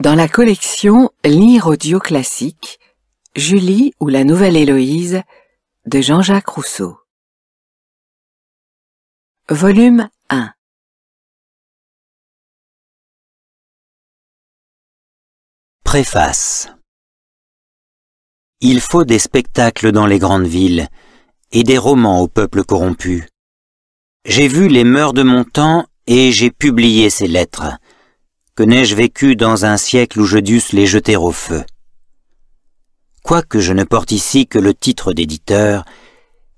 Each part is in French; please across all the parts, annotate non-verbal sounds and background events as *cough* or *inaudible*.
Dans la collection Lire audio classique, Julie ou la nouvelle Héloïse de Jean-Jacques Rousseau. Volume 1 Préface Il faut des spectacles dans les grandes villes et des romans au peuple corrompu. J'ai vu les mœurs de mon temps et j'ai publié ces lettres que n'ai-je vécu dans un siècle où je dusse les jeter au feu Quoique je ne porte ici que le titre d'éditeur,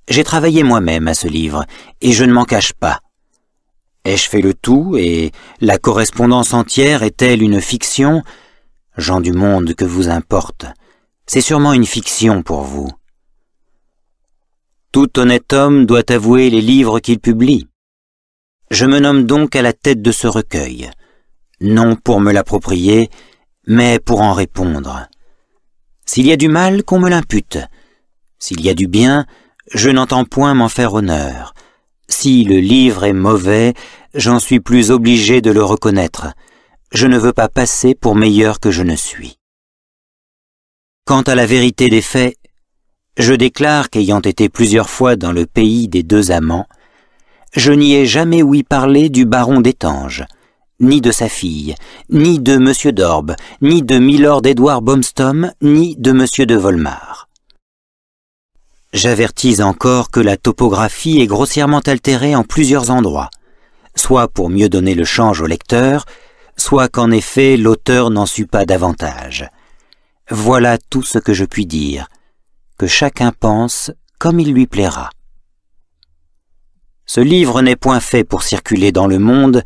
j'ai travaillé moi-même à ce livre, et je ne m'en cache pas. Ai-je fait le tout, et la correspondance entière est-elle une fiction Gens du monde que vous importe, c'est sûrement une fiction pour vous. Tout honnête homme doit avouer les livres qu'il publie. Je me nomme donc à la tête de ce recueil non pour me l'approprier, mais pour en répondre. S'il y a du mal, qu'on me l'impute. S'il y a du bien, je n'entends point m'en faire honneur. Si le livre est mauvais, j'en suis plus obligé de le reconnaître. Je ne veux pas passer pour meilleur que je ne suis. Quant à la vérité des faits, je déclare qu'ayant été plusieurs fois dans le pays des deux amants, je n'y ai jamais ouï parler du baron d'Étanges, ni de sa fille, ni de M. d'Orbe, ni de Milord Edouard Bomstom, ni de M. de Volmar. J'avertis encore que la topographie est grossièrement altérée en plusieurs endroits, soit pour mieux donner le change au lecteur, soit qu'en effet l'auteur n'en sut pas davantage. Voilà tout ce que je puis dire, que chacun pense comme il lui plaira. Ce livre n'est point fait pour circuler dans le monde,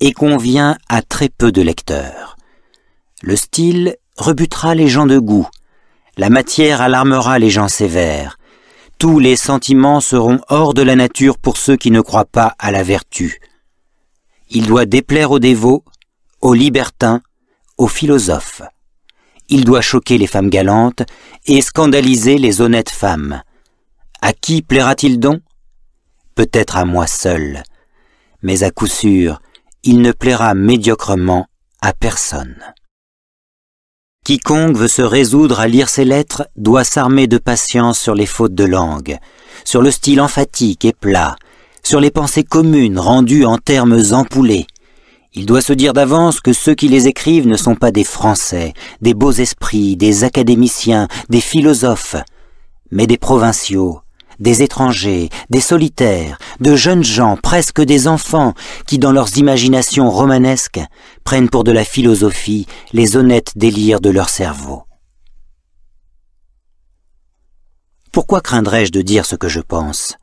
et convient à très peu de lecteurs. Le style rebutera les gens de goût, la matière alarmera les gens sévères, tous les sentiments seront hors de la nature pour ceux qui ne croient pas à la vertu. Il doit déplaire aux dévots, aux libertins, aux philosophes. Il doit choquer les femmes galantes et scandaliser les honnêtes femmes. À qui plaira-t-il donc Peut-être à moi seul. Mais à coup sûr, il ne plaira médiocrement à personne. Quiconque veut se résoudre à lire ces lettres doit s'armer de patience sur les fautes de langue, sur le style emphatique et plat, sur les pensées communes rendues en termes empoulés. Il doit se dire d'avance que ceux qui les écrivent ne sont pas des Français, des beaux esprits, des académiciens, des philosophes, mais des provinciaux, des étrangers, des solitaires, de jeunes gens, presque des enfants, qui dans leurs imaginations romanesques prennent pour de la philosophie les honnêtes délires de leur cerveau. Pourquoi craindrais-je de dire ce que je pense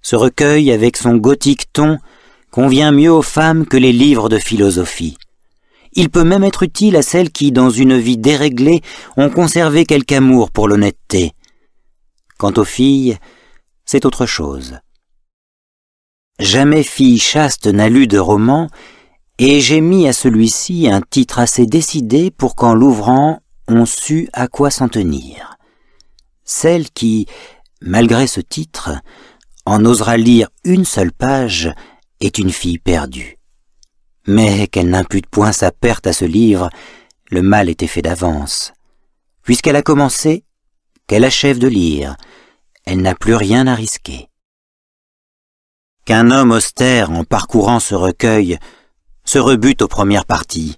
Ce recueil, avec son gothique ton, convient mieux aux femmes que les livres de philosophie. Il peut même être utile à celles qui, dans une vie déréglée, ont conservé quelque amour pour l'honnêteté, Quant aux filles, c'est autre chose. Jamais fille chaste n'a lu de roman, et j'ai mis à celui-ci un titre assez décidé pour qu'en l'ouvrant, on sût à quoi s'en tenir. Celle qui, malgré ce titre, en osera lire une seule page, est une fille perdue. Mais qu'elle n'impute point sa perte à ce livre, le mal était fait d'avance. Puisqu'elle a commencé, qu'elle achève de lire, elle n'a plus rien à risquer. Qu'un homme austère, en parcourant ce recueil, se rebute aux premières parties,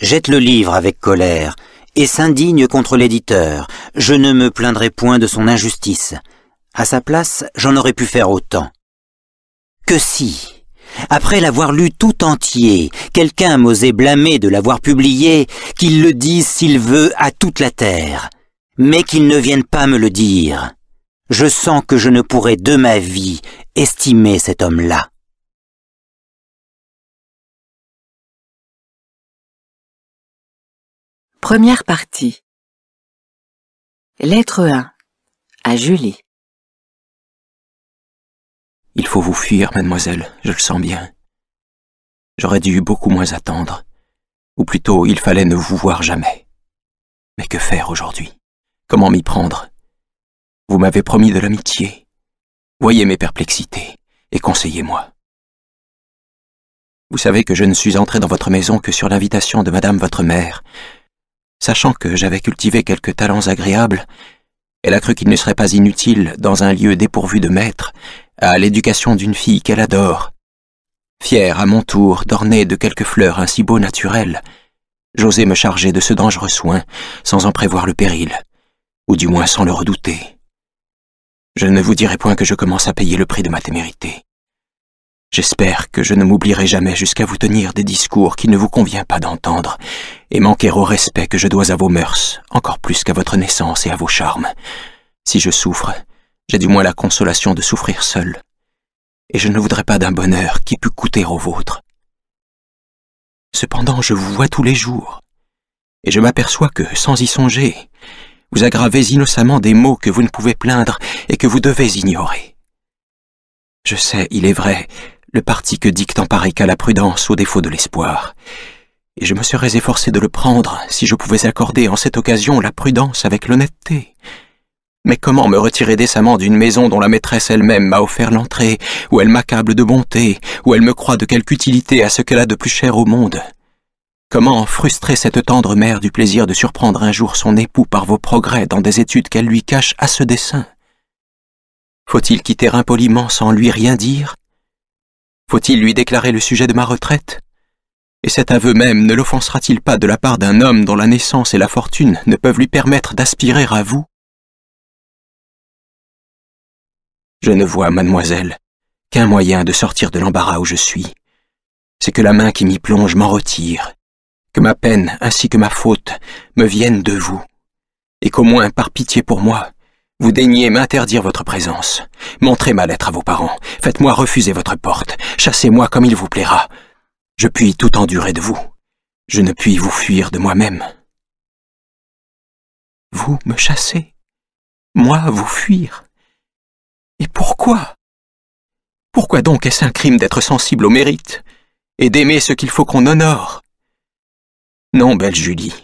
jette le livre avec colère, et s'indigne contre l'éditeur. Je ne me plaindrai point de son injustice. À sa place, j'en aurais pu faire autant. Que si, après l'avoir lu tout entier, quelqu'un m'osait blâmer de l'avoir publié, qu'il le dise s'il veut à toute la terre, mais qu'il ne vienne pas me le dire je sens que je ne pourrai de ma vie estimer cet homme-là. Première partie. Lettre 1 à Julie. Il faut vous fuir, mademoiselle, je le sens bien. J'aurais dû beaucoup moins attendre, ou plutôt il fallait ne vous voir jamais. Mais que faire aujourd'hui Comment m'y prendre vous m'avez promis de l'amitié. Voyez mes perplexités et conseillez-moi. Vous savez que je ne suis entré dans votre maison que sur l'invitation de madame votre mère. Sachant que j'avais cultivé quelques talents agréables, elle a cru qu'il ne serait pas inutile, dans un lieu dépourvu de maître, à l'éducation d'une fille qu'elle adore. Fière à mon tour d'orner de quelques fleurs ainsi si beau naturel, j'osais me charger de ce dangereux soin sans en prévoir le péril, ou du moins sans le redouter. Je ne vous dirai point que je commence à payer le prix de ma témérité. J'espère que je ne m'oublierai jamais jusqu'à vous tenir des discours qui ne vous convient pas d'entendre, et manquer au respect que je dois à vos mœurs, encore plus qu'à votre naissance et à vos charmes. Si je souffre, j'ai du moins la consolation de souffrir seul, et je ne voudrais pas d'un bonheur qui pût coûter au vôtre. Cependant, je vous vois tous les jours, et je m'aperçois que, sans y songer, vous aggravez innocemment des mots que vous ne pouvez plaindre et que vous devez ignorer. Je sais, il est vrai, le parti que dicte en pareil cas la prudence au défaut de l'espoir, et je me serais efforcé de le prendre si je pouvais accorder en cette occasion la prudence avec l'honnêteté. Mais comment me retirer décemment d'une maison dont la maîtresse elle-même m'a offert l'entrée, où elle m'accable de bonté, où elle me croit de quelque utilité à ce qu'elle a de plus cher au monde Comment frustrer cette tendre mère du plaisir de surprendre un jour son époux par vos progrès dans des études qu'elle lui cache à ce dessein Faut-il quitter impoliment sans lui rien dire Faut-il lui déclarer le sujet de ma retraite Et cet aveu même ne l'offensera-t-il pas de la part d'un homme dont la naissance et la fortune ne peuvent lui permettre d'aspirer à vous Je ne vois, mademoiselle, qu'un moyen de sortir de l'embarras où je suis. C'est que la main qui m'y plonge m'en retire que ma peine ainsi que ma faute me viennent de vous, et qu'au moins par pitié pour moi, vous daignez m'interdire votre présence. Montrez ma lettre à vos parents, faites-moi refuser votre porte, chassez-moi comme il vous plaira. Je puis tout endurer de vous, je ne puis vous fuir de moi-même. Vous me chassez, moi vous fuir. Et pourquoi Pourquoi donc est-ce un crime d'être sensible au mérite et d'aimer ce qu'il faut qu'on honore non, belle Julie.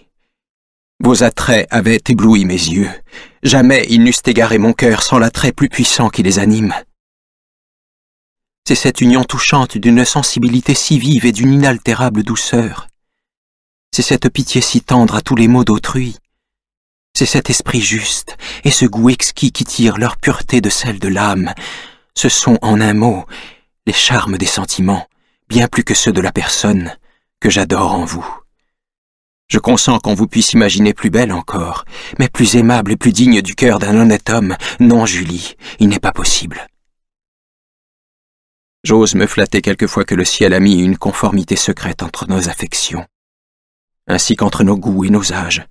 Vos attraits avaient ébloui mes yeux. Jamais ils n'eussent égaré mon cœur sans l'attrait plus puissant qui les anime. C'est cette union touchante d'une sensibilité si vive et d'une inaltérable douceur. C'est cette pitié si tendre à tous les maux d'autrui. C'est cet esprit juste et ce goût exquis qui tire leur pureté de celle de l'âme. Ce sont, en un mot, les charmes des sentiments, bien plus que ceux de la personne, que j'adore en vous. Je consens qu'on vous puisse imaginer plus belle encore, mais plus aimable et plus digne du cœur d'un honnête homme. Non, Julie, il n'est pas possible. J'ose me flatter quelquefois que le ciel a mis une conformité secrète entre nos affections, ainsi qu'entre nos goûts et nos âges.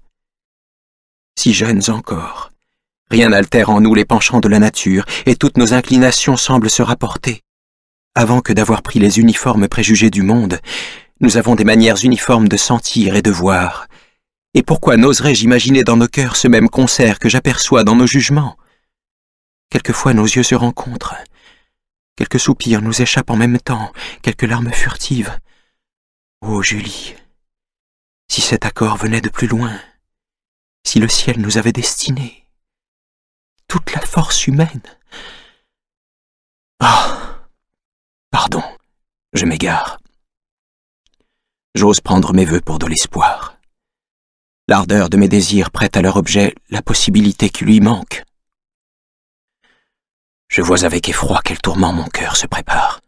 Si jeunes encore, rien n'altère en nous les penchants de la nature, et toutes nos inclinations semblent se rapporter. Avant que d'avoir pris les uniformes préjugés du monde, nous avons des manières uniformes de sentir et de voir. Et pourquoi n'oserais-je imaginer dans nos cœurs ce même concert que j'aperçois dans nos jugements Quelquefois nos yeux se rencontrent. Quelques soupirs nous échappent en même temps, quelques larmes furtives. Oh Julie, si cet accord venait de plus loin, si le ciel nous avait destinés, toute la force humaine. Ah Pardon, je m'égare j'ose prendre mes vœux pour de l'espoir. L'ardeur de mes désirs prête à leur objet la possibilité qui lui manque. Je vois avec effroi quel tourment mon cœur se prépare.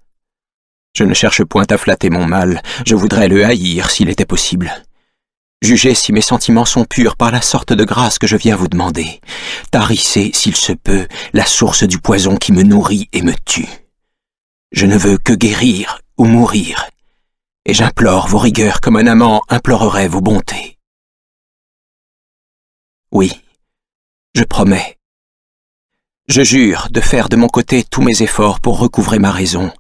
Je ne cherche point à flatter mon mal, je voudrais le haïr s'il était possible. Jugez si mes sentiments sont purs par la sorte de grâce que je viens vous demander. Tarissez, s'il se peut, la source du poison qui me nourrit et me tue. Je ne veux que guérir ou mourir, et j'implore vos rigueurs comme un amant implorerait vos bontés. Oui, je promets. Je jure de faire de mon côté tous mes efforts pour recouvrer ma raison,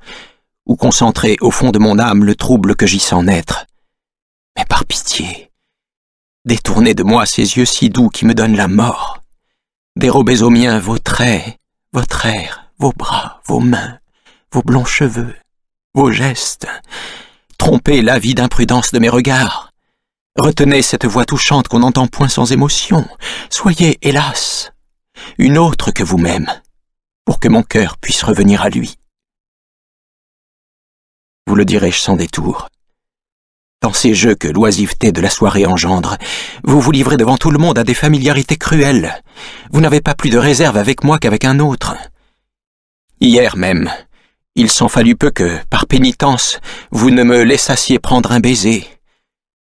ou concentrer au fond de mon âme le trouble que j'y sens naître. Mais par pitié, détournez de moi ces yeux si doux qui me donnent la mort. Dérobez aux miens vos traits, votre air, vos bras, vos mains, vos blonds cheveux, vos gestes, trompez l'avis d'imprudence de mes regards. Retenez cette voix touchante qu'on n'entend point sans émotion. Soyez, hélas, une autre que vous-même, pour que mon cœur puisse revenir à lui. Vous le dirai je sans détour. Dans ces jeux que l'oisiveté de la soirée engendre, vous vous livrez devant tout le monde à des familiarités cruelles. Vous n'avez pas plus de réserve avec moi qu'avec un autre. Hier même, il s'en fallut peu que, par pénitence, vous ne me laissassiez prendre un baiser.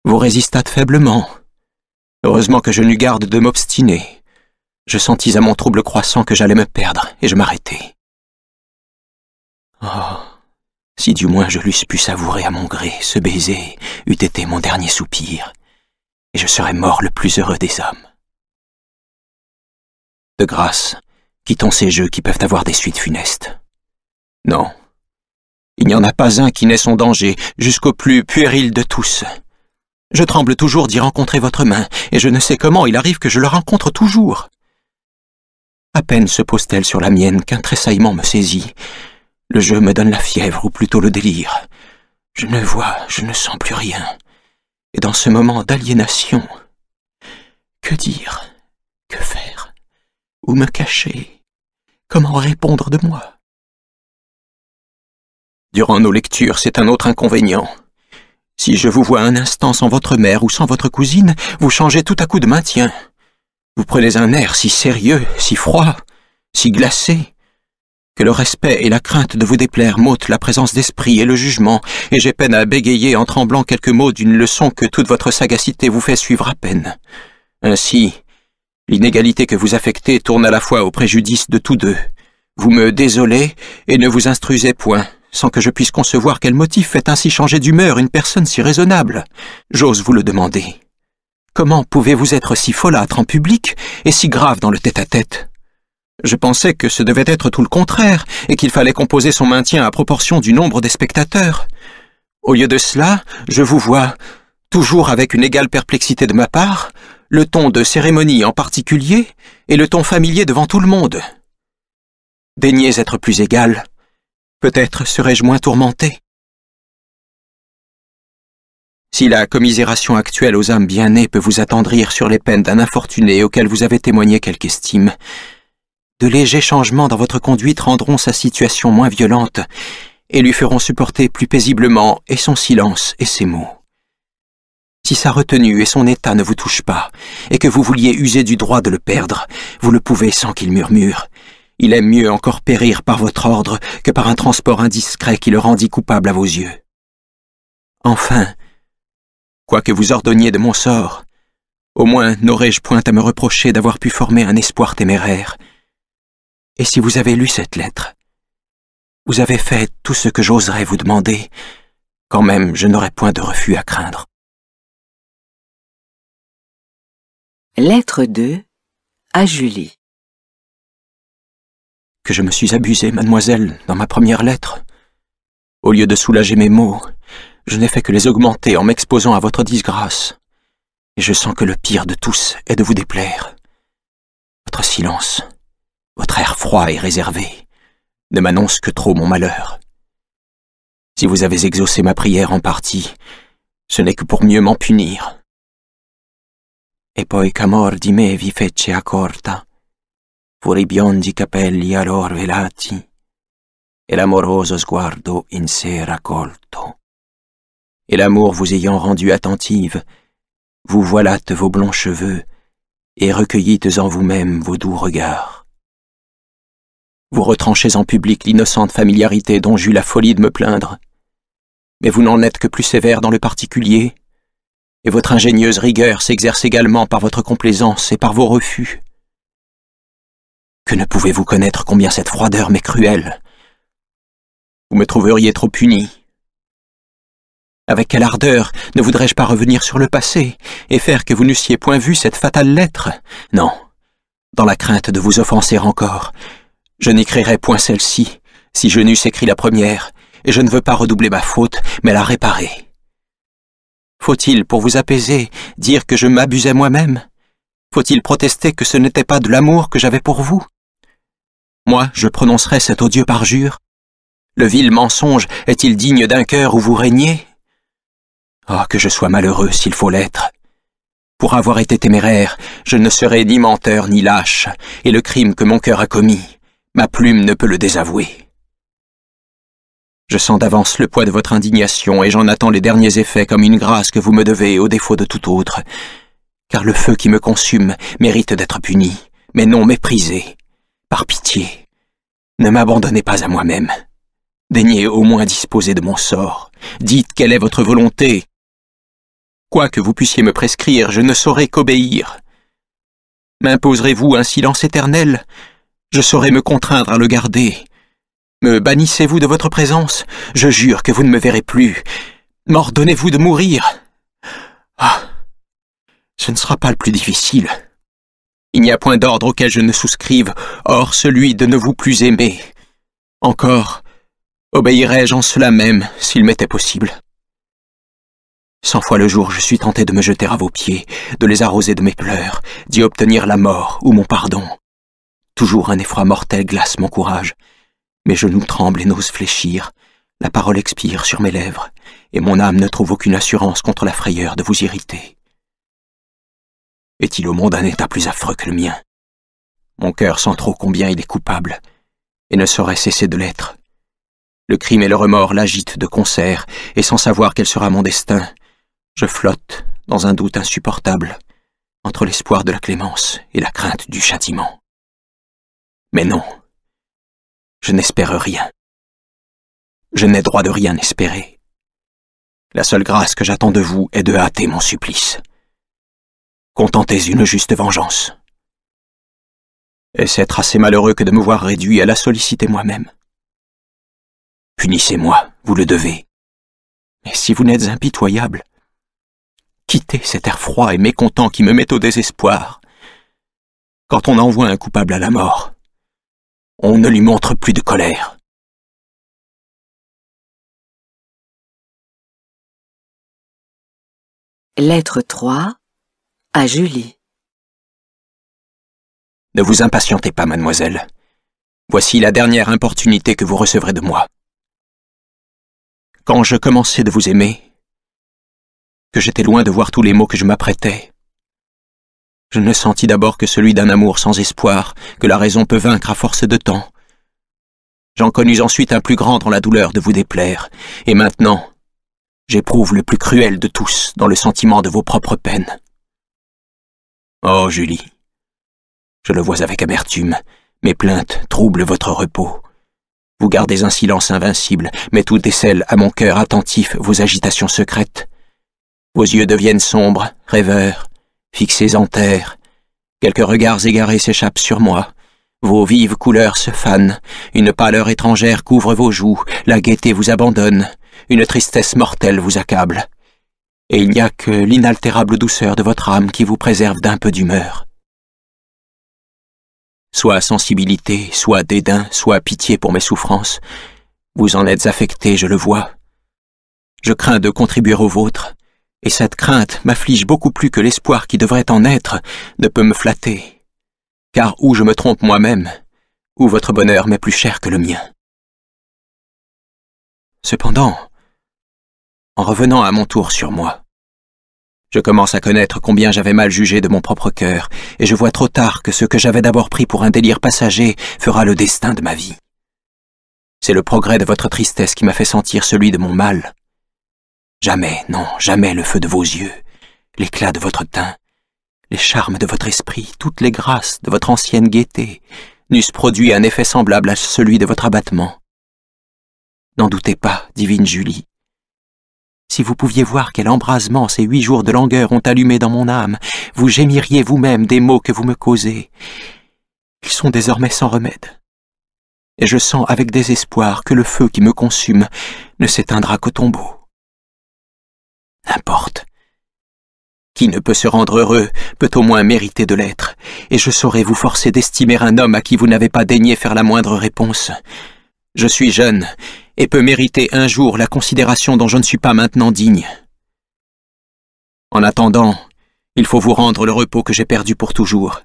Vous résistâtes faiblement. Heureusement que je n'eus garde de m'obstiner. Je sentis à mon trouble croissant que j'allais me perdre, et je m'arrêtai. Oh, si du moins je l'eusse pu savourer à mon gré, ce baiser eût été mon dernier soupir, et je serais mort le plus heureux des hommes. De grâce, quittons ces jeux qui peuvent avoir des suites funestes. Non. Il n'y en a pas un qui n'ait son danger, jusqu'au plus puéril de tous. Je tremble toujours d'y rencontrer votre main, et je ne sais comment il arrive que je le rencontre toujours. À peine se pose-t-elle sur la mienne qu'un tressaillement me saisit. Le jeu me donne la fièvre, ou plutôt le délire. Je ne vois, je ne sens plus rien. Et dans ce moment d'aliénation, que dire Que faire Où me cacher Comment répondre de moi Durant nos lectures, c'est un autre inconvénient. Si je vous vois un instant sans votre mère ou sans votre cousine, vous changez tout à coup de maintien. Vous prenez un air si sérieux, si froid, si glacé, que le respect et la crainte de vous déplaire m'ôtent la présence d'esprit et le jugement, et j'ai peine à bégayer en tremblant quelques mots d'une leçon que toute votre sagacité vous fait suivre à peine. Ainsi, l'inégalité que vous affectez tourne à la fois au préjudice de tous deux. Vous me désolez et ne vous instruisez point sans que je puisse concevoir quel motif fait ainsi changer d'humeur une personne si raisonnable. J'ose vous le demander. Comment pouvez-vous être si folâtre en public et si grave dans le tête-à-tête Je pensais que ce devait être tout le contraire et qu'il fallait composer son maintien à proportion du nombre des spectateurs. Au lieu de cela, je vous vois, toujours avec une égale perplexité de ma part, le ton de cérémonie en particulier et le ton familier devant tout le monde. Daignez être plus égal. Peut-être serais-je moins tourmenté. Si la commisération actuelle aux âmes bien nées peut vous attendrir sur les peines d'un infortuné auquel vous avez témoigné quelque estime, de légers changements dans votre conduite rendront sa situation moins violente et lui feront supporter plus paisiblement et son silence et ses mots. Si sa retenue et son état ne vous touchent pas, et que vous vouliez user du droit de le perdre, vous le pouvez sans qu'il murmure, il aime mieux encore périr par votre ordre que par un transport indiscret qui le rendit coupable à vos yeux. Enfin, quoi que vous ordonniez de mon sort, au moins n'aurais-je point à me reprocher d'avoir pu former un espoir téméraire. Et si vous avez lu cette lettre, vous avez fait tout ce que j'oserais vous demander, quand même je n'aurais point de refus à craindre. Lettre 2 à Julie que je me suis abusé, mademoiselle, dans ma première lettre. Au lieu de soulager mes maux, je n'ai fait que les augmenter en m'exposant à votre disgrâce. Et je sens que le pire de tous est de vous déplaire. Votre silence, votre air froid et réservé, ne m'annonce que trop mon malheur. Si vous avez exaucé ma prière en partie, ce n'est que pour mieux m'en punir. Et poi c'amor di me vi fece fuori biondi capelli allor velati et l'amoroso sguardo in sé raccolto. Et l'amour vous ayant rendu attentive, vous voilâtes vos blonds cheveux et recueillites en vous-même vos doux regards. Vous retranchez en public l'innocente familiarité dont j'eus la folie de me plaindre, mais vous n'en êtes que plus sévère dans le particulier, et votre ingénieuse rigueur s'exerce également par votre complaisance et par vos refus. Que ne pouvez-vous connaître combien cette froideur m'est cruelle Vous me trouveriez trop puni. Avec quelle ardeur ne voudrais-je pas revenir sur le passé et faire que vous n'eussiez point vu cette fatale lettre Non. Dans la crainte de vous offenser encore, je n'écrirai point celle-ci si je n'eusse écrit la première, et je ne veux pas redoubler ma faute, mais la réparer. Faut-il, pour vous apaiser, dire que je m'abusais moi-même Faut-il protester que ce n'était pas de l'amour que j'avais pour vous moi, je prononcerai cet odieux parjure. Le vil mensonge est-il digne d'un cœur où vous régnez Oh, que je sois malheureux s'il faut l'être. Pour avoir été téméraire, je ne serai ni menteur ni lâche, et le crime que mon cœur a commis, ma plume ne peut le désavouer. Je sens d'avance le poids de votre indignation, et j'en attends les derniers effets comme une grâce que vous me devez au défaut de tout autre, car le feu qui me consume mérite d'être puni, mais non méprisé par pitié, ne m'abandonnez pas à moi-même. Daignez au moins disposer de mon sort. Dites quelle est votre volonté. Quoi que vous puissiez me prescrire, je ne saurais qu'obéir. M'imposerez-vous un silence éternel Je saurais me contraindre à le garder. Me bannissez-vous de votre présence Je jure que vous ne me verrez plus. M'ordonnez-vous de mourir Ah Ce ne sera pas le plus difficile. Il n'y a point d'ordre auquel je ne souscrive, hors celui de ne vous plus aimer. Encore, obéirais-je en cela même, s'il m'était possible. Cent fois le jour, je suis tenté de me jeter à vos pieds, de les arroser de mes pleurs, d'y obtenir la mort ou mon pardon. Toujours un effroi mortel glace mon courage. Mes genoux tremblent et n'ose fléchir. La parole expire sur mes lèvres, et mon âme ne trouve aucune assurance contre la frayeur de vous irriter. Est-il au monde un état plus affreux que le mien Mon cœur sent trop combien il est coupable, et ne saurait cesser de l'être. Le crime et le remords l'agitent de concert, et sans savoir quel sera mon destin, je flotte dans un doute insupportable entre l'espoir de la clémence et la crainte du châtiment. Mais non, je n'espère rien. Je n'ai droit de rien espérer. La seule grâce que j'attends de vous est de hâter mon supplice contentez une juste vengeance. Est-ce être assez malheureux que de me voir réduit à la solliciter moi-même. Punissez-moi, vous le devez. Mais si vous n'êtes impitoyable, quittez cet air froid et mécontent qui me met au désespoir. Quand on envoie un coupable à la mort, on ne lui montre plus de colère. Lettre 3 Julie. Ne vous impatientez pas, mademoiselle. Voici la dernière importunité que vous recevrez de moi. Quand je commençais de vous aimer, que j'étais loin de voir tous les maux que je m'apprêtais, je ne sentis d'abord que celui d'un amour sans espoir, que la raison peut vaincre à force de temps. J'en connus ensuite un plus grand dans la douleur de vous déplaire, et maintenant, j'éprouve le plus cruel de tous dans le sentiment de vos propres peines. Oh, Julie. Je le vois avec amertume. Mes plaintes troublent votre repos. Vous gardez un silence invincible, mais tout décèle à mon cœur attentif vos agitations secrètes. Vos yeux deviennent sombres, rêveurs, fixés en terre. Quelques regards égarés s'échappent sur moi. Vos vives couleurs se fanent, une pâleur étrangère couvre vos joues, la gaieté vous abandonne, une tristesse mortelle vous accable et il n'y a que l'inaltérable douceur de votre âme qui vous préserve d'un peu d'humeur. Soit sensibilité, soit dédain, soit pitié pour mes souffrances, vous en êtes affecté, je le vois. Je crains de contribuer aux vôtres, et cette crainte m'afflige beaucoup plus que l'espoir qui devrait en être ne peut me flatter, car ou je me trompe moi-même, ou votre bonheur m'est plus cher que le mien. Cependant, en revenant à mon tour sur moi. Je commence à connaître combien j'avais mal jugé de mon propre cœur, et je vois trop tard que ce que j'avais d'abord pris pour un délire passager fera le destin de ma vie. C'est le progrès de votre tristesse qui m'a fait sentir celui de mon mal. Jamais, non, jamais le feu de vos yeux, l'éclat de votre teint, les charmes de votre esprit, toutes les grâces de votre ancienne gaieté, n'eussent produit un effet semblable à celui de votre abattement. N'en doutez pas, divine Julie, si vous pouviez voir quel embrasement ces huit jours de langueur ont allumé dans mon âme, vous gémiriez vous-même des maux que vous me causez. Ils sont désormais sans remède. Et je sens avec désespoir que le feu qui me consume ne s'éteindra qu'au tombeau. N'importe. Qui ne peut se rendre heureux peut au moins mériter de l'être, et je saurai vous forcer d'estimer un homme à qui vous n'avez pas daigné faire la moindre réponse. Je suis jeune, et peut mériter un jour la considération dont je ne suis pas maintenant digne. En attendant, il faut vous rendre le repos que j'ai perdu pour toujours,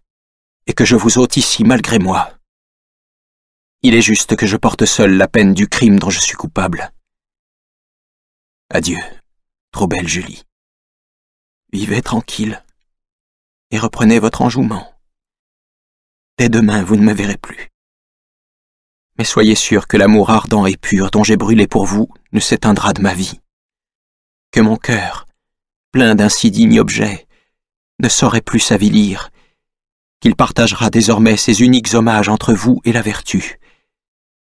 et que je vous ôte ici malgré moi. Il est juste que je porte seul la peine du crime dont je suis coupable. Adieu, trop belle Julie. Vivez tranquille, et reprenez votre enjouement. Dès demain, vous ne me verrez plus mais soyez sûr que l'amour ardent et pur dont j'ai brûlé pour vous ne s'éteindra de ma vie. Que mon cœur, plein d'un si digne objet, ne saurait plus s'avilir, qu'il partagera désormais ses uniques hommages entre vous et la vertu,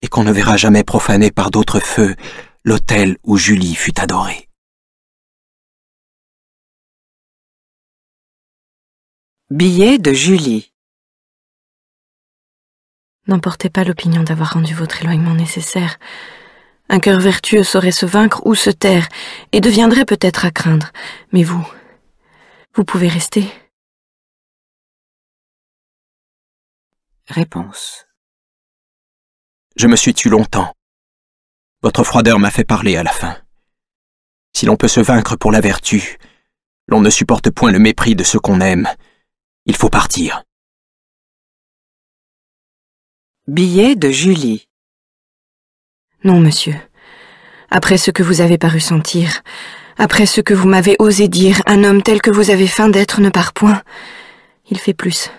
et qu'on ne verra jamais profané par d'autres feux l'autel où Julie fut adorée. Billet de Julie N'emportez pas l'opinion d'avoir rendu votre éloignement nécessaire. Un cœur vertueux saurait se vaincre ou se taire, et deviendrait peut-être à craindre. Mais vous, vous pouvez rester. Réponse. Je me suis tué longtemps. Votre froideur m'a fait parler à la fin. Si l'on peut se vaincre pour la vertu, l'on ne supporte point le mépris de ceux qu'on aime. Il faut partir. Billet de Julie. Non, monsieur. Après ce que vous avez paru sentir, après ce que vous m'avez osé dire, un homme tel que vous avez faim d'être ne part point. Il fait plus.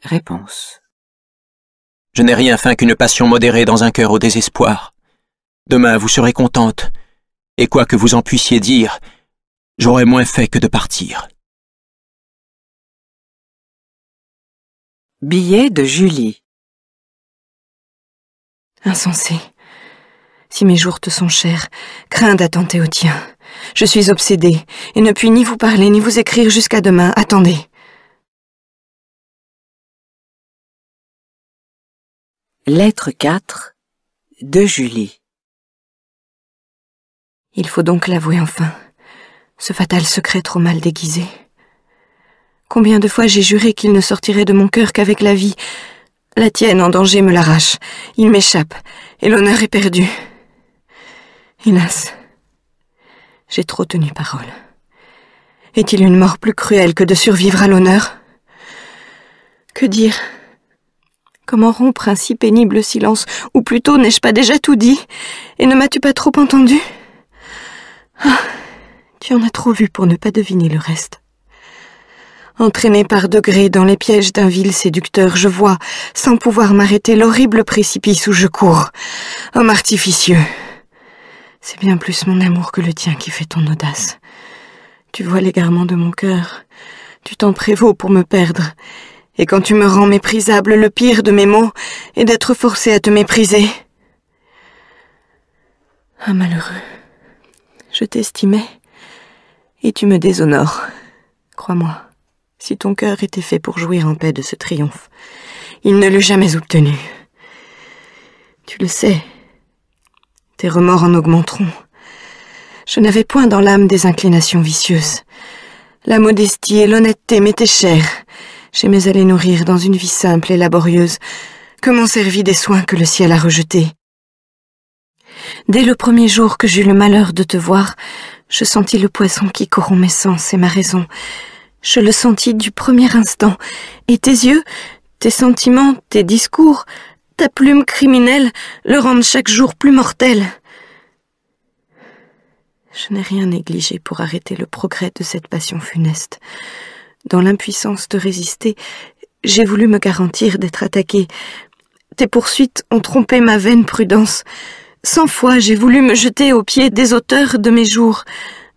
Réponse. Je n'ai rien faim qu'une passion modérée dans un cœur au désespoir. Demain, vous serez contente, et quoi que vous en puissiez dire, j'aurais moins fait que de partir. Billet de Julie. Insensé. Si mes jours te sont chers, crains d'attenter au tien. Je suis obsédée et ne puis ni vous parler ni vous écrire jusqu'à demain. Attendez. Lettre 4 de Julie. Il faut donc l'avouer enfin. Ce fatal secret trop mal déguisé. Combien de fois j'ai juré qu'il ne sortirait de mon cœur qu'avec la vie. La tienne en danger me l'arrache. Il m'échappe, et l'honneur est perdu. Hélas, j'ai trop tenu parole. Est-il une mort plus cruelle que de survivre à l'honneur Que dire Comment rompre un si pénible silence Ou plutôt n'ai-je pas déjà tout dit Et ne m'as-tu pas trop entendu ah, Tu en as trop vu pour ne pas deviner le reste. Entraîné par degrés dans les pièges d'un vil séducteur, je vois, sans pouvoir m'arrêter, l'horrible précipice où je cours. Homme artificieux. C'est bien plus mon amour que le tien qui fait ton audace. Tu vois l'égarement de mon cœur. Tu t'en prévaux pour me perdre. Et quand tu me rends méprisable, le pire de mes maux est d'être forcé à te mépriser. Un ah, malheureux, je t'estimais, et tu me déshonores, crois-moi si ton cœur était fait pour jouir en paix de ce triomphe. Il ne l'eût jamais obtenu. Tu le sais, tes remords en augmenteront. Je n'avais point dans l'âme des inclinations vicieuses. La modestie et l'honnêteté m'étaient chères. J'aimais aller nourrir dans une vie simple et laborieuse, que m'ont servi des soins que le ciel a rejetés. Dès le premier jour que j'eus le malheur de te voir, je sentis le poisson qui corrompt mes sens et ma raison, je le sentis du premier instant, et tes yeux, tes sentiments, tes discours, ta plume criminelle le rendent chaque jour plus mortel. Je n'ai rien négligé pour arrêter le progrès de cette passion funeste. Dans l'impuissance de résister, j'ai voulu me garantir d'être attaquée. Tes poursuites ont trompé ma vaine prudence. Cent fois j'ai voulu me jeter aux pieds des auteurs de mes jours.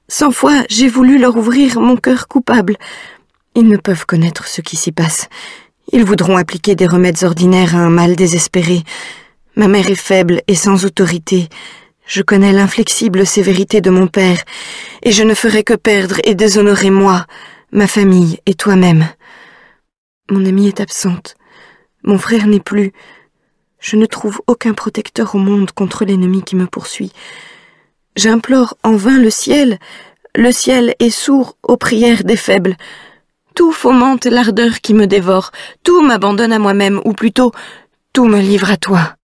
Cent fois j'ai voulu leur ouvrir mon cœur coupable. Ils ne peuvent connaître ce qui s'y passe. Ils voudront appliquer des remèdes ordinaires à un mal désespéré. Ma mère est faible et sans autorité. Je connais l'inflexible sévérité de mon père, et je ne ferai que perdre et déshonorer moi, ma famille et toi-même. Mon amie est absente. Mon frère n'est plus. Je ne trouve aucun protecteur au monde contre l'ennemi qui me poursuit. J'implore en vain le ciel. Le ciel est sourd aux prières des faibles. Tout fomente l'ardeur qui me dévore. Tout m'abandonne à moi-même, ou plutôt, tout me livre à toi.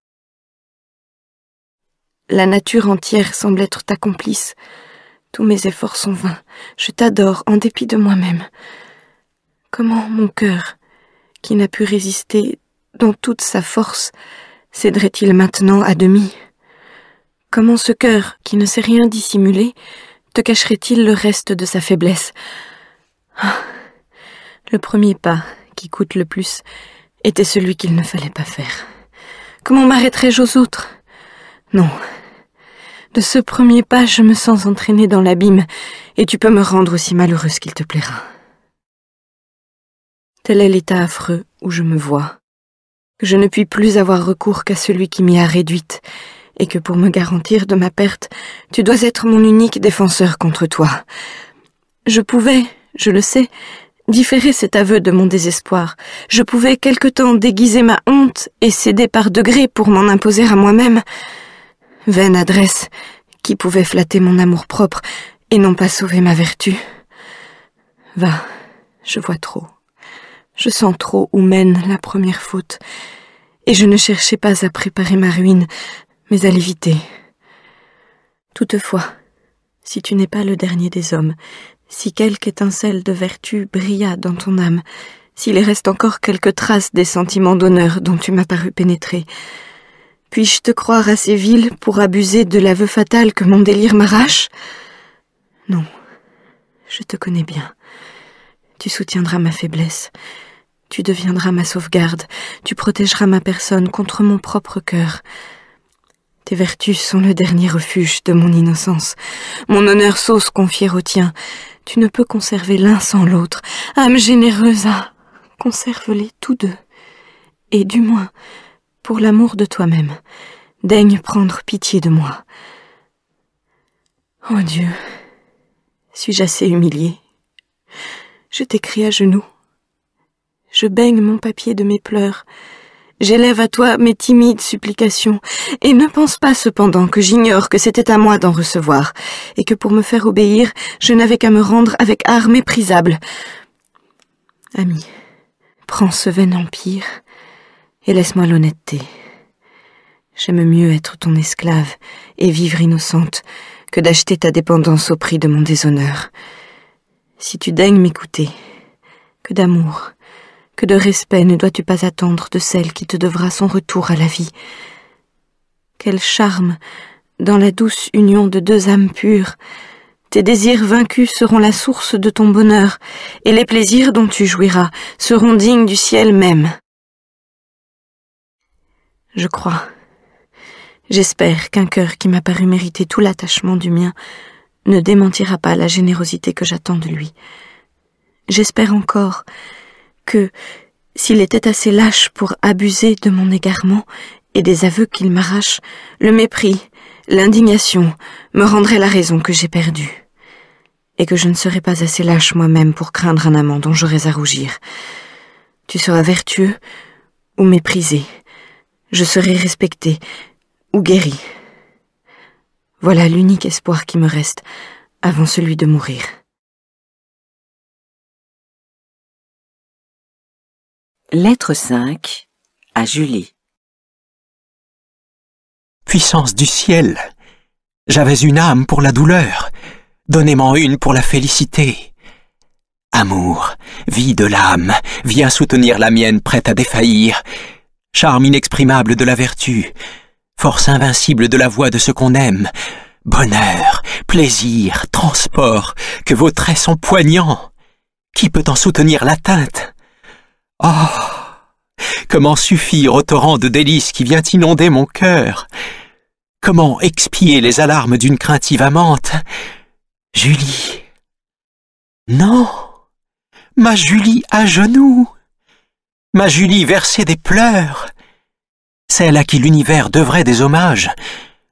La nature entière semble être ta complice. Tous mes efforts sont vains. Je t'adore en dépit de moi-même. Comment mon cœur, qui n'a pu résister dans toute sa force, céderait-il maintenant à demi? Comment ce cœur, qui ne sait rien dissimuler, te cacherait-il le reste de sa faiblesse ah, Le premier pas, qui coûte le plus, était celui qu'il ne fallait pas faire. Comment m'arrêterais-je aux autres Non. De ce premier pas, je me sens entraînée dans l'abîme, et tu peux me rendre aussi malheureuse qu'il te plaira. Tel est l'état affreux où je me vois, que je ne puis plus avoir recours qu'à celui qui m'y a réduite, et que pour me garantir de ma perte, tu dois être mon unique défenseur contre toi. Je pouvais, je le sais, différer cet aveu de mon désespoir. Je pouvais quelque temps déguiser ma honte et céder par degrés pour m'en imposer à moi-même. Vaine adresse, qui pouvait flatter mon amour-propre et non pas sauver ma vertu. Va, je vois trop. Je sens trop où mène la première faute, et je ne cherchais pas à préparer ma ruine, mais à l'éviter. Toutefois, si tu n'es pas le dernier des hommes, si quelque étincelle de vertu brilla dans ton âme, s'il reste encore quelques traces des sentiments d'honneur dont tu m'as paru pénétrer, puis-je te croire assez vil pour abuser de l'aveu fatal que mon délire m'arrache Non, je te connais bien. Tu soutiendras ma faiblesse, tu deviendras ma sauvegarde, tu protégeras ma personne contre mon propre cœur. Tes vertus sont le dernier refuge de mon innocence. Mon honneur s'ose confier au tien. Tu ne peux conserver l'un sans l'autre. Âme généreuse, conserve-les tous deux. Et du moins, pour l'amour de toi-même, daigne prendre pitié de moi. Oh Dieu, suis-je assez humiliée Je t'écris à genoux. Je baigne mon papier de mes pleurs. J'élève à toi mes timides supplications, et ne pense pas cependant que j'ignore que c'était à moi d'en recevoir, et que pour me faire obéir, je n'avais qu'à me rendre avec art méprisable. Ami, prends ce vain empire, et laisse-moi l'honnêteté. J'aime mieux être ton esclave et vivre innocente que d'acheter ta dépendance au prix de mon déshonneur. Si tu daignes m'écouter, que d'amour, que de respect ne dois-tu pas attendre de celle qui te devra son retour à la vie Quel charme dans la douce union de deux âmes pures tes désirs vaincus seront la source de ton bonheur, et les plaisirs dont tu jouiras seront dignes du ciel même. Je crois, j'espère qu'un cœur qui m'a paru mériter tout l'attachement du mien ne démentira pas la générosité que j'attends de lui. J'espère encore que, s'il était assez lâche pour abuser de mon égarement et des aveux qu'il m'arrache, le mépris, l'indignation me rendraient la raison que j'ai perdue. Et que je ne serais pas assez lâche moi-même pour craindre un amant dont j'aurais à rougir. Tu seras vertueux ou méprisé. Je serai respecté ou guéri. Voilà l'unique espoir qui me reste avant celui de mourir. Lettre 5 à Julie Puissance du ciel J'avais une âme pour la douleur, donnez-m'en une pour la félicité. Amour, vie de l'âme, viens soutenir la mienne prête à défaillir, charme inexprimable de la vertu, force invincible de la voix de ce qu'on aime, bonheur, plaisir, transport, que vos traits sont poignants. Qui peut en soutenir l'atteinte oh, Comment suffire au torrent de délices qui vient inonder mon cœur Comment expier les alarmes d'une craintive amante Julie Non Ma Julie à genoux Ma Julie versée des pleurs Celle à qui l'univers devrait des hommages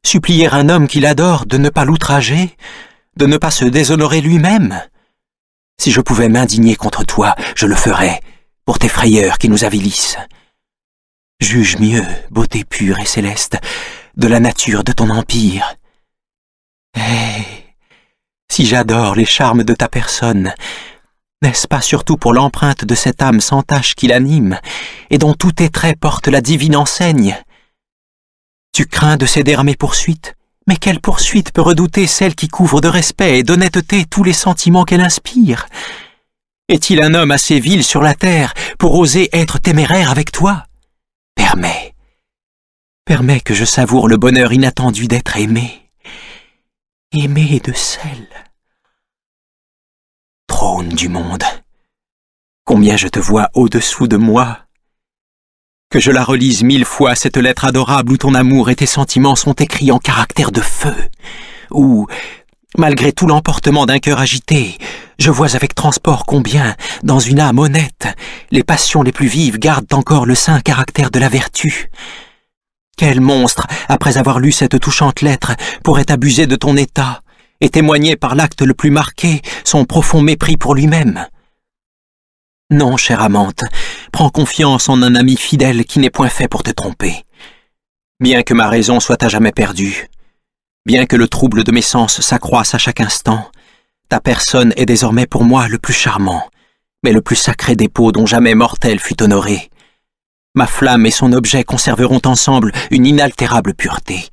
supplier un homme qui l'adore de ne pas l'outrager, de ne pas se déshonorer lui-même. Si je pouvais m'indigner contre toi, je le ferais, pour tes frayeurs qui nous avilissent. Juge mieux, beauté pure et céleste, de la nature de ton empire. Eh, si j'adore les charmes de ta personne, n'est-ce pas surtout pour l'empreinte de cette âme sans tache qui l'anime, et dont tous tes traits portent la divine enseigne Tu crains de céder à mes poursuites Mais quelle poursuite peut redouter celle qui couvre de respect et d'honnêteté tous les sentiments qu'elle inspire est-il un homme assez vil sur la terre pour oser être téméraire avec toi Permets. Permets que je savoure le bonheur inattendu d'être aimé. Aimé de celle. Trône du monde. Combien je te vois au-dessous de moi. Que je la relise mille fois, cette lettre adorable où ton amour et tes sentiments sont écrits en caractères de feu, où Malgré tout l'emportement d'un cœur agité, je vois avec transport combien, dans une âme honnête, les passions les plus vives gardent encore le saint caractère de la vertu. Quel monstre, après avoir lu cette touchante lettre, pourrait abuser de ton état et témoigner par l'acte le plus marqué son profond mépris pour lui-même Non, chère amante, prends confiance en un ami fidèle qui n'est point fait pour te tromper. Bien que ma raison soit à jamais perdue, Bien que le trouble de mes sens s'accroisse à chaque instant, ta personne est désormais pour moi le plus charmant, mais le plus sacré dépôt dont jamais mortel fut honoré. Ma flamme et son objet conserveront ensemble une inaltérable pureté.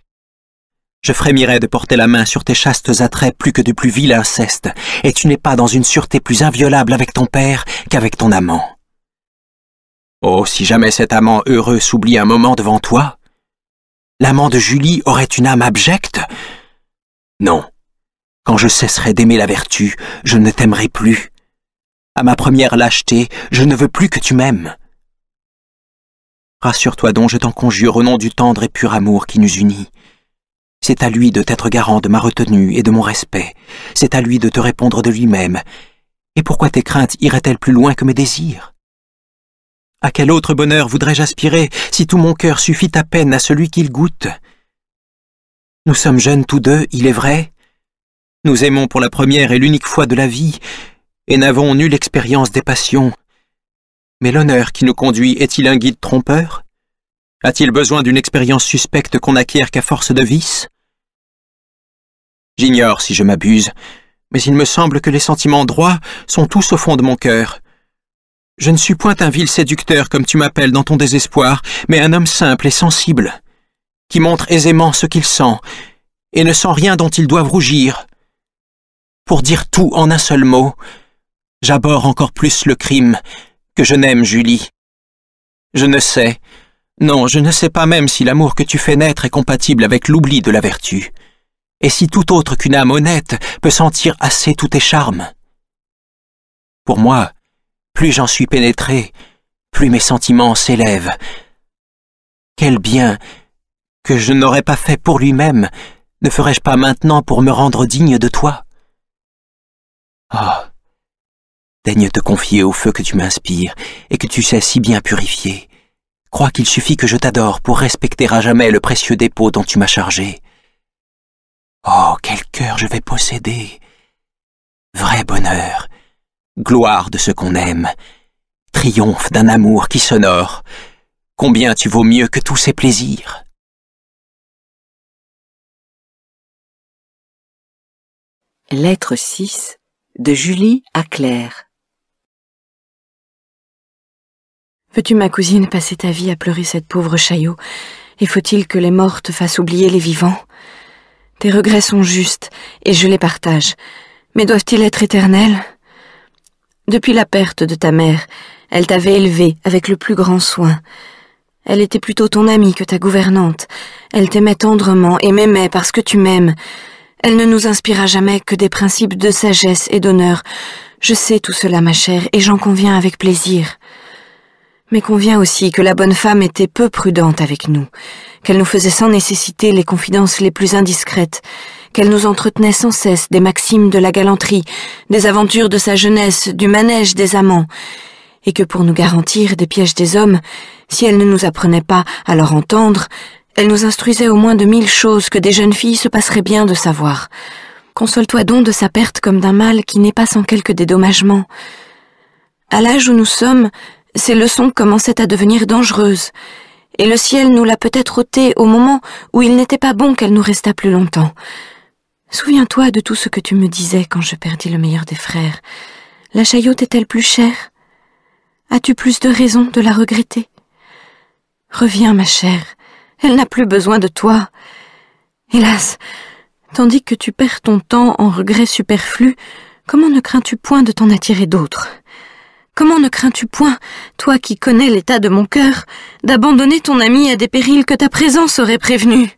Je frémirais de porter la main sur tes chastes attraits plus que de plus vil inceste, et tu n'es pas dans une sûreté plus inviolable avec ton père qu'avec ton amant. Oh, si jamais cet amant heureux s'oublie un moment devant toi, l'amant de Julie aurait une âme abjecte Non. Quand je cesserai d'aimer la vertu, je ne t'aimerai plus. À ma première lâcheté, je ne veux plus que tu m'aimes. Rassure-toi donc, je t'en conjure, au nom du tendre et pur amour qui nous unit. C'est à lui de t'être garant de ma retenue et de mon respect. C'est à lui de te répondre de lui-même. Et pourquoi tes craintes iraient-elles plus loin que mes désirs à quel autre bonheur voudrais-je aspirer si tout mon cœur suffit à peine à celui qu'il goûte Nous sommes jeunes tous deux, il est vrai. Nous aimons pour la première et l'unique fois de la vie, et n'avons nulle expérience des passions. Mais l'honneur qui nous conduit est-il un guide trompeur A-t-il besoin d'une expérience suspecte qu'on acquiert qu'à force de vice J'ignore si je m'abuse, mais il me semble que les sentiments droits sont tous au fond de mon cœur, je ne suis point un vil séducteur comme tu m'appelles dans ton désespoir, mais un homme simple et sensible, qui montre aisément ce qu'il sent, et ne sent rien dont il doit rougir. Pour dire tout en un seul mot, j'aborde encore plus le crime que je n'aime Julie. Je ne sais, non, je ne sais pas même si l'amour que tu fais naître est compatible avec l'oubli de la vertu, et si tout autre qu'une âme honnête peut sentir assez tous tes charmes. Pour moi, plus j'en suis pénétré, plus mes sentiments s'élèvent. Quel bien que je n'aurais pas fait pour lui-même ne ferais-je pas maintenant pour me rendre digne de toi oh, Daigne te confier au feu que tu m'inspires et que tu sais si bien purifier. Crois qu'il suffit que je t'adore pour respecter à jamais le précieux dépôt dont tu m'as chargé. Oh, quel cœur je vais posséder Vrai bonheur gloire de ce qu'on aime, triomphe d'un amour qui s'honore, combien tu vaux mieux que tous ces plaisirs. Lettre 6 de Julie à Claire Veux-tu, ma cousine, passer ta vie à pleurer cette pauvre Chaillot Et faut-il que les mortes fassent oublier les vivants Tes regrets sont justes, et je les partage. Mais doivent-ils être éternels depuis la perte de ta mère, elle t'avait élevée avec le plus grand soin. Elle était plutôt ton amie que ta gouvernante. Elle t'aimait tendrement et m'aimait parce que tu m'aimes. Elle ne nous inspira jamais que des principes de sagesse et d'honneur. Je sais tout cela, ma chère, et j'en conviens avec plaisir. Mais convient aussi que la bonne femme était peu prudente avec nous, qu'elle nous faisait sans nécessité les confidences les plus indiscrètes, qu'elle nous entretenait sans cesse des maximes de la galanterie, des aventures de sa jeunesse, du manège des amants, et que pour nous garantir des pièges des hommes, si elle ne nous apprenait pas à leur entendre, elle nous instruisait au moins de mille choses que des jeunes filles se passeraient bien de savoir. Console-toi donc de sa perte comme d'un mal qui n'est pas sans quelque dédommagement. À l'âge où nous sommes, ces leçons commençaient à devenir dangereuses, et le ciel nous l'a peut-être ôté au moment où il n'était pas bon qu'elle nous restât plus longtemps. Souviens-toi de tout ce que tu me disais quand je perdis le meilleur des frères. La chaillotte est-elle plus chère As-tu plus de raison de la regretter Reviens, ma chère, elle n'a plus besoin de toi. Hélas, tandis que tu perds ton temps en regrets superflus, comment ne crains-tu point de t'en attirer d'autres Comment ne crains-tu point, toi qui connais l'état de mon cœur, d'abandonner ton ami à des périls que ta présence aurait prévenus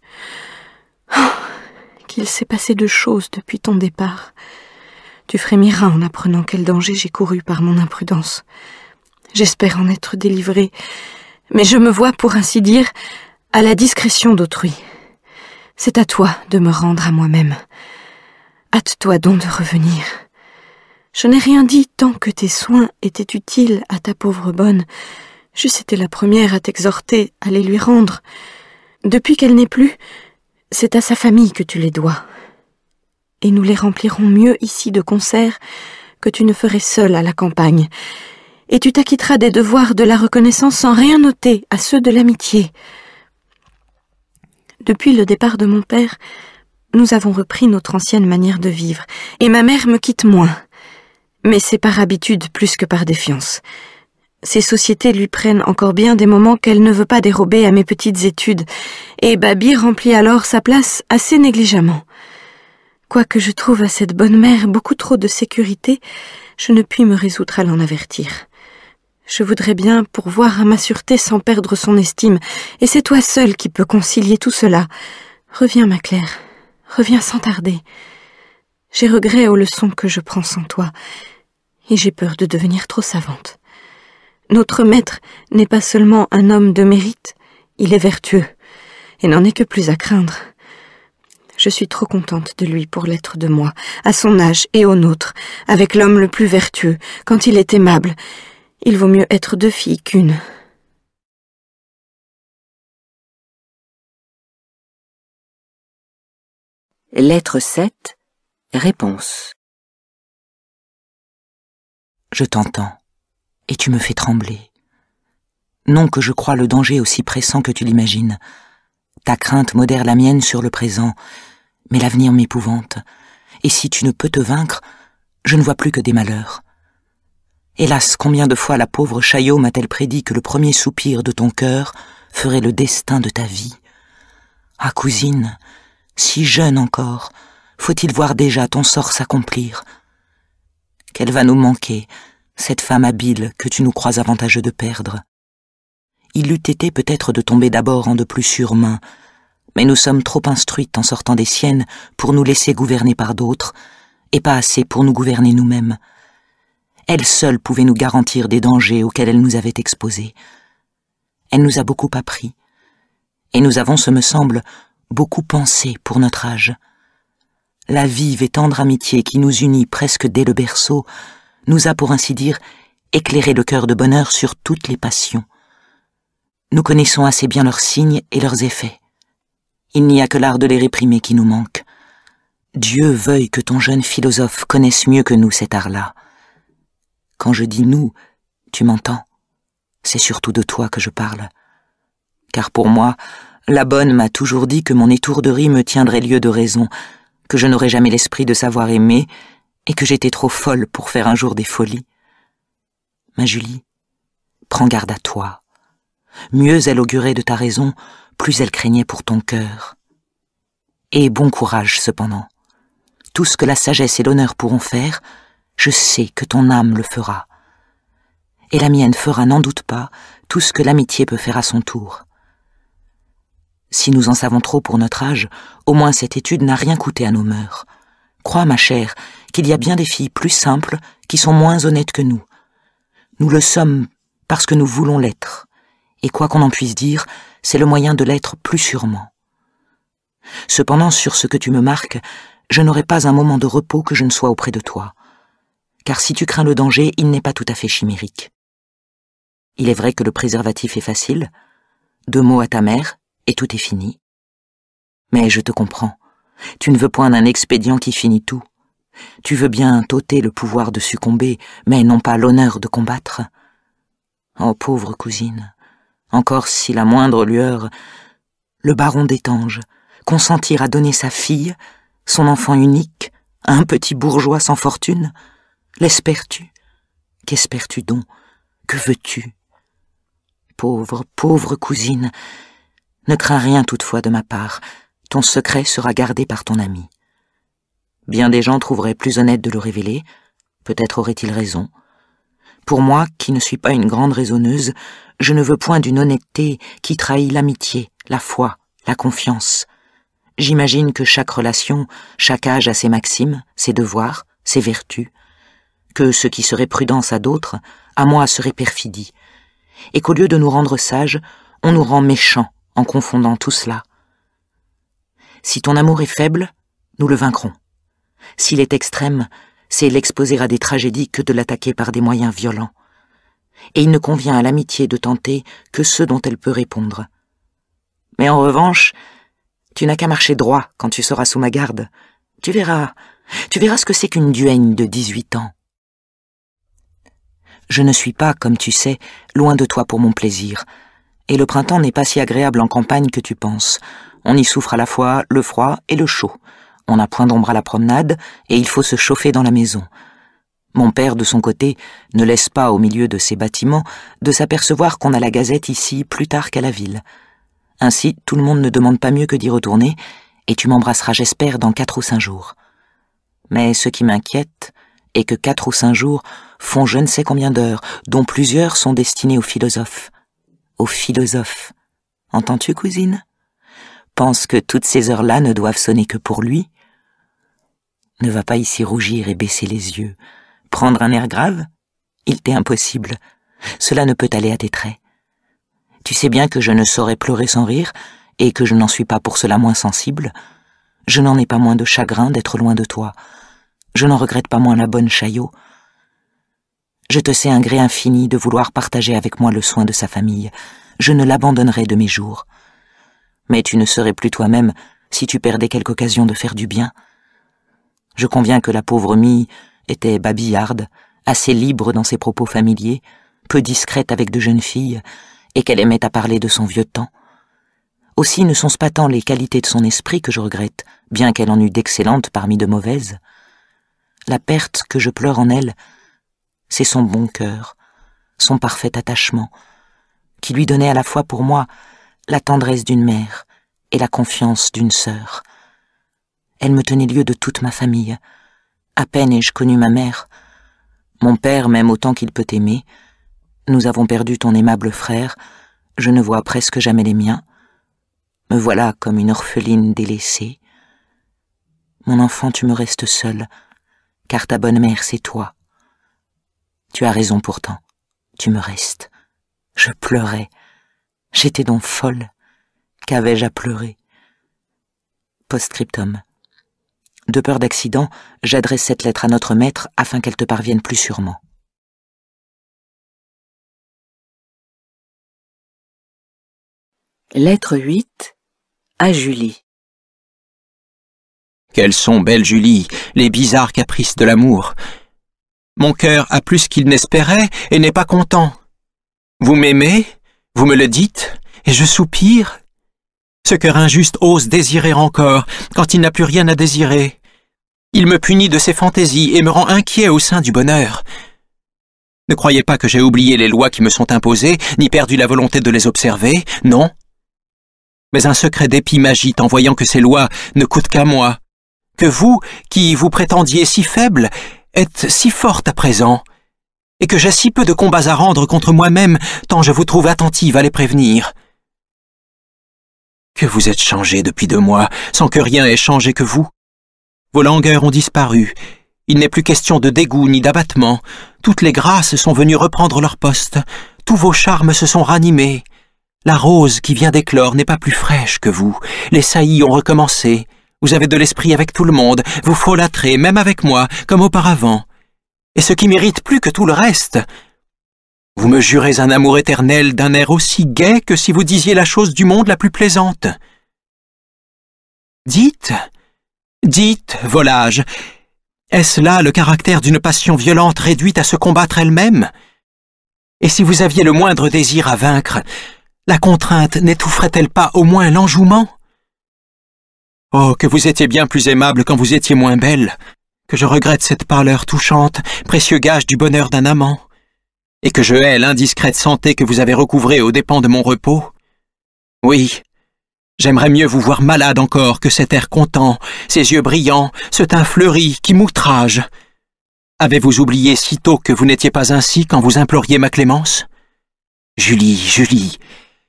oh, il s'est passé de choses depuis ton départ. Tu frémiras en apprenant quel danger j'ai couru par mon imprudence. J'espère en être délivrée, mais je me vois, pour ainsi dire, à la discrétion d'autrui. C'est à toi de me rendre à moi-même. Hâte-toi donc de revenir. Je n'ai rien dit tant que tes soins étaient utiles à ta pauvre bonne. J'eusse été la première à t'exhorter à les lui rendre. Depuis qu'elle n'est plus, c'est à sa famille que tu les dois. Et nous les remplirons mieux ici de concert que tu ne ferais seul à la campagne. Et tu t'acquitteras des devoirs de la reconnaissance sans rien noter à ceux de l'amitié. Depuis le départ de mon père, nous avons repris notre ancienne manière de vivre, et ma mère me quitte moins. Mais c'est par habitude plus que par défiance. Ces sociétés lui prennent encore bien des moments qu'elle ne veut pas dérober à mes petites études, et Babi remplit alors sa place assez négligemment. Quoique je trouve à cette bonne mère beaucoup trop de sécurité, je ne puis me résoudre à l'en avertir. Je voudrais bien pourvoir à ma sûreté sans perdre son estime, et c'est toi seule qui peux concilier tout cela. Reviens, ma Claire, reviens sans tarder. J'ai regret aux leçons que je prends sans toi, et j'ai peur de devenir trop savante. Notre maître n'est pas seulement un homme de mérite, il est vertueux, et n'en est que plus à craindre. Je suis trop contente de lui pour l'être de moi, à son âge et au nôtre, avec l'homme le plus vertueux, quand il est aimable. Il vaut mieux être deux filles qu'une. Lettre 7 Réponse Je t'entends et tu me fais trembler. Non que je croie le danger aussi pressant que tu l'imagines. Ta crainte modère la mienne sur le présent, mais l'avenir m'épouvante, et si tu ne peux te vaincre, je ne vois plus que des malheurs. Hélas, combien de fois la pauvre Chaillot m'a-t-elle prédit que le premier soupir de ton cœur ferait le destin de ta vie Ah, cousine, si jeune encore, faut-il voir déjà ton sort s'accomplir Qu'elle va nous manquer, cette femme habile que tu nous crois avantageux de perdre. Il eût été peut-être de tomber d'abord en de plus sûres mains, mais nous sommes trop instruites en sortant des siennes pour nous laisser gouverner par d'autres, et pas assez pour nous gouverner nous-mêmes. Elle seule pouvait nous garantir des dangers auxquels elle nous avait exposés. Elle nous a beaucoup appris, et nous avons, ce me semble, beaucoup pensé pour notre âge. La vive et tendre amitié qui nous unit presque dès le berceau nous a, pour ainsi dire, éclairé le cœur de bonheur sur toutes les passions. Nous connaissons assez bien leurs signes et leurs effets. Il n'y a que l'art de les réprimer qui nous manque. Dieu veuille que ton jeune philosophe connaisse mieux que nous cet art-là. Quand je dis nous, tu m'entends. C'est surtout de toi que je parle. Car pour moi, la bonne m'a toujours dit que mon étourderie me tiendrait lieu de raison, que je n'aurais jamais l'esprit de savoir aimer, et que j'étais trop folle pour faire un jour des folies. Ma Julie, prends garde à toi. Mieux elle augurait de ta raison, plus elle craignait pour ton cœur. Et bon courage cependant. Tout ce que la sagesse et l'honneur pourront faire, je sais que ton âme le fera. Et la mienne fera, n'en doute pas, tout ce que l'amitié peut faire à son tour. Si nous en savons trop pour notre âge, au moins cette étude n'a rien coûté à nos mœurs. Crois, ma chère, qu'il y a bien des filles plus simples qui sont moins honnêtes que nous. Nous le sommes parce que nous voulons l'être, et quoi qu'on en puisse dire, c'est le moyen de l'être plus sûrement. Cependant, sur ce que tu me marques, je n'aurai pas un moment de repos que je ne sois auprès de toi, car si tu crains le danger, il n'est pas tout à fait chimérique. Il est vrai que le préservatif est facile, deux mots à ta mère, et tout est fini. Mais je te comprends, tu ne veux point d'un expédient qui finit tout. Tu veux bien t'ôter le pouvoir de succomber, mais non pas l'honneur de combattre. Oh pauvre cousine, encore si la moindre lueur, le baron d'Étanges, consentir à donner sa fille, son enfant unique, à un petit bourgeois sans fortune L'espères-tu Qu'espères-tu donc Que veux-tu Pauvre, pauvre cousine, ne crains rien toutefois de ma part, ton secret sera gardé par ton ami. Bien des gens trouveraient plus honnête de le révéler, peut-être aurait-il raison. Pour moi, qui ne suis pas une grande raisonneuse, je ne veux point d'une honnêteté qui trahit l'amitié, la foi, la confiance. J'imagine que chaque relation, chaque âge a ses maximes, ses devoirs, ses vertus, que ce qui serait prudence à d'autres, à moi serait perfidie, et qu'au lieu de nous rendre sages, on nous rend méchants en confondant tout cela. Si ton amour est faible, nous le vaincrons. S'il est extrême, c'est l'exposer à des tragédies que de l'attaquer par des moyens violents. Et il ne convient à l'amitié de tenter que ceux dont elle peut répondre. Mais en revanche, tu n'as qu'à marcher droit quand tu seras sous ma garde. Tu verras, tu verras ce que c'est qu'une duègne de dix-huit ans. Je ne suis pas, comme tu sais, loin de toi pour mon plaisir. Et le printemps n'est pas si agréable en campagne que tu penses. On y souffre à la fois le froid et le chaud. On n'a point d'ombre à la promenade, et il faut se chauffer dans la maison. Mon père, de son côté, ne laisse pas, au milieu de ces bâtiments, de s'apercevoir qu'on a la gazette ici plus tard qu'à la ville. Ainsi, tout le monde ne demande pas mieux que d'y retourner, et tu m'embrasseras, j'espère, dans quatre ou cinq jours. Mais ce qui m'inquiète est que quatre ou cinq jours font je ne sais combien d'heures, dont plusieurs sont destinées aux philosophes. Aux philosophes. Entends-tu, cousine Pense que toutes ces heures-là ne doivent sonner que pour lui, ne va pas ici rougir et baisser les yeux. Prendre un air grave Il t'est impossible. Cela ne peut aller à tes traits. Tu sais bien que je ne saurais pleurer sans rire, et que je n'en suis pas pour cela moins sensible. Je n'en ai pas moins de chagrin d'être loin de toi. Je n'en regrette pas moins la bonne Chaillot. Je te sais un gré infini de vouloir partager avec moi le soin de sa famille. Je ne l'abandonnerai de mes jours. Mais tu ne serais plus toi-même si tu perdais quelque occasion de faire du bien. Je conviens que la pauvre Mie était babillarde, assez libre dans ses propos familiers, peu discrète avec de jeunes filles, et qu'elle aimait à parler de son vieux temps. Aussi ne sont-ce pas tant les qualités de son esprit que je regrette, bien qu'elle en eût d'excellentes parmi de mauvaises. La perte que je pleure en elle, c'est son bon cœur, son parfait attachement, qui lui donnait à la fois pour moi la tendresse d'une mère et la confiance d'une sœur. Elle me tenait lieu de toute ma famille. À peine ai-je connu ma mère. Mon père m'aime autant qu'il peut aimer. Nous avons perdu ton aimable frère. Je ne vois presque jamais les miens. Me voilà comme une orpheline délaissée. Mon enfant, tu me restes seule, car ta bonne mère, c'est toi. Tu as raison pourtant. Tu me restes. Je pleurais. J'étais donc folle. Qu'avais-je à pleurer Postscriptum. De peur d'accident, j'adresse cette lettre à notre maître afin qu'elle te parvienne plus sûrement. Lettre 8 à Julie Quelles sont, belle Julie, les bizarres caprices de l'amour Mon cœur a plus qu'il n'espérait et n'est pas content. Vous m'aimez, vous me le dites, et je soupire. Ce cœur injuste ose désirer encore, quand il n'a plus rien à désirer. Il me punit de ses fantaisies et me rend inquiet au sein du bonheur. Ne croyez pas que j'ai oublié les lois qui me sont imposées, ni perdu la volonté de les observer, non. Mais un secret dépit m'agite en voyant que ces lois ne coûtent qu'à moi, que vous, qui vous prétendiez si faible, êtes si forte à présent, et que j'ai si peu de combats à rendre contre moi-même tant je vous trouve attentive à les prévenir. Que vous êtes changé depuis deux mois, sans que rien ait changé que vous. Vos langueurs ont disparu. Il n'est plus question de dégoût ni d'abattement. Toutes les grâces sont venues reprendre leur poste. Tous vos charmes se sont ranimés. La rose qui vient d'éclore n'est pas plus fraîche que vous. Les saillies ont recommencé. Vous avez de l'esprit avec tout le monde. Vous folâtrez, même avec moi, comme auparavant. Et ce qui mérite plus que tout le reste, vous me jurez un amour éternel d'un air aussi gai que si vous disiez la chose du monde la plus plaisante. Dites, Dites, volage, est-ce là le caractère d'une passion violente réduite à se combattre elle-même Et si vous aviez le moindre désir à vaincre, la contrainte n'étoufferait-elle pas au moins l'enjouement Oh, que vous étiez bien plus aimable quand vous étiez moins belle, que je regrette cette parleur touchante, précieux gage du bonheur d'un amant, et que je hais l'indiscrète santé que vous avez recouvrée aux dépens de mon repos. Oui, J'aimerais mieux vous voir malade encore que cet air content, ces yeux brillants, ce teint fleuri qui m'outrage. Avez-vous oublié si tôt que vous n'étiez pas ainsi quand vous imploriez ma clémence Julie, Julie,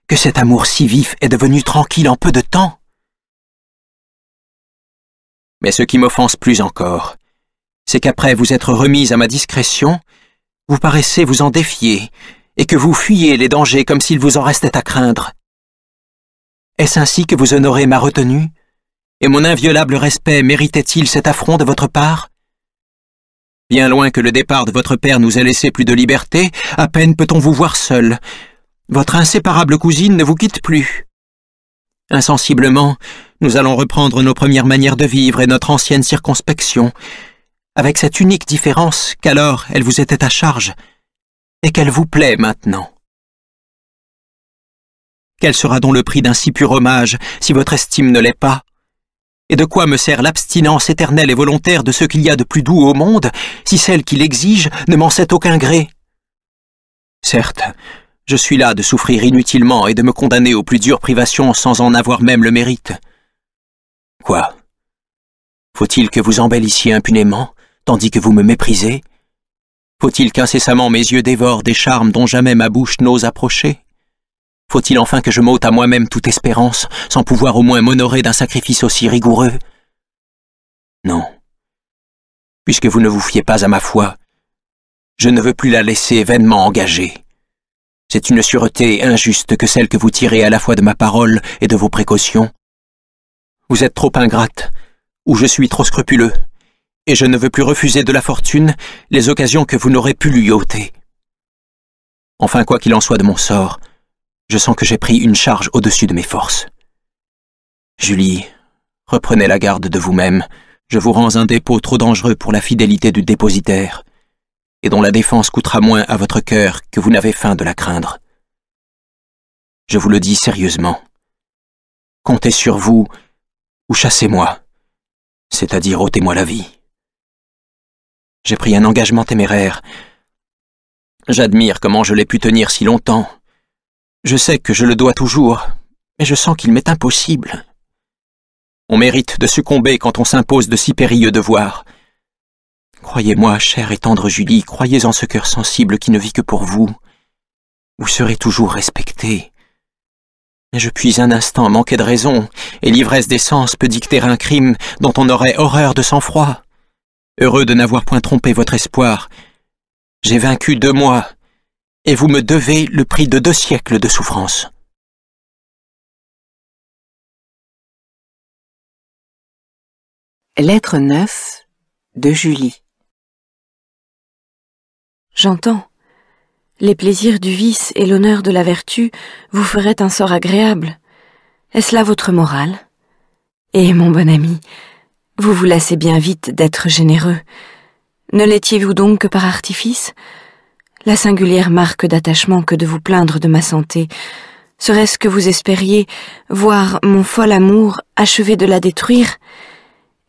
que cet amour si vif est devenu tranquille en peu de temps Mais ce qui m'offense plus encore, c'est qu'après vous être remise à ma discrétion, vous paraissez vous en défier, et que vous fuyez les dangers comme s'il vous en restait à craindre. Est-ce ainsi que vous honorez ma retenue Et mon inviolable respect méritait-il cet affront de votre part Bien loin que le départ de votre père nous ait laissé plus de liberté, à peine peut-on vous voir seul. Votre inséparable cousine ne vous quitte plus. Insensiblement, nous allons reprendre nos premières manières de vivre et notre ancienne circonspection, avec cette unique différence qu'alors elle vous était à charge, et qu'elle vous plaît maintenant. Quel sera donc le prix d'un si pur hommage, si votre estime ne l'est pas Et de quoi me sert l'abstinence éternelle et volontaire de ce qu'il y a de plus doux au monde, si celle qui l'exige ne m'en sait aucun gré Certes, je suis là de souffrir inutilement et de me condamner aux plus dures privations sans en avoir même le mérite. Quoi Faut-il que vous embellissiez impunément, tandis que vous me méprisez Faut-il qu'incessamment mes yeux dévorent des charmes dont jamais ma bouche n'ose approcher faut-il enfin que je m'ôte à moi-même toute espérance, sans pouvoir au moins m'honorer d'un sacrifice aussi rigoureux Non. Puisque vous ne vous fiez pas à ma foi, je ne veux plus la laisser vainement engagée. C'est une sûreté injuste que celle que vous tirez à la fois de ma parole et de vos précautions. Vous êtes trop ingrate, ou je suis trop scrupuleux, et je ne veux plus refuser de la fortune les occasions que vous n'aurez pu lui ôter. Enfin, quoi qu'il en soit de mon sort, je sens que j'ai pris une charge au-dessus de mes forces. Julie, reprenez la garde de vous-même. Je vous rends un dépôt trop dangereux pour la fidélité du dépositaire, et dont la défense coûtera moins à votre cœur que vous n'avez faim de la craindre. Je vous le dis sérieusement. Comptez sur vous, ou chassez-moi, c'est-à-dire ôtez-moi la vie. J'ai pris un engagement téméraire. J'admire comment je l'ai pu tenir si longtemps je sais que je le dois toujours, mais je sens qu'il m'est impossible. On mérite de succomber quand on s'impose de si périlleux devoirs. Croyez-moi, chère et tendre Julie, croyez en ce cœur sensible qui ne vit que pour vous. Vous serez toujours respectée. Mais je puis un instant manquer de raison, et l'ivresse des sens peut dicter un crime dont on aurait horreur de sang-froid. Heureux de n'avoir point trompé votre espoir, j'ai vaincu deux mois et vous me devez le prix de deux siècles de souffrance. Lettre 9 de Julie J'entends. Les plaisirs du vice et l'honneur de la vertu vous feraient un sort agréable. Est-ce là votre morale Et eh, mon bon ami, vous vous lassez bien vite d'être généreux. Ne l'étiez-vous donc que par artifice la singulière marque d'attachement que de vous plaindre de ma santé. Serait-ce que vous espériez voir mon fol amour achever de la détruire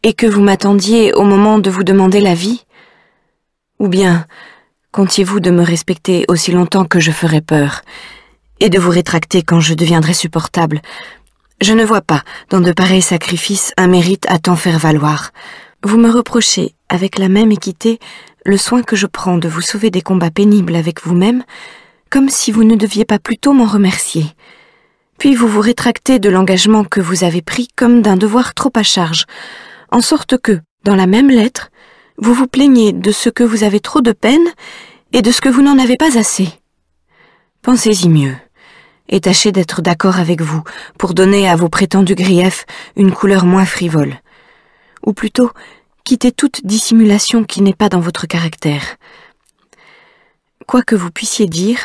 et que vous m'attendiez au moment de vous demander la vie Ou bien comptiez-vous de me respecter aussi longtemps que je ferai peur et de vous rétracter quand je deviendrai supportable Je ne vois pas, dans de pareils sacrifices, un mérite à tant faire valoir. Vous me reprochez, avec la même équité, le soin que je prends de vous sauver des combats pénibles avec vous-même, comme si vous ne deviez pas plutôt m'en remercier. Puis vous vous rétractez de l'engagement que vous avez pris comme d'un devoir trop à charge, en sorte que, dans la même lettre, vous vous plaignez de ce que vous avez trop de peine et de ce que vous n'en avez pas assez. Pensez-y mieux, et tâchez d'être d'accord avec vous pour donner à vos prétendus griefs une couleur moins frivole. Ou plutôt, Quittez toute dissimulation qui n'est pas dans votre caractère. Quoi que vous puissiez dire,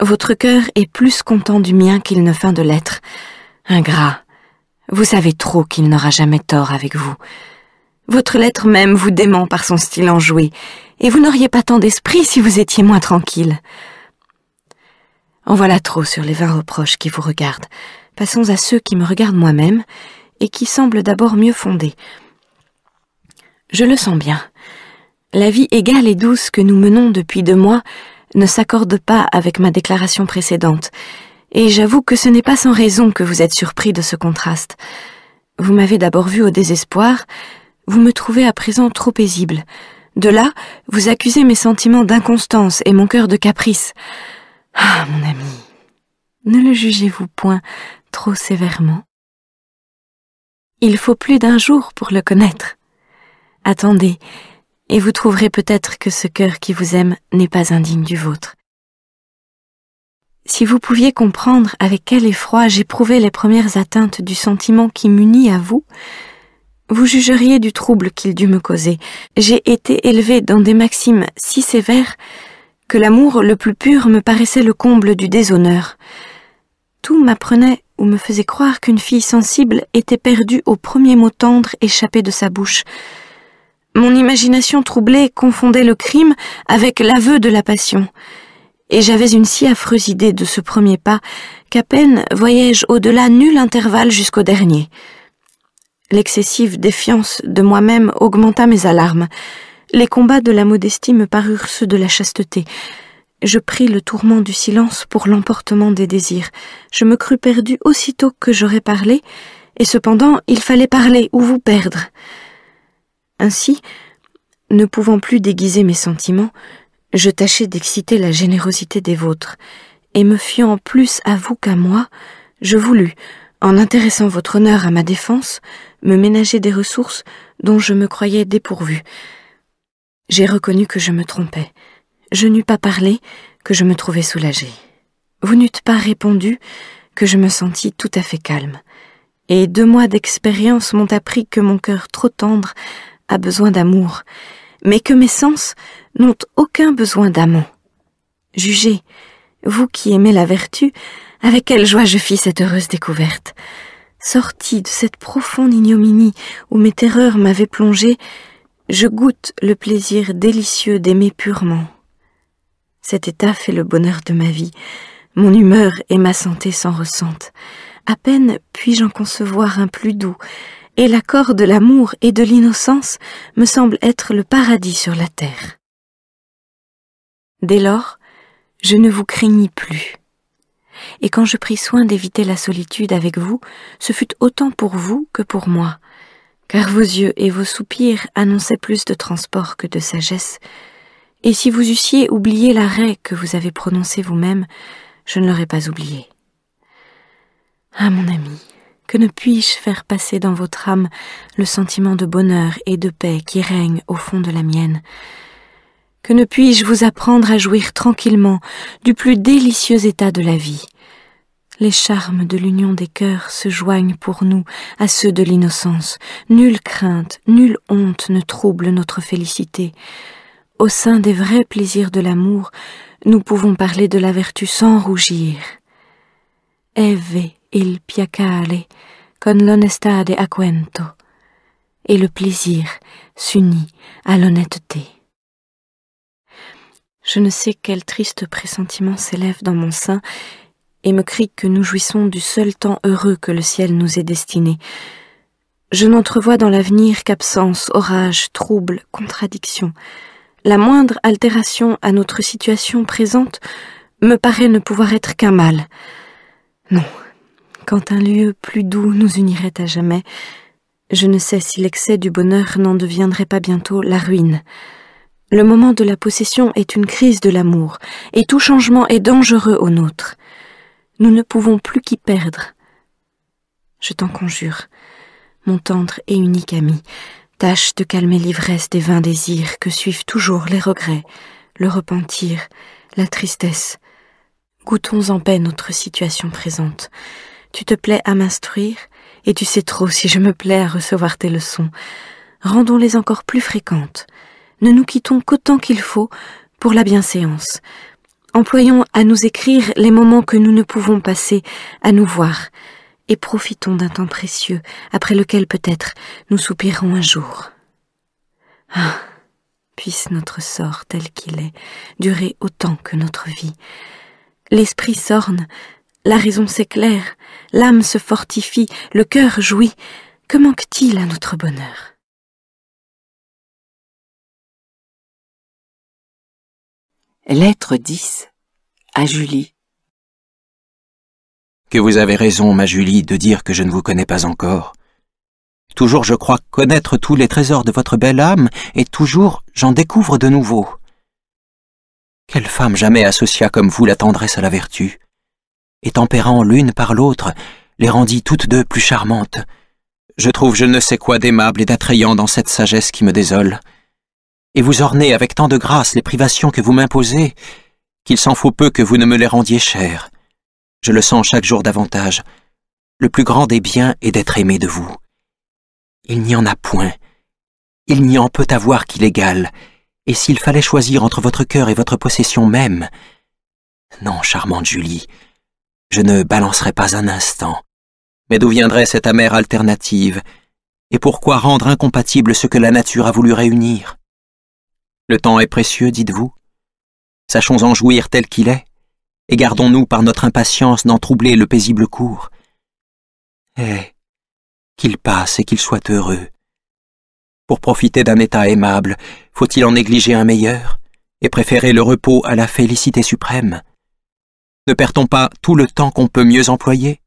votre cœur est plus content du mien qu'il ne feint de l'être. Ingrat, vous savez trop qu'il n'aura jamais tort avec vous. Votre lettre même vous dément par son style enjoué, et vous n'auriez pas tant d'esprit si vous étiez moins tranquille. En voilà trop sur les vains reproches qui vous regardent. Passons à ceux qui me regardent moi-même, et qui semblent d'abord mieux fondés. Je le sens bien. La vie égale et douce que nous menons depuis deux mois ne s'accorde pas avec ma déclaration précédente, et j'avoue que ce n'est pas sans raison que vous êtes surpris de ce contraste. Vous m'avez d'abord vu au désespoir, vous me trouvez à présent trop paisible. De là, vous accusez mes sentiments d'inconstance et mon cœur de caprice. Ah, mon ami, ne le jugez-vous point trop sévèrement Il faut plus d'un jour pour le connaître. Attendez, et vous trouverez peut-être que ce cœur qui vous aime n'est pas indigne du vôtre. Si vous pouviez comprendre avec quel effroi j'éprouvais les premières atteintes du sentiment qui m'unit à vous, vous jugeriez du trouble qu'il dut me causer. J'ai été élevée dans des maximes si sévères que l'amour le plus pur me paraissait le comble du déshonneur. Tout m'apprenait ou me faisait croire qu'une fille sensible était perdue au premier mot tendre échappé de sa bouche, mon imagination troublée confondait le crime avec l'aveu de la passion, et j'avais une si affreuse idée de ce premier pas qu'à peine voyais-je au-delà nul intervalle jusqu'au dernier. L'excessive défiance de moi-même augmenta mes alarmes. Les combats de la modestie me parurent ceux de la chasteté. Je pris le tourment du silence pour l'emportement des désirs. Je me crus perdu aussitôt que j'aurais parlé, et cependant il fallait parler ou vous perdre. Ainsi, ne pouvant plus déguiser mes sentiments, je tâchais d'exciter la générosité des vôtres, et me fiant plus à vous qu'à moi, je voulus, en intéressant votre honneur à ma défense, me ménager des ressources dont je me croyais dépourvu. J'ai reconnu que je me trompais. Je n'eus pas parlé que je me trouvais soulagée. Vous n'eûtes pas répondu que je me sentis tout à fait calme. Et deux mois d'expérience m'ont appris que mon cœur trop tendre a besoin d'amour, mais que mes sens n'ont aucun besoin d'amant. Jugez, vous qui aimez la vertu, avec quelle joie je fis cette heureuse découverte. Sortie de cette profonde ignominie où mes terreurs m'avaient plongée, je goûte le plaisir délicieux d'aimer purement. Cet état fait le bonheur de ma vie, mon humeur et ma santé s'en ressentent. À peine puis-je en concevoir un plus doux, et l'accord de l'amour et de l'innocence me semble être le paradis sur la terre. Dès lors, je ne vous craignis plus. Et quand je pris soin d'éviter la solitude avec vous, ce fut autant pour vous que pour moi, car vos yeux et vos soupirs annonçaient plus de transport que de sagesse, et si vous eussiez oublié l'arrêt que vous avez prononcé vous-même, je ne l'aurais pas oublié. Ah, mon ami, que ne puis-je faire passer dans votre âme le sentiment de bonheur et de paix qui règne au fond de la mienne Que ne puis-je vous apprendre à jouir tranquillement du plus délicieux état de la vie les charmes de l'union des cœurs se joignent pour nous à ceux de l'innocence. Nulle crainte, nulle honte ne trouble notre félicité. Au sein des vrais plaisirs de l'amour, nous pouvons parler de la vertu sans rougir. Ève il piacale con l'onestade acquento, et le plaisir s'unit à l'honnêteté. Je ne sais quel triste pressentiment s'élève dans mon sein et me crie que nous jouissons du seul temps heureux que le ciel nous est destiné. Je n'entrevois dans l'avenir qu'absence, orage, trouble, contradiction. La moindre altération à notre situation présente me paraît ne pouvoir être qu'un mal. Non, quand un lieu plus doux nous unirait à jamais, je ne sais si l'excès du bonheur n'en deviendrait pas bientôt la ruine. Le moment de la possession est une crise de l'amour, et tout changement est dangereux au nôtre. Nous ne pouvons plus qu'y perdre. Je t'en conjure, mon tendre et unique ami, tâche de calmer l'ivresse des vains désirs que suivent toujours les regrets, le repentir, la tristesse. Goûtons en paix notre situation présente. Tu te plais à m'instruire, et tu sais trop si je me plais à recevoir tes leçons. Rendons-les encore plus fréquentes. Ne nous quittons qu'autant qu'il faut pour la bienséance. Employons à nous écrire les moments que nous ne pouvons passer, à nous voir, et profitons d'un temps précieux, après lequel peut-être nous soupirons un jour. Ah, puisse notre sort tel qu'il est durer autant que notre vie. L'esprit s'orne, la raison s'éclaire, l'âme se fortifie, le cœur jouit, que manque-t-il à notre bonheur Lettre 10 à Julie Que vous avez raison, ma Julie, de dire que je ne vous connais pas encore. Toujours je crois connaître tous les trésors de votre belle âme, et toujours j'en découvre de nouveaux. Quelle femme jamais associa comme vous la tendresse à la vertu et tempérant l'une par l'autre, les rendit toutes deux plus charmantes. Je trouve je ne sais quoi d'aimable et d'attrayant dans cette sagesse qui me désole. Et vous ornez avec tant de grâce les privations que vous m'imposez, qu'il s'en faut peu que vous ne me les rendiez chères. Je le sens chaque jour davantage. Le plus grand des biens est d'être aimé de vous. Il n'y en a point. Il n'y en peut avoir qui l'égale. Et s'il fallait choisir entre votre cœur et votre possession même... Non, charmante Julie, je ne balancerai pas un instant. Mais d'où viendrait cette amère alternative Et pourquoi rendre incompatible ce que la nature a voulu réunir Le temps est précieux, dites-vous. Sachons en jouir tel qu'il est, et gardons-nous par notre impatience d'en troubler le paisible cours. Eh, qu'il passe et qu'il soit heureux. Pour profiter d'un état aimable, faut-il en négliger un meilleur et préférer le repos à la félicité suprême ne perdons pas tout le temps qu'on peut mieux employer.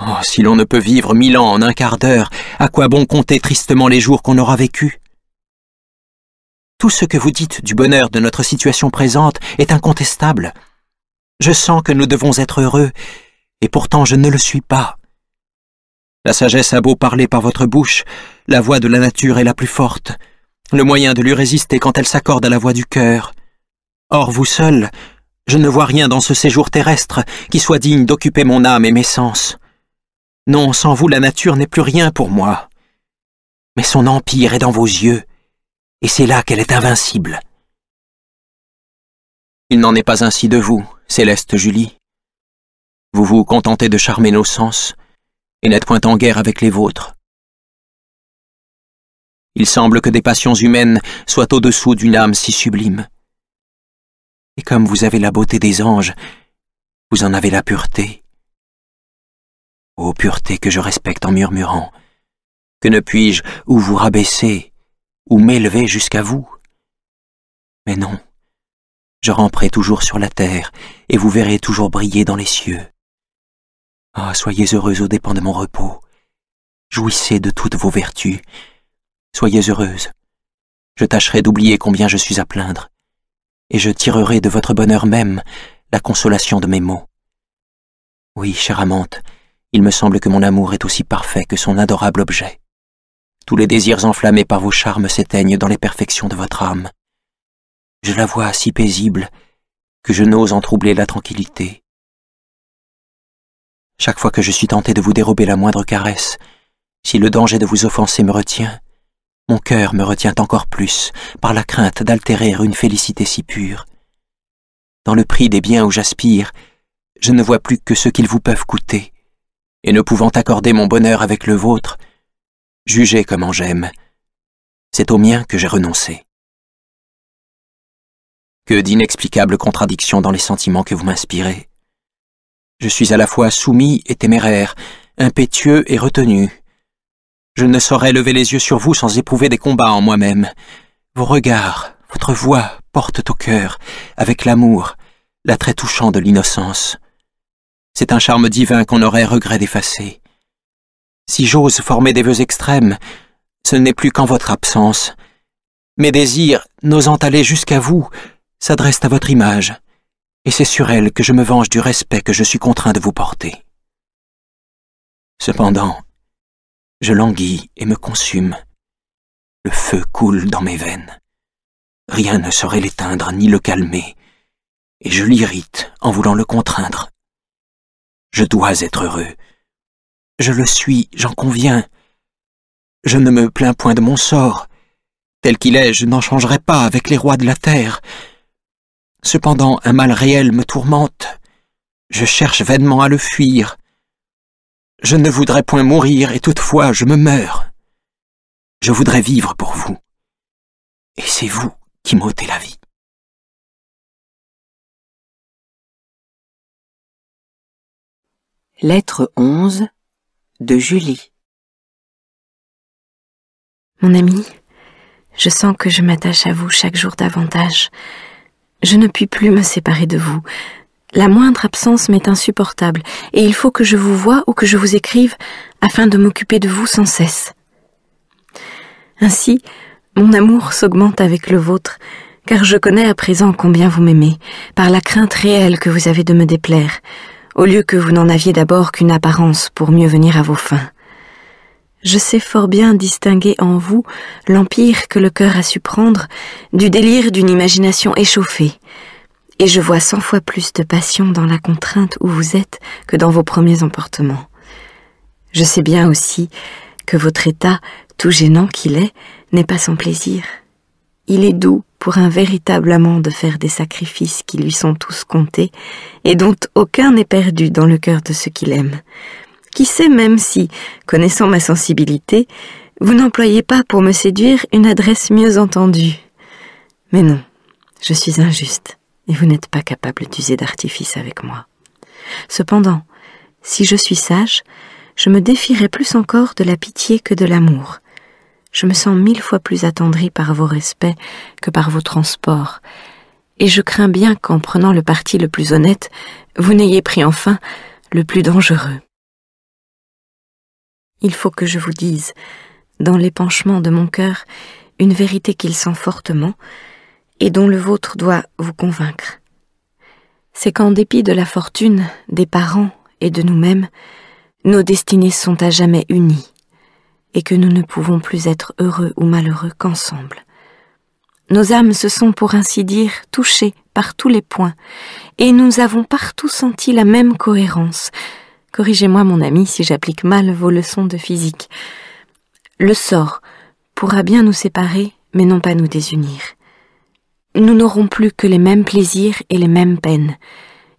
Oh, si l'on ne peut vivre mille ans en un quart d'heure, à quoi bon compter tristement les jours qu'on aura vécus Tout ce que vous dites du bonheur de notre situation présente est incontestable. Je sens que nous devons être heureux, et pourtant je ne le suis pas. La sagesse a beau parler par votre bouche, la voix de la nature est la plus forte, le moyen de lui résister quand elle s'accorde à la voix du cœur. Or vous seul, je ne vois rien dans ce séjour terrestre qui soit digne d'occuper mon âme et mes sens. Non, sans vous la nature n'est plus rien pour moi. Mais son empire est dans vos yeux, et c'est là qu'elle est invincible. Il n'en est pas ainsi de vous, Céleste Julie. Vous vous contentez de charmer nos sens, et n'êtes point en guerre avec les vôtres. Il semble que des passions humaines soient au-dessous d'une âme si sublime comme vous avez la beauté des anges, vous en avez la pureté. Ô pureté que je respecte en murmurant, que ne puis-je ou vous rabaisser, ou m'élever jusqu'à vous Mais non, je ramperai toujours sur la terre, et vous verrez toujours briller dans les cieux. Ah, soyez heureuse aux dépens de mon repos, jouissez de toutes vos vertus, soyez heureuse. Je tâcherai d'oublier combien je suis à plaindre, et je tirerai de votre bonheur même la consolation de mes maux. Oui, chère amante, il me semble que mon amour est aussi parfait que son adorable objet. Tous les désirs enflammés par vos charmes s'éteignent dans les perfections de votre âme. Je la vois si paisible que je n'ose en troubler la tranquillité. Chaque fois que je suis tenté de vous dérober la moindre caresse, si le danger de vous offenser me retient, mon cœur me retient encore plus par la crainte d'altérer une félicité si pure. Dans le prix des biens où j'aspire, je ne vois plus que ce qu'ils vous peuvent coûter, et ne pouvant accorder mon bonheur avec le vôtre, jugez comment j'aime. C'est au mien que j'ai renoncé. Que d'inexplicables contradictions dans les sentiments que vous m'inspirez. Je suis à la fois soumis et téméraire, impétueux et retenu, je ne saurais lever les yeux sur vous sans éprouver des combats en moi-même. Vos regards, votre voix portent au cœur, avec l'amour, l'attrait touchant de l'innocence. C'est un charme divin qu'on aurait regret d'effacer. Si j'ose former des vœux extrêmes, ce n'est plus qu'en votre absence. Mes désirs, n'osant aller jusqu'à vous, s'adressent à votre image, et c'est sur elle que je me venge du respect que je suis contraint de vous porter. Cependant, je languis et me consume. Le feu coule dans mes veines. Rien ne saurait l'éteindre ni le calmer, et je l'irrite en voulant le contraindre. Je dois être heureux. Je le suis, j'en conviens. Je ne me plains point de mon sort. Tel qu'il est, je n'en changerai pas avec les rois de la terre. Cependant, un mal réel me tourmente. Je cherche vainement à le fuir. Je ne voudrais point mourir, et toutefois je me meurs. Je voudrais vivre pour vous. Et c'est vous qui m'ôtez la vie. Lettre 11 de Julie Mon ami, je sens que je m'attache à vous chaque jour davantage. Je ne puis plus me séparer de vous. La moindre absence m'est insupportable, et il faut que je vous voie ou que je vous écrive afin de m'occuper de vous sans cesse. Ainsi, mon amour s'augmente avec le vôtre, car je connais à présent combien vous m'aimez, par la crainte réelle que vous avez de me déplaire, au lieu que vous n'en aviez d'abord qu'une apparence pour mieux venir à vos fins. Je sais fort bien distinguer en vous l'empire que le cœur a su prendre du délire d'une imagination échauffée, et je vois cent fois plus de passion dans la contrainte où vous êtes que dans vos premiers emportements. Je sais bien aussi que votre état, tout gênant qu'il est, n'est pas sans plaisir. Il est doux pour un véritable amant de faire des sacrifices qui lui sont tous comptés et dont aucun n'est perdu dans le cœur de ceux qu'il aime. Qui sait même si, connaissant ma sensibilité, vous n'employez pas pour me séduire une adresse mieux entendue. Mais non, je suis injuste et vous n'êtes pas capable d'user d'artifice avec moi. Cependant, si je suis sage, je me défierai plus encore de la pitié que de l'amour. Je me sens mille fois plus attendrie par vos respects que par vos transports, et je crains bien qu'en prenant le parti le plus honnête, vous n'ayez pris enfin le plus dangereux. Il faut que je vous dise, dans l'épanchement de mon cœur, une vérité qu'il sent fortement, et dont le vôtre doit vous convaincre. C'est qu'en dépit de la fortune, des parents et de nous-mêmes, nos destinées sont à jamais unies, et que nous ne pouvons plus être heureux ou malheureux qu'ensemble. Nos âmes se sont, pour ainsi dire, touchées par tous les points, et nous avons partout senti la même cohérence. Corrigez-moi, mon ami, si j'applique mal vos leçons de physique. Le sort pourra bien nous séparer, mais non pas nous désunir nous n'aurons plus que les mêmes plaisirs et les mêmes peines.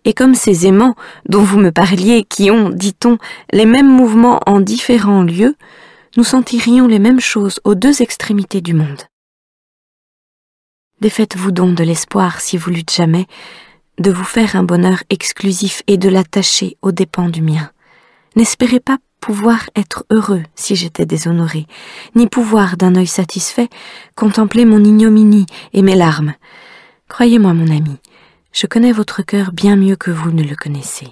Et comme ces aimants dont vous me parliez, qui ont, dit-on, les mêmes mouvements en différents lieux, nous sentirions les mêmes choses aux deux extrémités du monde. Défaites-vous donc de l'espoir, si vous luttez jamais, de vous faire un bonheur exclusif et de l'attacher aux dépens du mien. N'espérez pas pouvoir être heureux si j'étais déshonoré, ni pouvoir, d'un œil satisfait, contempler mon ignominie et mes larmes. Croyez-moi, mon ami, je connais votre cœur bien mieux que vous ne le connaissez.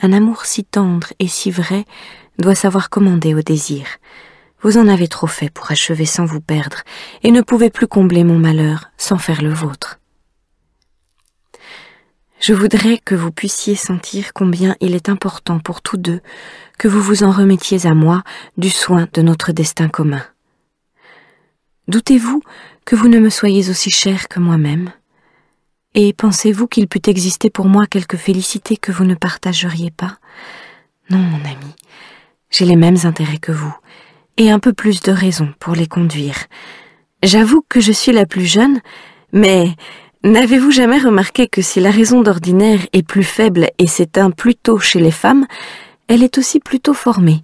Un amour si tendre et si vrai doit savoir commander au désir. Vous en avez trop fait pour achever sans vous perdre, et ne pouvez plus combler mon malheur sans faire le vôtre. Je voudrais que vous puissiez sentir combien il est important pour tous deux que vous vous en remettiez à moi du soin de notre destin commun. Doutez-vous que vous ne me soyez aussi cher que moi-même Et pensez-vous qu'il pût exister pour moi quelque félicité que vous ne partageriez pas Non, mon ami, j'ai les mêmes intérêts que vous, et un peu plus de raisons pour les conduire. J'avoue que je suis la plus jeune, mais n'avez-vous jamais remarqué que si la raison d'ordinaire est plus faible et s'éteint plus tôt chez les femmes, elle est aussi plutôt formée,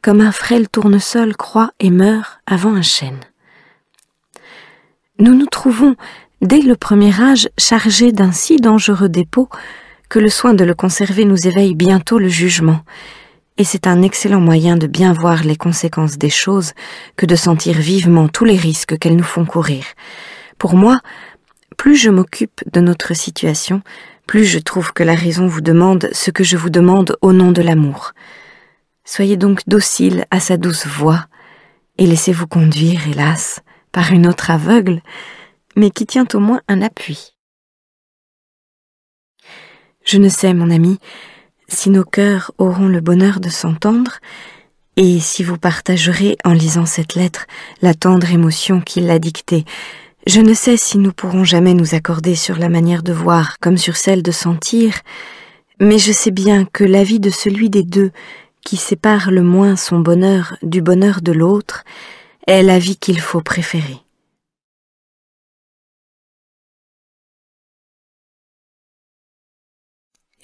comme un frêle tournesol croît et meurt avant un chêne. Nous nous trouvons, dès le premier âge, chargés d'un si dangereux dépôt que le soin de le conserver nous éveille bientôt le jugement, et c'est un excellent moyen de bien voir les conséquences des choses que de sentir vivement tous les risques qu'elles nous font courir. Pour moi, plus je m'occupe de notre situation, plus je trouve que la raison vous demande ce que je vous demande au nom de l'amour. Soyez donc docile à sa douce voix, et laissez-vous conduire, hélas, par une autre aveugle, mais qui tient au moins un appui. Je ne sais, mon ami, si nos cœurs auront le bonheur de s'entendre, et si vous partagerez, en lisant cette lettre, la tendre émotion qui l'a dictée, je ne sais si nous pourrons jamais nous accorder sur la manière de voir comme sur celle de sentir, mais je sais bien que l'avis de celui des deux qui sépare le moins son bonheur du bonheur de l'autre est la vie qu'il faut préférer.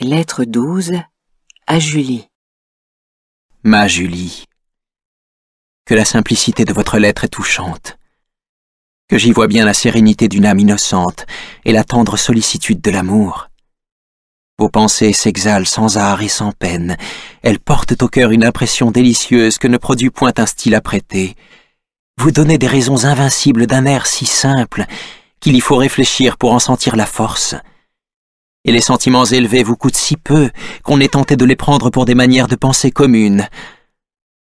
Lettre 12 à Julie Ma Julie, que la simplicité de votre lettre est touchante, que j'y vois bien la sérénité d'une âme innocente et la tendre sollicitude de l'amour. Vos pensées s'exhalent sans art et sans peine, elles portent au cœur une impression délicieuse que ne produit point un style apprêté. Vous donnez des raisons invincibles d'un air si simple qu'il y faut réfléchir pour en sentir la force. Et les sentiments élevés vous coûtent si peu qu'on est tenté de les prendre pour des manières de penser communes.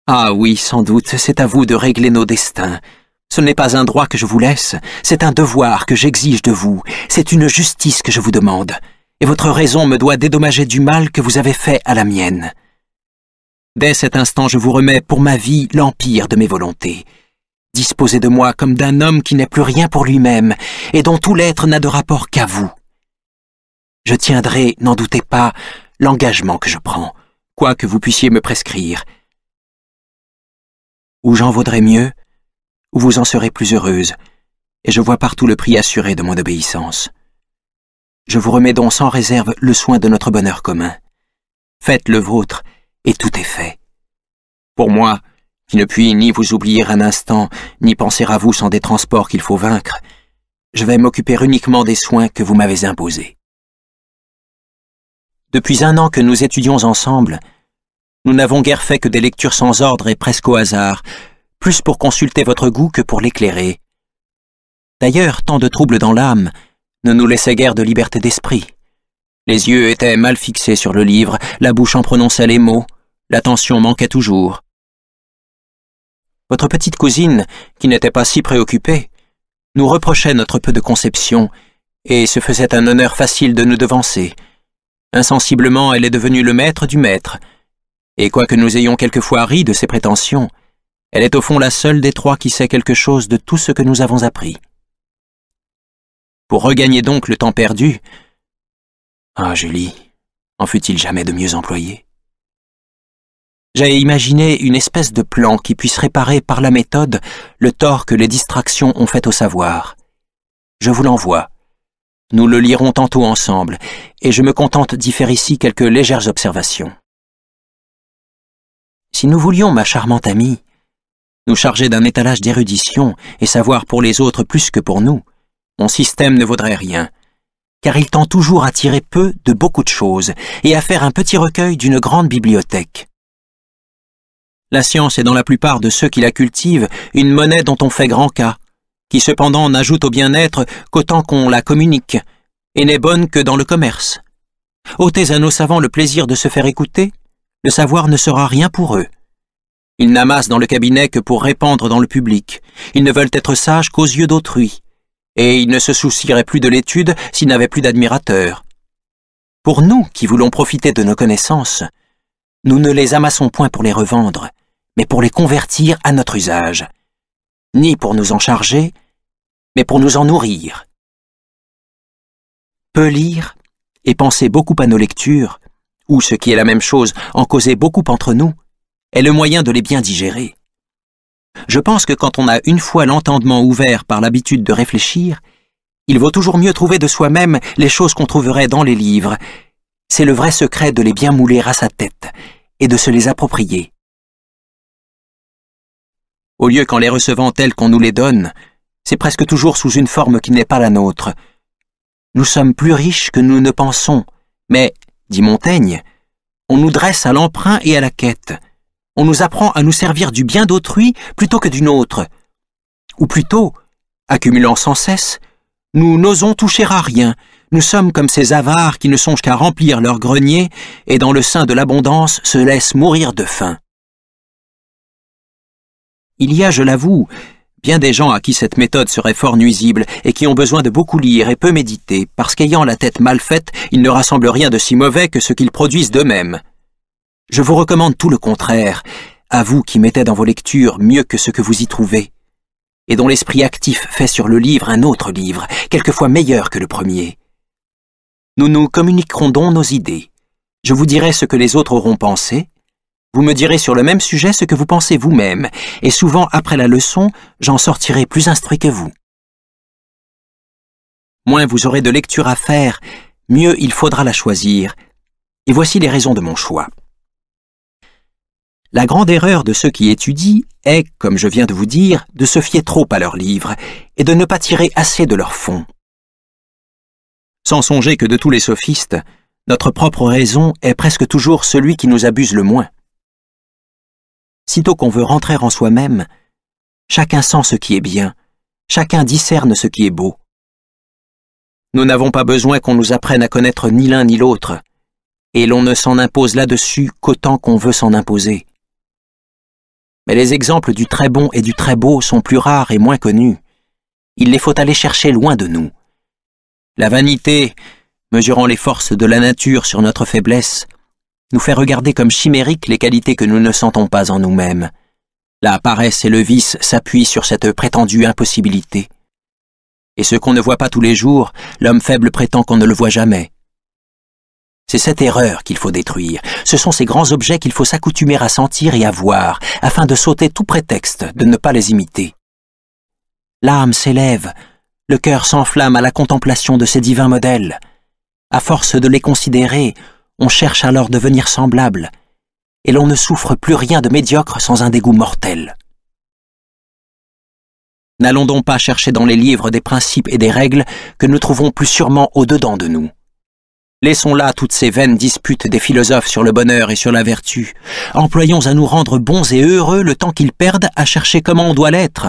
Ah oui, sans doute, c'est à vous de régler nos destins. Ce n'est pas un droit que je vous laisse, c'est un devoir que j'exige de vous, c'est une justice que je vous demande, et votre raison me doit dédommager du mal que vous avez fait à la mienne. Dès cet instant, je vous remets pour ma vie l'empire de mes volontés. Disposez de moi comme d'un homme qui n'est plus rien pour lui-même et dont tout l'être n'a de rapport qu'à vous. Je tiendrai, n'en doutez pas, l'engagement que je prends, quoi que vous puissiez me prescrire. Ou j'en vaudrais mieux, vous en serez plus heureuse, et je vois partout le prix assuré de mon obéissance. Je vous remets donc sans réserve le soin de notre bonheur commun. Faites le vôtre, et tout est fait. Pour moi, qui ne puis ni vous oublier un instant, ni penser à vous sans des transports qu'il faut vaincre, je vais m'occuper uniquement des soins que vous m'avez imposés. Depuis un an que nous étudions ensemble, nous n'avons guère fait que des lectures sans ordre et presque au hasard, plus pour consulter votre goût que pour l'éclairer. D'ailleurs, tant de troubles dans l'âme ne nous laissaient guère de liberté d'esprit. Les yeux étaient mal fixés sur le livre, la bouche en prononçait les mots, l'attention manquait toujours. Votre petite cousine, qui n'était pas si préoccupée, nous reprochait notre peu de conception et se faisait un honneur facile de nous devancer. Insensiblement, elle est devenue le maître du maître, et quoique nous ayons quelquefois ri de ses prétentions, elle est au fond la seule des trois qui sait quelque chose de tout ce que nous avons appris. Pour regagner donc le temps perdu... Ah, Julie, en fut-il jamais de mieux employé J'ai imaginé une espèce de plan qui puisse réparer par la méthode le tort que les distractions ont fait au savoir. Je vous l'envoie. Nous le lirons tantôt ensemble, et je me contente d'y faire ici quelques légères observations. Si nous voulions, ma charmante amie, nous charger d'un étalage d'érudition et savoir pour les autres plus que pour nous, mon système ne vaudrait rien, car il tend toujours à tirer peu de beaucoup de choses et à faire un petit recueil d'une grande bibliothèque. La science est dans la plupart de ceux qui la cultivent une monnaie dont on fait grand cas, qui cependant n'ajoute au bien-être qu'autant qu'on la communique, et n'est bonne que dans le commerce. Ôtez à nos savants le plaisir de se faire écouter, le savoir ne sera rien pour eux. Ils n'amassent dans le cabinet que pour répandre dans le public. Ils ne veulent être sages qu'aux yeux d'autrui. Et ils ne se soucieraient plus de l'étude s'ils n'avaient plus d'admirateurs. Pour nous qui voulons profiter de nos connaissances, nous ne les amassons point pour les revendre, mais pour les convertir à notre usage. Ni pour nous en charger, mais pour nous en nourrir. Peu lire et penser beaucoup à nos lectures, ou ce qui est la même chose, en causer beaucoup entre nous, est le moyen de les bien digérer. Je pense que quand on a une fois l'entendement ouvert par l'habitude de réfléchir, il vaut toujours mieux trouver de soi-même les choses qu'on trouverait dans les livres. C'est le vrai secret de les bien mouler à sa tête et de se les approprier. Au lieu qu'en les recevant telles qu'on nous les donne, c'est presque toujours sous une forme qui n'est pas la nôtre. Nous sommes plus riches que nous ne pensons, mais, dit Montaigne, on nous dresse à l'emprunt et à la quête on nous apprend à nous servir du bien d'autrui plutôt que du nôtre. Ou plutôt, accumulant sans cesse, nous n'osons toucher à rien, nous sommes comme ces avares qui ne songent qu'à remplir leur grenier et dans le sein de l'abondance se laissent mourir de faim. Il y a, je l'avoue, bien des gens à qui cette méthode serait fort nuisible et qui ont besoin de beaucoup lire et peu méditer, parce qu'ayant la tête mal faite, ils ne rassemblent rien de si mauvais que ce qu'ils produisent d'eux-mêmes. Je vous recommande tout le contraire, à vous qui mettez dans vos lectures mieux que ce que vous y trouvez, et dont l'esprit actif fait sur le livre un autre livre, quelquefois meilleur que le premier. Nous nous communiquerons donc nos idées. Je vous dirai ce que les autres auront pensé, vous me direz sur le même sujet ce que vous pensez vous-même, et souvent après la leçon, j'en sortirai plus instruit que vous. Moins vous aurez de lecture à faire, mieux il faudra la choisir, et voici les raisons de mon choix. La grande erreur de ceux qui étudient est, comme je viens de vous dire, de se fier trop à leurs livres et de ne pas tirer assez de leur fond. Sans songer que de tous les sophistes, notre propre raison est presque toujours celui qui nous abuse le moins. Sitôt qu'on veut rentrer en soi-même, chacun sent ce qui est bien, chacun discerne ce qui est beau. Nous n'avons pas besoin qu'on nous apprenne à connaître ni l'un ni l'autre, et l'on ne s'en impose là-dessus qu'autant qu'on veut s'en imposer mais les exemples du très bon et du très beau sont plus rares et moins connus. Il les faut aller chercher loin de nous. La vanité, mesurant les forces de la nature sur notre faiblesse, nous fait regarder comme chimériques les qualités que nous ne sentons pas en nous-mêmes. La paresse et le vice s'appuient sur cette prétendue impossibilité. Et ce qu'on ne voit pas tous les jours, l'homme faible prétend qu'on ne le voit jamais. C'est cette erreur qu'il faut détruire. Ce sont ces grands objets qu'il faut s'accoutumer à sentir et à voir, afin de sauter tout prétexte, de ne pas les imiter. L'âme s'élève, le cœur s'enflamme à la contemplation de ces divins modèles. À force de les considérer, on cherche alors devenir semblable, et l'on ne souffre plus rien de médiocre sans un dégoût mortel. N'allons donc pas chercher dans les livres des principes et des règles que nous trouvons plus sûrement au-dedans de nous. Laissons là toutes ces vaines disputes des philosophes sur le bonheur et sur la vertu. Employons à nous rendre bons et heureux le temps qu'ils perdent à chercher comment on doit l'être.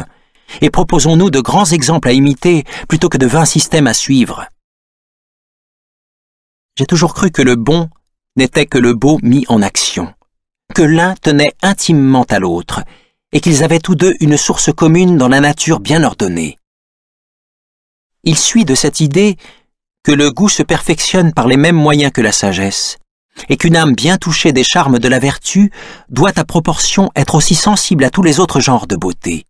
Et proposons-nous de grands exemples à imiter plutôt que de vains systèmes à suivre. J'ai toujours cru que le bon n'était que le beau mis en action, que l'un tenait intimement à l'autre, et qu'ils avaient tous deux une source commune dans la nature bien ordonnée. Il suit de cette idée que le goût se perfectionne par les mêmes moyens que la sagesse, et qu'une âme bien touchée des charmes de la vertu doit à proportion être aussi sensible à tous les autres genres de beauté.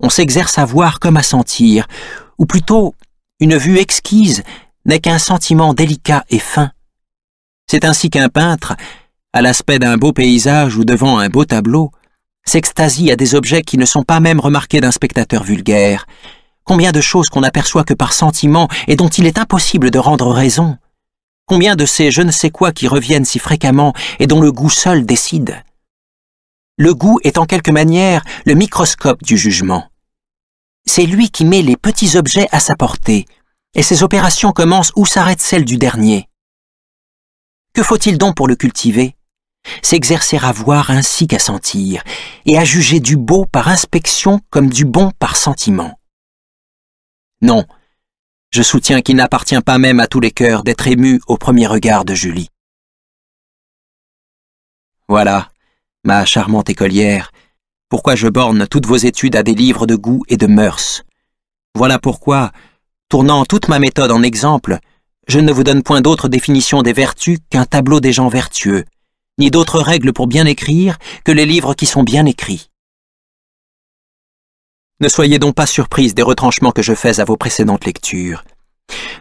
On s'exerce à voir comme à sentir, ou plutôt, une vue exquise n'est qu'un sentiment délicat et fin. C'est ainsi qu'un peintre, à l'aspect d'un beau paysage ou devant un beau tableau, s'extasie à des objets qui ne sont pas même remarqués d'un spectateur vulgaire, Combien de choses qu'on n'aperçoit que par sentiment et dont il est impossible de rendre raison Combien de ces je ne sais quoi qui reviennent si fréquemment et dont le goût seul décide Le goût est en quelque manière le microscope du jugement. C'est lui qui met les petits objets à sa portée, et ses opérations commencent ou s'arrêtent celles du dernier. Que faut-il donc pour le cultiver S'exercer à voir ainsi qu'à sentir, et à juger du beau par inspection comme du bon par sentiment. Non, je soutiens qu'il n'appartient pas même à tous les cœurs d'être ému au premier regard de Julie. Voilà, ma charmante écolière, pourquoi je borne toutes vos études à des livres de goût et de mœurs. Voilà pourquoi, tournant toute ma méthode en exemple, je ne vous donne point d'autre définition des vertus qu'un tableau des gens vertueux, ni d'autres règles pour bien écrire que les livres qui sont bien écrits. Ne soyez donc pas surprise des retranchements que je fais à vos précédentes lectures.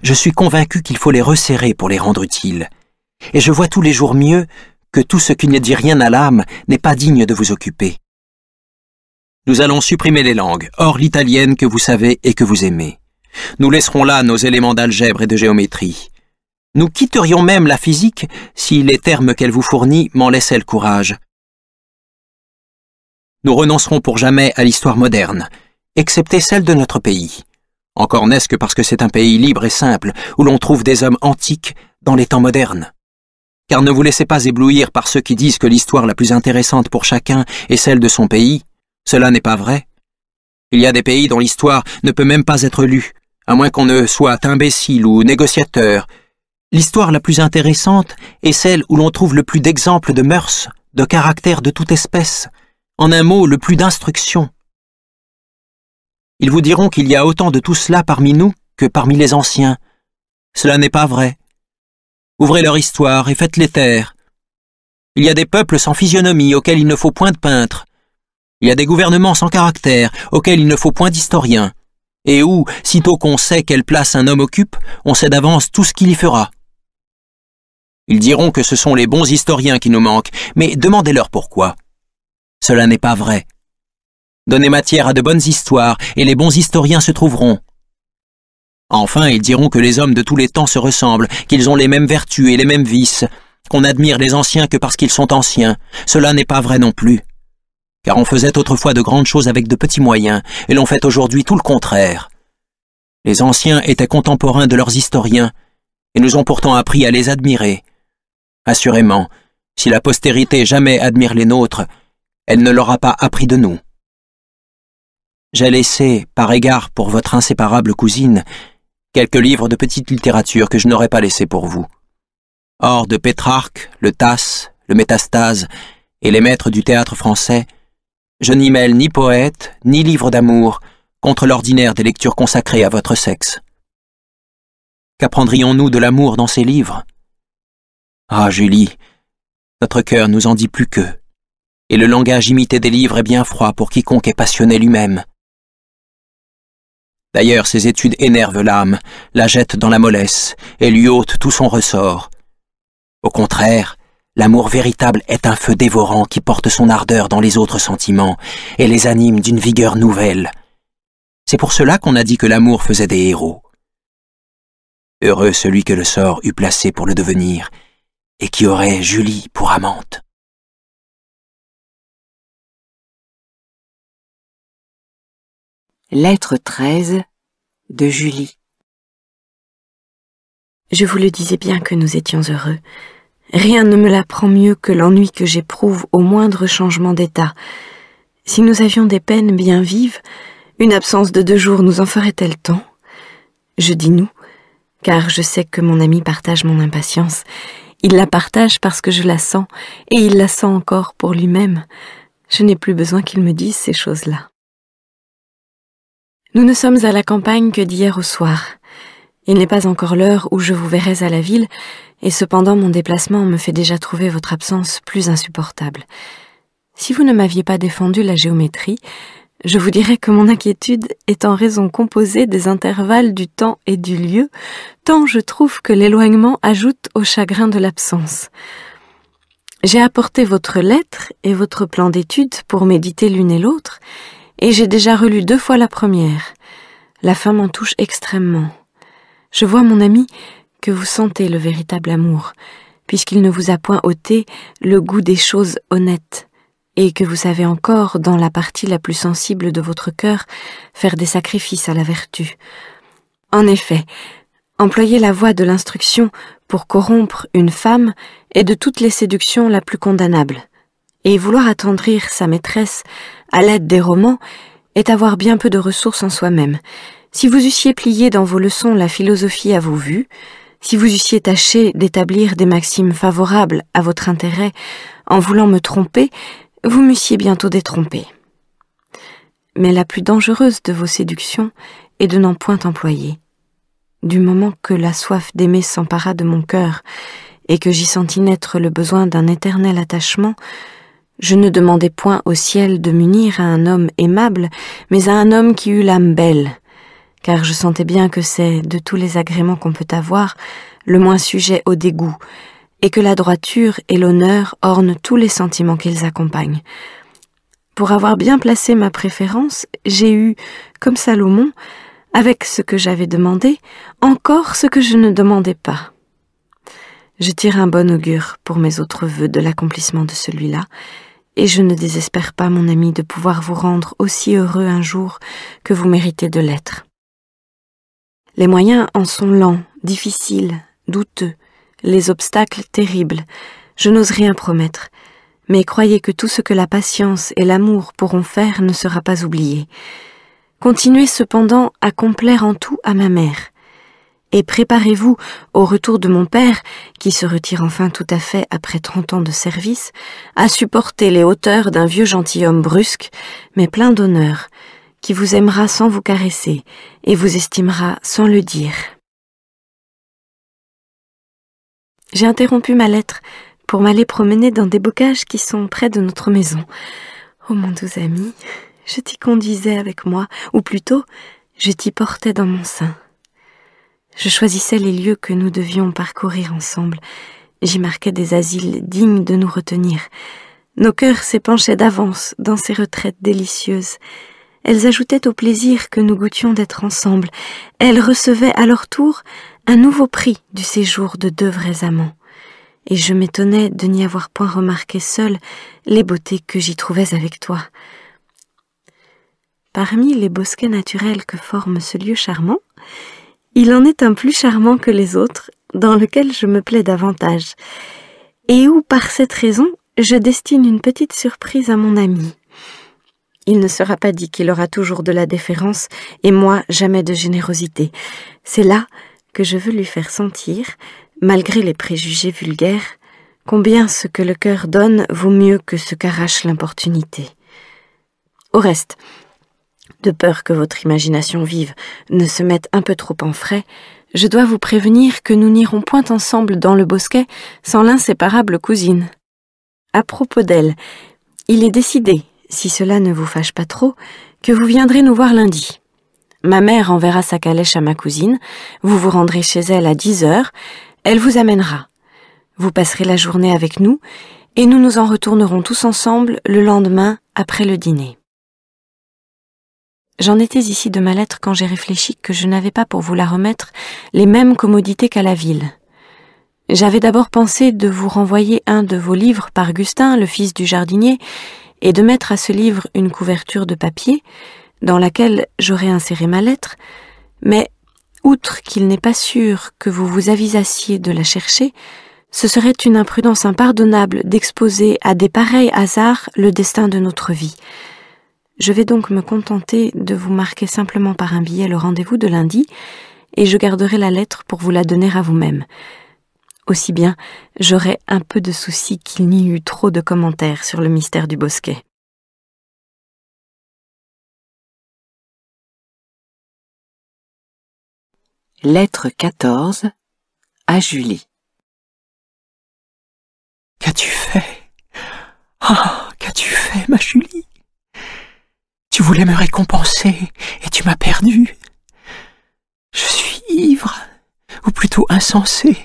Je suis convaincu qu'il faut les resserrer pour les rendre utiles. Et je vois tous les jours mieux que tout ce qui ne dit rien à l'âme n'est pas digne de vous occuper. Nous allons supprimer les langues, hors l'italienne que vous savez et que vous aimez. Nous laisserons là nos éléments d'algèbre et de géométrie. Nous quitterions même la physique si les termes qu'elle vous fournit m'en laissaient le courage. Nous renoncerons pour jamais à l'histoire moderne, excepté celle de notre pays. Encore n'est-ce que parce que c'est un pays libre et simple, où l'on trouve des hommes antiques dans les temps modernes. Car ne vous laissez pas éblouir par ceux qui disent que l'histoire la plus intéressante pour chacun est celle de son pays, cela n'est pas vrai. Il y a des pays dont l'histoire ne peut même pas être lue, à moins qu'on ne soit imbécile ou négociateur. L'histoire la plus intéressante est celle où l'on trouve le plus d'exemples de mœurs, de caractères de toute espèce, en un mot, le plus d'instruction, ils vous diront qu'il y a autant de tout cela parmi nous que parmi les anciens. Cela n'est pas vrai. Ouvrez leur histoire et faites-les taire. Il y a des peuples sans physionomie auxquels il ne faut point de peintres. Il y a des gouvernements sans caractère auxquels il ne faut point d'historiens. Et où, sitôt qu'on sait quelle place un homme occupe, on sait d'avance tout ce qu'il y fera. Ils diront que ce sont les bons historiens qui nous manquent, mais demandez-leur pourquoi. Cela n'est pas vrai. Donnez matière à de bonnes histoires, et les bons historiens se trouveront. Enfin, ils diront que les hommes de tous les temps se ressemblent, qu'ils ont les mêmes vertus et les mêmes vices, qu'on admire les anciens que parce qu'ils sont anciens. Cela n'est pas vrai non plus. Car on faisait autrefois de grandes choses avec de petits moyens, et l'on fait aujourd'hui tout le contraire. Les anciens étaient contemporains de leurs historiens, et nous ont pourtant appris à les admirer. Assurément, si la postérité jamais admire les nôtres, elle ne l'aura pas appris de nous j'ai laissé, par égard pour votre inséparable cousine, quelques livres de petite littérature que je n'aurais pas laissés pour vous. Hors de Pétrarque, le Tasse, le Métastase et les maîtres du théâtre français, je n'y mêle ni poète, ni livre d'amour, contre l'ordinaire des lectures consacrées à votre sexe. Qu'apprendrions-nous de l'amour dans ces livres Ah, Julie, notre cœur nous en dit plus qu'eux, et le langage imité des livres est bien froid pour quiconque est passionné lui-même. D'ailleurs, ses études énervent l'âme, la jettent dans la mollesse, et lui ôtent tout son ressort. Au contraire, l'amour véritable est un feu dévorant qui porte son ardeur dans les autres sentiments, et les anime d'une vigueur nouvelle. C'est pour cela qu'on a dit que l'amour faisait des héros. Heureux celui que le sort eût placé pour le devenir, et qui aurait Julie pour amante. Lettre 13 de Julie Je vous le disais bien que nous étions heureux. Rien ne me l'apprend mieux que l'ennui que j'éprouve au moindre changement d'état. Si nous avions des peines bien vives, une absence de deux jours nous en ferait-elle tant Je dis nous, car je sais que mon ami partage mon impatience. Il la partage parce que je la sens, et il la sent encore pour lui-même. Je n'ai plus besoin qu'il me dise ces choses-là. Nous ne sommes à la campagne que d'hier au soir. Il n'est pas encore l'heure où je vous verrais à la ville, et cependant mon déplacement me fait déjà trouver votre absence plus insupportable. Si vous ne m'aviez pas défendu la géométrie, je vous dirais que mon inquiétude est en raison composée des intervalles du temps et du lieu, tant je trouve que l'éloignement ajoute au chagrin de l'absence. J'ai apporté votre lettre et votre plan d'étude pour méditer l'une et l'autre, et j'ai déjà relu deux fois la première. La fin m'en touche extrêmement. Je vois, mon ami, que vous sentez le véritable amour, puisqu'il ne vous a point ôté le goût des choses honnêtes, et que vous savez encore, dans la partie la plus sensible de votre cœur, faire des sacrifices à la vertu. En effet, employer la voie de l'instruction pour corrompre une femme est de toutes les séductions la plus condamnable, et vouloir attendrir sa maîtresse à l'aide des romans, est avoir bien peu de ressources en soi-même. Si vous eussiez plié dans vos leçons la philosophie à vos vues, si vous eussiez tâché d'établir des maximes favorables à votre intérêt en voulant me tromper, vous m'eussiez bientôt détrompé. Mais la plus dangereuse de vos séductions est de n'en point employer. Du moment que la soif d'aimer s'empara de mon cœur et que j'y sentis naître le besoin d'un éternel attachement, je ne demandais point au ciel de m'unir à un homme aimable, mais à un homme qui eût l'âme belle, car je sentais bien que c'est, de tous les agréments qu'on peut avoir, le moins sujet au dégoût, et que la droiture et l'honneur ornent tous les sentiments qu'ils accompagnent. Pour avoir bien placé ma préférence, j'ai eu, comme Salomon, avec ce que j'avais demandé, encore ce que je ne demandais pas. Je tire un bon augure pour mes autres vœux de l'accomplissement de celui-là, et je ne désespère pas, mon ami, de pouvoir vous rendre aussi heureux un jour que vous méritez de l'être. Les moyens en sont lents, difficiles, douteux, les obstacles terribles. Je n'ose rien promettre, mais croyez que tout ce que la patience et l'amour pourront faire ne sera pas oublié. Continuez cependant à complaire en tout à ma mère et préparez-vous au retour de mon père, qui se retire enfin tout à fait après trente ans de service, à supporter les hauteurs d'un vieux gentilhomme brusque, mais plein d'honneur, qui vous aimera sans vous caresser et vous estimera sans le dire. J'ai interrompu ma lettre pour m'aller promener dans des bocages qui sont près de notre maison. Oh mon doux ami, je t'y conduisais avec moi, ou plutôt, je t'y portais dans mon sein. Je choisissais les lieux que nous devions parcourir ensemble. J'y marquais des asiles dignes de nous retenir. Nos cœurs s'épanchaient d'avance dans ces retraites délicieuses. Elles ajoutaient au plaisir que nous goûtions d'être ensemble. Elles recevaient à leur tour un nouveau prix du séjour de deux vrais amants. Et je m'étonnais de n'y avoir point remarqué seule les beautés que j'y trouvais avec toi. Parmi les bosquets naturels que forme ce lieu charmant, il en est un plus charmant que les autres, dans lequel je me plais davantage, et où, par cette raison, je destine une petite surprise à mon ami. Il ne sera pas dit qu'il aura toujours de la déférence, et moi jamais de générosité. C'est là que je veux lui faire sentir, malgré les préjugés vulgaires, combien ce que le cœur donne vaut mieux que ce qu'arrache l'importunité. Au reste, de peur que votre imagination vive ne se mette un peu trop en frais, je dois vous prévenir que nous n'irons point ensemble dans le bosquet sans l'inséparable cousine. À propos d'elle, il est décidé, si cela ne vous fâche pas trop, que vous viendrez nous voir lundi. Ma mère enverra sa calèche à ma cousine, vous vous rendrez chez elle à dix heures, elle vous amènera. Vous passerez la journée avec nous, et nous nous en retournerons tous ensemble le lendemain après le dîner. J'en étais ici de ma lettre quand j'ai réfléchi que je n'avais pas pour vous la remettre les mêmes commodités qu'à la ville. J'avais d'abord pensé de vous renvoyer un de vos livres par Gustin, le fils du jardinier, et de mettre à ce livre une couverture de papier, dans laquelle j'aurais inséré ma lettre, mais, outre qu'il n'est pas sûr que vous vous avisassiez de la chercher, ce serait une imprudence impardonnable d'exposer à des pareils hasards le destin de notre vie. Je vais donc me contenter de vous marquer simplement par un billet le rendez-vous de lundi, et je garderai la lettre pour vous la donner à vous-même. Aussi bien, j'aurai un peu de souci qu'il n'y eut trop de commentaires sur le mystère du bosquet. Lettre 14 à Julie. Qu'as-tu fait Ah, qu'as-tu fait, ma Julie tu voulais me récompenser et tu m'as perdu. Je suis ivre, ou plutôt insensé.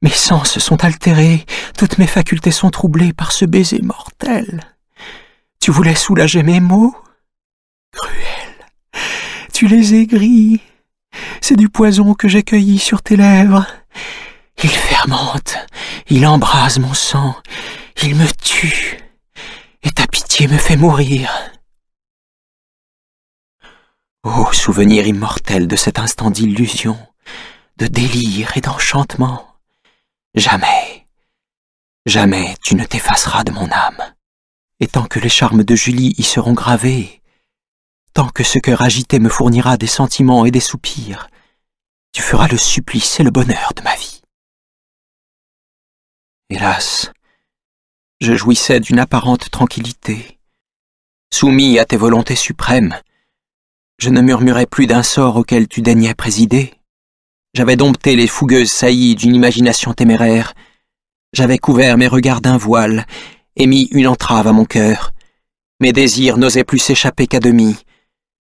Mes sens sont altérés, toutes mes facultés sont troublées par ce baiser mortel. Tu voulais soulager mes maux Cruel. Tu les aigris. C'est du poison que j'ai cueilli sur tes lèvres. Il fermente, il embrase mon sang, il me tue, et ta pitié me fait mourir. Oh, souvenir immortel de cet instant d'illusion, de délire et d'enchantement. Jamais, jamais tu ne t'effaceras de mon âme. Et tant que les charmes de Julie y seront gravés, tant que ce cœur agité me fournira des sentiments et des soupirs, tu feras le supplice et le bonheur de ma vie. Hélas, je jouissais d'une apparente tranquillité, soumis à tes volontés suprêmes, je ne murmurais plus d'un sort auquel tu daignais présider. J'avais dompté les fougueuses saillies d'une imagination téméraire. J'avais couvert mes regards d'un voile et mis une entrave à mon cœur. Mes désirs n'osaient plus s'échapper qu'à demi.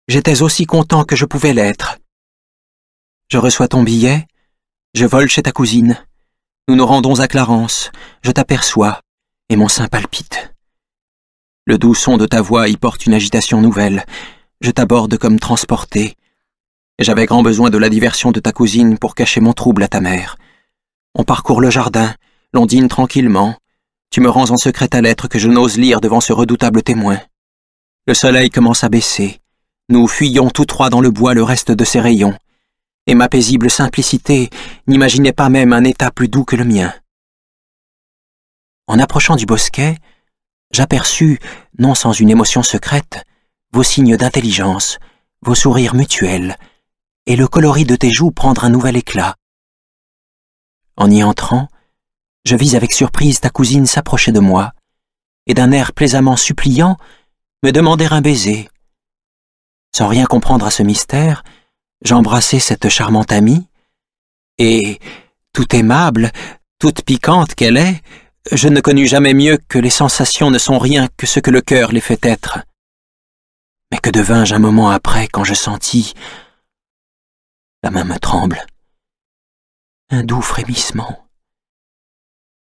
J'étais aussi content que je pouvais l'être. Je reçois ton billet, je vole chez ta cousine. Nous nous rendons à Clarence, je t'aperçois, et mon sein palpite. Le doux son de ta voix y porte une agitation nouvelle je t'aborde comme transporté. J'avais grand besoin de la diversion de ta cousine pour cacher mon trouble à ta mère. On parcourt le jardin, l'on dîne tranquillement. Tu me rends en secret ta lettre que je n'ose lire devant ce redoutable témoin. Le soleil commence à baisser. Nous fuyons tous trois dans le bois le reste de ses rayons. Et ma paisible simplicité n'imaginait pas même un état plus doux que le mien. En approchant du bosquet, j'aperçus, non sans une émotion secrète, vos signes d'intelligence, vos sourires mutuels, et le coloris de tes joues prendre un nouvel éclat. En y entrant, je vis avec surprise ta cousine s'approcher de moi, et d'un air plaisamment suppliant, me demander un baiser. Sans rien comprendre à ce mystère, j'embrassai cette charmante amie, et, tout aimable, toute piquante qu'elle est, je ne connus jamais mieux que les sensations ne sont rien que ce que le cœur les fait être. Mais que devins-je un moment après quand je sentis La main me tremble. Un doux frémissement.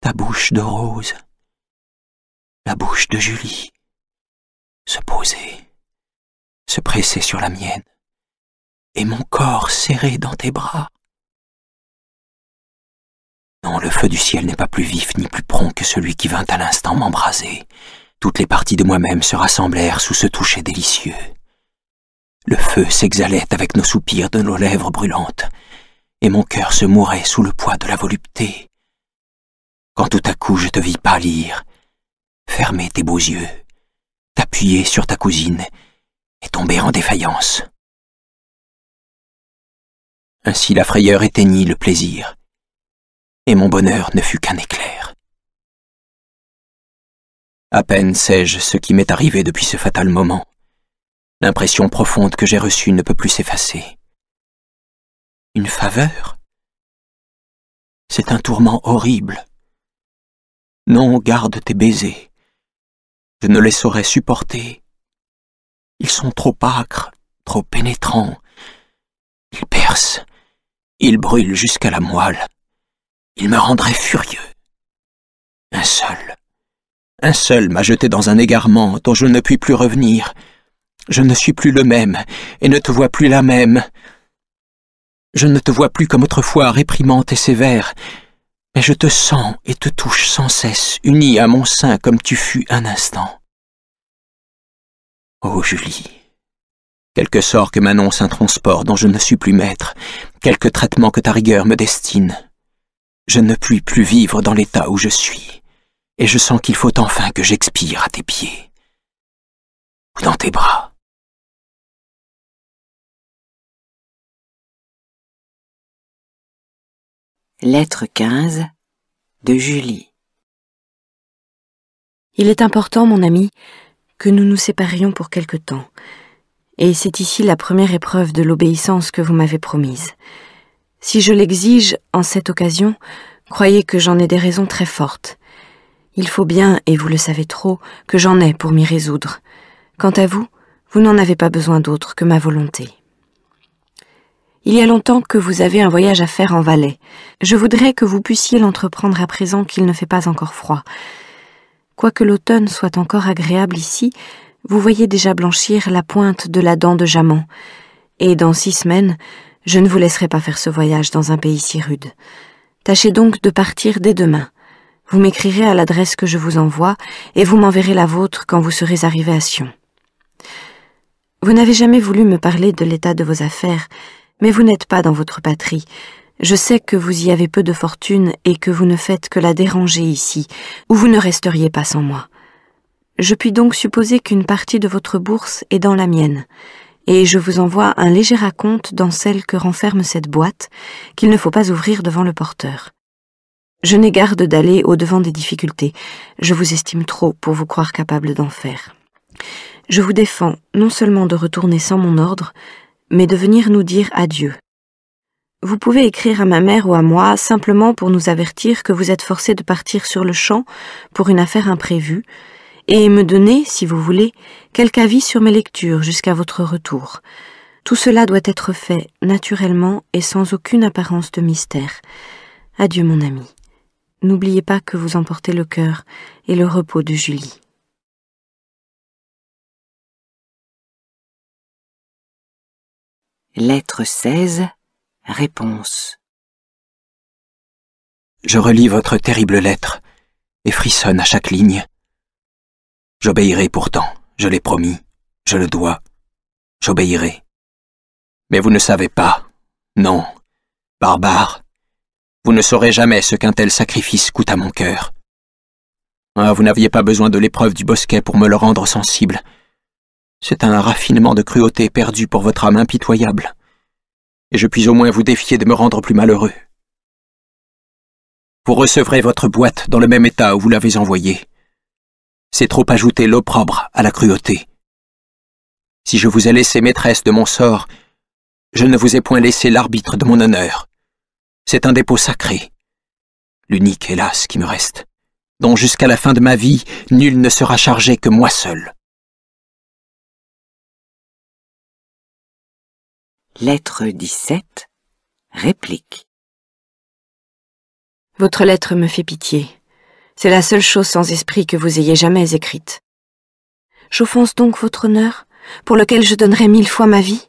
Ta bouche de rose. La bouche de Julie. Se poser. Se presser sur la mienne. Et mon corps serré dans tes bras. Non, le feu du ciel n'est pas plus vif ni plus prompt que celui qui vint à l'instant m'embraser. Toutes les parties de moi-même se rassemblèrent sous ce toucher délicieux. Le feu s'exhalait avec nos soupirs de nos lèvres brûlantes, et mon cœur se mourait sous le poids de la volupté. Quand tout à coup je te vis pâlir, fermer tes beaux yeux, t'appuyer sur ta cousine et tomber en défaillance. Ainsi la frayeur éteignit le plaisir, et mon bonheur ne fut qu'un éclair. À peine sais-je ce qui m'est arrivé depuis ce fatal moment. L'impression profonde que j'ai reçue ne peut plus s'effacer. Une faveur C'est un tourment horrible. Non, garde tes baisers. Je ne les saurais supporter. Ils sont trop âcres, trop pénétrants. Ils percent, ils brûlent jusqu'à la moelle. Ils me rendraient furieux. Un seul un seul m'a jeté dans un égarement dont je ne puis plus revenir. Je ne suis plus le même, et ne te vois plus la même. Je ne te vois plus comme autrefois réprimante et sévère, mais je te sens et te touche sans cesse, unie à mon sein comme tu fus un instant. Oh Julie, quelque sort que m'annonce un transport dont je ne suis plus maître, quelque traitement que ta rigueur me destine, je ne puis plus vivre dans l'état où je suis et je sens qu'il faut enfin que j'expire à tes pieds ou dans tes bras. Lettre 15 de Julie Il est important, mon ami, que nous nous séparions pour quelque temps, et c'est ici la première épreuve de l'obéissance que vous m'avez promise. Si je l'exige en cette occasion, croyez que j'en ai des raisons très fortes. Il faut bien, et vous le savez trop, que j'en ai pour m'y résoudre. Quant à vous, vous n'en avez pas besoin d'autre que ma volonté. Il y a longtemps que vous avez un voyage à faire en Valais. Je voudrais que vous puissiez l'entreprendre à présent qu'il ne fait pas encore froid. Quoique l'automne soit encore agréable ici, vous voyez déjà blanchir la pointe de la dent de Jaman. Et dans six semaines, je ne vous laisserai pas faire ce voyage dans un pays si rude. Tâchez donc de partir dès demain. Vous m'écrirez à l'adresse que je vous envoie, et vous m'enverrez la vôtre quand vous serez arrivé à Sion. Vous n'avez jamais voulu me parler de l'état de vos affaires, mais vous n'êtes pas dans votre patrie. Je sais que vous y avez peu de fortune et que vous ne faites que la déranger ici, où vous ne resteriez pas sans moi. Je puis donc supposer qu'une partie de votre bourse est dans la mienne, et je vous envoie un léger raconte dans celle que renferme cette boîte, qu'il ne faut pas ouvrir devant le porteur. Je n'ai garde d'aller au-devant des difficultés. Je vous estime trop pour vous croire capable d'en faire. Je vous défends non seulement de retourner sans mon ordre, mais de venir nous dire adieu. Vous pouvez écrire à ma mère ou à moi simplement pour nous avertir que vous êtes forcé de partir sur le champ pour une affaire imprévue, et me donner, si vous voulez, quelque avis sur mes lectures jusqu'à votre retour. Tout cela doit être fait naturellement et sans aucune apparence de mystère. Adieu mon ami n'oubliez pas que vous emportez le cœur et le repos de Julie. Lettre 16 Réponse Je relis votre terrible lettre et frissonne à chaque ligne. J'obéirai pourtant, je l'ai promis, je le dois, j'obéirai. Mais vous ne savez pas, non, barbare, vous ne saurez jamais ce qu'un tel sacrifice coûte à mon cœur. Ah, vous n'aviez pas besoin de l'épreuve du bosquet pour me le rendre sensible. C'est un raffinement de cruauté perdu pour votre âme impitoyable. Et je puis au moins vous défier de me rendre plus malheureux. Vous recevrez votre boîte dans le même état où vous l'avez envoyée. C'est trop ajouter l'opprobre à la cruauté. Si je vous ai laissé maîtresse de mon sort, je ne vous ai point laissé l'arbitre de mon honneur. C'est un dépôt sacré. L'unique, hélas, qui me reste, dont jusqu'à la fin de ma vie, nul ne sera chargé que moi seul. Lettre 17. Réplique. Votre lettre me fait pitié. C'est la seule chose sans esprit que vous ayez jamais écrite. J'offense donc votre honneur, pour lequel je donnerais mille fois ma vie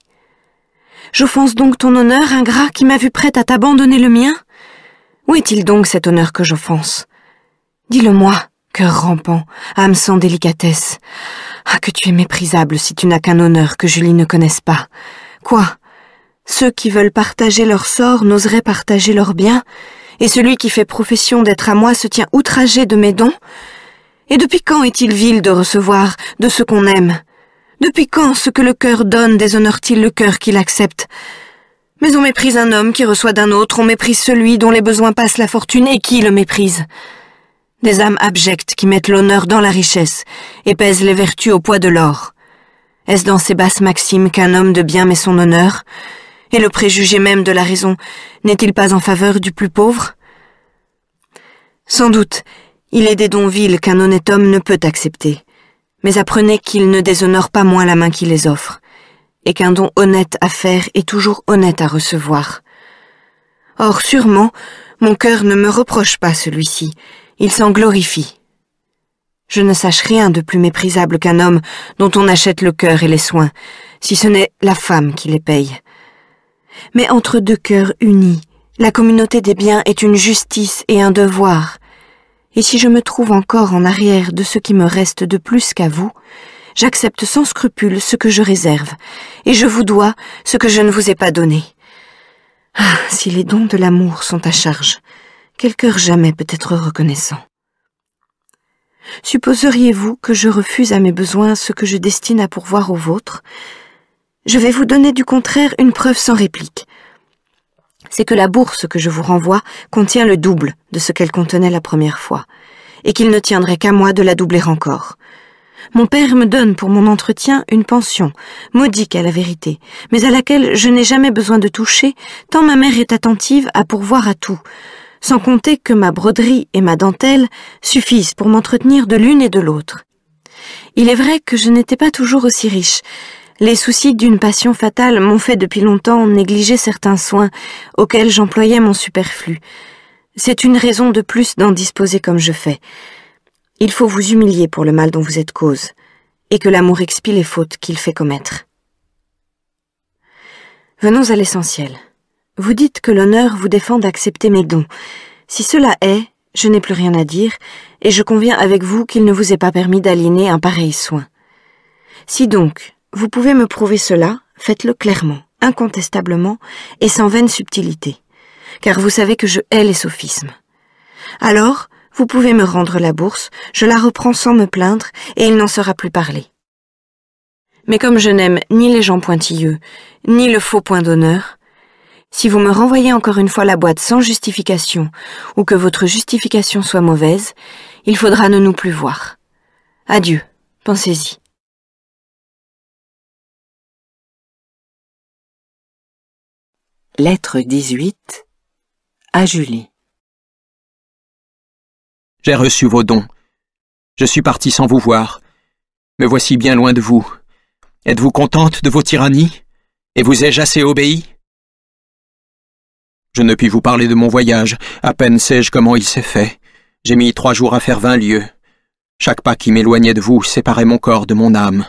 J'offense donc ton honneur, ingrat, qui m'a vu prête à t'abandonner le mien Où est-il donc cet honneur que j'offense Dis-le-moi, cœur rampant, âme sans délicatesse. Ah, que tu es méprisable si tu n'as qu'un honneur que Julie ne connaisse pas. Quoi Ceux qui veulent partager leur sort n'oseraient partager leur bien, et celui qui fait profession d'être à moi se tient outragé de mes dons Et depuis quand est-il vil de recevoir de ce qu'on aime depuis quand ce que le cœur donne déshonore-t-il le cœur qui l'accepte Mais on méprise un homme qui reçoit d'un autre, on méprise celui dont les besoins passent la fortune et qui le méprise. Des âmes abjectes qui mettent l'honneur dans la richesse et pèsent les vertus au poids de l'or. Est-ce dans ces basses maximes qu'un homme de bien met son honneur Et le préjugé même de la raison n'est-il pas en faveur du plus pauvre Sans doute, il est des dons vils qu'un honnête homme ne peut accepter mais apprenez qu'ils ne déshonorent pas moins la main qui les offre, et qu'un don honnête à faire est toujours honnête à recevoir. Or, sûrement, mon cœur ne me reproche pas celui-ci, il s'en glorifie. Je ne sache rien de plus méprisable qu'un homme dont on achète le cœur et les soins, si ce n'est la femme qui les paye. Mais entre deux cœurs unis, la communauté des biens est une justice et un devoir, et si je me trouve encore en arrière de ce qui me reste de plus qu'à vous, j'accepte sans scrupule ce que je réserve, et je vous dois ce que je ne vous ai pas donné. Ah, si les dons de l'amour sont à charge, quel cœur jamais peut être reconnaissant. Supposeriez-vous que je refuse à mes besoins ce que je destine à pourvoir aux vôtres Je vais vous donner du contraire une preuve sans réplique c'est que la bourse que je vous renvoie contient le double de ce qu'elle contenait la première fois, et qu'il ne tiendrait qu'à moi de la doubler encore. Mon père me donne pour mon entretien une pension, modique à la vérité, mais à laquelle je n'ai jamais besoin de toucher, tant ma mère est attentive à pourvoir à tout, sans compter que ma broderie et ma dentelle suffisent pour m'entretenir de l'une et de l'autre. Il est vrai que je n'étais pas toujours aussi riche, les soucis d'une passion fatale m'ont fait depuis longtemps négliger certains soins auxquels j'employais mon superflu. C'est une raison de plus d'en disposer comme je fais. Il faut vous humilier pour le mal dont vous êtes cause, et que l'amour expie les fautes qu'il fait commettre. Venons à l'essentiel. Vous dites que l'honneur vous défend d'accepter mes dons. Si cela est, je n'ai plus rien à dire, et je conviens avec vous qu'il ne vous est pas permis d'aligner un pareil soin. Si donc vous pouvez me prouver cela, faites-le clairement, incontestablement et sans vaine subtilité, car vous savez que je hais les sophismes. Alors, vous pouvez me rendre la bourse, je la reprends sans me plaindre, et il n'en sera plus parlé. Mais comme je n'aime ni les gens pointilleux, ni le faux point d'honneur, si vous me renvoyez encore une fois la boîte sans justification, ou que votre justification soit mauvaise, il faudra ne nous plus voir. Adieu, pensez-y. Lettre 18 à Julie J'ai reçu vos dons. Je suis parti sans vous voir. Me voici bien loin de vous. Êtes-vous contente de vos tyrannies Et vous ai-je assez obéi Je ne puis vous parler de mon voyage. À peine sais-je comment il s'est fait. J'ai mis trois jours à faire vingt lieues. Chaque pas qui m'éloignait de vous séparait mon corps de mon âme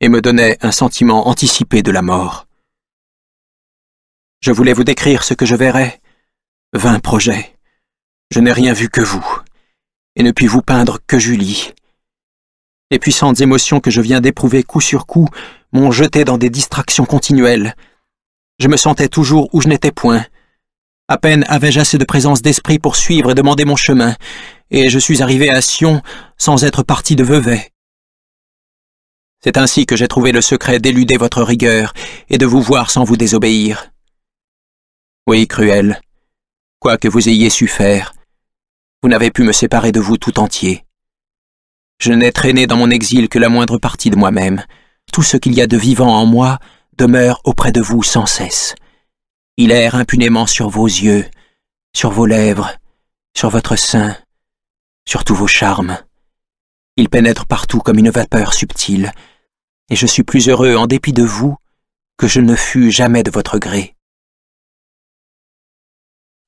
et me donnait un sentiment anticipé de la mort. Je voulais vous décrire ce que je verrais. Vingt projets. Je n'ai rien vu que vous, et ne puis vous peindre que Julie. Les puissantes émotions que je viens d'éprouver coup sur coup m'ont jeté dans des distractions continuelles. Je me sentais toujours où je n'étais point. À peine avais-je assez de présence d'esprit pour suivre et demander mon chemin, et je suis arrivé à Sion sans être parti de Vevey. C'est ainsi que j'ai trouvé le secret d'éluder votre rigueur et de vous voir sans vous désobéir. Oui, cruel. Quoi que vous ayez su faire, vous n'avez pu me séparer de vous tout entier. Je n'ai traîné dans mon exil que la moindre partie de moi-même. Tout ce qu'il y a de vivant en moi demeure auprès de vous sans cesse. Il erre impunément sur vos yeux, sur vos lèvres, sur votre sein, sur tous vos charmes. Il pénètre partout comme une vapeur subtile, et je suis plus heureux en dépit de vous que je ne fus jamais de votre gré.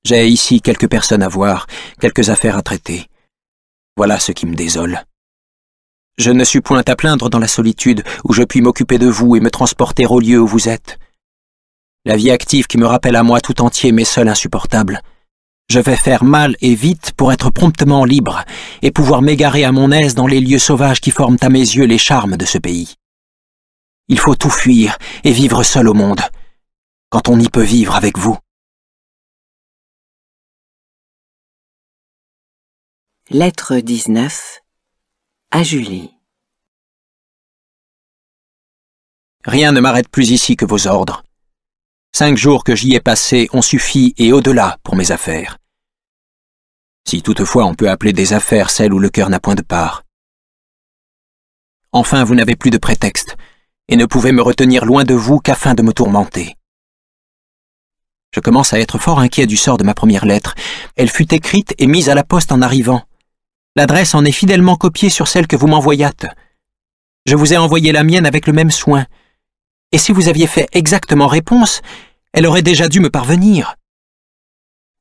J'ai ici quelques personnes à voir, quelques affaires à traiter. Voilà ce qui me désole. Je ne suis point à plaindre dans la solitude où je puis m'occuper de vous et me transporter au lieu où vous êtes. La vie active qui me rappelle à moi tout entier m'est seule insupportable. Je vais faire mal et vite pour être promptement libre et pouvoir m'égarer à mon aise dans les lieux sauvages qui forment à mes yeux les charmes de ce pays. Il faut tout fuir et vivre seul au monde, quand on y peut vivre avec vous. Lettre 19 à Julie Rien ne m'arrête plus ici que vos ordres. Cinq jours que j'y ai passé ont suffi et au-delà pour mes affaires. Si toutefois on peut appeler des affaires celles où le cœur n'a point de part. Enfin, vous n'avez plus de prétexte, et ne pouvez me retenir loin de vous qu'afin de me tourmenter. Je commence à être fort inquiet du sort de ma première lettre. Elle fut écrite et mise à la poste en arrivant. L'adresse en est fidèlement copiée sur celle que vous m'envoyâtes. Je vous ai envoyé la mienne avec le même soin. Et si vous aviez fait exactement réponse, elle aurait déjà dû me parvenir.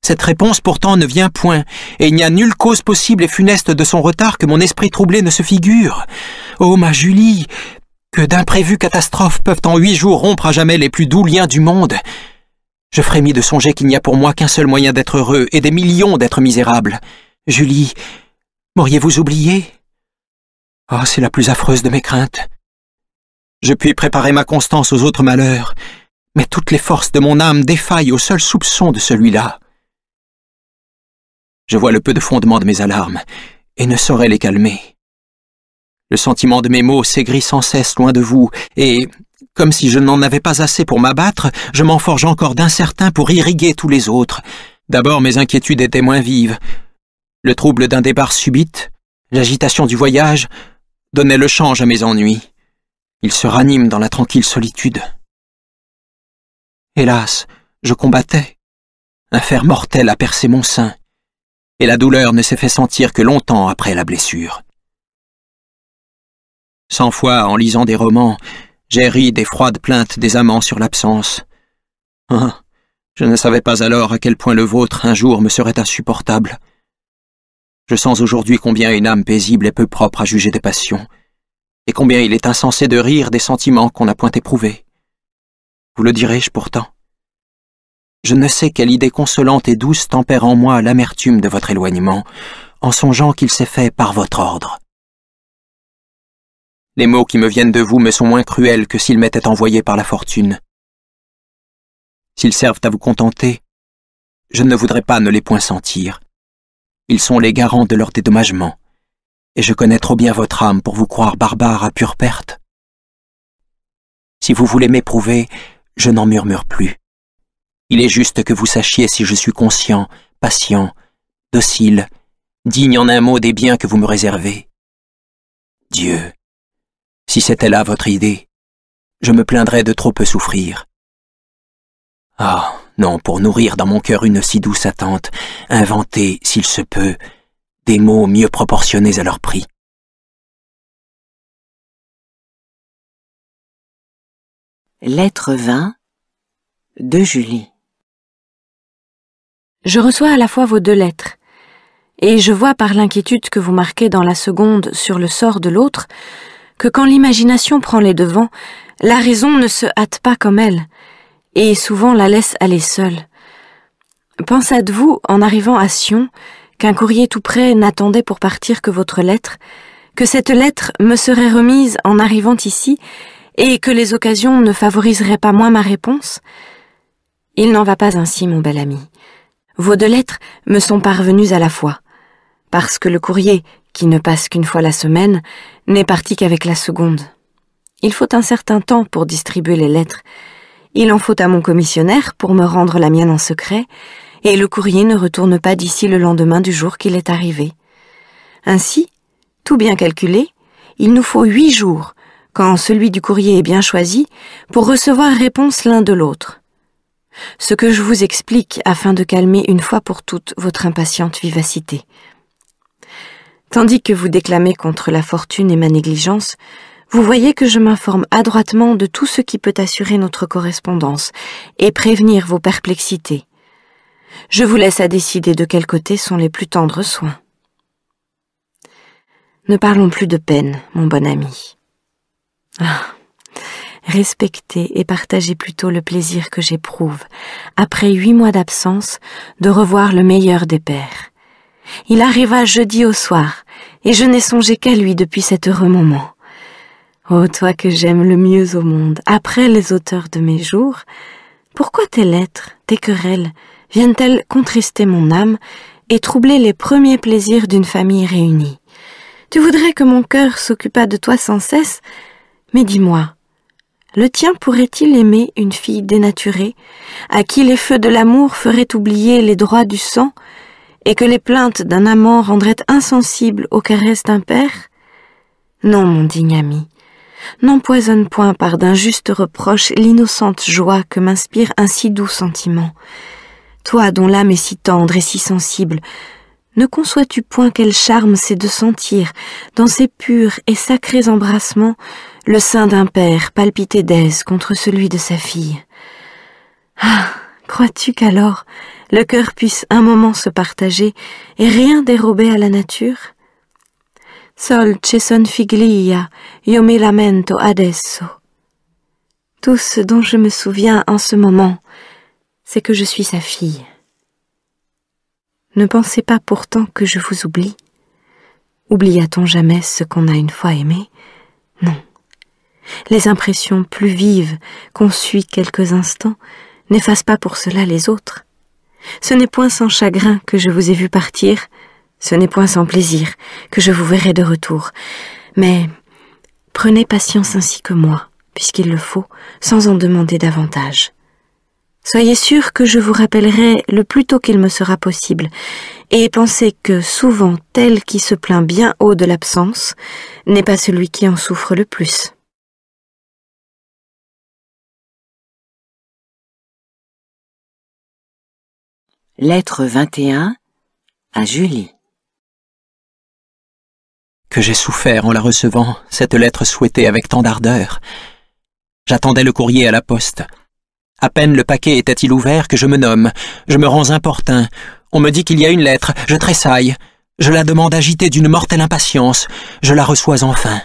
Cette réponse pourtant ne vient point, et il n'y a nulle cause possible et funeste de son retard que mon esprit troublé ne se figure. Oh ma Julie, que d'imprévues catastrophes peuvent en huit jours rompre à jamais les plus doux liens du monde. Je frémis de songer qu'il n'y a pour moi qu'un seul moyen d'être heureux et des millions d'être misérables. Julie, M'auriez-vous oublié Ah, c'est la plus affreuse de mes craintes. Je puis préparer ma constance aux autres malheurs, mais toutes les forces de mon âme défaillent au seul soupçon de celui-là. Je vois le peu de fondement de mes alarmes, et ne saurais les calmer. Le sentiment de mes maux s'aigrit sans cesse loin de vous, et, comme si je n'en avais pas assez pour m'abattre, je m'en forge encore d'incertains pour irriguer tous les autres. D'abord mes inquiétudes étaient moins vives, le trouble d'un départ subite, l'agitation du voyage, donnaient le change à mes ennuis. Ils se raniment dans la tranquille solitude. Hélas, je combattais. Un fer mortel a percé mon sein, et la douleur ne s'est fait sentir que longtemps après la blessure. Cent fois, en lisant des romans, j'ai ri des froides plaintes des amants sur l'absence. Ah, je ne savais pas alors à quel point le vôtre un jour me serait insupportable. Je sens aujourd'hui combien une âme paisible est peu propre à juger des passions, et combien il est insensé de rire des sentiments qu'on n'a point éprouvés. Vous le dirai-je pourtant Je ne sais quelle idée consolante et douce tempère en moi l'amertume de votre éloignement, en songeant qu'il s'est fait par votre ordre. Les mots qui me viennent de vous me sont moins cruels que s'ils m'étaient envoyés par la fortune. S'ils servent à vous contenter, je ne voudrais pas ne les point sentir. Ils sont les garants de leur dédommagement. Et je connais trop bien votre âme pour vous croire barbare à pure perte. Si vous voulez m'éprouver, je n'en murmure plus. Il est juste que vous sachiez si je suis conscient, patient, docile, digne en un mot des biens que vous me réservez. Dieu, si c'était là votre idée, je me plaindrais de trop peu souffrir. Ah, non pour nourrir dans mon cœur une si douce attente, inventer, s'il se peut, des mots mieux proportionnés à leur prix. Lettre 20 de Julie Je reçois à la fois vos deux lettres, et je vois par l'inquiétude que vous marquez dans la seconde sur le sort de l'autre, que quand l'imagination prend les devants, la raison ne se hâte pas comme elle et souvent la laisse aller seule. Pensâtes-vous, en arrivant à Sion, qu'un courrier tout près n'attendait pour partir que votre lettre, que cette lettre me serait remise en arrivant ici, et que les occasions ne favoriseraient pas moins ma réponse? Il n'en va pas ainsi, mon bel ami. Vos deux lettres me sont parvenues à la fois, parce que le courrier, qui ne passe qu'une fois la semaine, n'est parti qu'avec la seconde. Il faut un certain temps pour distribuer les lettres, il en faut à mon commissionnaire pour me rendre la mienne en secret, et le courrier ne retourne pas d'ici le lendemain du jour qu'il est arrivé. Ainsi, tout bien calculé, il nous faut huit jours, quand celui du courrier est bien choisi, pour recevoir réponse l'un de l'autre. Ce que je vous explique afin de calmer une fois pour toutes votre impatiente vivacité. Tandis que vous déclamez contre la fortune et ma négligence, vous voyez que je m'informe adroitement de tout ce qui peut assurer notre correspondance et prévenir vos perplexités. Je vous laisse à décider de quel côté sont les plus tendres soins. Ne parlons plus de peine, mon bon ami. Ah. Respectez et partagez plutôt le plaisir que j'éprouve, après huit mois d'absence, de revoir le meilleur des pères. Il arriva jeudi au soir, et je n'ai songé qu'à lui depuis cet heureux moment. Ô oh, toi que j'aime le mieux au monde, après les auteurs de mes jours, pourquoi tes lettres, tes querelles, viennent-elles contrister mon âme et troubler les premiers plaisirs d'une famille réunie Tu voudrais que mon cœur s'occupât de toi sans cesse, mais dis-moi, le tien pourrait-il aimer une fille dénaturée, à qui les feux de l'amour feraient oublier les droits du sang, et que les plaintes d'un amant rendraient insensible aux caresses d'un père Non, mon digne ami, n'empoisonne point par d'injustes reproches l'innocente joie que m'inspire un si doux sentiment. Toi dont l'âme est si tendre et si sensible, ne conçois-tu point quel charme c'est de sentir, dans ces purs et sacrés embrassements, le sein d'un père palpiter d'aise contre celui de sa fille Ah Crois-tu qu'alors le cœur puisse un moment se partager et rien dérober à la nature Sol son figlia, io mi lamento adesso. Tout ce dont je me souviens en ce moment, c'est que je suis sa fille. Ne pensez pas pourtant que je vous oublie. Oublia-t-on jamais ce qu'on a une fois aimé Non. Les impressions plus vives qu'on suit quelques instants n'effacent pas pour cela les autres. Ce n'est point sans chagrin que je vous ai vu partir, ce n'est point sans plaisir que je vous verrai de retour, mais prenez patience ainsi que moi, puisqu'il le faut, sans en demander davantage. Soyez sûr que je vous rappellerai le plus tôt qu'il me sera possible, et pensez que souvent tel qui se plaint bien haut de l'absence n'est pas celui qui en souffre le plus. Lettre 21 à Julie que j'ai souffert en la recevant, cette lettre souhaitée avec tant d'ardeur. J'attendais le courrier à la poste. À peine le paquet était-il ouvert que je me nomme, je me rends importun. On me dit qu'il y a une lettre, je tressaille. Je la demande agitée d'une mortelle impatience. Je la reçois enfin.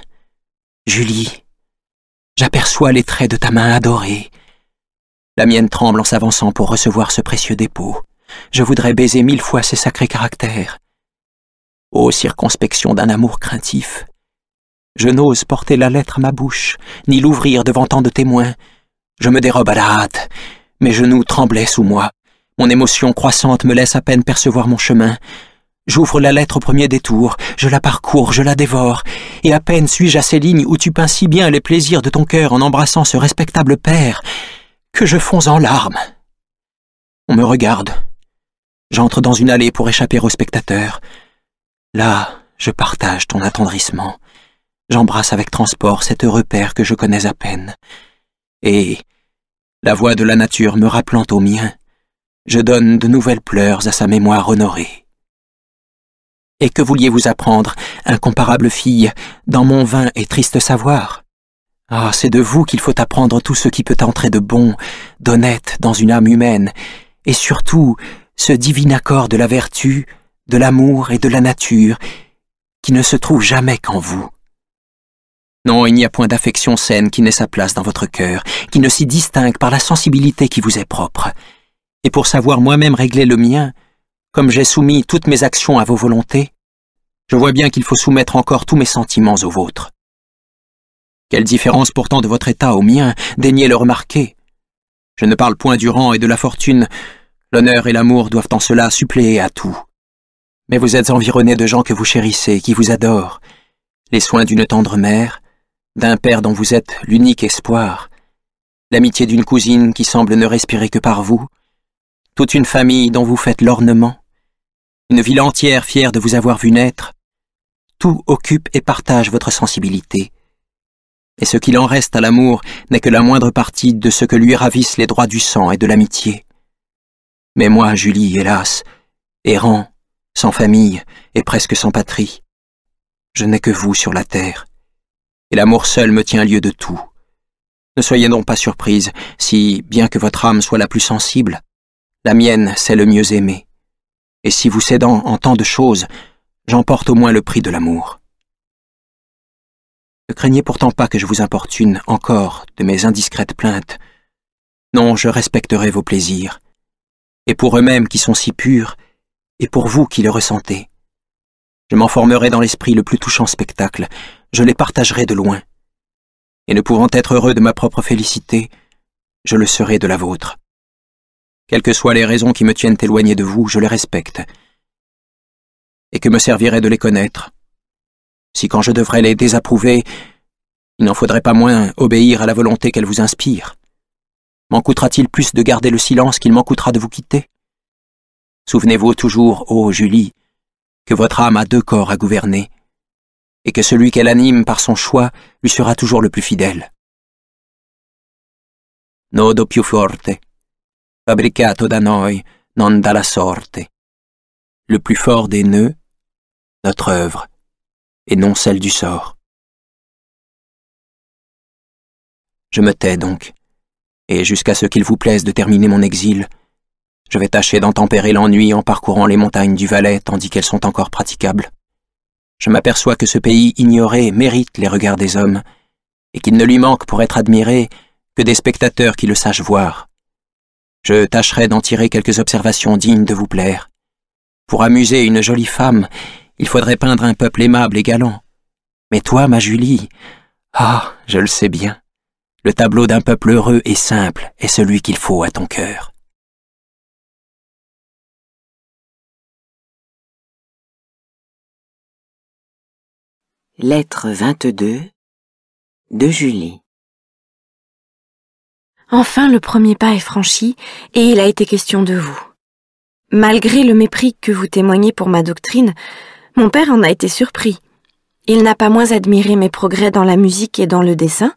Julie, j'aperçois les traits de ta main adorée. La mienne tremble en s'avançant pour recevoir ce précieux dépôt. Je voudrais baiser mille fois ces sacrés caractères ô circonspection d'un amour craintif. Je n'ose porter la lettre à ma bouche, ni l'ouvrir devant tant de témoins. Je me dérobe à la hâte, mes genoux tremblaient sous moi. Mon émotion croissante me laisse à peine percevoir mon chemin. J'ouvre la lettre au premier détour, je la parcours, je la dévore, et à peine suis-je à ces lignes où tu peins si bien les plaisirs de ton cœur en embrassant ce respectable père, que je fonds en larmes. On me regarde. J'entre dans une allée pour échapper aux spectateurs. Là, je partage ton attendrissement. J'embrasse avec transport cet heureux père que je connais à peine. Et, la voix de la nature me rappelant au mien, je donne de nouvelles pleurs à sa mémoire honorée. Et que vouliez-vous apprendre, incomparable fille, dans mon vain et triste savoir Ah, c'est de vous qu'il faut apprendre tout ce qui peut entrer de bon, d'honnête dans une âme humaine, et surtout ce divin accord de la vertu, de l'amour et de la nature, qui ne se trouve jamais qu'en vous. Non, il n'y a point d'affection saine qui n'ait sa place dans votre cœur, qui ne s'y distingue par la sensibilité qui vous est propre. Et pour savoir moi-même régler le mien, comme j'ai soumis toutes mes actions à vos volontés, je vois bien qu'il faut soumettre encore tous mes sentiments aux vôtres. Quelle différence pourtant de votre état au mien, daignez le remarquer. Je ne parle point du rang et de la fortune, l'honneur et l'amour doivent en cela suppléer à tout mais vous êtes environné de gens que vous chérissez, qui vous adorent, les soins d'une tendre mère, d'un père dont vous êtes l'unique espoir, l'amitié d'une cousine qui semble ne respirer que par vous, toute une famille dont vous faites l'ornement, une ville entière fière de vous avoir vu naître, tout occupe et partage votre sensibilité. Et ce qu'il en reste à l'amour n'est que la moindre partie de ce que lui ravissent les droits du sang et de l'amitié. Mais moi, Julie, hélas, errant, sans famille et presque sans patrie. Je n'ai que vous sur la terre, et l'amour seul me tient lieu de tout. Ne soyez donc pas surprise si, bien que votre âme soit la plus sensible, la mienne c'est le mieux aimé. Et si vous cédant en tant de choses, j'emporte au moins le prix de l'amour. Ne craignez pourtant pas que je vous importune encore de mes indiscrètes plaintes. Non, je respecterai vos plaisirs. Et pour eux-mêmes qui sont si purs, pour vous qui le ressentez. Je m'en formerai dans l'esprit le plus touchant spectacle, je les partagerai de loin. Et ne pouvant être heureux de ma propre félicité, je le serai de la vôtre. Quelles que soient les raisons qui me tiennent éloigné de vous, je les respecte. Et que me servirait de les connaître Si quand je devrais les désapprouver, il n'en faudrait pas moins obéir à la volonté qu'elles vous inspirent. M'en coûtera-t-il plus de garder le silence qu'il m'en coûtera de vous quitter Souvenez-vous toujours, ô Julie, que votre âme a deux corps à gouverner, et que celui qu'elle anime par son choix lui sera toujours le plus fidèle. Nodo più forte, fabricato da noi, non dalla sorte. Le plus fort des nœuds, notre œuvre, et non celle du sort. Je me tais donc, et jusqu'à ce qu'il vous plaise de terminer mon exil, je vais tâcher d'entempérer l'ennui en parcourant les montagnes du Valais tandis qu'elles sont encore praticables. Je m'aperçois que ce pays ignoré mérite les regards des hommes, et qu'il ne lui manque pour être admiré que des spectateurs qui le sachent voir. Je tâcherai d'en tirer quelques observations dignes de vous plaire. Pour amuser une jolie femme, il faudrait peindre un peuple aimable et galant. Mais toi, ma Julie, ah, je le sais bien, le tableau d'un peuple heureux et simple est celui qu'il faut à ton cœur. Lettre 22 de Julie Enfin le premier pas est franchi et il a été question de vous. Malgré le mépris que vous témoignez pour ma doctrine, mon père en a été surpris. Il n'a pas moins admiré mes progrès dans la musique et dans le dessin,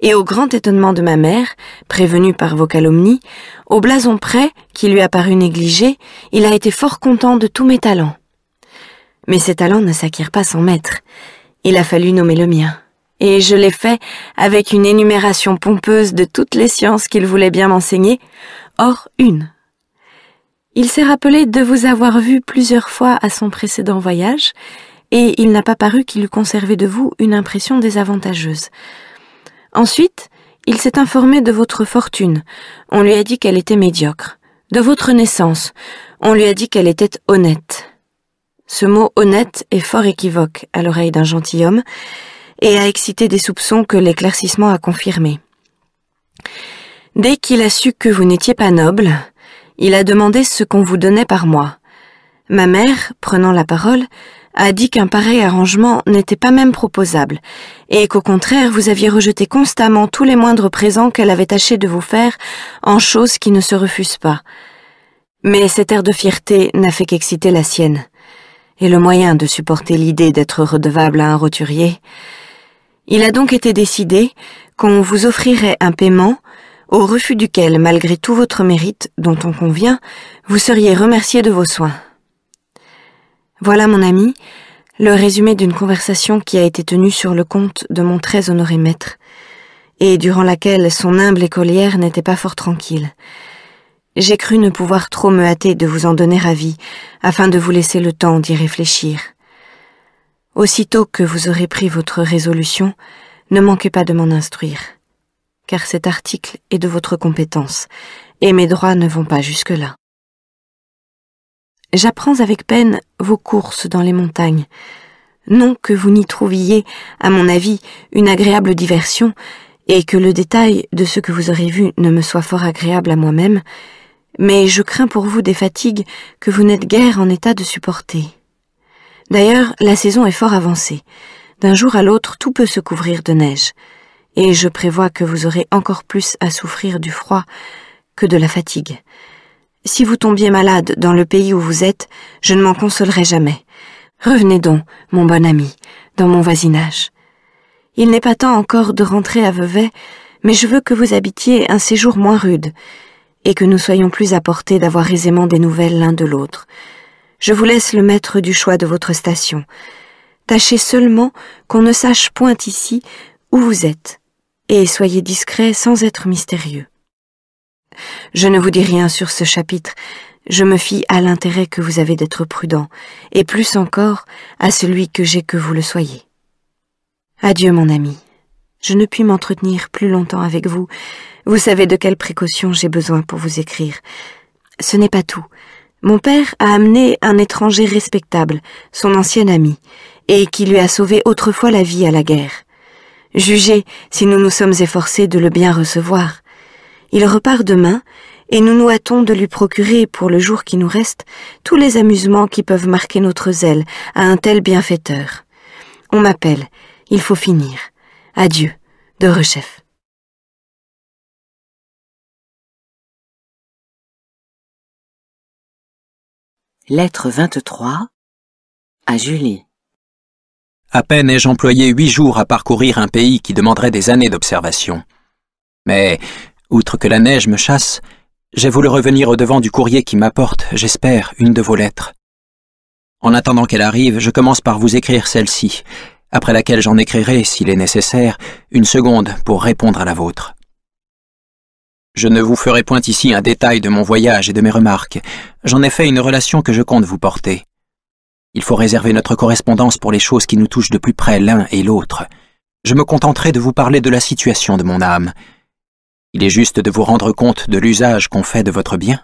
et au grand étonnement de ma mère, prévenue par vos calomnies, au blason près, qui lui a paru négligé, il a été fort content de tous mes talents. Mais ces talents ne s'acquièrent pas sans maître il a fallu nommer le mien. Et je l'ai fait avec une énumération pompeuse de toutes les sciences qu'il voulait bien m'enseigner, hors une. Il s'est rappelé de vous avoir vu plusieurs fois à son précédent voyage, et il n'a pas paru qu'il eût conservé de vous une impression désavantageuse. Ensuite, il s'est informé de votre fortune. On lui a dit qu'elle était médiocre. De votre naissance. On lui a dit qu'elle était honnête. Ce mot honnête est fort équivoque à l'oreille d'un gentilhomme et a excité des soupçons que l'éclaircissement a confirmés. Dès qu'il a su que vous n'étiez pas noble, il a demandé ce qu'on vous donnait par moi. Ma mère, prenant la parole, a dit qu'un pareil arrangement n'était pas même proposable, et qu'au contraire vous aviez rejeté constamment tous les moindres présents qu'elle avait tâché de vous faire en choses qui ne se refusent pas. Mais cet air de fierté n'a fait qu'exciter la sienne et le moyen de supporter l'idée d'être redevable à un roturier, il a donc été décidé qu'on vous offrirait un paiement au refus duquel, malgré tout votre mérite dont on convient, vous seriez remercié de vos soins. Voilà, mon ami, le résumé d'une conversation qui a été tenue sur le compte de mon très honoré maître, et durant laquelle son humble écolière n'était pas fort tranquille. J'ai cru ne pouvoir trop me hâter de vous en donner avis, afin de vous laisser le temps d'y réfléchir. Aussitôt que vous aurez pris votre résolution, ne manquez pas de m'en instruire, car cet article est de votre compétence, et mes droits ne vont pas jusque-là. J'apprends avec peine vos courses dans les montagnes, non que vous n'y trouviez, à mon avis, une agréable diversion, et que le détail de ce que vous aurez vu ne me soit fort agréable à moi-même, mais je crains pour vous des fatigues que vous n'êtes guère en état de supporter. D'ailleurs, la saison est fort avancée. D'un jour à l'autre, tout peut se couvrir de neige, et je prévois que vous aurez encore plus à souffrir du froid que de la fatigue. Si vous tombiez malade dans le pays où vous êtes, je ne m'en consolerai jamais. Revenez donc, mon bon ami, dans mon voisinage. Il n'est pas temps encore de rentrer à Vevey, mais je veux que vous habitiez un séjour moins rude, et que nous soyons plus à portée d'avoir aisément des nouvelles l'un de l'autre. Je vous laisse le maître du choix de votre station. Tâchez seulement qu'on ne sache point ici où vous êtes, et soyez discret sans être mystérieux. Je ne vous dis rien sur ce chapitre, je me fie à l'intérêt que vous avez d'être prudent, et plus encore à celui que j'ai que vous le soyez. Adieu mon ami. Je ne puis m'entretenir plus longtemps avec vous. Vous savez de quelles précautions j'ai besoin pour vous écrire. Ce n'est pas tout. Mon père a amené un étranger respectable, son ancien ami, et qui lui a sauvé autrefois la vie à la guerre. Jugez si nous nous sommes efforcés de le bien recevoir. Il repart demain, et nous nous hâtons de lui procurer, pour le jour qui nous reste, tous les amusements qui peuvent marquer notre zèle à un tel bienfaiteur. On m'appelle, il faut finir. Adieu, de Rechef. Lettre 23 à Julie. À peine ai-je employé huit jours à parcourir un pays qui demanderait des années d'observation. Mais, outre que la neige me chasse, j'ai voulu revenir au-devant du courrier qui m'apporte, j'espère, une de vos lettres. En attendant qu'elle arrive, je commence par vous écrire celle-ci, après laquelle j'en écrirai, s'il est nécessaire, une seconde pour répondre à la vôtre. Je ne vous ferai point ici un détail de mon voyage et de mes remarques. J'en ai fait une relation que je compte vous porter. Il faut réserver notre correspondance pour les choses qui nous touchent de plus près l'un et l'autre. Je me contenterai de vous parler de la situation de mon âme. Il est juste de vous rendre compte de l'usage qu'on fait de votre bien.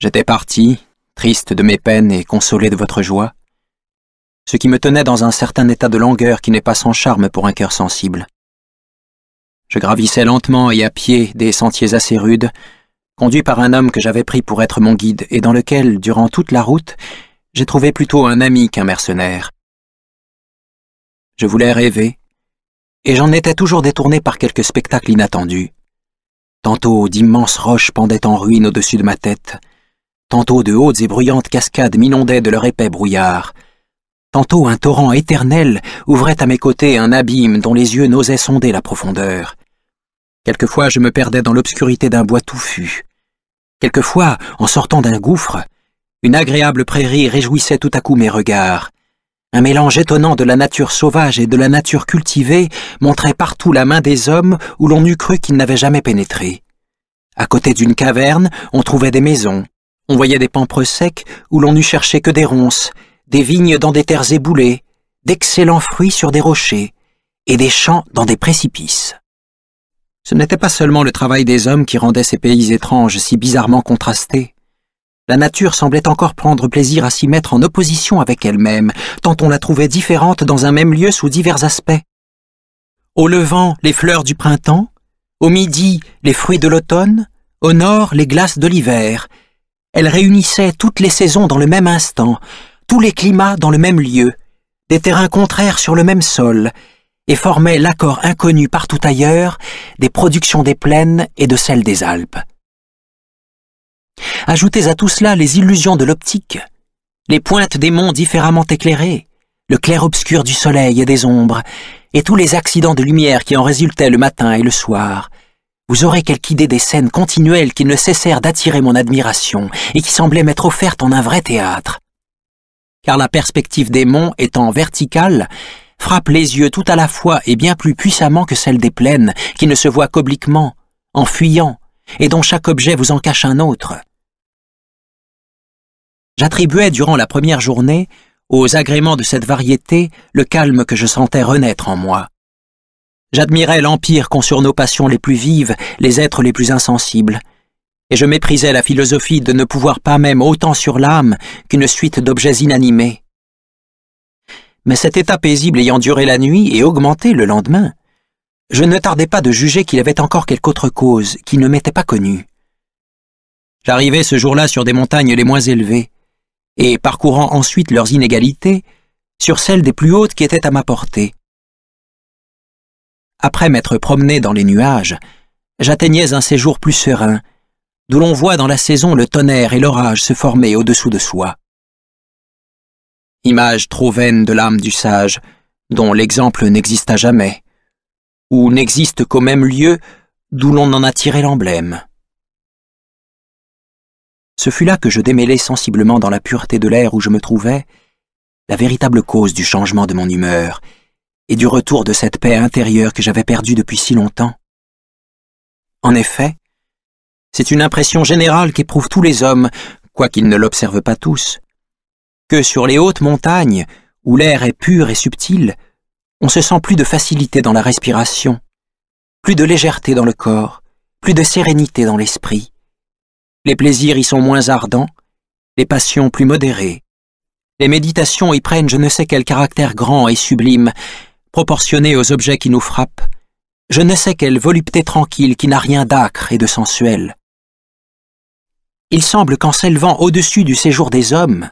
J'étais parti, triste de mes peines et consolé de votre joie ce qui me tenait dans un certain état de langueur qui n'est pas sans charme pour un cœur sensible. Je gravissais lentement et à pied des sentiers assez rudes, conduits par un homme que j'avais pris pour être mon guide et dans lequel, durant toute la route, j'ai trouvé plutôt un ami qu'un mercenaire. Je voulais rêver, et j'en étais toujours détourné par quelques spectacles inattendus. Tantôt d'immenses roches pendaient en ruine au-dessus de ma tête, tantôt de hautes et bruyantes cascades m'inondaient de leur épais brouillard, Tantôt un torrent éternel ouvrait à mes côtés un abîme dont les yeux n'osaient sonder la profondeur. Quelquefois je me perdais dans l'obscurité d'un bois touffu. Quelquefois, en sortant d'un gouffre, une agréable prairie réjouissait tout à coup mes regards. Un mélange étonnant de la nature sauvage et de la nature cultivée montrait partout la main des hommes où l'on eût cru qu'ils n'avaient jamais pénétré. À côté d'une caverne, on trouvait des maisons. On voyait des pampres secs où l'on eût cherché que des ronces, des vignes dans des terres éboulées, d'excellents fruits sur des rochers, et des champs dans des précipices. Ce n'était pas seulement le travail des hommes qui rendait ces pays étranges si bizarrement contrastés. La nature semblait encore prendre plaisir à s'y mettre en opposition avec elle-même, tant on la trouvait différente dans un même lieu sous divers aspects. Au levant, les fleurs du printemps, au midi, les fruits de l'automne, au nord, les glaces de l'hiver. Elle réunissait toutes les saisons dans le même instant, tous les climats dans le même lieu, des terrains contraires sur le même sol, et formaient l'accord inconnu partout ailleurs des productions des plaines et de celles des Alpes. Ajoutez à tout cela les illusions de l'optique, les pointes des monts différemment éclairées, le clair-obscur du soleil et des ombres, et tous les accidents de lumière qui en résultaient le matin et le soir, vous aurez quelque idée des scènes continuelles qui ne cessèrent d'attirer mon admiration et qui semblaient m'être offertes en un vrai théâtre car la perspective des monts étant verticale, frappe les yeux tout à la fois et bien plus puissamment que celle des plaines, qui ne se voient qu'obliquement, en fuyant, et dont chaque objet vous en cache un autre. J'attribuais durant la première journée, aux agréments de cette variété, le calme que je sentais renaître en moi. J'admirais l'empire qu'ont sur nos passions les plus vives les êtres les plus insensibles, et je méprisais la philosophie de ne pouvoir pas même autant sur l'âme qu'une suite d'objets inanimés. Mais cet état paisible ayant duré la nuit et augmenté le lendemain, je ne tardais pas de juger qu'il avait encore quelque autre cause qui ne m'était pas connue. J'arrivais ce jour-là sur des montagnes les moins élevées, et parcourant ensuite leurs inégalités, sur celles des plus hautes qui étaient à ma portée. Après m'être promené dans les nuages, j'atteignais un séjour plus serein, d'où l'on voit dans la saison le tonnerre et l'orage se former au-dessous de soi. Image trop vaine de l'âme du sage, dont l'exemple n'existe jamais, ou n'existe qu'au même lieu d'où l'on en a tiré l'emblème. Ce fut là que je démêlai sensiblement dans la pureté de l'air où je me trouvais la véritable cause du changement de mon humeur et du retour de cette paix intérieure que j'avais perdue depuis si longtemps. En effet, c'est une impression générale qu'éprouvent tous les hommes, quoiqu'ils ne l'observent pas tous, que sur les hautes montagnes, où l'air est pur et subtil, on se sent plus de facilité dans la respiration, plus de légèreté dans le corps, plus de sérénité dans l'esprit. Les plaisirs y sont moins ardents, les passions plus modérées. Les méditations y prennent je ne sais quel caractère grand et sublime, proportionné aux objets qui nous frappent, je ne sais quelle volupté tranquille qui n'a rien d'acre et de sensuel. Il semble qu'en s'élevant au-dessus du séjour des hommes,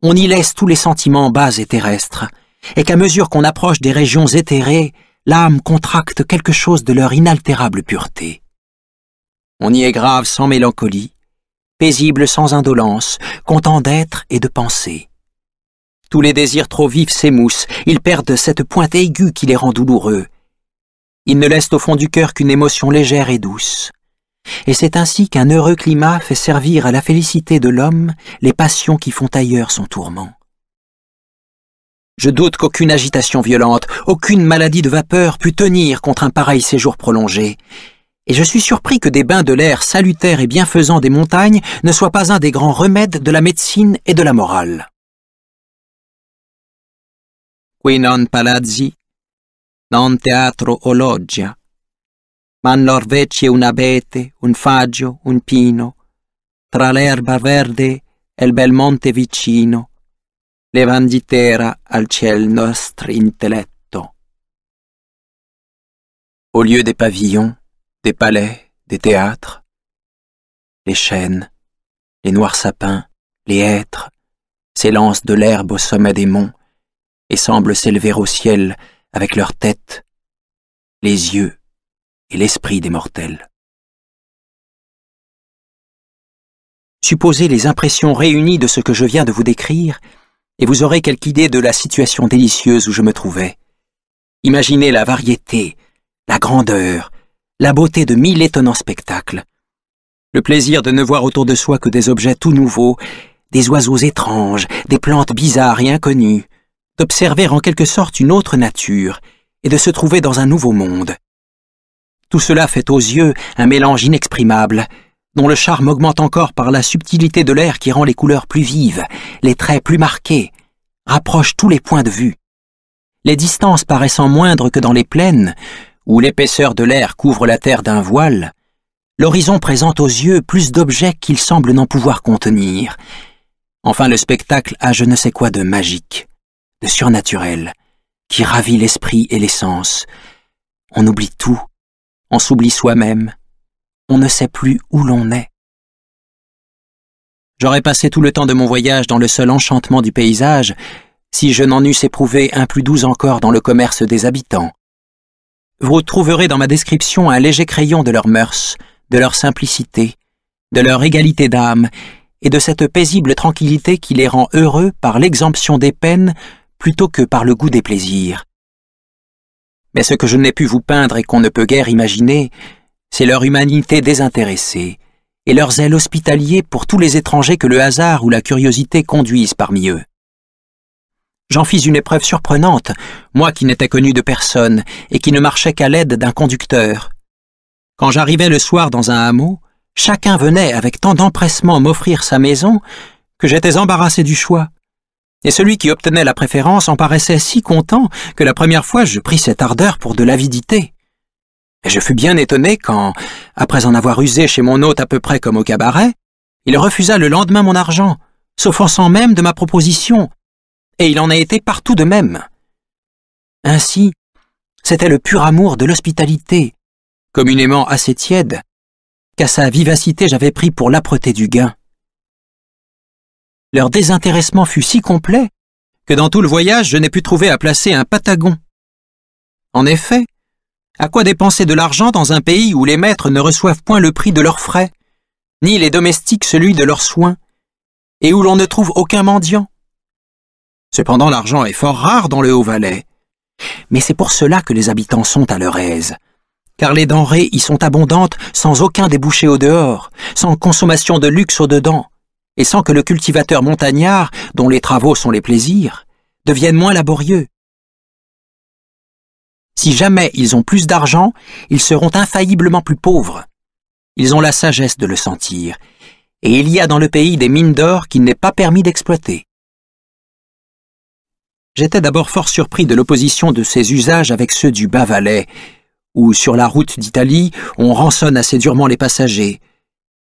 on y laisse tous les sentiments bas et terrestres, et qu'à mesure qu'on approche des régions éthérées, l'âme contracte quelque chose de leur inaltérable pureté. On y est grave sans mélancolie, paisible sans indolence, content d'être et de penser. Tous les désirs trop vifs s'émoussent, ils perdent cette pointe aiguë qui les rend douloureux. Ils ne laissent au fond du cœur qu'une émotion légère et douce. Et c'est ainsi qu'un heureux climat fait servir à la félicité de l'homme les passions qui font ailleurs son tourment. Je doute qu'aucune agitation violente, aucune maladie de vapeur pût tenir contre un pareil séjour prolongé. Et je suis surpris que des bains de l'air salutaire et bienfaisant des montagnes ne soient pas un des grands remèdes de la médecine et de la morale. Qui non palazzi, non teatro o loggia, ma un abete, un faggio, un pino, tra l'erba verde e il bel monte vicino, levanditera al ciel nostro intelletto. Au lieu des pavillons, des palais, des théâtres, les chênes, les noirs sapins, les hêtres, s'élancent de l'herbe au sommet des monts et semblent s'élever au ciel avec leurs tête, les yeux et l'esprit des mortels. Supposez les impressions réunies de ce que je viens de vous décrire, et vous aurez quelque idée de la situation délicieuse où je me trouvais. Imaginez la variété, la grandeur, la beauté de mille étonnants spectacles. Le plaisir de ne voir autour de soi que des objets tout nouveaux, des oiseaux étranges, des plantes bizarres et inconnues, d'observer en quelque sorte une autre nature, et de se trouver dans un nouveau monde. Tout cela fait aux yeux un mélange inexprimable, dont le charme augmente encore par la subtilité de l'air qui rend les couleurs plus vives, les traits plus marqués, rapproche tous les points de vue. Les distances paraissant moindres que dans les plaines, où l'épaisseur de l'air couvre la terre d'un voile, l'horizon présente aux yeux plus d'objets qu'il semble n'en pouvoir contenir. Enfin, le spectacle a je ne sais quoi de magique, de surnaturel, qui ravit l'esprit et les sens. On oublie tout on s'oublie soi-même, on ne sait plus où l'on est. J'aurais passé tout le temps de mon voyage dans le seul enchantement du paysage si je n'en eusse éprouvé un plus doux encore dans le commerce des habitants. Vous trouverez dans ma description un léger crayon de leurs mœurs, de leur simplicité, de leur égalité d'âme et de cette paisible tranquillité qui les rend heureux par l'exemption des peines plutôt que par le goût des plaisirs. Mais ce que je n'ai pu vous peindre et qu'on ne peut guère imaginer, c'est leur humanité désintéressée et leurs ailes hospitalier pour tous les étrangers que le hasard ou la curiosité conduisent parmi eux. J'en fis une épreuve surprenante, moi qui n'étais connu de personne et qui ne marchais qu'à l'aide d'un conducteur. Quand j'arrivais le soir dans un hameau, chacun venait avec tant d'empressement m'offrir sa maison que j'étais embarrassé du choix et celui qui obtenait la préférence en paraissait si content que la première fois je pris cette ardeur pour de l'avidité. Et je fus bien étonné quand, après en avoir usé chez mon hôte à peu près comme au cabaret, il refusa le lendemain mon argent, s'offensant même de ma proposition, et il en a été partout de même. Ainsi, c'était le pur amour de l'hospitalité, communément assez tiède, qu'à sa vivacité j'avais pris pour l'âpreté du gain. Leur désintéressement fut si complet que dans tout le voyage je n'ai pu trouver à placer un patagon. En effet, à quoi dépenser de l'argent dans un pays où les maîtres ne reçoivent point le prix de leurs frais, ni les domestiques celui de leurs soins, et où l'on ne trouve aucun mendiant Cependant l'argent est fort rare dans le Haut-Valais. Mais c'est pour cela que les habitants sont à leur aise, car les denrées y sont abondantes sans aucun débouché au dehors, sans consommation de luxe au dedans, et sans que le cultivateur montagnard, dont les travaux sont les plaisirs, devienne moins laborieux. Si jamais ils ont plus d'argent, ils seront infailliblement plus pauvres. Ils ont la sagesse de le sentir, et il y a dans le pays des mines d'or qu'il n'est pas permis d'exploiter. J'étais d'abord fort surpris de l'opposition de ces usages avec ceux du bas-valais, où, sur la route d'Italie, on rançonne assez durement les passagers,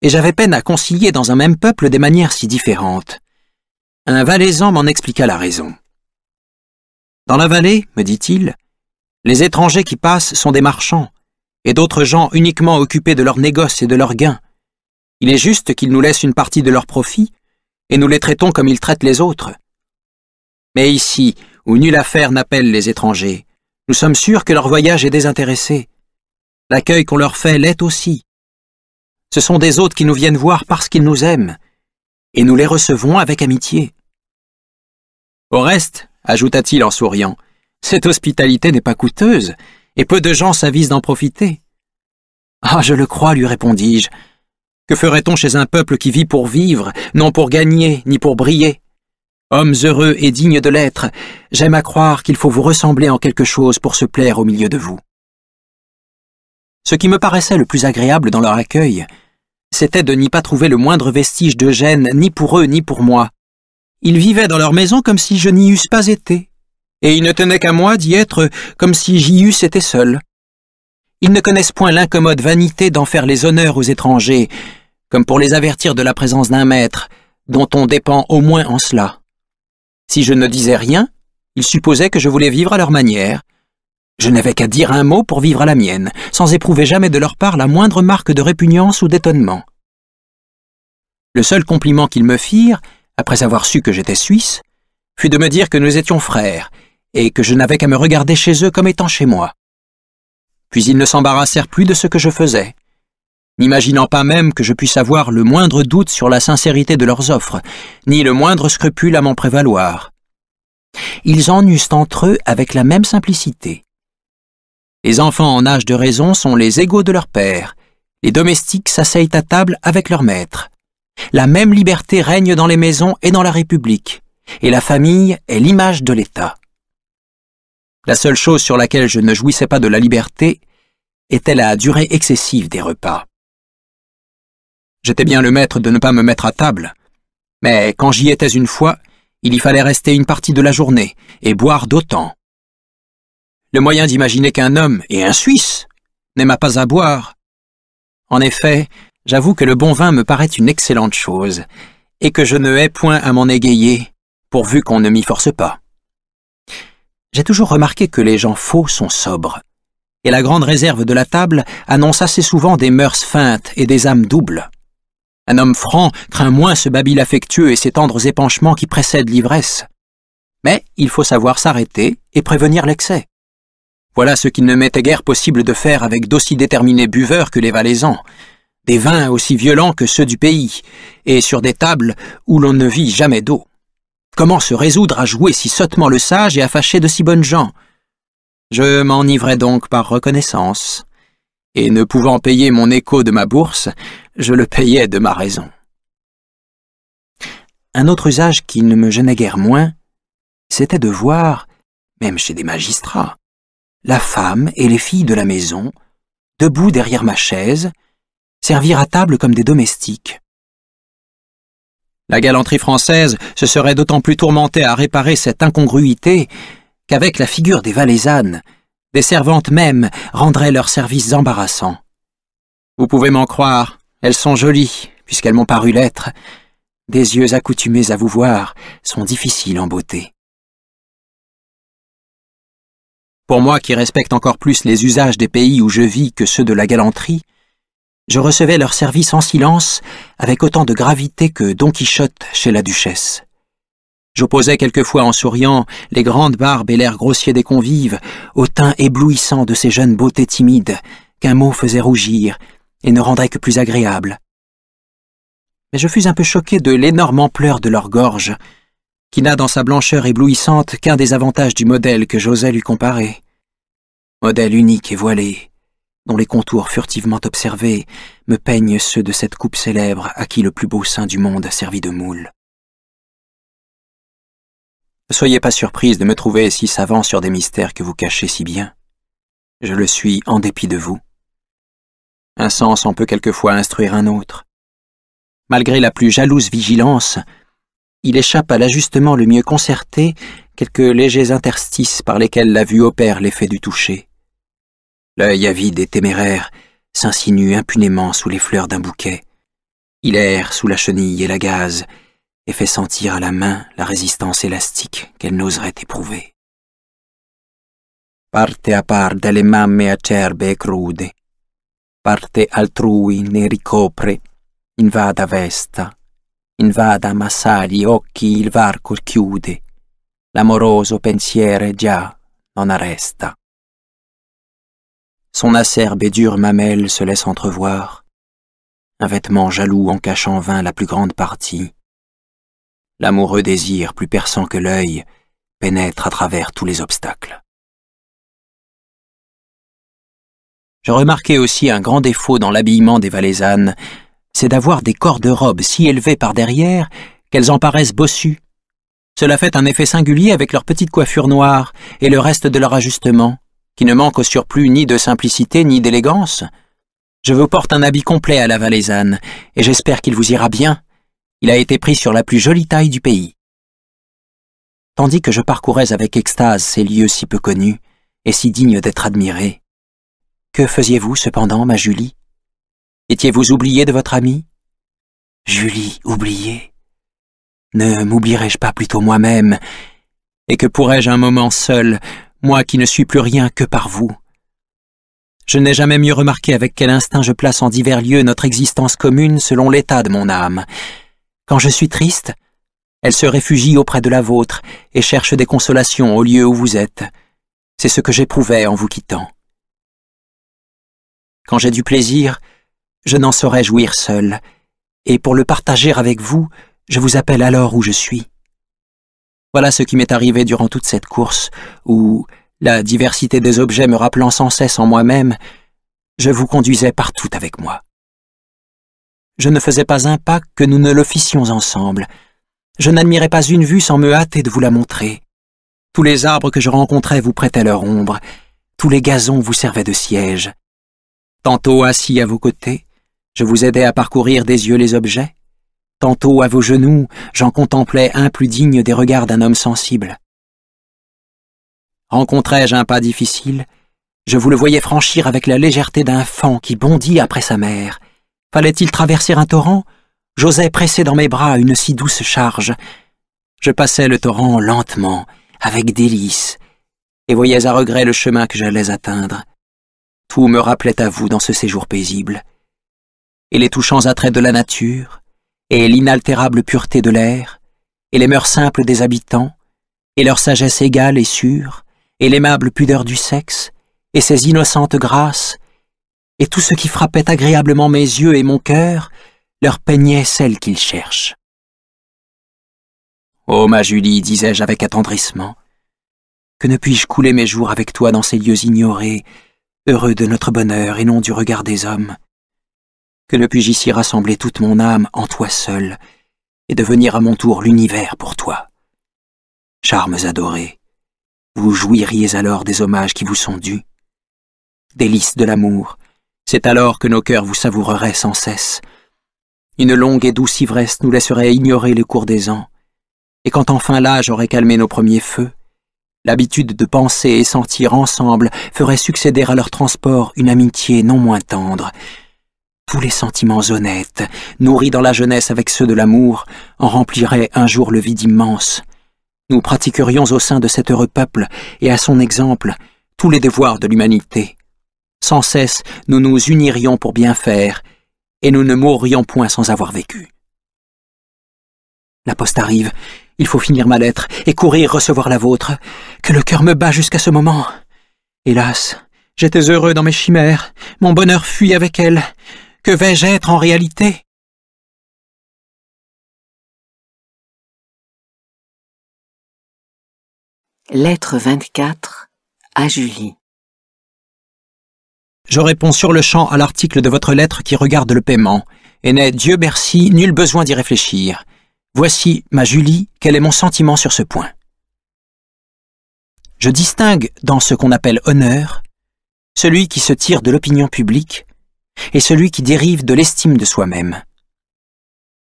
et j'avais peine à concilier dans un même peuple des manières si différentes. Un Valaisan m'en expliqua la raison. Dans la vallée, me dit-il, les étrangers qui passent sont des marchands, et d'autres gens uniquement occupés de leurs négoces et de leurs gains. Il est juste qu'ils nous laissent une partie de leurs profits, et nous les traitons comme ils traitent les autres. Mais ici, où nulle affaire n'appelle les étrangers, nous sommes sûrs que leur voyage est désintéressé. L'accueil qu'on leur fait l'est aussi, ce sont des autres qui nous viennent voir parce qu'ils nous aiment, et nous les recevons avec amitié. Au reste, ajouta-t-il en souriant, cette hospitalité n'est pas coûteuse, et peu de gens s'avisent d'en profiter. Ah, je le crois, lui répondis-je. Que ferait-on chez un peuple qui vit pour vivre, non pour gagner, ni pour briller Hommes heureux et dignes de l'être, j'aime à croire qu'il faut vous ressembler en quelque chose pour se plaire au milieu de vous. Ce qui me paraissait le plus agréable dans leur accueil, c'était de n'y pas trouver le moindre vestige de gêne, ni pour eux, ni pour moi. Ils vivaient dans leur maison comme si je n'y eusse pas été, et ils ne tenaient qu'à moi d'y être comme si j'y eusse été seul. Ils ne connaissent point l'incommode vanité d'en faire les honneurs aux étrangers, comme pour les avertir de la présence d'un maître, dont on dépend au moins en cela. Si je ne disais rien, ils supposaient que je voulais vivre à leur manière, je n'avais qu'à dire un mot pour vivre à la mienne, sans éprouver jamais de leur part la moindre marque de répugnance ou d'étonnement. Le seul compliment qu'ils me firent, après avoir su que j'étais suisse, fut de me dire que nous étions frères, et que je n'avais qu'à me regarder chez eux comme étant chez moi. Puis ils ne s'embarrassèrent plus de ce que je faisais, n'imaginant pas même que je puisse avoir le moindre doute sur la sincérité de leurs offres, ni le moindre scrupule à m'en prévaloir. Ils en eussent entre eux avec la même simplicité. Les enfants en âge de raison sont les égaux de leur père, Les domestiques s'asseyent à table avec leur maître. La même liberté règne dans les maisons et dans la République, et la famille est l'image de l'État. La seule chose sur laquelle je ne jouissais pas de la liberté était la durée excessive des repas. J'étais bien le maître de ne pas me mettre à table, mais quand j'y étais une fois, il y fallait rester une partie de la journée et boire d'autant le moyen d'imaginer qu'un homme, et un Suisse, n'aima pas à boire. En effet, j'avoue que le bon vin me paraît une excellente chose, et que je ne hais point à m'en égayer, pourvu qu'on ne m'y force pas. J'ai toujours remarqué que les gens faux sont sobres, et la grande réserve de la table annonce assez souvent des mœurs feintes et des âmes doubles. Un homme franc craint moins ce babil affectueux et ces tendres épanchements qui précèdent l'ivresse. Mais il faut savoir s'arrêter et prévenir l'excès. Voilà ce qu'il ne m'était guère possible de faire avec d'aussi déterminés buveurs que les Valaisans, des vins aussi violents que ceux du pays, et sur des tables où l'on ne vit jamais d'eau. Comment se résoudre à jouer si sottement le sage et à fâcher de si bonnes gens Je m'enivrais donc par reconnaissance, et ne pouvant payer mon écho de ma bourse, je le payais de ma raison. Un autre usage qui ne me gênait guère moins, c'était de voir, même chez des magistrats, la femme et les filles de la maison, debout derrière ma chaise, servirent à table comme des domestiques. La galanterie française se serait d'autant plus tourmentée à réparer cette incongruité qu'avec la figure des valaisannes, des servantes mêmes rendraient leurs services embarrassants. Vous pouvez m'en croire, elles sont jolies, puisqu'elles m'ont paru l'être. Des yeux accoutumés à vous voir sont difficiles en beauté. pour moi qui respecte encore plus les usages des pays où je vis que ceux de la galanterie, je recevais leur service en silence avec autant de gravité que Don Quichotte chez la duchesse. J'opposais quelquefois en souriant les grandes barbes et l'air grossier des convives au teint éblouissant de ces jeunes beautés timides qu'un mot faisait rougir et ne rendrait que plus agréable. Mais je fus un peu choqué de l'énorme ampleur de leur gorges, qui n'a dans sa blancheur éblouissante qu'un des avantages du modèle que j'osais lui comparer. Modèle unique et voilé, dont les contours furtivement observés me peignent ceux de cette coupe célèbre à qui le plus beau sein du monde a servi de moule. Ne soyez pas surprise de me trouver si savant sur des mystères que vous cachez si bien. Je le suis en dépit de vous. Un sens en peut quelquefois instruire un autre. Malgré la plus jalouse vigilance, il échappe à l'ajustement le mieux concerté quelques légers interstices par lesquels la vue opère l'effet du toucher. L'œil avide et téméraire s'insinue impunément sous les fleurs d'un bouquet. Il erre sous la chenille et la gaze, et fait sentir à la main la résistance élastique qu'elle n'oserait éprouver. Parte a par dalle mamme acerbe e crude, parte altrui ne ricopre, invada vesta, invada sali occhi il varco chiude, l'amoroso pensiere già non arresta. Son acerbe et dure mamelle se laisse entrevoir, un vêtement jaloux en cache en vain la plus grande partie. L'amoureux désir, plus perçant que l'œil, pénètre à travers tous les obstacles. Je remarquai aussi un grand défaut dans l'habillement des valaisannes, c'est d'avoir des corps de robe si élevés par derrière qu'elles en paraissent bossues. Cela fait un effet singulier avec leur petite coiffure noire et le reste de leur ajustement, qui ne manque au surplus ni de simplicité ni d'élégance. Je vous porte un habit complet à la valaisanne, et j'espère qu'il vous ira bien. Il a été pris sur la plus jolie taille du pays. Tandis que je parcourais avec extase ces lieux si peu connus et si dignes d'être admirés, que faisiez-vous cependant, ma Julie Étiez-vous oublié de votre ami Julie oubliée Ne m'oublierai-je pas plutôt moi-même Et que pourrais-je un moment seul, moi qui ne suis plus rien que par vous Je n'ai jamais mieux remarqué avec quel instinct je place en divers lieux notre existence commune selon l'état de mon âme. Quand je suis triste, elle se réfugie auprès de la vôtre et cherche des consolations au lieu où vous êtes. C'est ce que j'éprouvais en vous quittant. Quand j'ai du plaisir, je n'en saurais jouir seul, et pour le partager avec vous, je vous appelle alors où je suis. Voilà ce qui m'est arrivé durant toute cette course, où, la diversité des objets me rappelant sans cesse en moi-même, je vous conduisais partout avec moi. Je ne faisais pas un pas que nous ne le fissions ensemble. Je n'admirais pas une vue sans me hâter de vous la montrer. Tous les arbres que je rencontrais vous prêtaient leur ombre, tous les gazons vous servaient de siège. Tantôt assis à vos côtés, je vous aidais à parcourir des yeux les objets. Tantôt à vos genoux, j'en contemplais un plus digne des regards d'un homme sensible. Rencontrais-je un pas difficile Je vous le voyais franchir avec la légèreté d'un fan qui bondit après sa mère. Fallait-il traverser un torrent J'osais presser dans mes bras une si douce charge. Je passais le torrent lentement, avec délices, et voyais à regret le chemin que j'allais atteindre. Tout me rappelait à vous dans ce séjour paisible et les touchants attraits de la nature, et l'inaltérable pureté de l'air, et les mœurs simples des habitants, et leur sagesse égale et sûre, et l'aimable pudeur du sexe, et ses innocentes grâces, et tout ce qui frappait agréablement mes yeux et mon cœur, leur peignait celle qu'ils cherchent. Ô oh, ma Julie, disais-je avec attendrissement, que ne puis-je couler mes jours avec toi dans ces lieux ignorés, heureux de notre bonheur et non du regard des hommes, que ne puis-je ici rassembler toute mon âme en toi seul, et devenir à mon tour l'univers pour toi. Charmes adorés, vous jouiriez alors des hommages qui vous sont dus. Délices de l'amour, c'est alors que nos cœurs vous savoureraient sans cesse. Une longue et douce ivresse nous laisserait ignorer le cours des ans, et quand enfin l'âge aurait calmé nos premiers feux, l'habitude de penser et sentir ensemble ferait succéder à leur transport une amitié non moins tendre, tous les sentiments honnêtes, nourris dans la jeunesse avec ceux de l'amour, en rempliraient un jour le vide immense. Nous pratiquerions au sein de cet heureux peuple, et à son exemple, tous les devoirs de l'humanité. Sans cesse, nous nous unirions pour bien faire, et nous ne mourrions point sans avoir vécu. La poste arrive, il faut finir ma lettre et courir recevoir la vôtre, que le cœur me bat jusqu'à ce moment. Hélas, j'étais heureux dans mes chimères, mon bonheur fuit avec elle, que vais-je être en réalité Lettre 24 à Julie Je réponds sur le champ à l'article de votre lettre qui regarde le paiement, et n'ai, Dieu merci, nul besoin d'y réfléchir. Voici, ma Julie, quel est mon sentiment sur ce point. Je distingue, dans ce qu'on appelle honneur, celui qui se tire de l'opinion publique et celui qui dérive de l'estime de soi-même.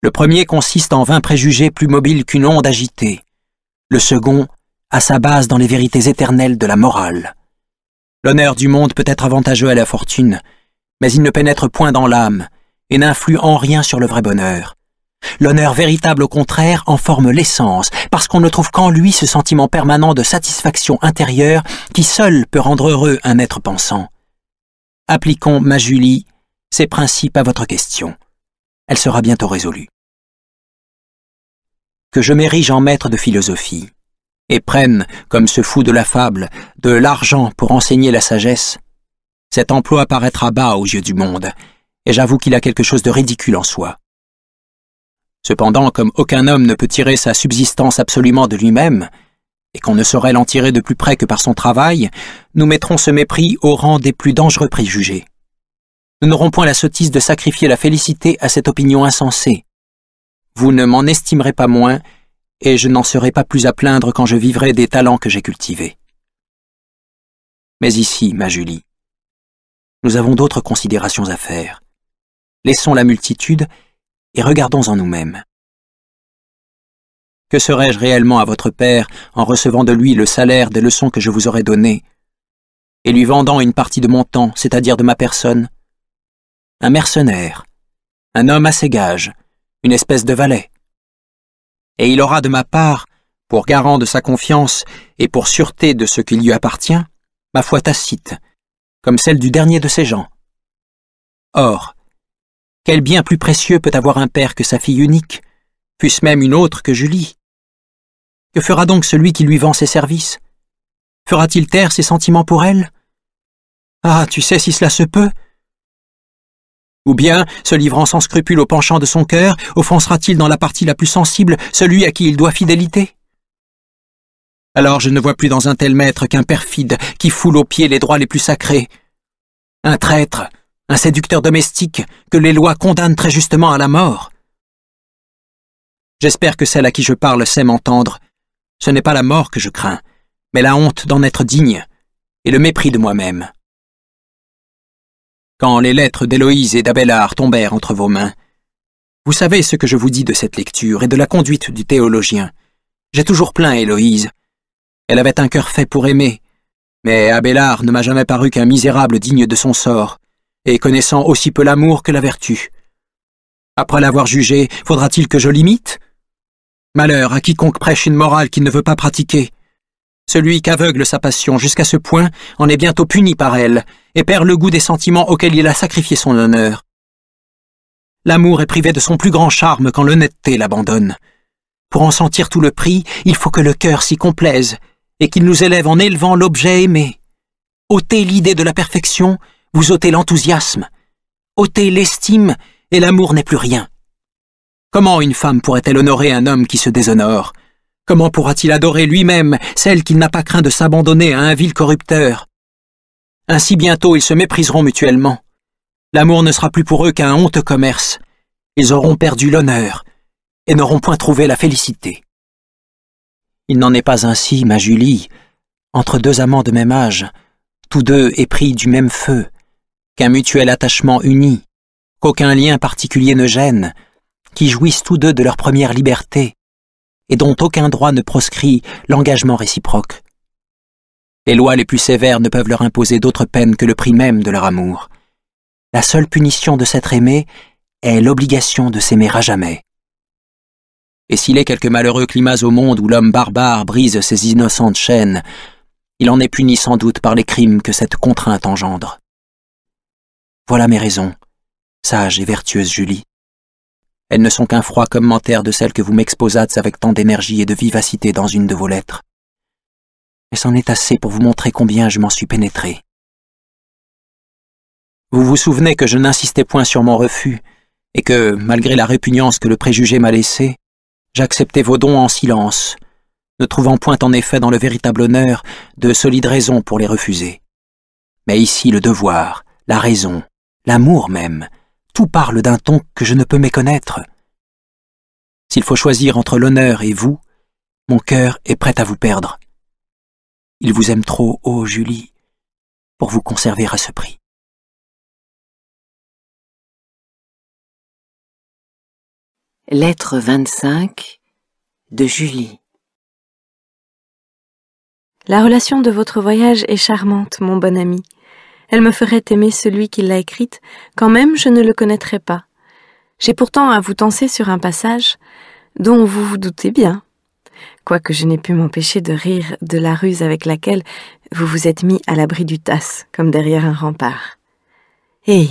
Le premier consiste en vingt préjugés plus mobiles qu'une onde agitée. Le second a sa base dans les vérités éternelles de la morale. L'honneur du monde peut être avantageux à la fortune, mais il ne pénètre point dans l'âme et n'influe en rien sur le vrai bonheur. L'honneur véritable, au contraire, en forme l'essence, parce qu'on ne trouve qu'en lui ce sentiment permanent de satisfaction intérieure qui seul peut rendre heureux un être pensant. Appliquons ma Julie ces principes à votre question. Elle sera bientôt résolue. Que je m'érige en maître de philosophie, et prenne, comme ce fou de la fable, de l'argent pour enseigner la sagesse, cet emploi paraîtra bas aux yeux du monde, et j'avoue qu'il a quelque chose de ridicule en soi. Cependant, comme aucun homme ne peut tirer sa subsistance absolument de lui-même, et qu'on ne saurait l'en tirer de plus près que par son travail, nous mettrons ce mépris au rang des plus dangereux préjugés. Nous n'aurons point la sottise de sacrifier la félicité à cette opinion insensée. Vous ne m'en estimerez pas moins, et je n'en serai pas plus à plaindre quand je vivrai des talents que j'ai cultivés. Mais ici, ma Julie, nous avons d'autres considérations à faire. Laissons la multitude et regardons en nous-mêmes. Que serais-je réellement à votre père en recevant de lui le salaire des leçons que je vous aurais données, et lui vendant une partie de mon temps, c'est-à-dire de ma personne, un mercenaire, un homme à ses gages, une espèce de valet. Et il aura de ma part, pour garant de sa confiance et pour sûreté de ce qui lui appartient, ma foi tacite, comme celle du dernier de ses gens. Or, quel bien plus précieux peut avoir un père que sa fille unique, fût-ce même une autre que Julie Que fera donc celui qui lui vend ses services Fera-t-il taire ses sentiments pour elle Ah, tu sais si cela se peut ou bien, se livrant sans scrupule au penchant de son cœur, offensera-t-il dans la partie la plus sensible celui à qui il doit fidélité Alors je ne vois plus dans un tel maître qu'un perfide qui foule aux pieds les droits les plus sacrés, un traître, un séducteur domestique que les lois condamnent très justement à la mort. J'espère que celle à qui je parle sait m'entendre. Ce n'est pas la mort que je crains, mais la honte d'en être digne, et le mépris de moi-même quand les lettres d'Héloïse et d'Abélard tombèrent entre vos mains. Vous savez ce que je vous dis de cette lecture et de la conduite du théologien. J'ai toujours plaint Héloïse. Elle avait un cœur fait pour aimer, mais Abélard ne m'a jamais paru qu'un misérable digne de son sort, et connaissant aussi peu l'amour que la vertu. Après l'avoir jugé, faudra-t-il que je l'imite Malheur à quiconque prêche une morale qu'il ne veut pas pratiquer. Celui qu'aveugle sa passion jusqu'à ce point en est bientôt puni par elle, et perd le goût des sentiments auxquels il a sacrifié son honneur. L'amour est privé de son plus grand charme quand l'honnêteté l'abandonne. Pour en sentir tout le prix, il faut que le cœur s'y complaise, et qu'il nous élève en élevant l'objet aimé. Ôtez l'idée de la perfection, vous ôtez l'enthousiasme. Ôtez l'estime, et l'amour n'est plus rien. Comment une femme pourrait-elle honorer un homme qui se déshonore Comment pourra-t-il adorer lui-même celle qu'il n'a pas craint de s'abandonner à un vil corrupteur Ainsi bientôt ils se mépriseront mutuellement. L'amour ne sera plus pour eux qu'un honteux commerce. Ils auront perdu l'honneur et n'auront point trouvé la félicité. Il n'en est pas ainsi, ma Julie, entre deux amants de même âge, tous deux épris du même feu, qu'un mutuel attachement uni, qu'aucun lien particulier ne gêne, qui jouissent tous deux de leur première liberté, et dont aucun droit ne proscrit l'engagement réciproque. Les lois les plus sévères ne peuvent leur imposer d'autres peines que le prix même de leur amour. La seule punition de s'être aimé est l'obligation de s'aimer à jamais. Et s'il est quelques malheureux climats au monde où l'homme barbare brise ses innocentes chaînes, il en est puni sans doute par les crimes que cette contrainte engendre. Voilà mes raisons, sage et vertueuse Julie. Elles ne sont qu'un froid commentaire de celles que vous m'exposâtes avec tant d'énergie et de vivacité dans une de vos lettres. Mais c'en est assez pour vous montrer combien je m'en suis pénétré. Vous vous souvenez que je n'insistais point sur mon refus, et que, malgré la répugnance que le préjugé m'a laissée, j'acceptais vos dons en silence, ne trouvant point en effet dans le véritable honneur de solides raisons pour les refuser. Mais ici le devoir, la raison, l'amour même, tout parle d'un ton que je ne peux méconnaître. S'il faut choisir entre l'honneur et vous, mon cœur est prêt à vous perdre. Il vous aime trop, ô Julie, pour vous conserver à ce prix. Lettre 25 de Julie La relation de votre voyage est charmante, mon bon ami. Elle me ferait aimer celui qui l'a écrite, quand même je ne le connaîtrais pas. J'ai pourtant à vous tenser sur un passage dont vous vous doutez bien. Quoique je n'ai pu m'empêcher de rire de la ruse avec laquelle vous vous êtes mis à l'abri du tasse, comme derrière un rempart. Eh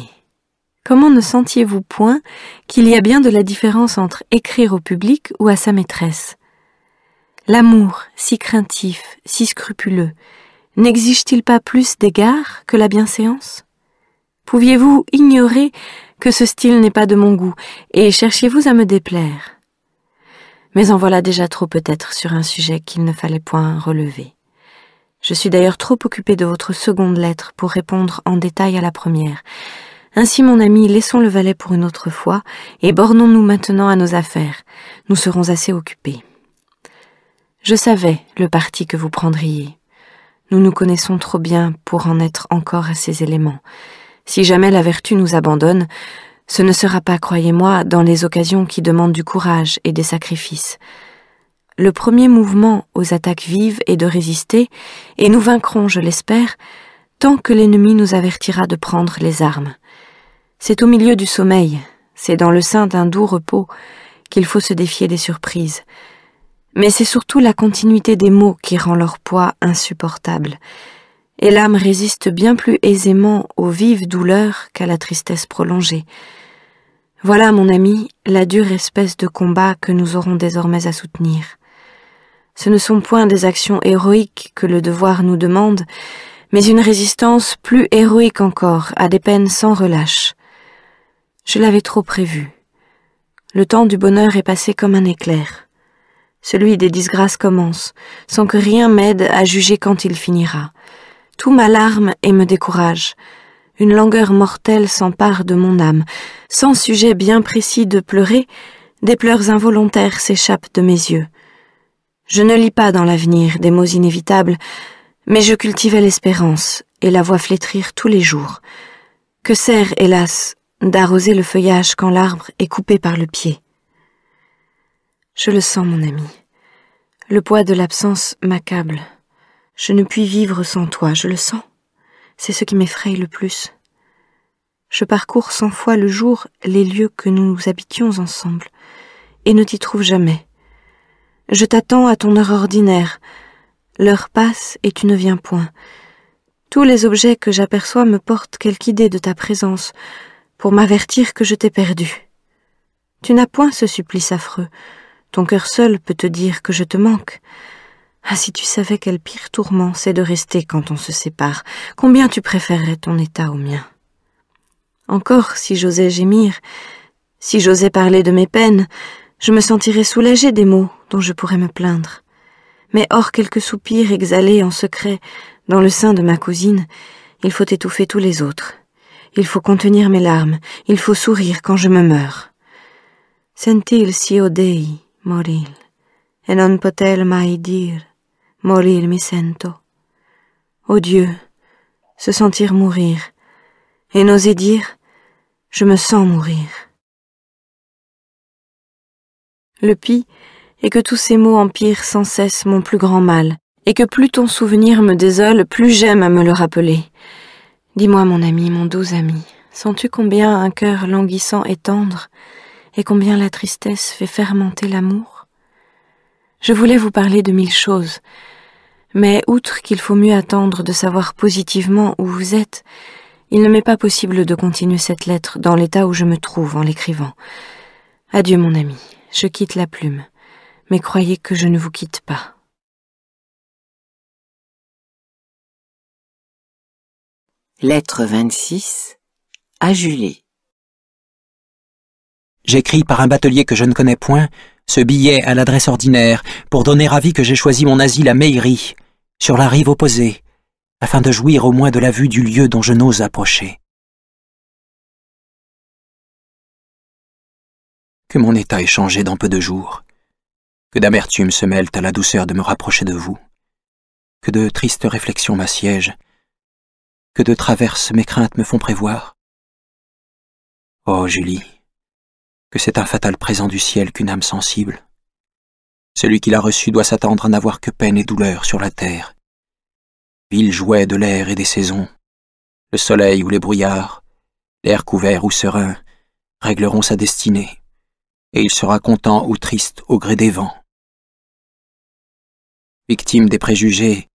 Comment ne sentiez-vous point qu'il y a bien de la différence entre écrire au public ou à sa maîtresse L'amour, si craintif, si scrupuleux, n'exige-t-il pas plus d'égards que la bienséance Pouviez-vous ignorer que ce style n'est pas de mon goût, et cherchiez-vous à me déplaire Mais en voilà déjà trop peut-être sur un sujet qu'il ne fallait point relever. Je suis d'ailleurs trop occupée de votre seconde lettre pour répondre en détail à la première. Ainsi, mon ami, laissons le valet pour une autre fois, et bornons-nous maintenant à nos affaires. Nous serons assez occupés. Je savais le parti que vous prendriez. Nous nous connaissons trop bien pour en être encore à ces éléments. Si jamais la vertu nous abandonne, ce ne sera pas, croyez-moi, dans les occasions qui demandent du courage et des sacrifices. Le premier mouvement aux attaques vives est de résister, et nous vaincrons, je l'espère, tant que l'ennemi nous avertira de prendre les armes. C'est au milieu du sommeil, c'est dans le sein d'un doux repos qu'il faut se défier des surprises mais c'est surtout la continuité des mots qui rend leur poids insupportable, et l'âme résiste bien plus aisément aux vives douleurs qu'à la tristesse prolongée. Voilà, mon ami, la dure espèce de combat que nous aurons désormais à soutenir. Ce ne sont point des actions héroïques que le devoir nous demande, mais une résistance plus héroïque encore à des peines sans relâche. Je l'avais trop prévu. Le temps du bonheur est passé comme un éclair. Celui des disgrâces commence, sans que rien m'aide à juger quand il finira. Tout m'alarme et me décourage. Une langueur mortelle s'empare de mon âme. Sans sujet bien précis de pleurer, des pleurs involontaires s'échappent de mes yeux. Je ne lis pas dans l'avenir des mots inévitables, mais je cultivais l'espérance et la vois flétrir tous les jours. Que sert, hélas, d'arroser le feuillage quand l'arbre est coupé par le pied? Je le sens, mon ami. Le poids de l'absence m'accable. Je ne puis vivre sans toi, je le sens. C'est ce qui m'effraie le plus. Je parcours cent fois le jour les lieux que nous habitions ensemble, et ne t'y trouve jamais. Je t'attends à ton heure ordinaire. L'heure passe et tu ne viens point. Tous les objets que j'aperçois me portent quelque idée de ta présence, pour m'avertir que je t'ai perdu. Tu n'as point ce supplice affreux, ton cœur seul peut te dire que je te manque. Ah, si tu savais quel pire tourment c'est de rester quand on se sépare, combien tu préférerais ton état au mien. Encore, si j'osais gémir, si j'osais parler de mes peines, je me sentirais soulagée des mots dont je pourrais me plaindre. Mais hors quelques soupirs exhalés en secret dans le sein de ma cousine, il faut étouffer tous les autres. Il faut contenir mes larmes, il faut sourire quand je me meurs. il si « Morir, et non potel mai dire morir mi sento. Oh Dieu, se sentir mourir, et n'oser dire je me sens mourir. Le pis est que tous ces mots empirent sans cesse mon plus grand mal, et que plus ton souvenir me désole, plus j'aime à me le rappeler. Dis-moi, mon ami, mon doux ami, sens-tu combien un cœur languissant et tendre et combien la tristesse fait fermenter l'amour. Je voulais vous parler de mille choses, mais outre qu'il faut mieux attendre de savoir positivement où vous êtes, il ne m'est pas possible de continuer cette lettre dans l'état où je me trouve en l'écrivant. Adieu mon ami, je quitte la plume, mais croyez que je ne vous quitte pas. Lettre 26 à Julie j'écris par un batelier que je ne connais point ce billet à l'adresse ordinaire pour donner avis que j'ai choisi mon asile à Meillerie, sur la rive opposée, afin de jouir au moins de la vue du lieu dont je n'ose approcher. Que mon état ait changé dans peu de jours, que d'amertume se mêle à la douceur de me rapprocher de vous, que de tristes réflexions m'assiègent, que de traverses mes craintes me font prévoir. Oh, Julie, que c'est un fatal présent du ciel qu'une âme sensible. Celui qui l'a reçu doit s'attendre à n'avoir que peine et douleur sur la terre. Ville jouet de l'air et des saisons, le soleil ou les brouillards, l'air couvert ou serein, régleront sa destinée, et il sera content ou triste au gré des vents. Victime des préjugés,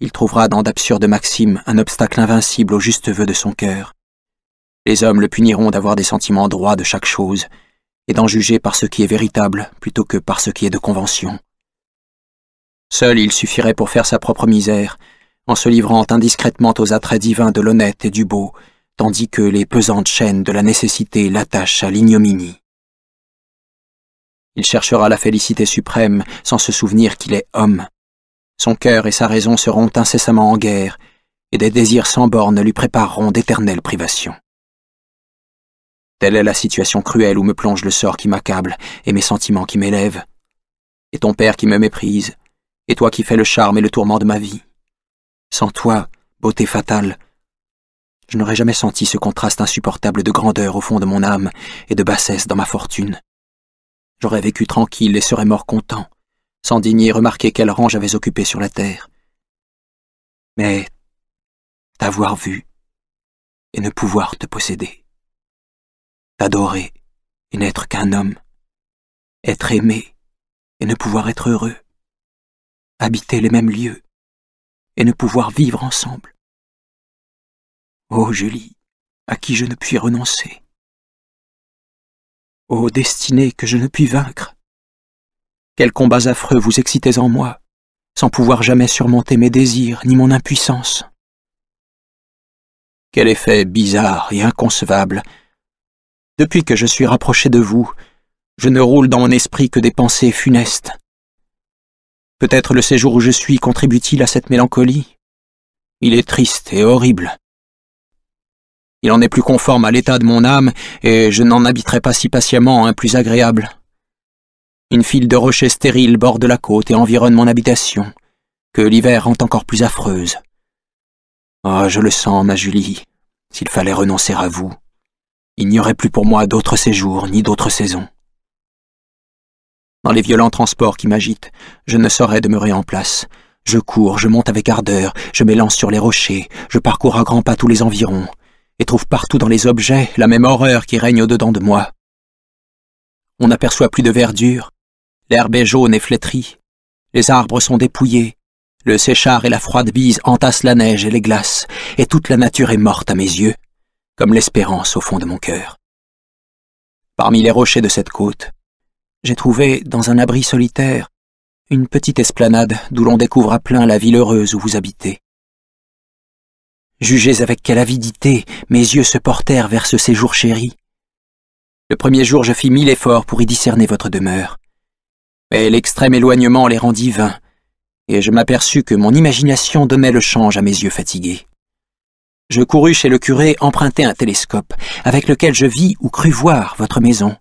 il trouvera dans d'absurdes maximes un obstacle invincible au juste vœu de son cœur. Les hommes le puniront d'avoir des sentiments droits de chaque chose, et d'en juger par ce qui est véritable plutôt que par ce qui est de convention. Seul il suffirait pour faire sa propre misère, en se livrant indiscrètement aux attraits divins de l'honnête et du beau, tandis que les pesantes chaînes de la nécessité l'attachent à l'ignominie. Il cherchera la félicité suprême sans se souvenir qu'il est homme. Son cœur et sa raison seront incessamment en guerre, et des désirs sans bornes lui prépareront d'éternelles privations. Telle est la situation cruelle où me plonge le sort qui m'accable, et mes sentiments qui m'élèvent. Et ton père qui me méprise, et toi qui fais le charme et le tourment de ma vie. Sans toi, beauté fatale, je n'aurais jamais senti ce contraste insupportable de grandeur au fond de mon âme et de bassesse dans ma fortune. J'aurais vécu tranquille et serais mort content, sans digner remarquer quel rang j'avais occupé sur la terre. Mais t'avoir vu et ne pouvoir te posséder adorer et n'être qu'un homme, être aimé et ne pouvoir être heureux, habiter les mêmes lieux et ne pouvoir vivre ensemble. Ô Julie, à qui je ne puis renoncer. Ô destinée que je ne puis vaincre. Quels combats affreux vous excitez en moi, sans pouvoir jamais surmonter mes désirs ni mon impuissance. Quel effet bizarre et inconcevable depuis que je suis rapproché de vous, je ne roule dans mon esprit que des pensées funestes. Peut-être le séjour où je suis contribue-t-il à cette mélancolie. Il est triste et horrible. Il en est plus conforme à l'état de mon âme, et je n'en habiterai pas si patiemment un plus agréable. Une file de rochers stériles borde la côte et environne mon habitation, que l'hiver rend encore plus affreuse. Ah, je le sens, ma Julie, s'il fallait renoncer à vous. Il n'y aurait plus pour moi d'autres séjours ni d'autres saisons. Dans les violents transports qui m'agitent, je ne saurais demeurer en place. Je cours, je monte avec ardeur, je m'élance sur les rochers, je parcours à grands pas tous les environs, et trouve partout dans les objets la même horreur qui règne au-dedans de moi. On n'aperçoit plus de verdure, l'herbe est jaune et flétrie, les arbres sont dépouillés, le séchard et la froide bise entassent la neige et les glaces, et toute la nature est morte à mes yeux comme l'espérance au fond de mon cœur. Parmi les rochers de cette côte, j'ai trouvé, dans un abri solitaire, une petite esplanade d'où l'on découvre à plein la ville heureuse où vous habitez. Jugez avec quelle avidité mes yeux se portèrent vers ce séjour chéri. Le premier jour, je fis mille efforts pour y discerner votre demeure. Mais l'extrême éloignement les rendit vains, et je m'aperçus que mon imagination donnait le change à mes yeux fatigués. Je courus chez le curé emprunter un télescope, avec lequel je vis ou crus voir votre maison.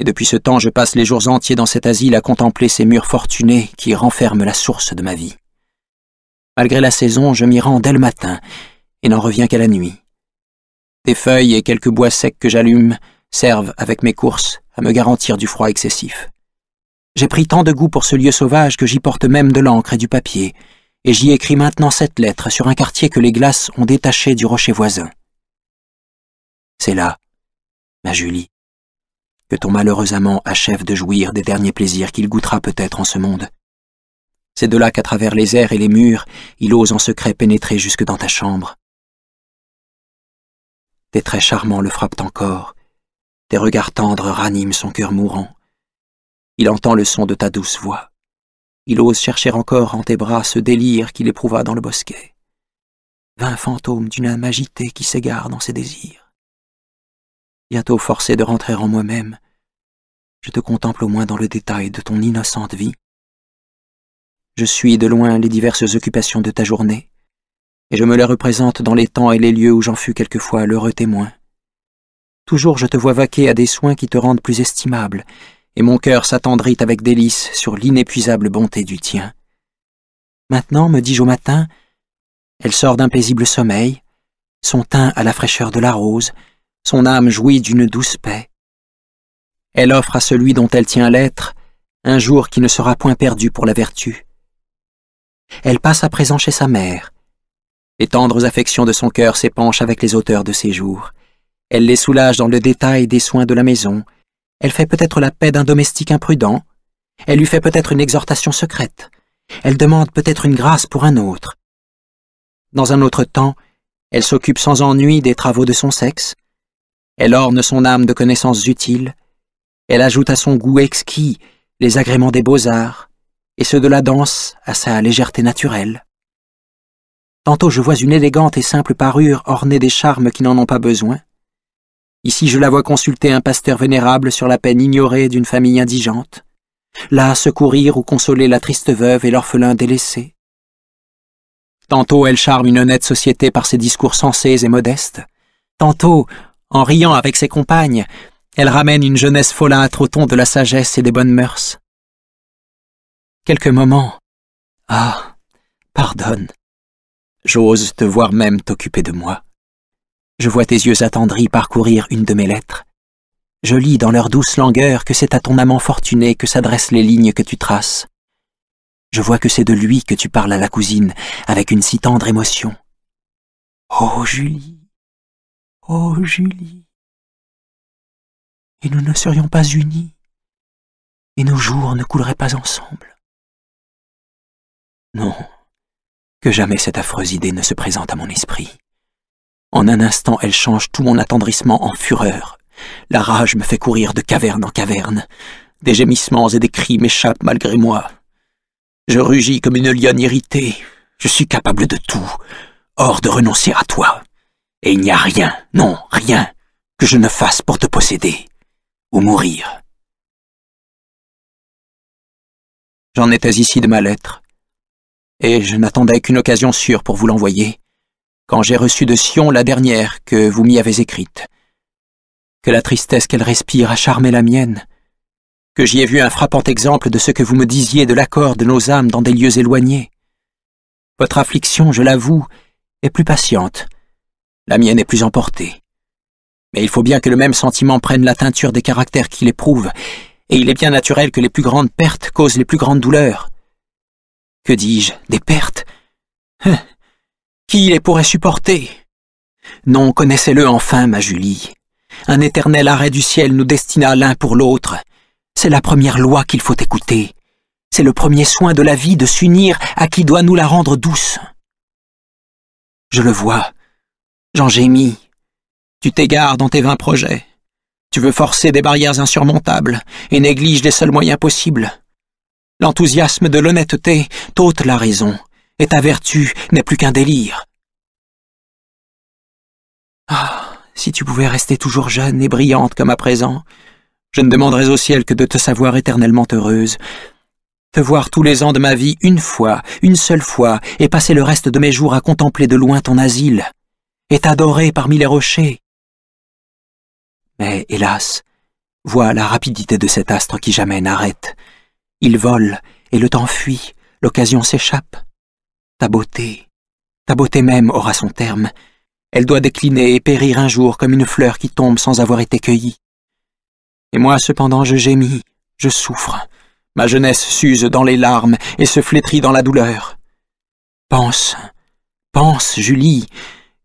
Et depuis ce temps, je passe les jours entiers dans cet asile à contempler ces murs fortunés qui renferment la source de ma vie. Malgré la saison, je m'y rends dès le matin, et n'en reviens qu'à la nuit. Des feuilles et quelques bois secs que j'allume servent, avec mes courses, à me garantir du froid excessif. J'ai pris tant de goût pour ce lieu sauvage que j'y porte même de l'encre et du papier, et j'y écris maintenant cette lettre sur un quartier que les glaces ont détaché du rocher voisin. C'est là, ma Julie, que ton malheureux amant achève de jouir des derniers plaisirs qu'il goûtera peut-être en ce monde. C'est de là qu'à travers les airs et les murs, il ose en secret pénétrer jusque dans ta chambre. Tes traits charmants le frappent encore, tes regards tendres raniment son cœur mourant. Il entend le son de ta douce voix. Il ose chercher encore en tes bras ce délire qu'il éprouva dans le bosquet. Vingt fantômes d'une âme agitée qui s'égare dans ses désirs. Bientôt forcé de rentrer en moi-même, je te contemple au moins dans le détail de ton innocente vie. Je suis de loin les diverses occupations de ta journée, et je me les représente dans les temps et les lieux où j'en fus quelquefois l'heureux témoin. Toujours je te vois vaquer à des soins qui te rendent plus estimable, et mon cœur s'attendrit avec délice sur l'inépuisable bonté du tien. Maintenant, me dis-je au matin, elle sort d'un paisible sommeil, son teint à la fraîcheur de la rose, son âme jouit d'une douce paix. Elle offre à celui dont elle tient l'être un jour qui ne sera point perdu pour la vertu. Elle passe à présent chez sa mère. Les tendres affections de son cœur s'épanchent avec les auteurs de ses jours. Elle les soulage dans le détail des soins de la maison, elle fait peut-être la paix d'un domestique imprudent. Elle lui fait peut-être une exhortation secrète. Elle demande peut-être une grâce pour un autre. Dans un autre temps, elle s'occupe sans ennui des travaux de son sexe. Elle orne son âme de connaissances utiles. Elle ajoute à son goût exquis les agréments des beaux-arts et ceux de la danse à sa légèreté naturelle. Tantôt je vois une élégante et simple parure ornée des charmes qui n'en ont pas besoin. Ici, je la vois consulter un pasteur vénérable sur la peine ignorée d'une famille indigente. Là, secourir ou consoler la triste veuve et l'orphelin délaissé. Tantôt, elle charme une honnête société par ses discours sensés et modestes. Tantôt, en riant avec ses compagnes, elle ramène une jeunesse folâtre au ton de la sagesse et des bonnes mœurs. Quelques moments. Ah, pardonne. J'ose te voir même t'occuper de moi. Je vois tes yeux attendris parcourir une de mes lettres. Je lis dans leur douce langueur que c'est à ton amant fortuné que s'adressent les lignes que tu traces. Je vois que c'est de lui que tu parles à la cousine, avec une si tendre émotion. Oh Julie, oh Julie. Et nous ne serions pas unis, et nos jours ne couleraient pas ensemble. Non, que jamais cette affreuse idée ne se présente à mon esprit. En un instant, elle change tout mon attendrissement en fureur. La rage me fait courir de caverne en caverne. Des gémissements et des cris m'échappent malgré moi. Je rugis comme une lionne irritée. Je suis capable de tout, hors de renoncer à toi. Et il n'y a rien, non, rien, que je ne fasse pour te posséder ou mourir. J'en étais ici de ma lettre, et je n'attendais qu'une occasion sûre pour vous l'envoyer quand j'ai reçu de Sion la dernière que vous m'y avez écrite. Que la tristesse qu'elle respire a charmé la mienne, que j'y ai vu un frappant exemple de ce que vous me disiez de l'accord de nos âmes dans des lieux éloignés. Votre affliction, je l'avoue, est plus patiente, la mienne est plus emportée. Mais il faut bien que le même sentiment prenne la teinture des caractères qui l'éprouvent, et il est bien naturel que les plus grandes pertes causent les plus grandes douleurs. Que dis-je, des pertes hein qui les pourrait supporter Non, connaissez-le enfin, ma Julie. Un éternel arrêt du ciel nous destina l'un pour l'autre. C'est la première loi qu'il faut écouter. C'est le premier soin de la vie de s'unir à qui doit nous la rendre douce. Je le vois. J'en gémis. Tu t'égares dans tes vains projets. Tu veux forcer des barrières insurmontables et négliges les seuls moyens possibles. L'enthousiasme de l'honnêteté t'ôte la raison et ta vertu n'est plus qu'un délire. Ah, si tu pouvais rester toujours jeune et brillante comme à présent, je ne demanderais au ciel que de te savoir éternellement heureuse, te voir tous les ans de ma vie une fois, une seule fois, et passer le reste de mes jours à contempler de loin ton asile, et t'adorer parmi les rochers. Mais hélas, vois la rapidité de cet astre qui jamais n'arrête. Il vole, et le temps fuit, l'occasion s'échappe. Ta beauté, ta beauté même aura son terme. Elle doit décliner et périr un jour comme une fleur qui tombe sans avoir été cueillie. Et moi cependant je gémis, je souffre. Ma jeunesse s'use dans les larmes et se flétrit dans la douleur. Pense, pense, Julie,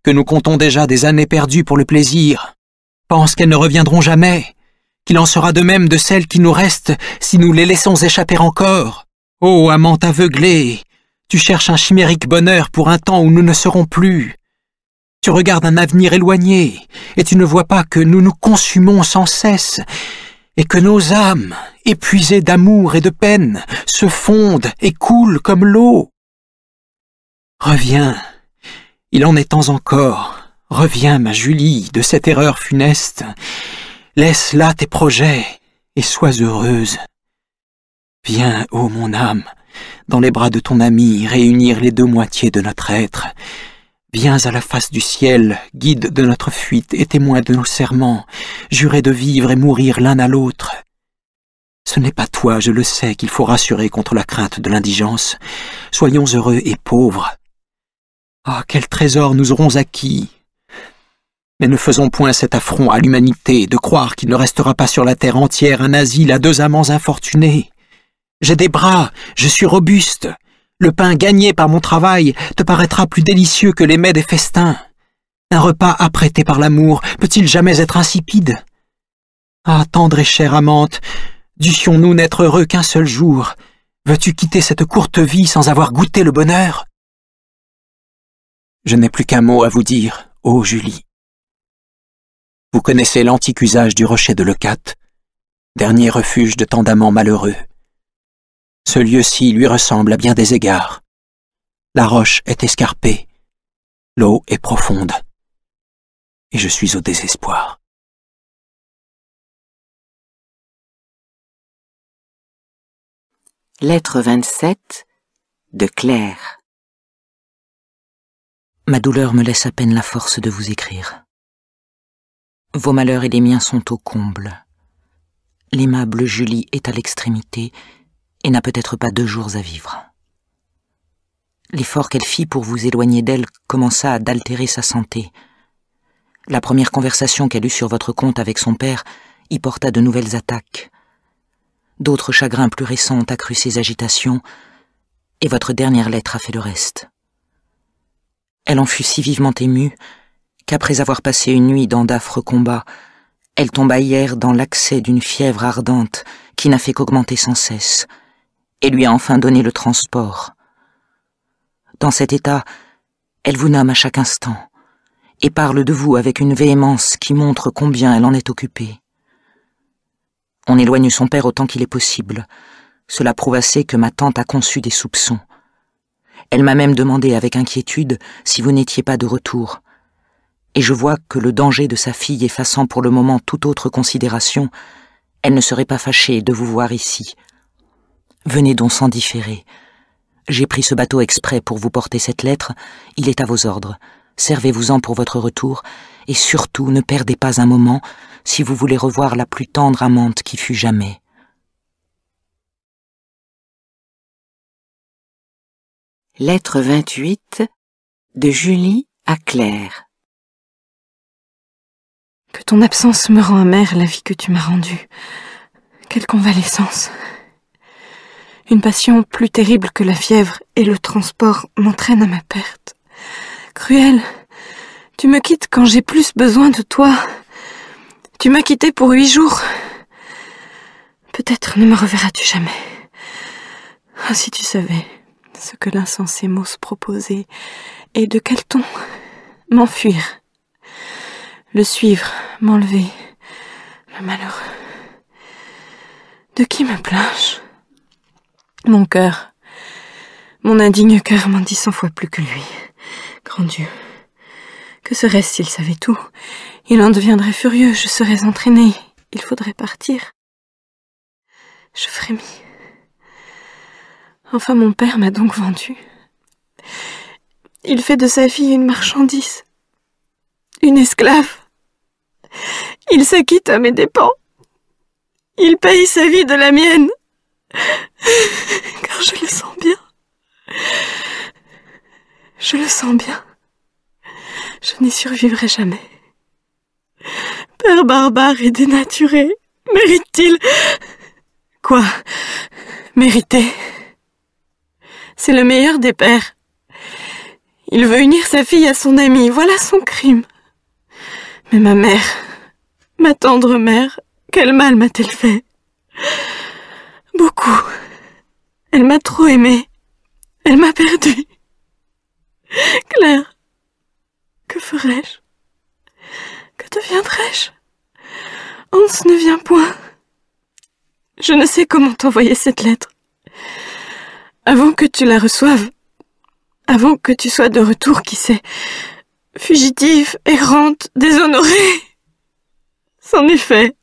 que nous comptons déjà des années perdues pour le plaisir. Pense qu'elles ne reviendront jamais, qu'il en sera de même de celles qui nous restent si nous les laissons échapper encore. Ô oh, aveuglé! Tu cherches un chimérique bonheur pour un temps où nous ne serons plus. Tu regardes un avenir éloigné, et tu ne vois pas que nous nous consumons sans cesse, et que nos âmes, épuisées d'amour et de peine, se fondent et coulent comme l'eau. Reviens, il en est temps encore, reviens, ma Julie, de cette erreur funeste, laisse là tes projets, et sois heureuse. Viens, ô mon âme, dans les bras de ton ami, réunir les deux moitiés de notre être. Viens à la face du ciel, guide de notre fuite et témoin de nos serments, jurer de vivre et mourir l'un à l'autre. Ce n'est pas toi, je le sais, qu'il faut rassurer contre la crainte de l'indigence. Soyons heureux et pauvres. Ah, quel trésor nous aurons acquis Mais ne faisons point cet affront à l'humanité de croire qu'il ne restera pas sur la terre entière un asile à deux amants infortunés. J'ai des bras, je suis robuste. Le pain gagné par mon travail te paraîtra plus délicieux que les mets des festins. Un repas apprêté par l'amour peut-il jamais être insipide Ah, tendre et chère amante, dussions-nous n'être heureux qu'un seul jour Veux-tu quitter cette courte vie sans avoir goûté le bonheur Je n'ai plus qu'un mot à vous dire, ô Julie. Vous connaissez l'antique usage du rocher de Leucate, dernier refuge de tant d'amants malheureux. Ce lieu-ci lui ressemble à bien des égards. La roche est escarpée, l'eau est profonde, et je suis au désespoir. Lettre 27 de Claire Ma douleur me laisse à peine la force de vous écrire. Vos malheurs et les miens sont au comble. L'aimable Julie est à l'extrémité et n'a peut-être pas deux jours à vivre. L'effort qu'elle fit pour vous éloigner d'elle commença à d'altérer sa santé. La première conversation qu'elle eut sur votre compte avec son père y porta de nouvelles attaques. D'autres chagrins plus récents ont accru ses agitations, et votre dernière lettre a fait le reste. Elle en fut si vivement émue qu'après avoir passé une nuit dans d'affreux combats, elle tomba hier dans l'accès d'une fièvre ardente qui n'a fait qu'augmenter sans cesse, et lui a enfin donné le transport. Dans cet état, elle vous nomme à chaque instant, et parle de vous avec une véhémence qui montre combien elle en est occupée. On éloigne son père autant qu'il est possible. Cela prouve assez que ma tante a conçu des soupçons. Elle m'a même demandé avec inquiétude si vous n'étiez pas de retour. Et je vois que le danger de sa fille effaçant pour le moment toute autre considération, elle ne serait pas fâchée de vous voir ici, Venez donc sans différer. J'ai pris ce bateau exprès pour vous porter cette lettre, il est à vos ordres. Servez-vous-en pour votre retour, et surtout ne perdez pas un moment si vous voulez revoir la plus tendre amante qui fut jamais. Lettre 28 de Julie à Claire Que ton absence me rend amère la vie que tu m'as rendue. Quelle convalescence une passion plus terrible que la fièvre et le transport m'entraîne à ma perte. Cruel, tu me quittes quand j'ai plus besoin de toi. Tu m'as quitté pour huit jours. Peut-être ne me reverras-tu jamais. Ah, si tu savais ce que l'insensé m'ose proposer, et de quel ton m'enfuir, le suivre, m'enlever, le malheureux. De qui me plains-je mon cœur, mon indigne cœur m'en dit cent fois plus que lui. Grand Dieu, que serait-ce s'il savait tout Il en deviendrait furieux, je serais entraînée, il faudrait partir. Je frémis. Enfin, mon père m'a donc vendue. Il fait de sa fille une marchandise, une esclave. Il s'acquitte à mes dépens. Il paye sa vie de la mienne. *laughs* car je le sens bien. Je le sens bien. Je n'y survivrai jamais. Père barbare et dénaturé, mérite-t-il Quoi Mériter C'est le meilleur des pères. Il veut unir sa fille à son ami, voilà son crime. Mais ma mère, ma tendre mère, quel mal m'a-t-elle fait Beaucoup. Elle m'a trop aimée. Elle m'a perdue. Claire, que ferais-je Que deviendrais-je Hans ne vient point. Je ne sais comment t'envoyer cette lettre. Avant que tu la reçoives, avant que tu sois de retour, qui sait, fugitive, errante, déshonorée. C'en est fait.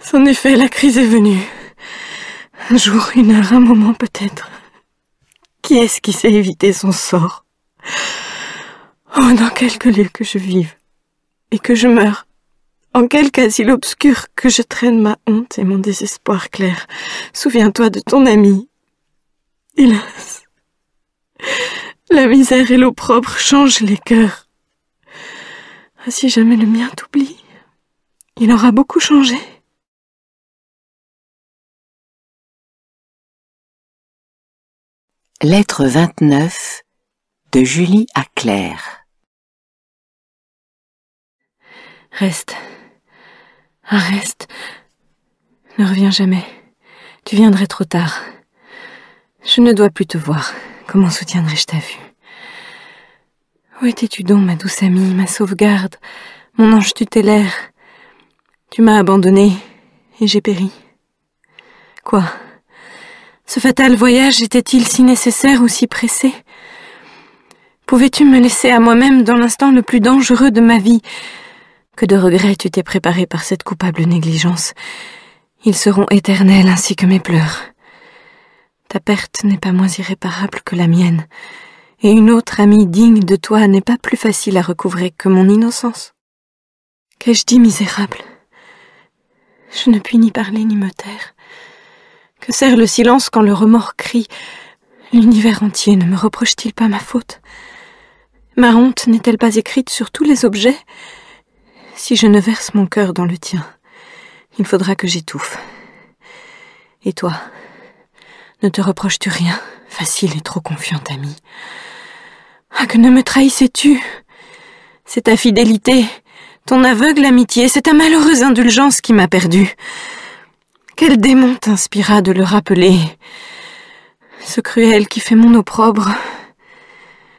C'en est fait, la crise est venue. Un jour, une heure, un moment peut-être. Qui est-ce qui sait éviter son sort Oh, dans quelque lieu que je vive et que je meure, en quelque asile obscur que je traîne ma honte et mon désespoir, clair, souviens-toi de ton ami. Hélas, la misère et l'opprobre changent les cœurs. Ah, si jamais le mien t'oublie, il aura beaucoup changé. Lettre 29 de Julie à Claire Reste. Ah, reste. Ne reviens jamais. Tu viendrais trop tard. Je ne dois plus te voir. Comment soutiendrai-je ta vue Où étais-tu donc, ma douce amie, ma sauvegarde, mon ange tutélaire Tu m'as abandonnée et j'ai péri. Quoi ce fatal voyage était-il si nécessaire ou si pressé Pouvais-tu me laisser à moi-même dans l'instant le plus dangereux de ma vie Que de regrets tu t'es préparé par cette coupable négligence. Ils seront éternels ainsi que mes pleurs. Ta perte n'est pas moins irréparable que la mienne, et une autre amie digne de toi n'est pas plus facile à recouvrer que mon innocence. Qu'ai-je dit, misérable Je ne puis ni parler ni me taire. Que sert le silence quand le remords crie L'univers entier ne me reproche-t-il pas ma faute Ma honte n'est-elle pas écrite sur tous les objets Si je ne verse mon cœur dans le tien, il faudra que j'étouffe. Et toi, ne te reproches-tu rien, facile et trop confiante amie Ah, que ne me trahissais-tu C'est ta fidélité, ton aveugle amitié, c'est ta malheureuse indulgence qui m'a perdue. Quel démon t'inspira de le rappeler Ce cruel qui fait mon opprobre.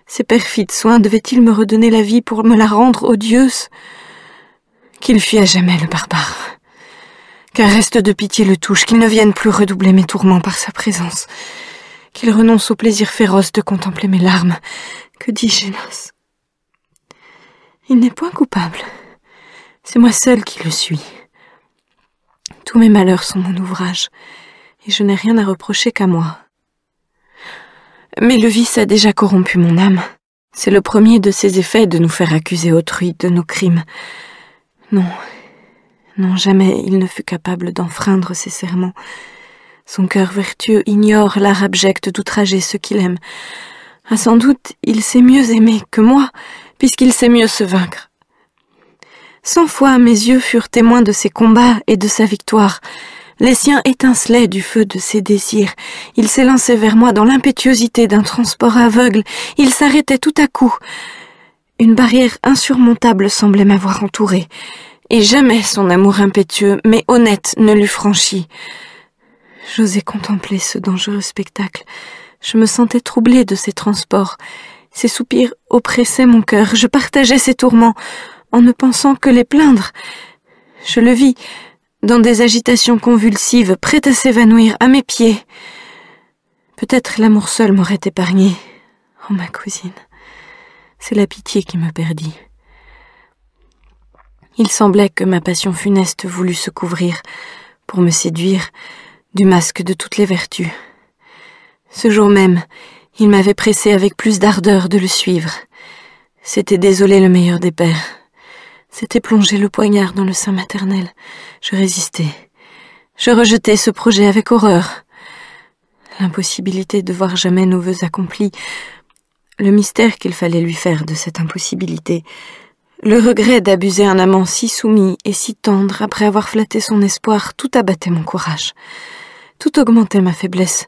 Ses perfides soins devaient-ils me redonner la vie pour me la rendre odieuse Qu'il fuit à jamais le barbare. Qu'un reste de pitié le touche, qu'il ne vienne plus redoubler mes tourments par sa présence. Qu'il renonce au plaisir féroce de contempler mes larmes. Que dit Génos Il n'est point coupable. C'est moi seule qui le suis. Tous mes malheurs sont mon ouvrage, et je n'ai rien à reprocher qu'à moi. Mais le vice a déjà corrompu mon âme. C'est le premier de ses effets de nous faire accuser autrui de nos crimes. Non, non, jamais il ne fut capable d'enfreindre ses serments. Son cœur vertueux ignore l'art abject d'outrager ceux qu'il aime. Ah, sans doute, il sait mieux aimer que moi, puisqu'il sait mieux se vaincre. Cent fois mes yeux furent témoins de ses combats et de sa victoire. Les siens étincelaient du feu de ses désirs. Il s'élançait vers moi dans l'impétuosité d'un transport aveugle. Il s'arrêtait tout à coup. Une barrière insurmontable semblait m'avoir entourée, et jamais son amour impétueux, mais honnête, ne l'eût franchi. J'osais contempler ce dangereux spectacle. Je me sentais troublée de ses transports. Ses soupirs oppressaient mon cœur. Je partageais ses tourments en ne pensant que les plaindre. Je le vis, dans des agitations convulsives, prêt à s'évanouir à mes pieds. Peut-être l'amour seul m'aurait épargné. Oh, ma cousine, c'est la pitié qui me perdit. Il semblait que ma passion funeste voulût se couvrir, pour me séduire, du masque de toutes les vertus. Ce jour même, il m'avait pressé avec plus d'ardeur de le suivre. C'était désolé le meilleur des pères. C'était plonger le poignard dans le sein maternel. Je résistais. Je rejetais ce projet avec horreur. L'impossibilité de voir jamais nos voeux accomplis. Le mystère qu'il fallait lui faire de cette impossibilité. Le regret d'abuser un amant si soumis et si tendre après avoir flatté son espoir, tout abattait mon courage. Tout augmentait ma faiblesse.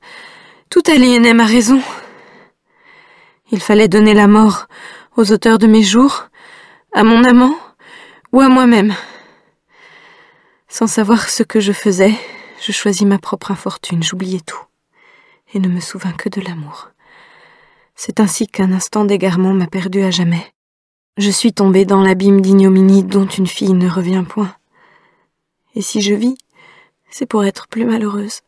Tout aliénait ma raison. Il fallait donner la mort aux auteurs de mes jours, à mon amant, ou à moi-même. Sans savoir ce que je faisais, je choisis ma propre infortune, j'oubliais tout, et ne me souvins que de l'amour. C'est ainsi qu'un instant d'égarement m'a perdu à jamais. Je suis tombée dans l'abîme d'ignominie dont une fille ne revient point. Et si je vis, c'est pour être plus malheureuse.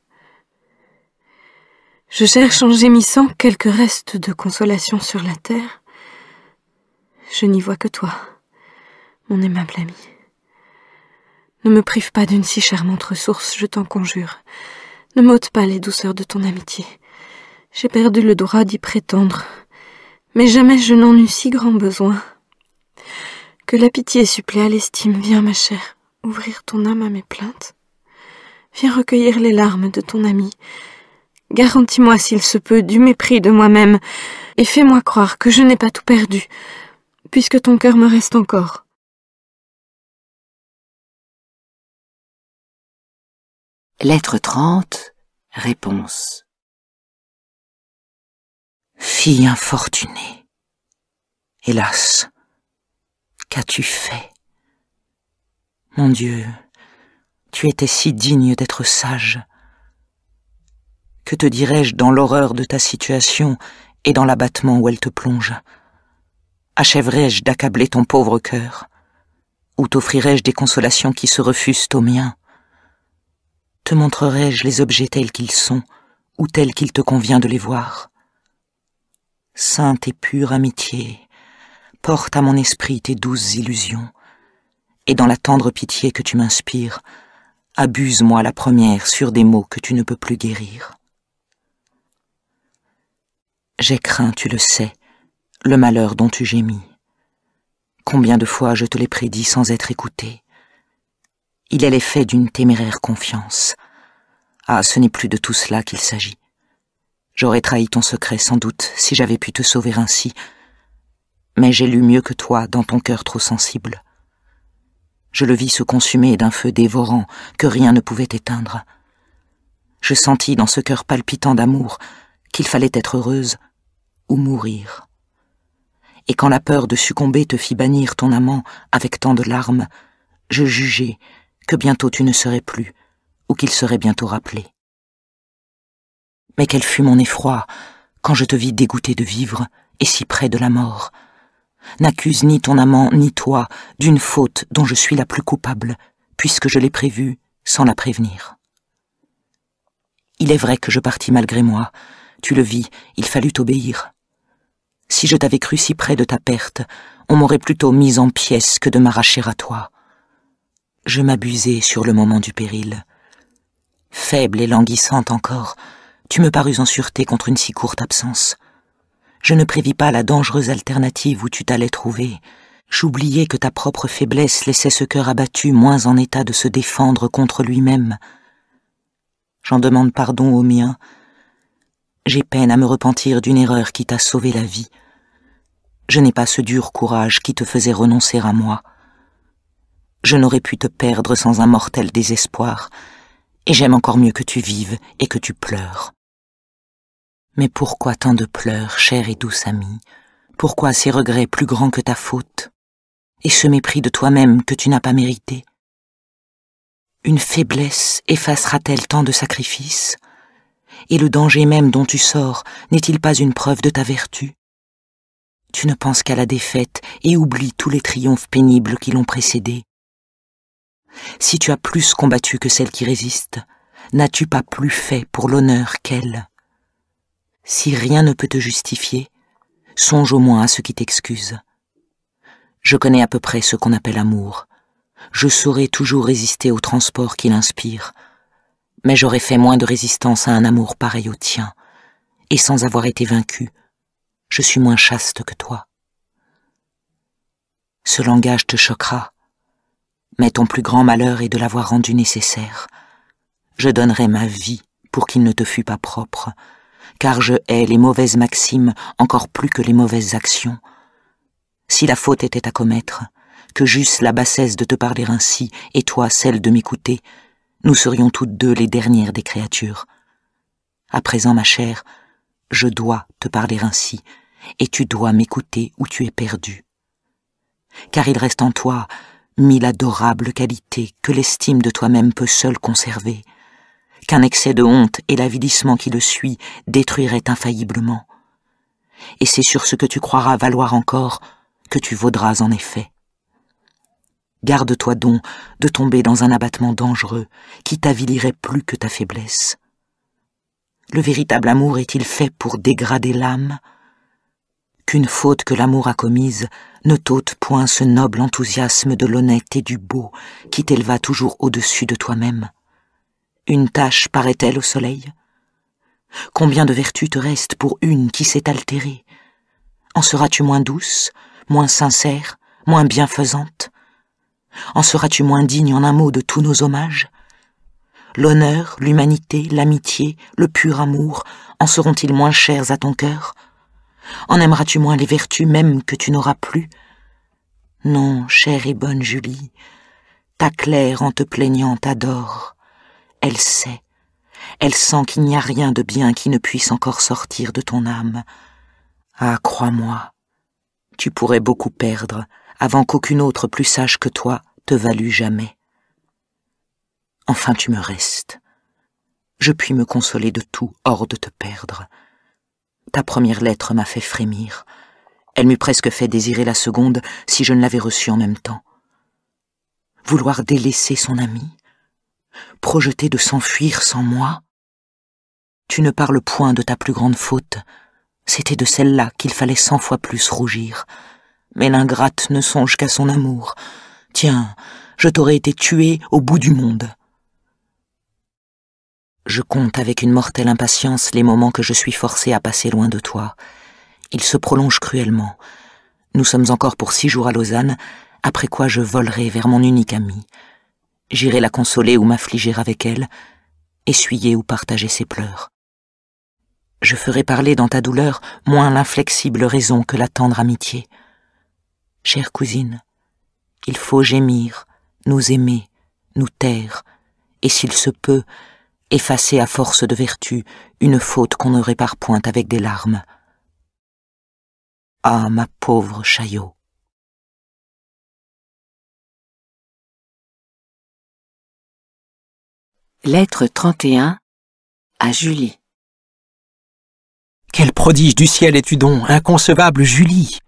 Je cherche en gémissant quelques restes de consolation sur la terre. Je n'y vois que toi mon aimable ami. Ne me prive pas d'une si charmante ressource, je t'en conjure. Ne m'ôte pas les douceurs de ton amitié. J'ai perdu le droit d'y prétendre, mais jamais je n'en eus si grand besoin. Que la pitié supplée à l'estime, viens, ma chère, ouvrir ton âme à mes plaintes. Viens recueillir les larmes de ton ami. Garantis-moi, s'il se peut, du mépris de moi-même, et fais-moi croire que je n'ai pas tout perdu, puisque ton cœur me reste encore. Lettre 30. Réponse. Fille infortunée. Hélas. Qu'as-tu fait? Mon Dieu, tu étais si digne d'être sage. Que te dirais-je dans l'horreur de ta situation et dans l'abattement où elle te plonge achèverais je d'accabler ton pauvre cœur Ou toffrirais je des consolations qui se refusent aux miens te montrerai-je les objets tels qu'ils sont, ou tels qu'il te convient de les voir Sainte et pure amitié, porte à mon esprit tes douces illusions, et dans la tendre pitié que tu m'inspires, abuse-moi la première sur des mots que tu ne peux plus guérir. J'ai craint, tu le sais, le malheur dont tu gémis. Combien de fois je te l'ai prédit sans être écouté. Il est l'effet d'une téméraire confiance. Ah, ce n'est plus de tout cela qu'il s'agit. J'aurais trahi ton secret, sans doute, si j'avais pu te sauver ainsi. Mais j'ai lu mieux que toi dans ton cœur trop sensible. Je le vis se consumer d'un feu dévorant que rien ne pouvait éteindre. Je sentis dans ce cœur palpitant d'amour qu'il fallait être heureuse ou mourir. Et quand la peur de succomber te fit bannir ton amant avec tant de larmes, je jugeai que bientôt tu ne serais plus, ou qu'il serait bientôt rappelé. Mais quel fut mon effroi quand je te vis dégoûté de vivre et si près de la mort. N'accuse ni ton amant ni toi d'une faute dont je suis la plus coupable, puisque je l'ai prévue sans la prévenir. Il est vrai que je partis malgré moi. Tu le vis, il fallut obéir. Si je t'avais cru si près de ta perte, on m'aurait plutôt mise en pièces que de m'arracher à toi. Je m'abusais sur le moment du péril. Faible et languissante encore, tu me parus en sûreté contre une si courte absence. Je ne prévis pas la dangereuse alternative où tu t'allais trouver. J'oubliais que ta propre faiblesse laissait ce cœur abattu moins en état de se défendre contre lui-même. J'en demande pardon au mien. J'ai peine à me repentir d'une erreur qui t'a sauvé la vie. Je n'ai pas ce dur courage qui te faisait renoncer à moi. Je n'aurais pu te perdre sans un mortel désespoir, et j'aime encore mieux que tu vives et que tu pleures. Mais pourquoi tant de pleurs, chère et douce amie Pourquoi ces regrets plus grands que ta faute Et ce mépris de toi-même que tu n'as pas mérité Une faiblesse effacera-t-elle tant de sacrifices Et le danger même dont tu sors n'est-il pas une preuve de ta vertu Tu ne penses qu'à la défaite et oublies tous les triomphes pénibles qui l'ont précédée si tu as plus combattu que celle qui résiste, n'as-tu pas plus fait pour l'honneur qu'elle Si rien ne peut te justifier, songe au moins à ce qui t'excuse. Je connais à peu près ce qu'on appelle amour. Je saurais toujours résister au transport qu'il inspire, mais j'aurais fait moins de résistance à un amour pareil au tien, et sans avoir été vaincu, je suis moins chaste que toi. Ce langage te choquera, mais ton plus grand malheur est de l'avoir rendu nécessaire. Je donnerai ma vie pour qu'il ne te fût pas propre, car je hais les mauvaises maximes encore plus que les mauvaises actions. Si la faute était à commettre, que j'eusse la bassesse de te parler ainsi, et toi celle de m'écouter, nous serions toutes deux les dernières des créatures. À présent, ma chère, je dois te parler ainsi, et tu dois m'écouter où tu es perdue. Car il reste en toi mille adorables qualités que l'estime de toi-même peut seule conserver, qu'un excès de honte et l'avilissement qui le suit détruiraient infailliblement. Et c'est sur ce que tu croiras valoir encore que tu vaudras en effet. Garde-toi donc de tomber dans un abattement dangereux qui t'avilirait plus que ta faiblesse. Le véritable amour est-il fait pour dégrader l'âme Qu'une faute que l'amour a commise ne t'ôte point ce noble enthousiasme de l'honnête et du beau qui t'éleva toujours au-dessus de toi-même. Une tâche paraît-elle au soleil Combien de vertus te reste pour une qui s'est altérée En seras-tu moins douce, moins sincère, moins bienfaisante En seras-tu moins digne en un mot de tous nos hommages L'honneur, l'humanité, l'amitié, le pur amour en seront-ils moins chers à ton cœur en aimeras-tu moins les vertus même que tu n'auras plus Non, chère et bonne Julie, ta Claire en te plaignant t'adore. Elle sait, elle sent qu'il n'y a rien de bien qui ne puisse encore sortir de ton âme. Ah, crois-moi, tu pourrais beaucoup perdre avant qu'aucune autre plus sage que toi te value jamais. Enfin tu me restes. Je puis me consoler de tout hors de te perdre. Ta première lettre m'a fait frémir. Elle m'eût presque fait désirer la seconde si je ne l'avais reçue en même temps. Vouloir délaisser son ami Projeter de s'enfuir sans moi Tu ne parles point de ta plus grande faute. C'était de celle-là qu'il fallait cent fois plus rougir. Mais l'ingrate ne songe qu'à son amour. Tiens, je t'aurais été tué au bout du monde. Je compte avec une mortelle impatience les moments que je suis forcée à passer loin de toi. Ils se prolongent cruellement. Nous sommes encore pour six jours à Lausanne, après quoi je volerai vers mon unique amie. J'irai la consoler ou m'affliger avec elle, essuyer ou partager ses pleurs. Je ferai parler dans ta douleur moins l'inflexible raison que la tendre amitié. Chère cousine, il faut gémir, nous aimer, nous taire, et s'il se peut, effacer à force de vertu une faute qu'on ne répare point avec des larmes. Ah, ma pauvre Chaillot Lettre 31 à Julie Quel prodige du ciel es-tu donc, inconcevable Julie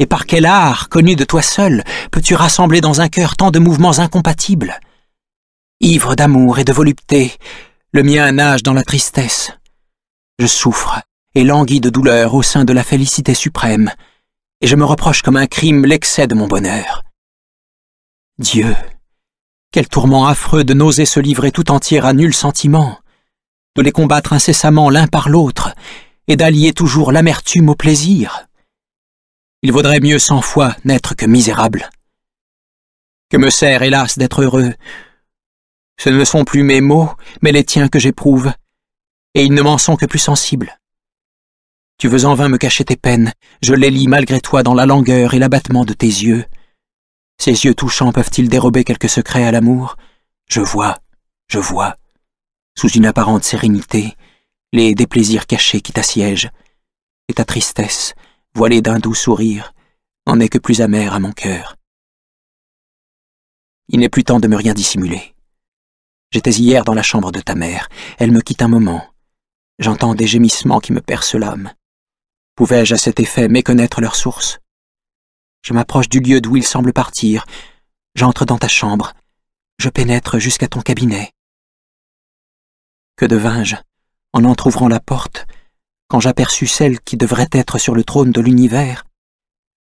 Et par quel art, connu de toi seule, peux-tu rassembler dans un cœur tant de mouvements incompatibles ivre d'amour et de volupté, le mien nage dans la tristesse. Je souffre et languis de douleur au sein de la félicité suprême, et je me reproche comme un crime l'excès de mon bonheur. Dieu, quel tourment affreux de n'oser se livrer tout entier à nul sentiment, de les combattre incessamment l'un par l'autre, et d'allier toujours l'amertume au plaisir. Il vaudrait mieux cent fois n'être que misérable. Que me sert, hélas, d'être heureux, ce ne sont plus mes mots, mais les tiens que j'éprouve, et ils ne m'en sont que plus sensibles. Tu veux en vain me cacher tes peines, je les lis malgré toi dans la langueur et l'abattement de tes yeux. Ces yeux touchants peuvent-ils dérober quelques secrets à l'amour Je vois, je vois, sous une apparente sérénité, les déplaisirs cachés qui t'assiègent, et ta tristesse, voilée d'un doux sourire, en est que plus amère à mon cœur. Il n'est plus temps de me rien dissimuler. J'étais hier dans la chambre de ta mère. Elle me quitte un moment. J'entends des gémissements qui me percent l'âme. Pouvais-je à cet effet méconnaître leur source Je m'approche du lieu d'où ils semblent partir. J'entre dans ta chambre. Je pénètre jusqu'à ton cabinet. Que devins-je en entr'ouvrant la porte quand j'aperçus celle qui devrait être sur le trône de l'univers,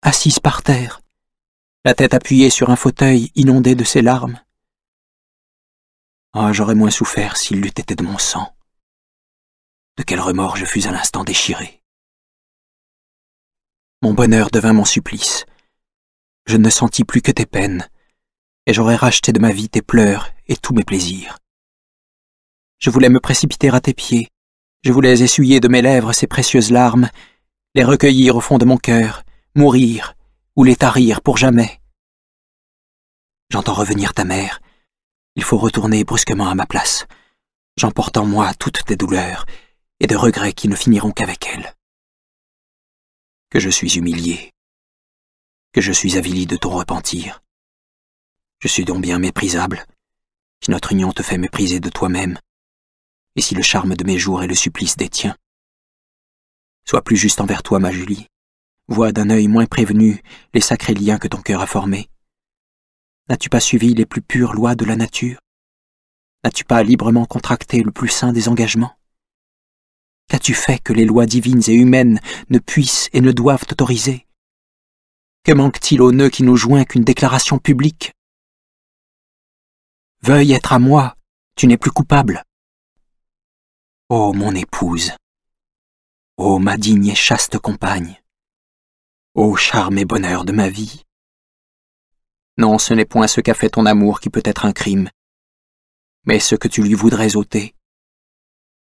assise par terre, la tête appuyée sur un fauteuil inondé de ses larmes ah, j'aurais moins souffert s'il l'eût été de mon sang. De quel remords je fus à l'instant déchiré. Mon bonheur devint mon supplice. Je ne sentis plus que tes peines, et j'aurais racheté de ma vie tes pleurs et tous mes plaisirs. Je voulais me précipiter à tes pieds, je voulais essuyer de mes lèvres ces précieuses larmes, les recueillir au fond de mon cœur, mourir, ou les tarir pour jamais. J'entends revenir ta mère, il faut retourner brusquement à ma place. J'emporte en moi toutes tes douleurs et de regrets qui ne finiront qu'avec elles. Que je suis humilié, que je suis avili de ton repentir. Je suis donc bien méprisable, si notre union te fait mépriser de toi-même, et si le charme de mes jours est le supplice des tiens. Sois plus juste envers toi, ma Julie. Vois d'un œil moins prévenu les sacrés liens que ton cœur a formés, N'as-tu pas suivi les plus pures lois de la nature N'as-tu pas librement contracté le plus saint des engagements Qu'as-tu fait que les lois divines et humaines ne puissent et ne doivent autoriser Que manque-t-il au nœud qui nous joint qu'une déclaration publique Veuille être à moi, tu n'es plus coupable. Ô mon épouse, ô ma digne et chaste compagne, ô charme et bonheur de ma vie, non, ce n'est point ce qu'a fait ton amour qui peut être un crime, mais ce que tu lui voudrais ôter.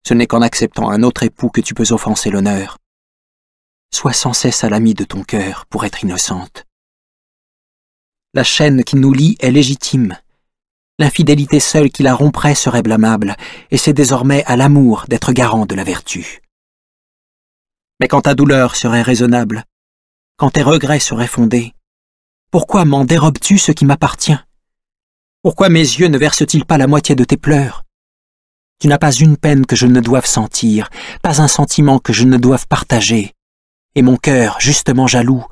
Ce n'est qu'en acceptant un autre époux que tu peux offenser l'honneur. Sois sans cesse à l'ami de ton cœur pour être innocente. La chaîne qui nous lie est légitime. L'infidélité seule qui la romprait serait blâmable, et c'est désormais à l'amour d'être garant de la vertu. Mais quand ta douleur serait raisonnable, quand tes regrets seraient fondés, pourquoi m'en dérobes-tu ce qui m'appartient Pourquoi mes yeux ne versent-ils pas la moitié de tes pleurs Tu n'as pas une peine que je ne doive sentir, pas un sentiment que je ne doive partager. Et mon cœur, justement jaloux,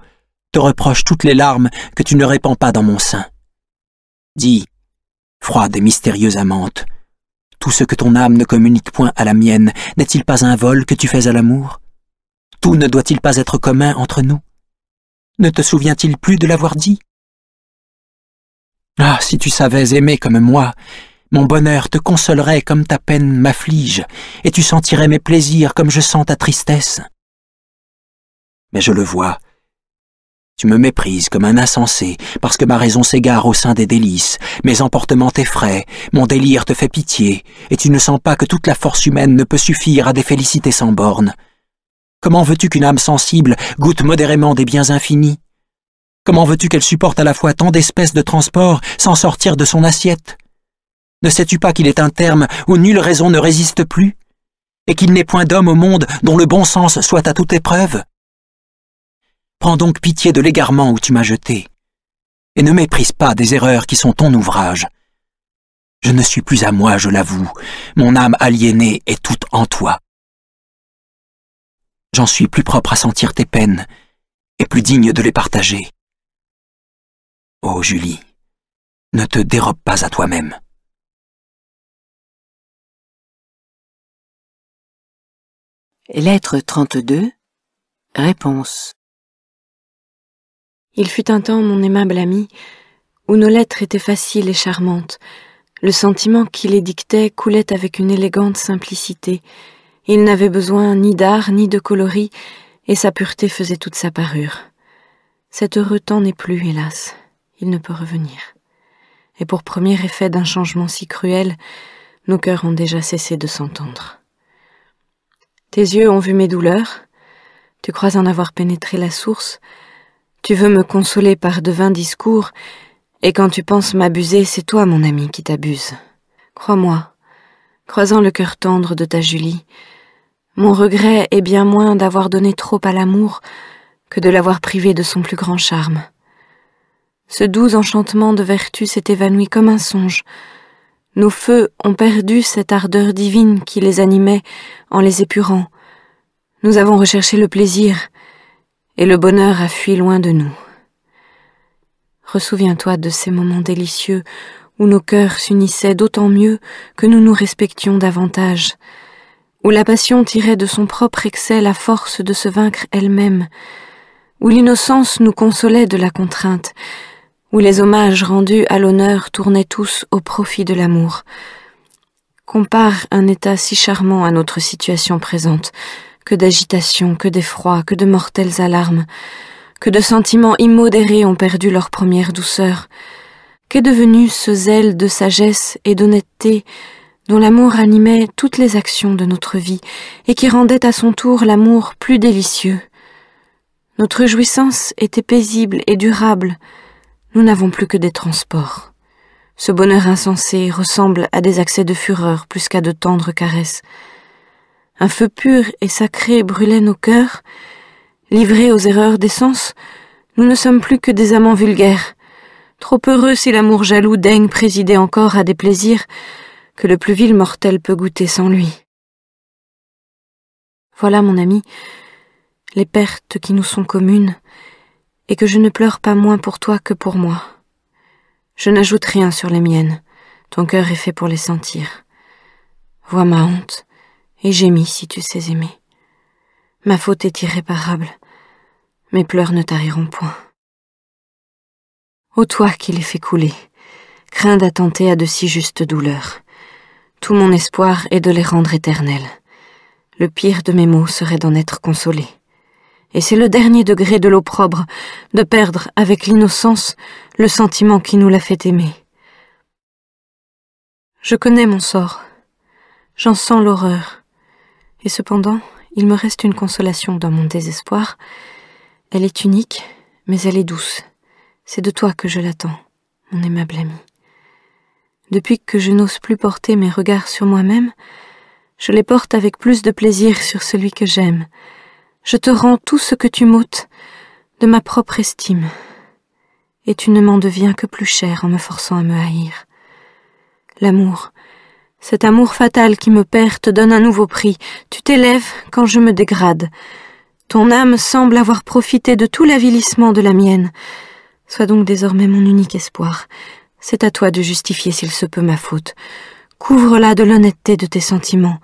te reproche toutes les larmes que tu ne répands pas dans mon sein. Dis, froide et mystérieuse amante, tout ce que ton âme ne communique point à la mienne n'est-il pas un vol que tu fais à l'amour Tout ne doit-il pas être commun entre nous ne te souvient-il plus de l'avoir dit Ah, si tu savais aimer comme moi, mon bonheur te consolerait comme ta peine m'afflige, et tu sentirais mes plaisirs comme je sens ta tristesse. Mais je le vois, tu me méprises comme un insensé, parce que ma raison s'égare au sein des délices, mes emportements t'effraient, mon délire te fait pitié, et tu ne sens pas que toute la force humaine ne peut suffire à des félicités sans bornes. Comment veux-tu qu'une âme sensible goûte modérément des biens infinis Comment veux-tu qu'elle supporte à la fois tant d'espèces de transports sans sortir de son assiette Ne sais-tu pas qu'il est un terme où nulle raison ne résiste plus Et qu'il n'est point d'homme au monde dont le bon sens soit à toute épreuve Prends donc pitié de l'égarement où tu m'as jeté, et ne méprise pas des erreurs qui sont ton ouvrage. Je ne suis plus à moi, je l'avoue, mon âme aliénée est toute en toi j'en suis plus propre à sentir tes peines et plus digne de les partager. Oh Julie, ne te dérobe pas à toi-même. Lettre 32 Réponse Il fut un temps, mon aimable ami, où nos lettres étaient faciles et charmantes. Le sentiment qui les dictait coulait avec une élégante simplicité. Il n'avait besoin ni d'art ni de coloris, et sa pureté faisait toute sa parure. Cet heureux temps n'est plus, hélas, il ne peut revenir. Et pour premier effet d'un changement si cruel, nos cœurs ont déjà cessé de s'entendre. Tes yeux ont vu mes douleurs, tu crois en avoir pénétré la source, tu veux me consoler par de vains discours, et quand tu penses m'abuser, c'est toi, mon ami, qui t'abuses. Crois-moi, croisant le cœur tendre de ta Julie, mon regret est bien moins d'avoir donné trop à l'amour que de l'avoir privé de son plus grand charme. Ce doux enchantement de vertu s'est évanoui comme un songe. Nos feux ont perdu cette ardeur divine qui les animait en les épurant. Nous avons recherché le plaisir, et le bonheur a fui loin de nous. Ressouviens-toi de ces moments délicieux où nos cœurs s'unissaient d'autant mieux que nous nous respections davantage, où la passion tirait de son propre excès la force de se vaincre elle-même, où l'innocence nous consolait de la contrainte, où les hommages rendus à l'honneur tournaient tous au profit de l'amour. Compare un état si charmant à notre situation présente, que d'agitation, que d'effroi, que de mortelles alarmes, que de sentiments immodérés ont perdu leur première douceur. Qu'est devenu ce zèle de sagesse et d'honnêteté dont l'amour animait toutes les actions de notre vie et qui rendait à son tour l'amour plus délicieux. Notre jouissance était paisible et durable. Nous n'avons plus que des transports. Ce bonheur insensé ressemble à des accès de fureur plus qu'à de tendres caresses. Un feu pur et sacré brûlait nos cœurs. Livrés aux erreurs des sens, nous ne sommes plus que des amants vulgaires. Trop heureux si l'amour jaloux daigne présider encore à des plaisirs que le plus vil mortel peut goûter sans lui. Voilà, mon ami, les pertes qui nous sont communes, et que je ne pleure pas moins pour toi que pour moi. Je n'ajoute rien sur les miennes, ton cœur est fait pour les sentir. Vois ma honte, et gémis si tu sais aimer. Ma faute est irréparable, mes pleurs ne t'arriveront point. Ô toi qui les fais couler, crains d'attenter à de si justes douleurs. Tout mon espoir est de les rendre éternels. Le pire de mes maux serait d'en être consolé. Et c'est le dernier degré de l'opprobre, de perdre, avec l'innocence, le sentiment qui nous l'a fait aimer. Je connais mon sort. J'en sens l'horreur. Et cependant, il me reste une consolation dans mon désespoir. Elle est unique, mais elle est douce. C'est de toi que je l'attends, mon aimable ami. Depuis que je n'ose plus porter mes regards sur moi-même, je les porte avec plus de plaisir sur celui que j'aime. Je te rends tout ce que tu m'ôtes de ma propre estime, et tu ne m'en deviens que plus cher en me forçant à me haïr. L'amour, cet amour fatal qui me perd te donne un nouveau prix. Tu t'élèves quand je me dégrade. Ton âme semble avoir profité de tout l'avilissement de la mienne. Sois donc désormais mon unique espoir. C'est à toi de justifier s'il se peut ma faute. Couvre-la de l'honnêteté de tes sentiments.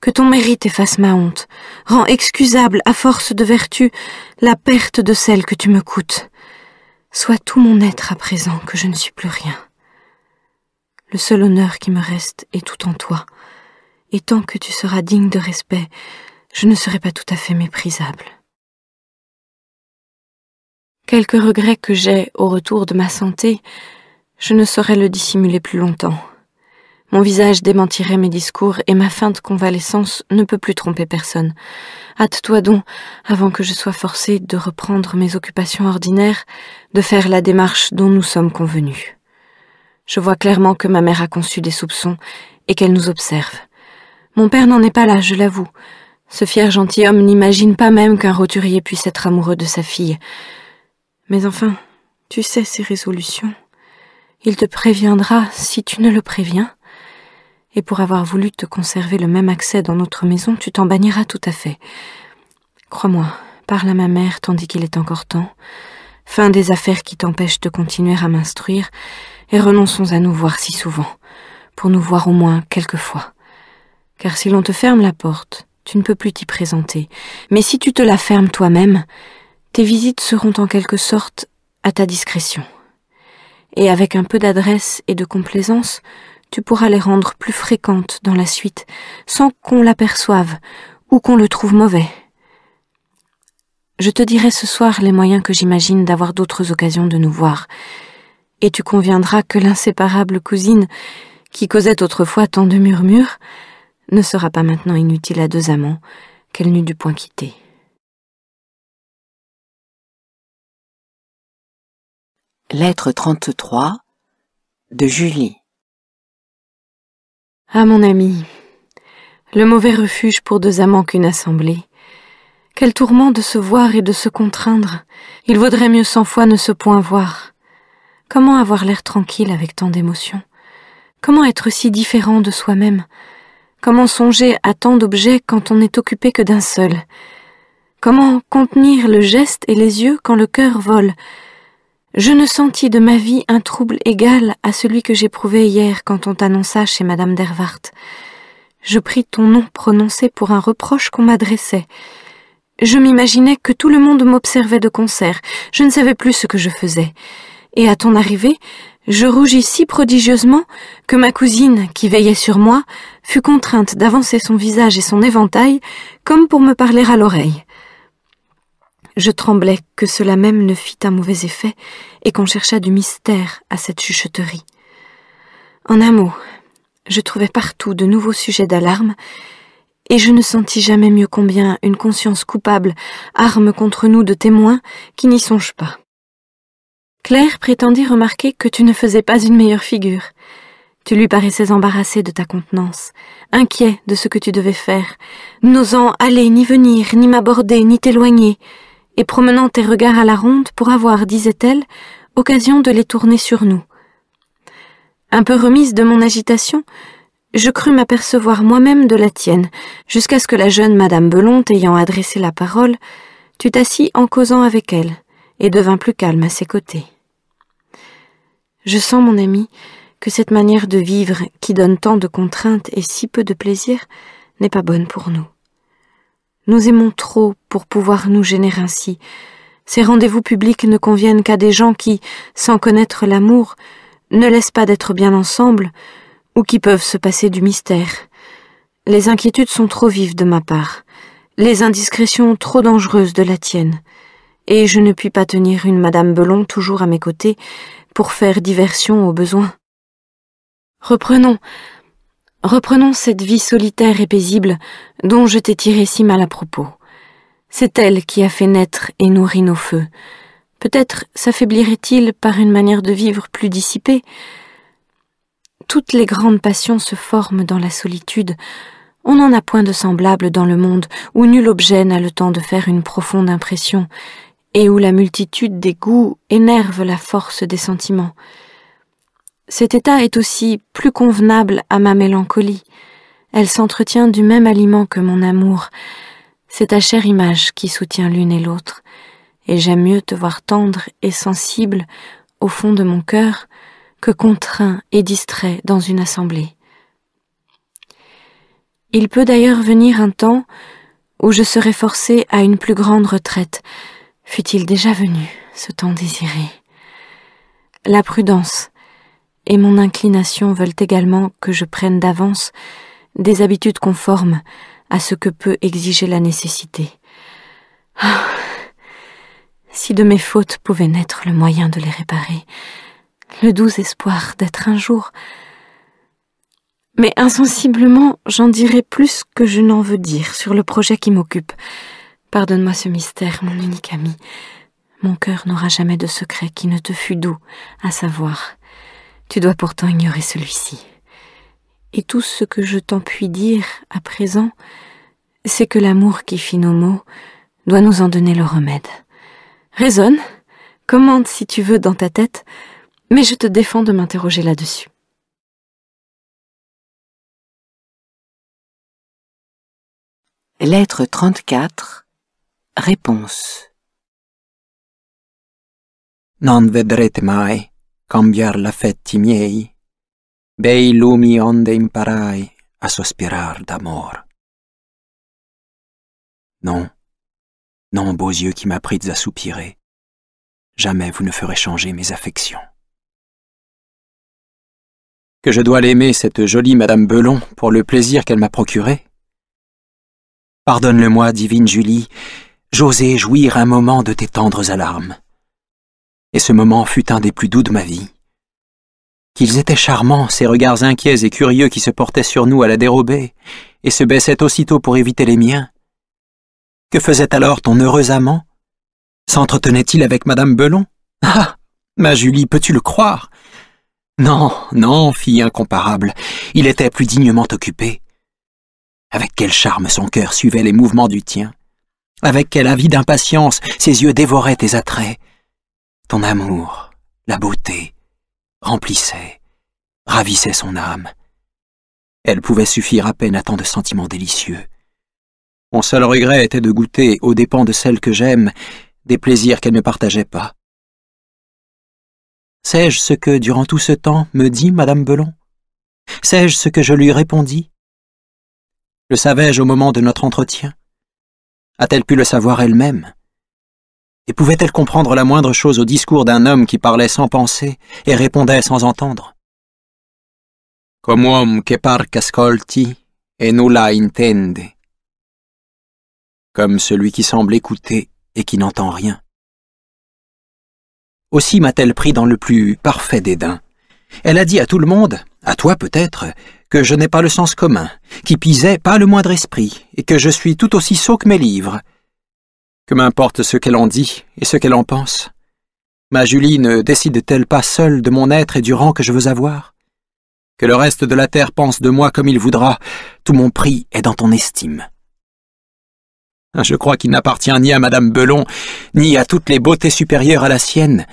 Que ton mérite efface ma honte. Rends excusable, à force de vertu, la perte de celle que tu me coûtes. Sois tout mon être à présent, que je ne suis plus rien. Le seul honneur qui me reste est tout en toi. Et tant que tu seras digne de respect, je ne serai pas tout à fait méprisable. Quelques regrets que j'ai au retour de ma santé, je ne saurais le dissimuler plus longtemps. Mon visage démentirait mes discours et ma feinte convalescence ne peut plus tromper personne. Hâte-toi donc, avant que je sois forcée de reprendre mes occupations ordinaires, de faire la démarche dont nous sommes convenus. Je vois clairement que ma mère a conçu des soupçons et qu'elle nous observe. Mon père n'en est pas là, je l'avoue. Ce fier gentilhomme n'imagine pas même qu'un roturier puisse être amoureux de sa fille. Mais enfin, tu sais ses résolutions. Il te préviendra si tu ne le préviens. Et pour avoir voulu te conserver le même accès dans notre maison, tu t'en banniras tout à fait. Crois-moi, parle à ma mère tandis qu'il est encore temps. Fin des affaires qui t'empêchent de continuer à m'instruire, et renonçons à nous voir si souvent, pour nous voir au moins quelquefois. Car si l'on te ferme la porte, tu ne peux plus t'y présenter. Mais si tu te la fermes toi-même, tes visites seront en quelque sorte à ta discrétion et avec un peu d'adresse et de complaisance, tu pourras les rendre plus fréquentes dans la suite, sans qu'on l'aperçoive ou qu'on le trouve mauvais. Je te dirai ce soir les moyens que j'imagine d'avoir d'autres occasions de nous voir, et tu conviendras que l'inséparable cousine, qui causait autrefois tant de murmures, ne sera pas maintenant inutile à deux amants qu'elle n'eût du point quitté. Lettre 33 de Julie Ah mon ami, le mauvais refuge pour deux amants qu'une assemblée. Quel tourment de se voir et de se contraindre. Il vaudrait mieux cent fois ne se point voir. Comment avoir l'air tranquille avec tant d'émotions Comment être si différent de soi-même Comment songer à tant d'objets quand on n'est occupé que d'un seul Comment contenir le geste et les yeux quand le cœur vole je ne sentis de ma vie un trouble égal à celui que j'éprouvais hier quand on t'annonça chez madame d'Ervart. Je pris ton nom prononcé pour un reproche qu'on m'adressait. Je m'imaginais que tout le monde m'observait de concert, je ne savais plus ce que je faisais. Et à ton arrivée, je rougis si prodigieusement que ma cousine, qui veillait sur moi, fut contrainte d'avancer son visage et son éventail comme pour me parler à l'oreille. Je tremblais que cela même ne fît un mauvais effet et qu'on cherchât du mystère à cette chuchoterie. En un mot, je trouvais partout de nouveaux sujets d'alarme, et je ne sentis jamais mieux combien une conscience coupable arme contre nous de témoins qui n'y songent pas. Claire prétendit remarquer que tu ne faisais pas une meilleure figure. Tu lui paraissais embarrassé de ta contenance, inquiet de ce que tu devais faire, n'osant aller ni venir, ni m'aborder, ni t'éloigner et promenant tes regards à la ronde pour avoir, disait-elle, occasion de les tourner sur nous. Un peu remise de mon agitation, je crus m'apercevoir moi-même de la tienne, jusqu'à ce que la jeune Madame Belon ayant adressé la parole, tu t'assis en causant avec elle, et devint plus calme à ses côtés. Je sens, mon ami, que cette manière de vivre, qui donne tant de contraintes et si peu de plaisir, n'est pas bonne pour nous. Nous aimons trop pour pouvoir nous gêner ainsi. Ces rendez-vous publics ne conviennent qu'à des gens qui, sans connaître l'amour, ne laissent pas d'être bien ensemble, ou qui peuvent se passer du mystère. Les inquiétudes sont trop vives de ma part, les indiscrétions trop dangereuses de la tienne, et je ne puis pas tenir une Madame Belon toujours à mes côtés pour faire diversion au besoin. Reprenons, Reprenons cette vie solitaire et paisible dont je t'ai tiré si mal à propos. C'est elle qui a fait naître et nourri nos feux. Peut-être s'affaiblirait-il par une manière de vivre plus dissipée. Toutes les grandes passions se forment dans la solitude. On n'en a point de semblable dans le monde où nul objet n'a le temps de faire une profonde impression et où la multitude des goûts énerve la force des sentiments. Cet état est aussi plus convenable à ma mélancolie. Elle s'entretient du même aliment que mon amour. C'est ta chère image qui soutient l'une et l'autre, et j'aime mieux te voir tendre et sensible au fond de mon cœur que contraint et distrait dans une assemblée. Il peut d'ailleurs venir un temps où je serai forcé à une plus grande retraite. fût il déjà venu, ce temps désiré La prudence et mon inclination veulent également que je prenne d'avance des habitudes conformes à ce que peut exiger la nécessité. Ah, si de mes fautes pouvait naître le moyen de les réparer, le doux espoir d'être un jour. Mais insensiblement, j'en dirai plus que je n'en veux dire sur le projet qui m'occupe. Pardonne-moi ce mystère, mon unique ami. Mon cœur n'aura jamais de secret qui ne te fût doux à savoir. Tu dois pourtant ignorer celui-ci. Et tout ce que je t'en puis dire à présent, c'est que l'amour qui fit nos maux doit nous en donner le remède. Raisonne, commande si tu veux dans ta tête, mais je te défends de m'interroger là-dessus. Lettre 34 Réponse Non vedrete mai cambiar la fête miei, bei lumi onde imparai a sospirar d'amor. Non, non, beaux yeux qui m'apprites à soupirer, jamais vous ne ferez changer mes affections. Que je dois l'aimer, cette jolie Madame Belon, pour le plaisir qu'elle m'a procuré Pardonne-le-moi, divine Julie, j'osais jouir un moment de tes tendres alarmes et ce moment fut un des plus doux de ma vie. Qu'ils étaient charmants, ces regards inquiets et curieux qui se portaient sur nous à la dérobée, et se baissaient aussitôt pour éviter les miens. Que faisait alors ton heureux amant S'entretenait-il avec Madame Belon Ah Ma Julie, peux-tu le croire Non, non, fille incomparable, il était plus dignement occupé. Avec quel charme son cœur suivait les mouvements du tien avec quel avis d'impatience ses yeux dévoraient tes attraits, ton amour, la beauté, remplissait, ravissait son âme. Elle pouvait suffire à peine à tant de sentiments délicieux. Mon seul regret était de goûter, aux dépens de celle que j'aime, des plaisirs qu'elle ne partageait pas. Sais-je ce que, durant tout ce temps, me dit Madame Belon Sais-je ce que je lui répondis Le savais-je au moment de notre entretien A-t-elle pu le savoir elle-même et pouvait-elle comprendre la moindre chose au discours d'un homme qui parlait sans penser et répondait sans entendre Comme homme intende. Comme celui qui semble écouter et qui n'entend rien. Aussi m'a-t-elle pris dans le plus parfait dédain. Elle a dit à tout le monde, à toi peut-être, que je n'ai pas le sens commun, qui pisait pas le moindre esprit, et que je suis tout aussi sot que mes livres, que m'importe ce qu'elle en dit et ce qu'elle en pense Ma Julie ne décide-t-elle pas seule de mon être et du rang que je veux avoir Que le reste de la terre pense de moi comme il voudra, tout mon prix est dans ton estime. Je crois qu'il n'appartient ni à Madame Belon, ni à toutes les beautés supérieures à la sienne,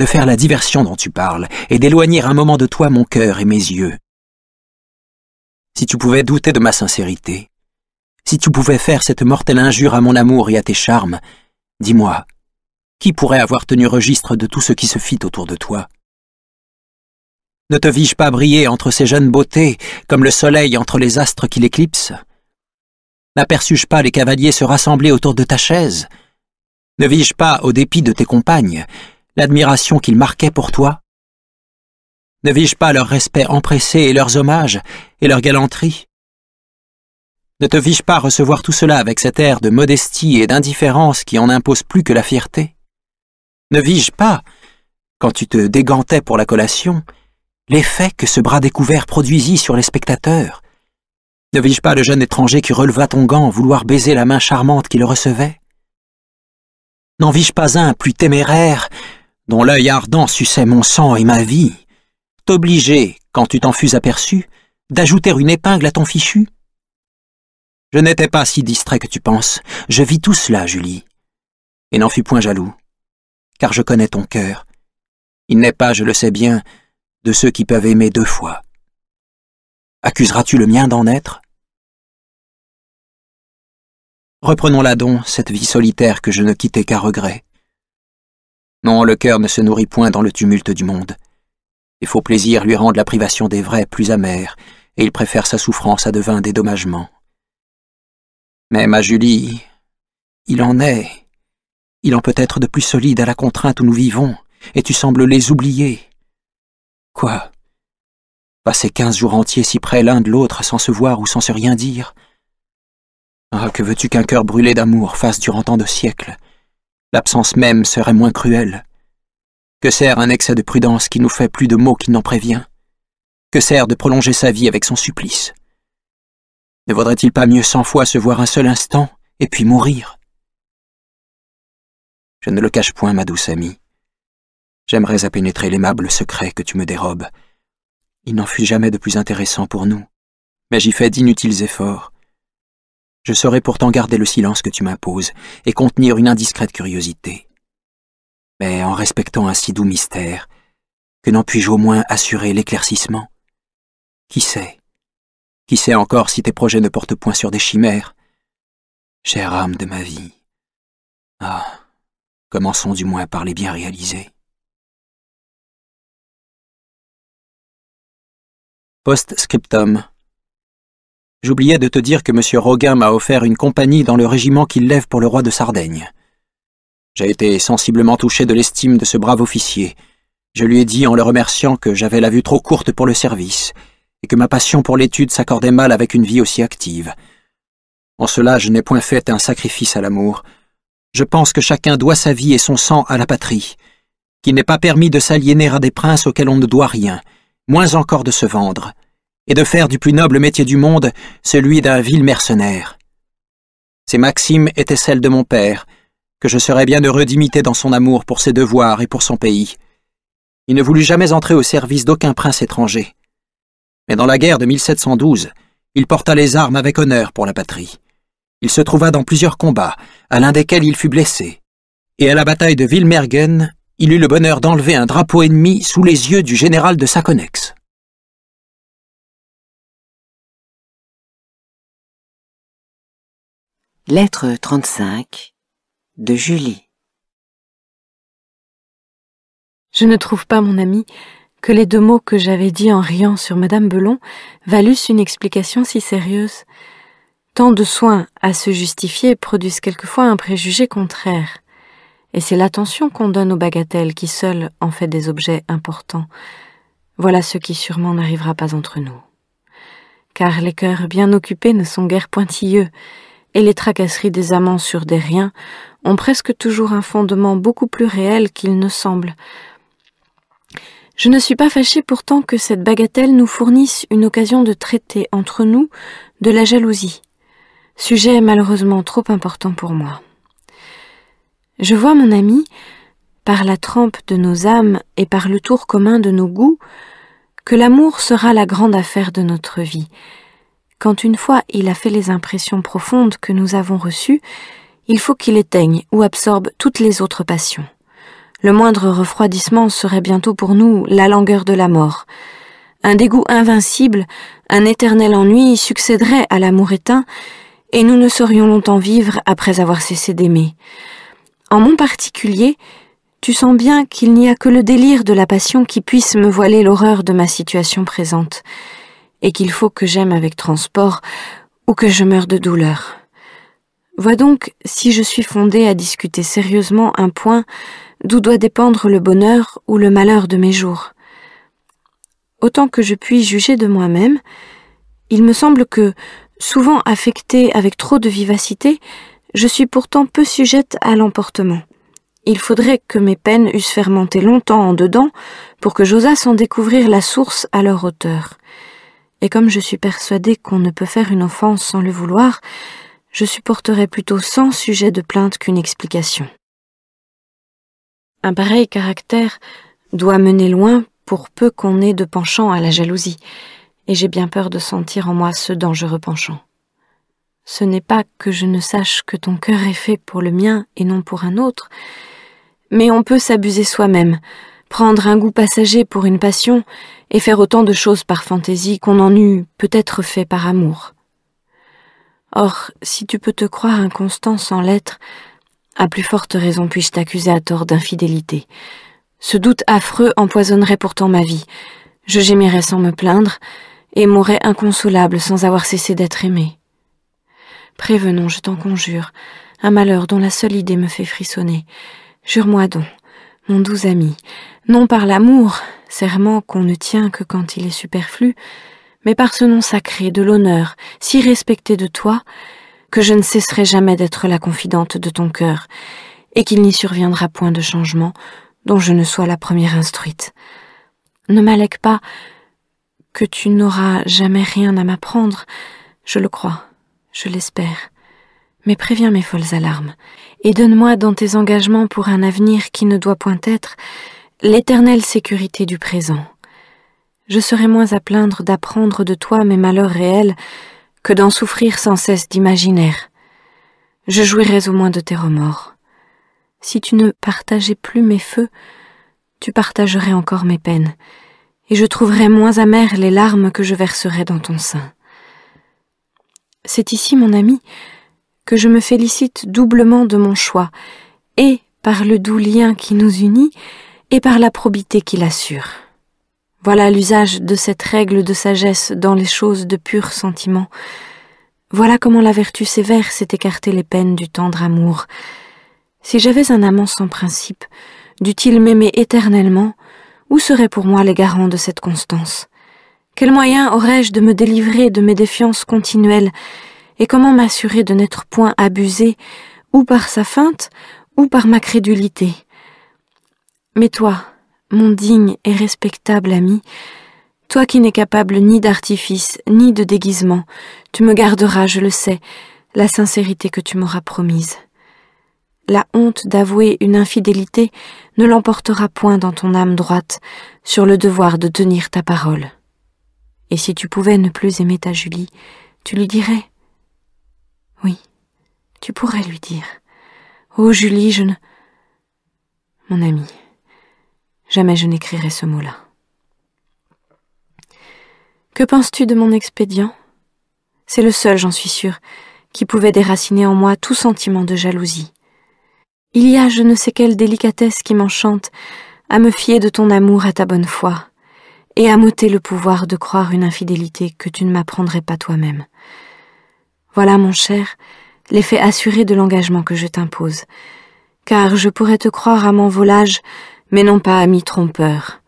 de faire la diversion dont tu parles, et d'éloigner un moment de toi mon cœur et mes yeux. Si tu pouvais douter de ma sincérité, si tu pouvais faire cette mortelle injure à mon amour et à tes charmes, dis-moi, qui pourrait avoir tenu registre de tout ce qui se fit autour de toi Ne te vis-je pas briller entre ces jeunes beautés, comme le soleil entre les astres qui l'éclipsent N'aperçus-je pas les cavaliers se rassembler autour de ta chaise Ne vis-je pas, au dépit de tes compagnes, l'admiration qu'ils marquaient pour toi Ne vis-je pas leur respect empressé et leurs hommages et leur galanterie ne te vis-je pas recevoir tout cela avec cet air de modestie et d'indifférence qui en impose plus que la fierté Ne vis-je pas, quand tu te dégantais pour la collation, l'effet que ce bras découvert produisit sur les spectateurs Ne vis-je pas le jeune étranger qui releva ton gant vouloir baiser la main charmante qui le recevait N'en vis-je pas un plus téméraire, dont l'œil ardent suçait mon sang et ma vie, t'obliger, quand tu t'en fus aperçu, d'ajouter une épingle à ton fichu je n'étais pas si distrait que tu penses. Je vis tout cela, Julie. Et n'en fus point jaloux, car je connais ton cœur. Il n'est pas, je le sais bien, de ceux qui peuvent aimer deux fois. Accuseras-tu le mien d'en être Reprenons-la donc, cette vie solitaire que je ne quittais qu'à regret. Non, le cœur ne se nourrit point dans le tumulte du monde. Les faux plaisirs lui rendent la privation des vrais plus amère, et il préfère sa souffrance à de vains dédommagements. Mais ma Julie, il en est, il en peut être de plus solide à la contrainte où nous vivons, et tu sembles les oublier. Quoi Passer quinze jours entiers si près l'un de l'autre sans se voir ou sans se rien dire Ah, que veux-tu qu'un cœur brûlé d'amour fasse durant tant de siècles L'absence même serait moins cruelle. Que sert un excès de prudence qui nous fait plus de mots qu'il n'en prévient Que sert de prolonger sa vie avec son supplice ne vaudrait-il pas mieux cent fois se voir un seul instant et puis mourir Je ne le cache point, ma douce amie. J'aimerais à pénétrer l'aimable secret que tu me dérobes. Il n'en fut jamais de plus intéressant pour nous, mais j'y fais d'inutiles efforts. Je saurais pourtant garder le silence que tu m'imposes et contenir une indiscrète curiosité. Mais en respectant un si doux mystère, que n'en puis-je au moins assurer l'éclaircissement Qui sait qui sait encore si tes projets ne portent point sur des chimères Chère âme de ma vie. Ah, commençons du moins par les bien réalisés. » Post-scriptum. J'oubliais de te dire que M. Roguin m'a offert une compagnie dans le régiment qu'il lève pour le roi de Sardaigne. J'ai été sensiblement touché de l'estime de ce brave officier. Je lui ai dit en le remerciant que j'avais la vue trop courte pour le service, et que ma passion pour l'étude s'accordait mal avec une vie aussi active. En cela, je n'ai point fait un sacrifice à l'amour. Je pense que chacun doit sa vie et son sang à la patrie, qu'il n'est pas permis de s'aliéner à des princes auxquels on ne doit rien, moins encore de se vendre, et de faire du plus noble métier du monde celui d'un vil mercenaire. Ces maximes étaient celles de mon père, que je serais bien heureux d'imiter dans son amour pour ses devoirs et pour son pays. Il ne voulut jamais entrer au service d'aucun prince étranger mais dans la guerre de 1712, il porta les armes avec honneur pour la patrie. Il se trouva dans plusieurs combats, à l'un desquels il fut blessé. Et à la bataille de Villemergen, il eut le bonheur d'enlever un drapeau ennemi sous les yeux du général de Saconnex. Lettre 35 de Julie Je ne trouve pas mon ami, que les deux mots que j'avais dits en riant sur madame Belon valussent une explication si sérieuse. Tant de soins à se justifier produisent quelquefois un préjugé contraire. Et c'est l'attention qu'on donne aux bagatelles qui seules, en fait des objets importants. Voilà ce qui sûrement n'arrivera pas entre nous. Car les cœurs bien occupés ne sont guère pointilleux, et les tracasseries des amants sur des riens ont presque toujours un fondement beaucoup plus réel qu'il ne semble, je ne suis pas fâchée pourtant que cette bagatelle nous fournisse une occasion de traiter entre nous de la jalousie, sujet malheureusement trop important pour moi. Je vois mon ami, par la trempe de nos âmes et par le tour commun de nos goûts, que l'amour sera la grande affaire de notre vie. Quand une fois il a fait les impressions profondes que nous avons reçues, il faut qu'il éteigne ou absorbe toutes les autres passions. Le moindre refroidissement serait bientôt pour nous la langueur de la mort. Un dégoût invincible, un éternel ennui succéderait à l'amour éteint, et nous ne saurions longtemps vivre après avoir cessé d'aimer. En mon particulier, tu sens bien qu'il n'y a que le délire de la passion qui puisse me voiler l'horreur de ma situation présente, et qu'il faut que j'aime avec transport ou que je meure de douleur. Vois donc si je suis fondée à discuter sérieusement un point d'où doit dépendre le bonheur ou le malheur de mes jours. Autant que je puis juger de moi-même, il me semble que, souvent affectée avec trop de vivacité, je suis pourtant peu sujette à l'emportement. Il faudrait que mes peines eussent fermenté longtemps en dedans pour que j'osasse en découvrir la source à leur hauteur. Et comme je suis persuadée qu'on ne peut faire une offense sans le vouloir, je supporterai plutôt sans sujet de plainte qu'une explication. Un pareil caractère doit mener loin pour peu qu'on ait de penchant à la jalousie, et j'ai bien peur de sentir en moi ce dangereux penchant. Ce n'est pas que je ne sache que ton cœur est fait pour le mien et non pour un autre, mais on peut s'abuser soi-même, prendre un goût passager pour une passion et faire autant de choses par fantaisie qu'on en eût peut-être fait par amour. Or, si tu peux te croire inconstant sans l'être, à plus forte raison puis-je t'accuser à tort d'infidélité. Ce doute affreux empoisonnerait pourtant ma vie. Je gémirais sans me plaindre, et mourrais inconsolable sans avoir cessé d'être aimée. Prévenons, je t'en conjure, un malheur dont la seule idée me fait frissonner. Jure-moi donc, mon doux ami, non par l'amour, serment qu'on ne tient que quand il est superflu, mais par ce nom sacré de l'honneur, si respecté de toi, que je ne cesserai jamais d'être la confidente de ton cœur, et qu'il n'y surviendra point de changement dont je ne sois la première instruite. Ne m'allègue pas que tu n'auras jamais rien à m'apprendre, je le crois, je l'espère. Mais préviens mes folles alarmes, et donne-moi dans tes engagements pour un avenir qui ne doit point être l'éternelle sécurité du présent. Je serai moins à plaindre d'apprendre de toi mes malheurs réels que d'en souffrir sans cesse d'imaginaire. Je jouirais au moins de tes remords. Si tu ne partageais plus mes feux, tu partagerais encore mes peines, et je trouverais moins amères les larmes que je verserais dans ton sein. C'est ici, mon ami, que je me félicite doublement de mon choix, et par le doux lien qui nous unit, et par la probité qui l'assure. Voilà l'usage de cette règle de sagesse dans les choses de pur sentiment. Voilà comment la vertu sévère s'est écartée les peines du tendre amour. Si j'avais un amant sans principe, dût-il m'aimer éternellement Où seraient pour moi les garants de cette constance Quel moyen aurais-je de me délivrer de mes défiances continuelles Et comment m'assurer de n'être point abusé, ou par sa feinte, ou par ma crédulité Mais toi, mon digne et respectable ami, toi qui n'es capable ni d'artifice, ni de déguisement, tu me garderas, je le sais, la sincérité que tu m'auras promise. La honte d'avouer une infidélité ne l'emportera point dans ton âme droite sur le devoir de tenir ta parole. Et si tu pouvais ne plus aimer ta Julie, tu lui dirais Oui, tu pourrais lui dire. Oh Julie, je ne... Mon ami. Jamais je n'écrirai ce mot-là. Que penses-tu de mon expédient C'est le seul, j'en suis sûre, qui pouvait déraciner en moi tout sentiment de jalousie. Il y a je ne sais quelle délicatesse qui m'enchante à me fier de ton amour à ta bonne foi, et à m'ôter le pouvoir de croire une infidélité que tu ne m'apprendrais pas toi-même. Voilà, mon cher, l'effet assuré de l'engagement que je t'impose, car je pourrais te croire à mon volage mais non pas ami trompeur.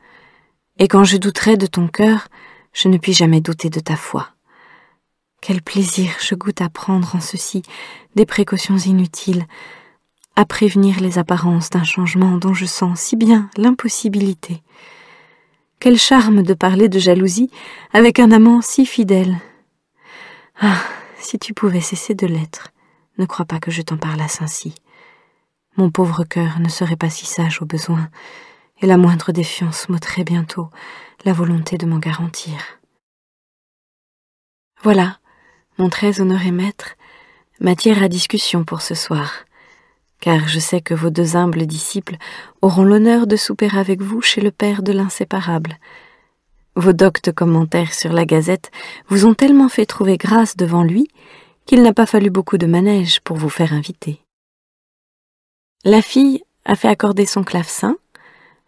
Et quand je douterai de ton cœur, je ne puis jamais douter de ta foi. Quel plaisir je goûte à prendre en ceci des précautions inutiles, à prévenir les apparences d'un changement dont je sens si bien l'impossibilité. Quel charme de parler de jalousie avec un amant si fidèle. Ah. Si tu pouvais cesser de l'être, ne crois pas que je t'en parlasse ainsi. Mon pauvre cœur ne serait pas si sage au besoin, et la moindre défiance m'ôterait bientôt la volonté de m'en garantir. Voilà, mon très honoré maître, matière à discussion pour ce soir, car je sais que vos deux humbles disciples auront l'honneur de souper avec vous chez le Père de l'inséparable. Vos doctes commentaires sur la Gazette vous ont tellement fait trouver grâce devant lui qu'il n'a pas fallu beaucoup de manège pour vous faire inviter. La fille a fait accorder son clavecin,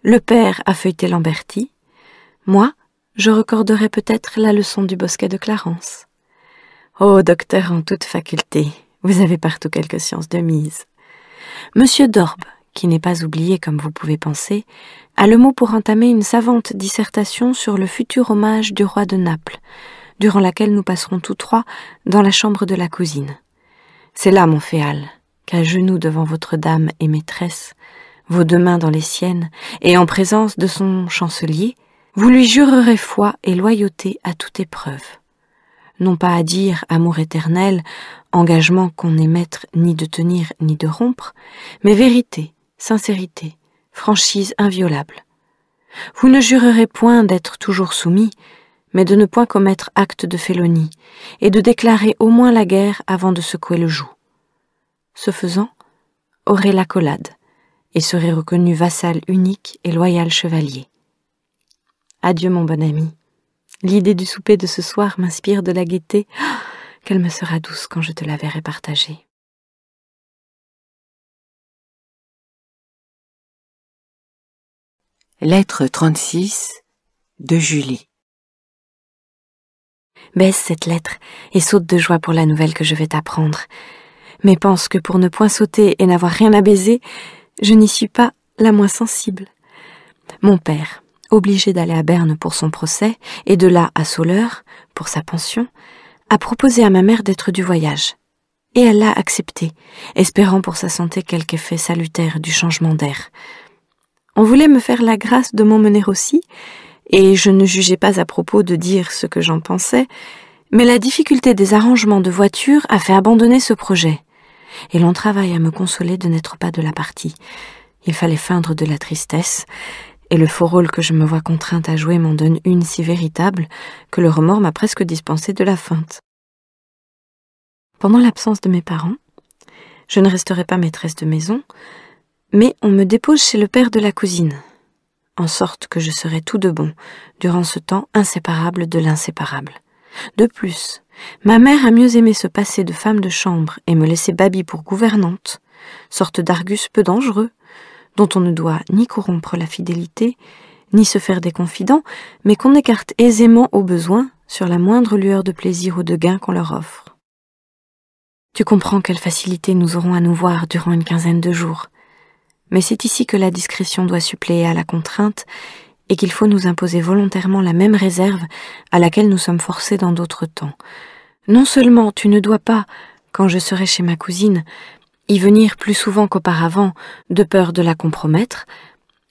le père a feuilleté Lamberti, moi, je recorderai peut-être la leçon du bosquet de Clarence. Oh, docteur en toute faculté, vous avez partout quelques sciences de mise. Monsieur Dorbe, qui n'est pas oublié comme vous pouvez penser, a le mot pour entamer une savante dissertation sur le futur hommage du roi de Naples, durant laquelle nous passerons tous trois dans la chambre de la cousine. C'est là mon féal qu'à genoux devant votre dame et maîtresse, vos deux mains dans les siennes, et en présence de son chancelier, vous lui jurerez foi et loyauté à toute épreuve. Non pas à dire amour éternel, engagement qu'on n'est maître ni de tenir ni de rompre, mais vérité, sincérité, franchise inviolable. Vous ne jurerez point d'être toujours soumis, mais de ne point commettre acte de félonie, et de déclarer au moins la guerre avant de secouer le joug ce faisant, aurait l'accolade et serait reconnu vassal unique et loyal chevalier. Adieu, mon bon ami. L'idée du souper de ce soir m'inspire de la gaieté, *gasps* qu'elle me sera douce quand je te la verrai partagée. Lettre 36 de Julie. Baisse cette lettre et saute de joie pour la nouvelle que je vais t'apprendre mais pense que pour ne point sauter et n'avoir rien à baiser, je n'y suis pas la moins sensible. Mon père, obligé d'aller à Berne pour son procès, et de là à Soleure, pour sa pension, a proposé à ma mère d'être du voyage. Et elle l'a accepté, espérant pour sa santé quelque effet salutaire du changement d'air. On voulait me faire la grâce de m'emmener aussi, et je ne jugeais pas à propos de dire ce que j'en pensais, mais la difficulté des arrangements de voiture a fait abandonner ce projet et l'on travaille à me consoler de n'être pas de la partie. Il fallait feindre de la tristesse, et le faux rôle que je me vois contrainte à jouer m'en donne une si véritable que le remords m'a presque dispensé de la feinte. Pendant l'absence de mes parents, je ne resterai pas maîtresse de maison, mais on me dépose chez le père de la cousine, en sorte que je serai tout de bon, durant ce temps inséparable de l'inséparable. De plus, Ma mère a mieux aimé se passer de femme de chambre et me laisser Babi pour gouvernante, sorte d'argus peu dangereux, dont on ne doit ni corrompre la fidélité, ni se faire des confidents, mais qu'on écarte aisément au besoin sur la moindre lueur de plaisir ou de gain qu'on leur offre. Tu comprends quelle facilité nous aurons à nous voir durant une quinzaine de jours. Mais c'est ici que la discrétion doit suppléer à la contrainte et qu'il faut nous imposer volontairement la même réserve à laquelle nous sommes forcés dans d'autres temps. Non seulement tu ne dois pas, quand je serai chez ma cousine, y venir plus souvent qu'auparavant, de peur de la compromettre,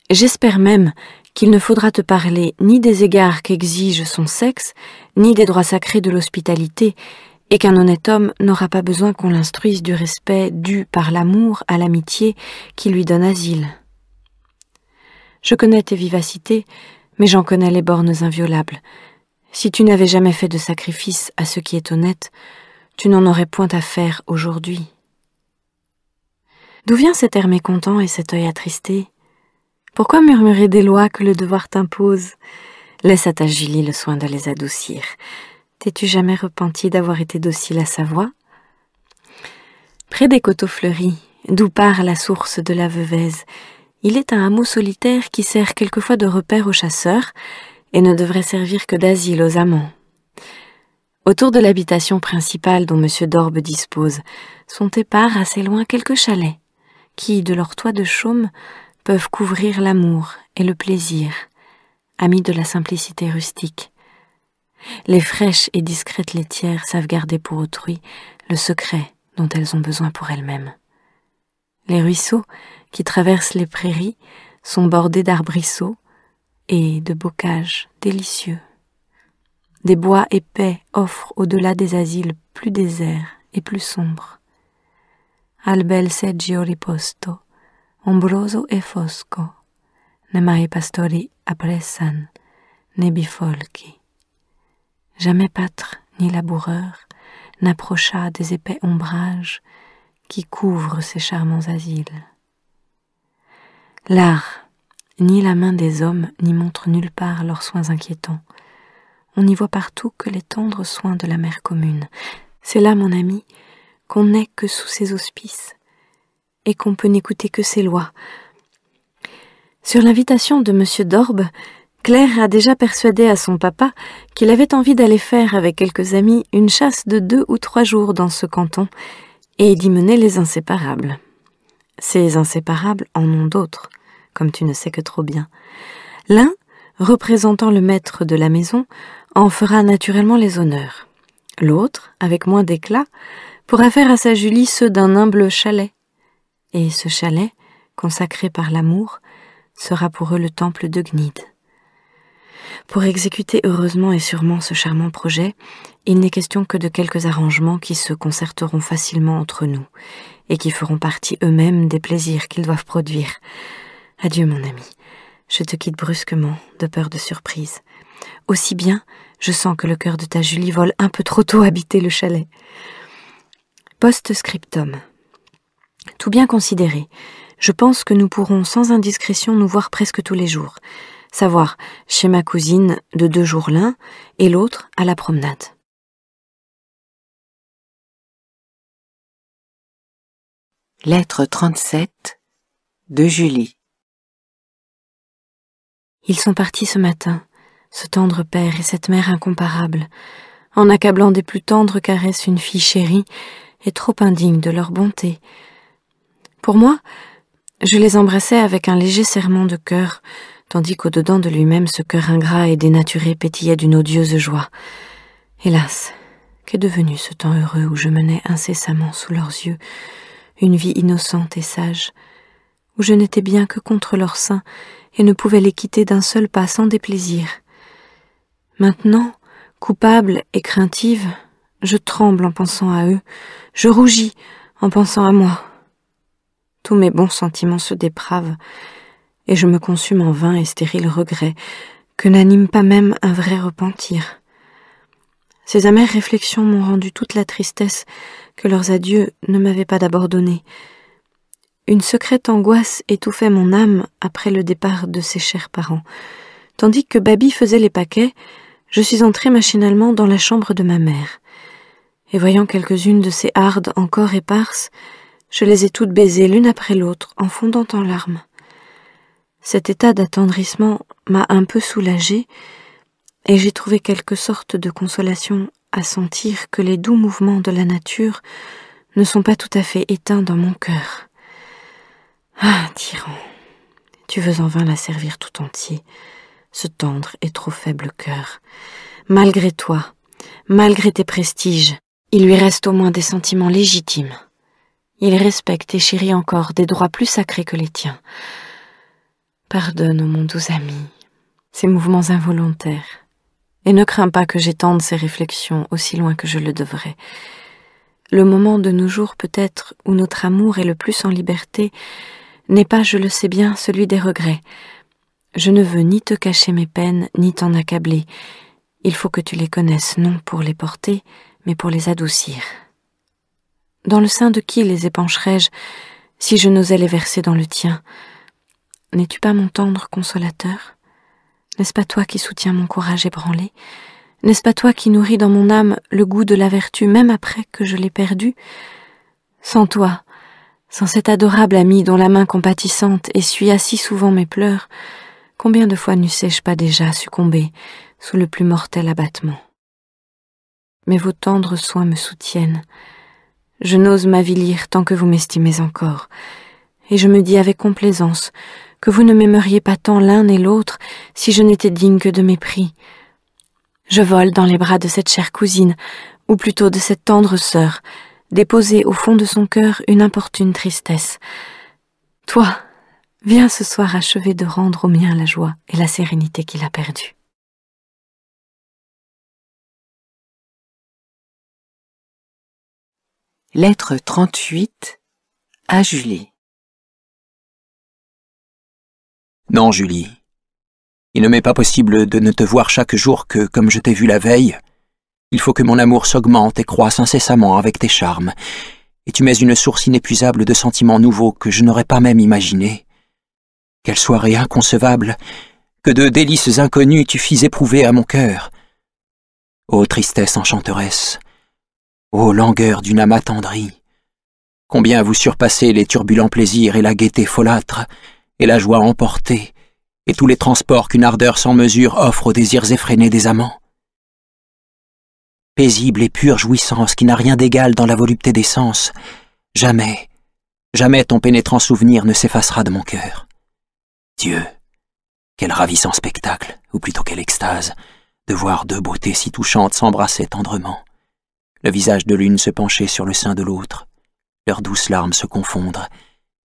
j'espère même qu'il ne faudra te parler ni des égards qu'exige son sexe, ni des droits sacrés de l'hospitalité, et qu'un honnête homme n'aura pas besoin qu'on l'instruise du respect dû par l'amour à l'amitié qui lui donne asile. Je connais tes vivacités, mais j'en connais les bornes inviolables. Si tu n'avais jamais fait de sacrifice à ce qui est honnête, tu n'en aurais point à faire aujourd'hui. D'où vient cet air mécontent et cet œil attristé Pourquoi murmurer des lois que le devoir t'impose Laisse à ta Julie le soin de les adoucir. T'es-tu jamais repenti d'avoir été docile à sa voix Près des coteaux fleuris, d'où part la source de la veuveze il est un hameau solitaire qui sert quelquefois de repère aux chasseurs et ne devrait servir que d'asile aux amants. Autour de l'habitation principale dont M. Dorbe dispose, sont épars assez loin quelques chalets, qui, de leur toit de chaume, peuvent couvrir l'amour et le plaisir, amis de la simplicité rustique. Les fraîches et discrètes laitières savent garder pour autrui le secret dont elles ont besoin pour elles-mêmes. Les ruisseaux qui traversent les prairies sont bordés d'arbrisseaux et de bocages délicieux. Des bois épais offrent au-delà des asiles plus déserts et plus sombres. Al bel seggio riposto, ombroso e fosco, ne mai pastori appressan, ne bifolchi. Jamais pâtre ni laboureur n'approcha des épais ombrages qui couvre ces charmants asiles. L'art, ni la main des hommes n'y montre nulle part leurs soins inquiétants. On n'y voit partout que les tendres soins de la mère commune. C'est là, mon ami, qu'on n'est que sous ses auspices et qu'on peut n'écouter que ses lois. Sur l'invitation de M. Dorbe, Claire a déjà persuadé à son papa qu'il avait envie d'aller faire avec quelques amis une chasse de deux ou trois jours dans ce canton, et d'y mener les inséparables. Ces inséparables en ont d'autres, comme tu ne sais que trop bien. L'un, représentant le maître de la maison, en fera naturellement les honneurs. L'autre, avec moins d'éclat, pourra faire à sa Julie ceux d'un humble chalet. Et ce chalet, consacré par l'amour, sera pour eux le temple de Gnide. Pour exécuter heureusement et sûrement ce charmant projet, il n'est question que de quelques arrangements qui se concerteront facilement entre nous, et qui feront partie eux-mêmes des plaisirs qu'ils doivent produire. Adieu, mon ami. Je te quitte brusquement, de peur de surprise. Aussi bien, je sens que le cœur de ta Julie vole un peu trop tôt habiter le chalet. Post-scriptum. Tout bien considéré, je pense que nous pourrons sans indiscrétion nous voir presque tous les jours, savoir chez ma cousine de deux jours l'un et l'autre à la promenade. Lettre 37 de Julie Ils sont partis ce matin, ce tendre père et cette mère incomparable, en accablant des plus tendres caresses une fille chérie et trop indigne de leur bonté. Pour moi, je les embrassais avec un léger serrement de cœur, tandis qu'au-dedans de lui-même ce cœur ingrat et dénaturé pétillait d'une odieuse joie. Hélas, qu'est devenu ce temps heureux où je menais incessamment sous leurs yeux une vie innocente et sage, où je n'étais bien que contre leur sein et ne pouvais les quitter d'un seul pas sans déplaisir. Maintenant, coupable et craintive, je tremble en pensant à eux, je rougis en pensant à moi. Tous mes bons sentiments se dépravent, et je me consume en vain et stérile regret, que n'anime pas même un vrai repentir. Ces amères réflexions m'ont rendu toute la tristesse que leurs adieux ne m'avaient pas d'abord donné. Une secrète angoisse étouffait mon âme après le départ de ses chers parents. Tandis que Babi faisait les paquets, je suis entrée machinalement dans la chambre de ma mère. Et voyant quelques-unes de ces hardes encore éparses, je les ai toutes baisées l'une après l'autre en fondant en larmes. Cet état d'attendrissement m'a un peu soulagée, et j'ai trouvé quelque sorte de consolation à sentir que les doux mouvements de la nature ne sont pas tout à fait éteints dans mon cœur. Ah, tyran, tu veux en vain la servir tout entier, ce tendre et trop faible cœur. Malgré toi, malgré tes prestiges, il lui reste au moins des sentiments légitimes. Il respecte et chérit encore des droits plus sacrés que les tiens. Pardonne, mon doux ami, ces mouvements involontaires, et ne crains pas que j'étende ces réflexions aussi loin que je le devrais. Le moment de nos jours peut-être où notre amour est le plus en liberté n'est pas, je le sais bien, celui des regrets. Je ne veux ni te cacher mes peines, ni t'en accabler. Il faut que tu les connaisses non pour les porter, mais pour les adoucir. Dans le sein de qui les épancherais-je si je n'osais les verser dans le tien N'es-tu pas mon tendre consolateur n'est-ce pas toi qui soutiens mon courage ébranlé N'est-ce pas toi qui nourris dans mon âme le goût de la vertu même après que je l'ai perdue Sans toi, sans cet adorable ami dont la main compatissante essuya si souvent mes pleurs, combien de fois n'eussé-je pas déjà succombé sous le plus mortel abattement Mais vos tendres soins me soutiennent. Je n'ose m'avilir tant que vous m'estimez encore, et je me dis avec complaisance que vous ne m'aimeriez pas tant l'un et l'autre si je n'étais digne que de mépris. Je vole dans les bras de cette chère cousine, ou plutôt de cette tendre sœur, déposer au fond de son cœur une importune tristesse. Toi, viens ce soir achever de rendre au mien la joie et la sérénité qu'il a perdue. Lettre 38 à Julie. Non, Julie. Il ne m'est pas possible de ne te voir chaque jour que, comme je t'ai vu la veille, il faut que mon amour s'augmente et croisse incessamment avec tes charmes, et tu mets une source inépuisable de sentiments nouveaux que je n'aurais pas même imaginés. Quelle soirée inconcevable, que de délices inconnues tu fis éprouver à mon cœur. Ô tristesse enchanteresse, ô langueur d'une âme attendrie, combien vous surpassez les turbulents plaisirs et la gaieté folâtre, et la joie emportée, et tous les transports qu'une ardeur sans mesure offre aux désirs effrénés des amants. Paisible et pure jouissance qui n'a rien d'égal dans la volupté des sens, jamais, jamais ton pénétrant souvenir ne s'effacera de mon cœur. Dieu, quel ravissant spectacle, ou plutôt quelle extase, de voir deux beautés si touchantes s'embrasser tendrement, le visage de l'une se pencher sur le sein de l'autre, leurs douces larmes se confondre,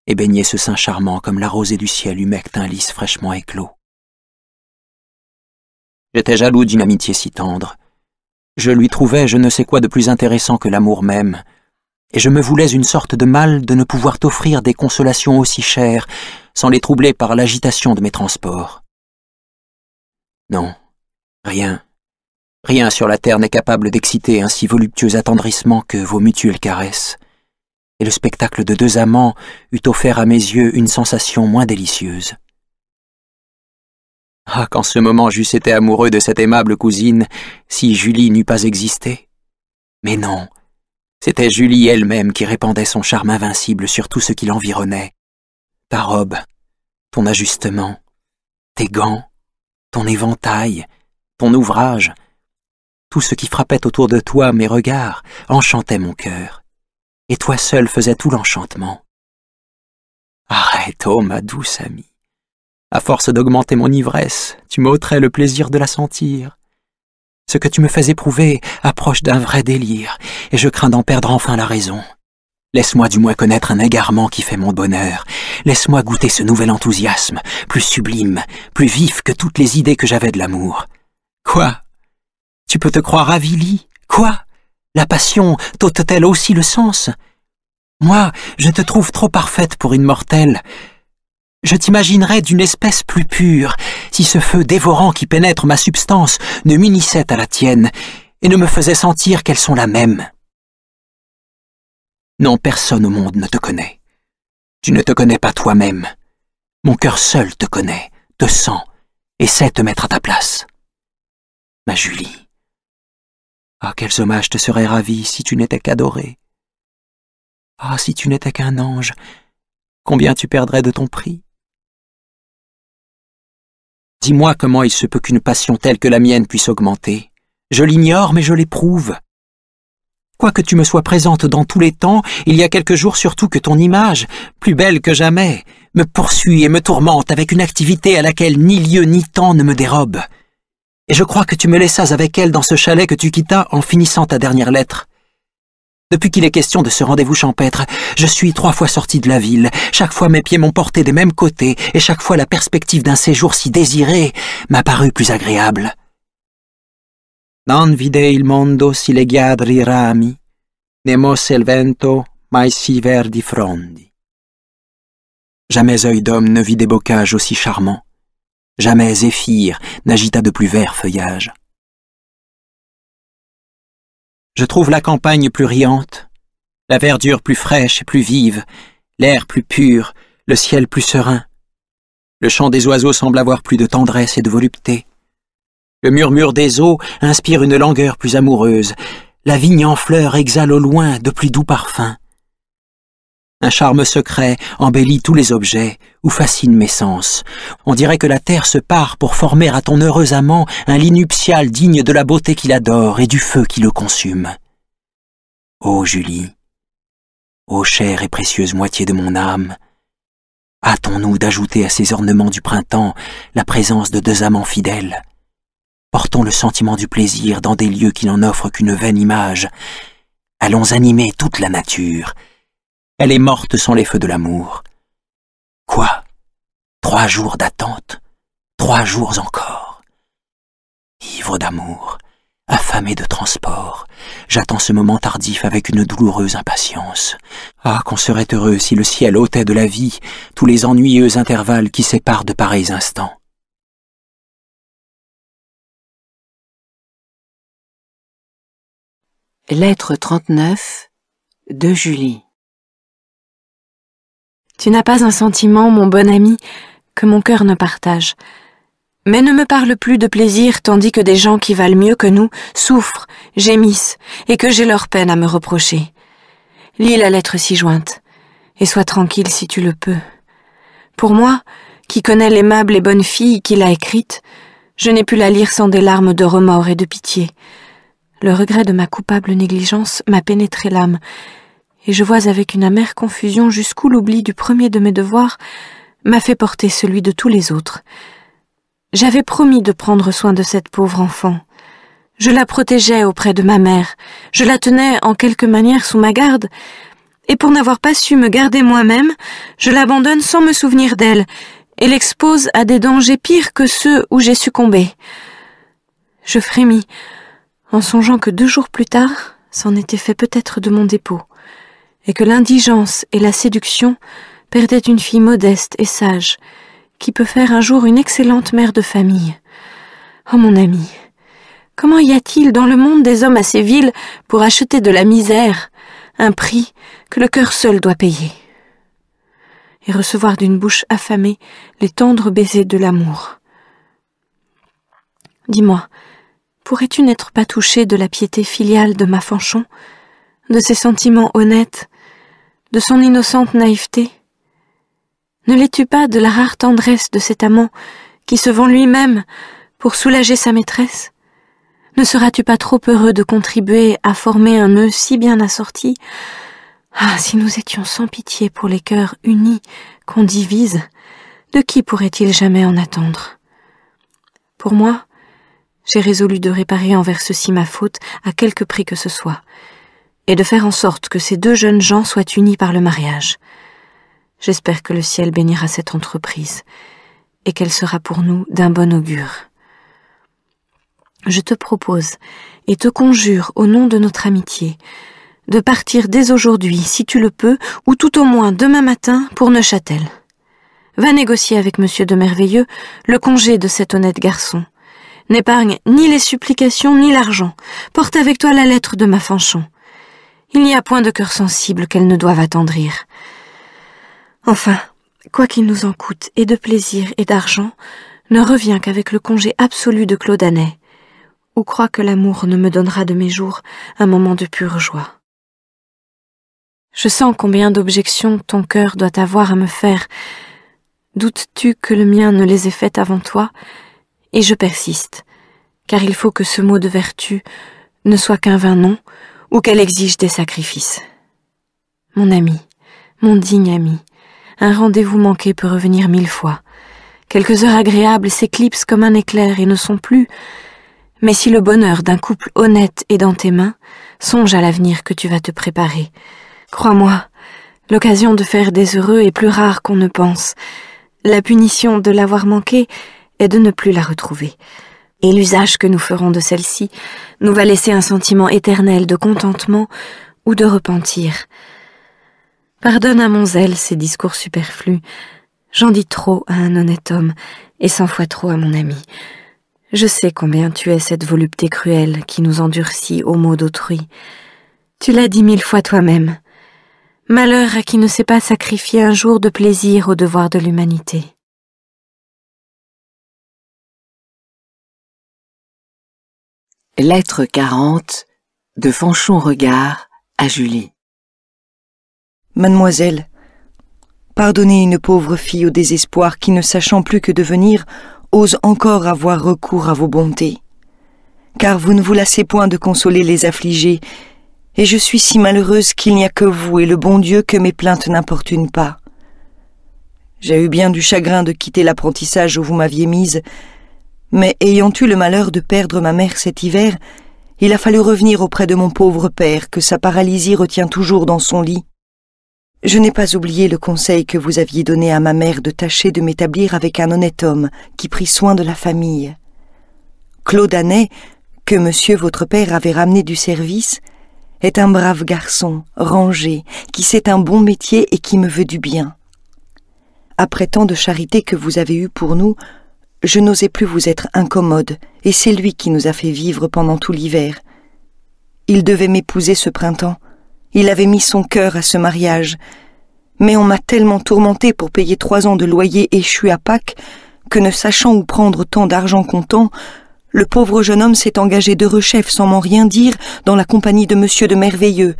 et baignait ce sein charmant comme la rosée du ciel humecte un lys fraîchement éclos. J'étais jaloux d'une amitié si tendre. Je lui trouvais je ne sais quoi de plus intéressant que l'amour même, et je me voulais une sorte de mal de ne pouvoir t'offrir des consolations aussi chères sans les troubler par l'agitation de mes transports. Non, rien, rien sur la terre n'est capable d'exciter un si voluptueux attendrissement que vos mutuelles caresses et le spectacle de deux amants eût offert à mes yeux une sensation moins délicieuse. Ah, qu'en ce moment j'eusse été amoureux de cette aimable cousine, si Julie n'eût pas existé. Mais non, c'était Julie elle-même qui répandait son charme invincible sur tout ce qui l'environnait. Ta robe, ton ajustement, tes gants, ton éventail, ton ouvrage, tout ce qui frappait autour de toi mes regards enchantait mon cœur et toi seul faisais tout l'enchantement. Arrête, ô ma douce amie. À force d'augmenter mon ivresse, tu m'ôterais le plaisir de la sentir. Ce que tu me fais éprouver approche d'un vrai délire, et je crains d'en perdre enfin la raison. Laisse-moi du moins connaître un égarement qui fait mon bonheur. Laisse-moi goûter ce nouvel enthousiasme, plus sublime, plus vif que toutes les idées que j'avais de l'amour. Quoi Tu peux te croire avili Quoi la passion t'ôte-t-elle aussi le sens Moi, je te trouve trop parfaite pour une mortelle. Je t'imaginerais d'une espèce plus pure, si ce feu dévorant qui pénètre ma substance ne m'unissait à la tienne, et ne me faisait sentir qu'elles sont la même. Non, personne au monde ne te connaît. Tu ne te connais pas toi-même. Mon cœur seul te connaît, te sent, et sait te mettre à ta place. Ma Julie. Ah, quel hommages te seraient ravi si tu n'étais qu'adoré. Ah, si tu n'étais qu'un ange, combien tu perdrais de ton prix Dis-moi comment il se peut qu'une passion telle que la mienne puisse augmenter. Je l'ignore, mais je l'éprouve. Quoique tu me sois présente dans tous les temps, il y a quelques jours surtout que ton image, plus belle que jamais, me poursuit et me tourmente avec une activité à laquelle ni lieu ni temps ne me dérobe et je crois que tu me laissas avec elle dans ce chalet que tu quittas en finissant ta dernière lettre. Depuis qu'il est question de ce rendez-vous champêtre, je suis trois fois sorti de la ville, chaque fois mes pieds m'ont porté des mêmes côtés, et chaque fois la perspective d'un séjour si désiré m'a paru plus agréable. Non vide il mondo si ghiadri rami, ne mosse il vento mai si verdi frondi. Jamais œil d'homme ne vit des bocages aussi charmants. Jamais zéphyr n'agita de plus vert feuillage. Je trouve la campagne plus riante, la verdure plus fraîche et plus vive, l'air plus pur, le ciel plus serein. Le chant des oiseaux semble avoir plus de tendresse et de volupté. Le murmure des eaux inspire une langueur plus amoureuse. La vigne en fleurs exhale au loin de plus doux parfums. Un charme secret embellit tous les objets ou fascine mes sens. On dirait que la terre se part pour former à ton heureux amant un lit nuptial digne de la beauté qu'il adore et du feu qui le consume. Ô Julie, ô chère et précieuse moitié de mon âme, hâtons-nous d'ajouter à ces ornements du printemps la présence de deux amants fidèles. Portons le sentiment du plaisir dans des lieux qui n'en offrent qu'une vaine image. Allons animer toute la nature, elle est morte sans les feux de l'amour. Quoi Trois jours d'attente Trois jours encore Ivre d'amour, affamé de transport, j'attends ce moment tardif avec une douloureuse impatience. Ah, qu'on serait heureux si le ciel ôtait de la vie tous les ennuyeux intervalles qui séparent de pareils instants. Lettre 39 de Julie tu n'as pas un sentiment, mon bon ami, que mon cœur ne partage. Mais ne me parle plus de plaisir tandis que des gens qui valent mieux que nous souffrent, gémissent, et que j'ai leur peine à me reprocher. Lis la lettre si jointe, et sois tranquille si tu le peux. Pour moi, qui connais l'aimable et bonne fille qui l'a écrite, je n'ai pu la lire sans des larmes de remords et de pitié. Le regret de ma coupable négligence m'a pénétré l'âme, et je vois avec une amère confusion jusqu'où l'oubli du premier de mes devoirs m'a fait porter celui de tous les autres. J'avais promis de prendre soin de cette pauvre enfant. Je la protégeais auprès de ma mère, je la tenais en quelque manière sous ma garde, et pour n'avoir pas su me garder moi-même, je l'abandonne sans me souvenir d'elle, et l'expose à des dangers pires que ceux où j'ai succombé. Je frémis, en songeant que deux jours plus tard, c'en était fait peut-être de mon dépôt et que l'indigence et la séduction perdaient une fille modeste et sage, qui peut faire un jour une excellente mère de famille. Oh mon ami, comment y a-t-il dans le monde des hommes assez vils pour acheter de la misère, un prix que le cœur seul doit payer et recevoir d'une bouche affamée les tendres baisers de l'amour. Dis-moi, pourrais-tu n'être pas touché de la piété filiale de ma Fanchon, de ses sentiments honnêtes, de son innocente naïveté Ne l'es-tu pas de la rare tendresse de cet amant qui se vend lui-même pour soulager sa maîtresse Ne seras-tu pas trop heureux de contribuer à former un nœud si bien assorti Ah, si nous étions sans pitié pour les cœurs unis qu'on divise, de qui pourrait-il jamais en attendre Pour moi, j'ai résolu de réparer envers ceci ma faute à quelque prix que ce soit et de faire en sorte que ces deux jeunes gens soient unis par le mariage. J'espère que le ciel bénira cette entreprise, et qu'elle sera pour nous d'un bon augure. Je te propose, et te conjure au nom de notre amitié, de partir dès aujourd'hui, si tu le peux, ou tout au moins demain matin, pour Neuchâtel. Va négocier avec monsieur de Merveilleux le congé de cet honnête garçon. N'épargne ni les supplications ni l'argent. Porte avec toi la lettre de ma fanchon. Il n'y a point de cœur sensible qu'elles ne doivent attendrir. Enfin, quoi qu'il nous en coûte, et de plaisir et d'argent, ne revient qu'avec le congé absolu de Claude Anet, ou crois que l'amour ne me donnera de mes jours un moment de pure joie. Je sens combien d'objections ton cœur doit avoir à me faire. Doutes-tu que le mien ne les ait faites avant toi Et je persiste, car il faut que ce mot de vertu ne soit qu'un vain nom, ou qu'elle exige des sacrifices. Mon ami, mon digne ami, un rendez-vous manqué peut revenir mille fois. Quelques heures agréables s'éclipsent comme un éclair et ne sont plus. Mais si le bonheur d'un couple honnête est dans tes mains, songe à l'avenir que tu vas te préparer. Crois-moi, l'occasion de faire des heureux est plus rare qu'on ne pense. La punition de l'avoir manqué est de ne plus la retrouver et l'usage que nous ferons de celle-ci nous va laisser un sentiment éternel de contentement ou de repentir. Pardonne à mon zèle ces discours superflus. J'en dis trop à un honnête homme, et cent fois trop à mon ami. Je sais combien tu es cette volupté cruelle qui nous endurcit aux maux d'autrui. Tu l'as dit mille fois toi-même. Malheur à qui ne sait pas sacrifier un jour de plaisir au devoir de l'humanité. Lettre 40 de Fanchon Regard à Julie Mademoiselle, pardonnez une pauvre fille au désespoir qui, ne sachant plus que devenir, ose encore avoir recours à vos bontés. Car vous ne vous lassez point de consoler les affligés, et je suis si malheureuse qu'il n'y a que vous et le bon Dieu que mes plaintes n'importunent pas. J'ai eu bien du chagrin de quitter l'apprentissage où vous m'aviez mise, mais ayant eu le malheur de perdre ma mère cet hiver, il a fallu revenir auprès de mon pauvre père que sa paralysie retient toujours dans son lit. Je n'ai pas oublié le conseil que vous aviez donné à ma mère de tâcher de m'établir avec un honnête homme qui prit soin de la famille. Claude Anet, que monsieur votre père avait ramené du service, est un brave garçon, rangé, qui sait un bon métier et qui me veut du bien. Après tant de charité que vous avez eue pour nous, je n'osais plus vous être incommode, et c'est lui qui nous a fait vivre pendant tout l'hiver. Il devait m'épouser ce printemps, il avait mis son cœur à ce mariage, mais on m'a tellement tourmenté pour payer trois ans de loyer échu à Pâques que ne sachant où prendre tant d'argent comptant, le pauvre jeune homme s'est engagé de rechef sans m'en rien dire dans la compagnie de monsieur de Merveilleux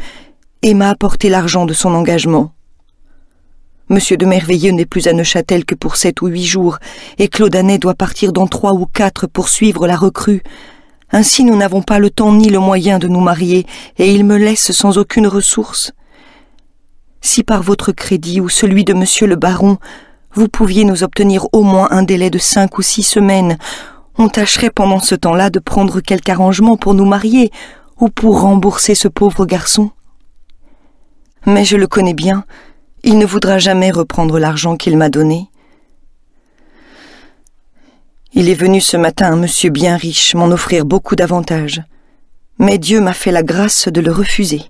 et m'a apporté l'argent de son engagement. Monsieur de Merveilleux n'est plus à Neuchâtel que pour sept ou huit jours, et Claude doit partir dans trois ou quatre pour suivre la recrue. Ainsi nous n'avons pas le temps ni le moyen de nous marier, et il me laisse sans aucune ressource. Si par votre crédit ou celui de monsieur le baron, vous pouviez nous obtenir au moins un délai de cinq ou six semaines, on tâcherait pendant ce temps-là de prendre quelque arrangement pour nous marier, ou pour rembourser ce pauvre garçon. Mais je le connais bien, il ne voudra jamais reprendre l'argent qu'il m'a donné. Il est venu ce matin un monsieur bien riche m'en offrir beaucoup d'avantages. Mais Dieu m'a fait la grâce de le refuser.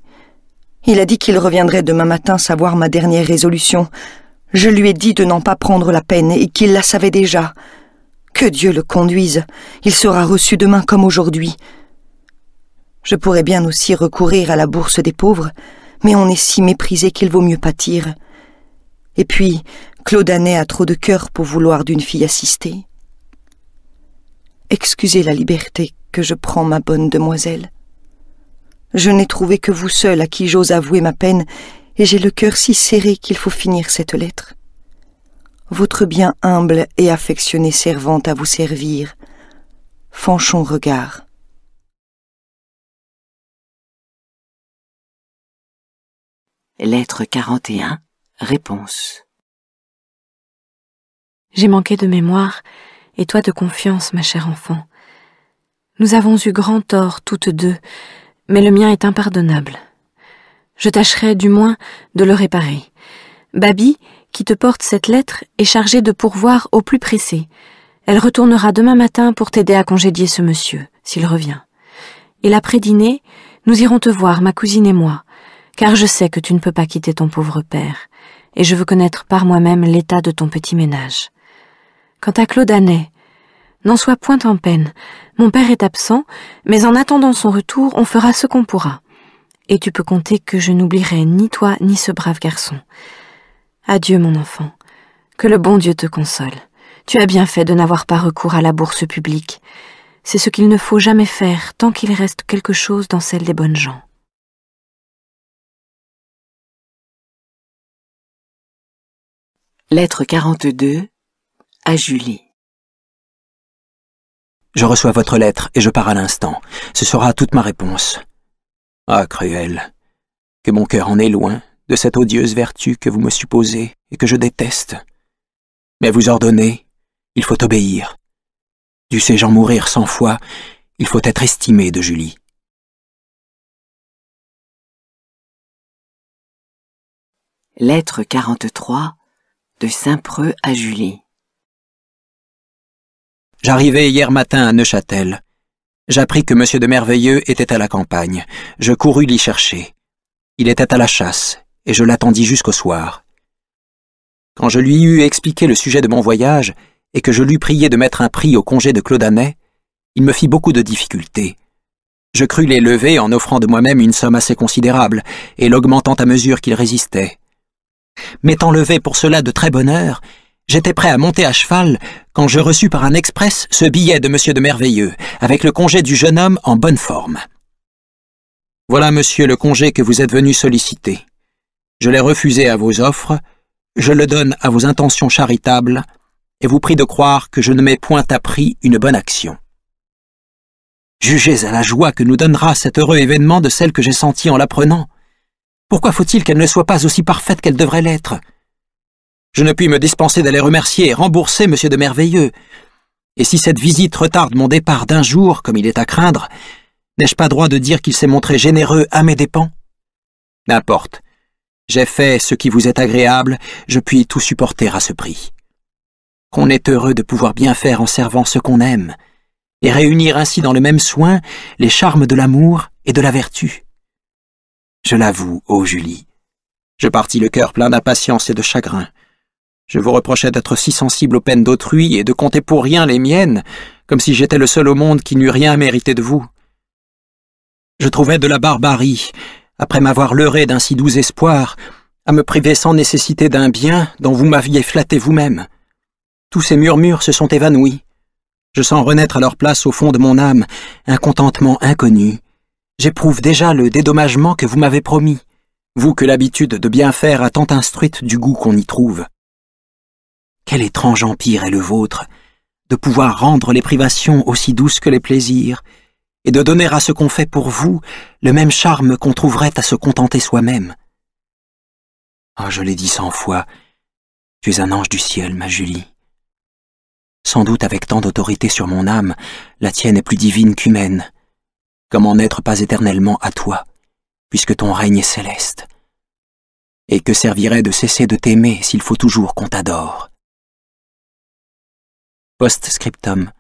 Il a dit qu'il reviendrait demain matin savoir ma dernière résolution. Je lui ai dit de n'en pas prendre la peine et qu'il la savait déjà. Que Dieu le conduise, il sera reçu demain comme aujourd'hui. Je pourrais bien aussi recourir à la bourse des pauvres, mais on est si méprisé qu'il vaut mieux pâtir. Et puis, Claude Annet a trop de cœur pour vouloir d'une fille assistée. Excusez la liberté que je prends, ma bonne demoiselle. Je n'ai trouvé que vous seule à qui j'ose avouer ma peine, et j'ai le cœur si serré qu'il faut finir cette lettre. Votre bien humble et affectionnée servante à vous servir, Fanchon regard. Lettre 41. Réponse. J'ai manqué de mémoire, et toi de confiance, ma chère enfant. Nous avons eu grand tort toutes deux, mais le mien est impardonnable. Je tâcherai, du moins, de le réparer. Babi, qui te porte cette lettre, est chargée de pourvoir au plus pressé. Elle retournera demain matin pour t'aider à congédier ce monsieur, s'il revient. Et laprès dîner nous irons te voir, ma cousine et moi, car je sais que tu ne peux pas quitter ton pauvre père, et je veux connaître par moi-même l'état de ton petit ménage. Quant à Claude Annet, n'en sois point en peine. Mon père est absent, mais en attendant son retour, on fera ce qu'on pourra. Et tu peux compter que je n'oublierai ni toi ni ce brave garçon. Adieu, mon enfant. Que le bon Dieu te console. Tu as bien fait de n'avoir pas recours à la bourse publique. C'est ce qu'il ne faut jamais faire tant qu'il reste quelque chose dans celle des bonnes gens. Lettre 42 à Julie. Je reçois votre lettre et je pars à l'instant. Ce sera toute ma réponse. Ah, cruel. Que mon cœur en est loin de cette odieuse vertu que vous me supposez et que je déteste. Mais vous ordonnez, il faut obéir. Dussé-je en mourir cent fois, il faut être estimé de Julie. Lettre 43 de Saint-Preux à Julie. J'arrivai hier matin à Neuchâtel. J'appris que M. de Merveilleux était à la campagne. Je courus l'y chercher. Il était à la chasse, et je l'attendis jusqu'au soir. Quand je lui eus expliqué le sujet de mon voyage, et que je lui prié de mettre un prix au congé de Claudanet, il me fit beaucoup de difficultés. Je crus les lever en offrant de moi-même une somme assez considérable, et l'augmentant à mesure qu'il résistait. M'étant levé pour cela de très bonne heure, j'étais prêt à monter à cheval quand je reçus par un express ce billet de M. de Merveilleux, avec le congé du jeune homme en bonne forme. Voilà, monsieur, le congé que vous êtes venu solliciter. Je l'ai refusé à vos offres, je le donne à vos intentions charitables, et vous prie de croire que je ne m'ai point appris une bonne action. Jugez à la joie que nous donnera cet heureux événement de celle que j'ai sentie en l'apprenant. Pourquoi faut-il qu'elle ne soit pas aussi parfaite qu'elle devrait l'être Je ne puis me dispenser d'aller remercier et rembourser Monsieur de Merveilleux. Et si cette visite retarde mon départ d'un jour, comme il est à craindre, n'ai-je pas droit de dire qu'il s'est montré généreux à mes dépens N'importe. J'ai fait ce qui vous est agréable, je puis tout supporter à ce prix. Qu'on est heureux de pouvoir bien faire en servant ce qu'on aime, et réunir ainsi dans le même soin les charmes de l'amour et de la vertu. Je l'avoue, ô Julie. Je partis le cœur plein d'impatience et de chagrin. Je vous reprochais d'être si sensible aux peines d'autrui et de compter pour rien les miennes, comme si j'étais le seul au monde qui n'eût rien mérité de vous. Je trouvais de la barbarie, après m'avoir leurré d'un si doux espoir, à me priver sans nécessité d'un bien dont vous m'aviez flatté vous-même. Tous ces murmures se sont évanouis. Je sens renaître à leur place au fond de mon âme un contentement inconnu, J'éprouve déjà le dédommagement que vous m'avez promis, vous que l'habitude de bien faire a tant instruite du goût qu'on y trouve. Quel étrange empire est le vôtre, de pouvoir rendre les privations aussi douces que les plaisirs, et de donner à ce qu'on fait pour vous le même charme qu'on trouverait à se contenter soi-même. Ah, je l'ai dit cent fois, tu es un ange du ciel, ma Julie. Sans doute avec tant d'autorité sur mon âme, la tienne est plus divine qu'humaine, comment n'être pas éternellement à toi, puisque ton règne est céleste Et que servirait de cesser de t'aimer s'il faut toujours qu'on t'adore Post-scriptum.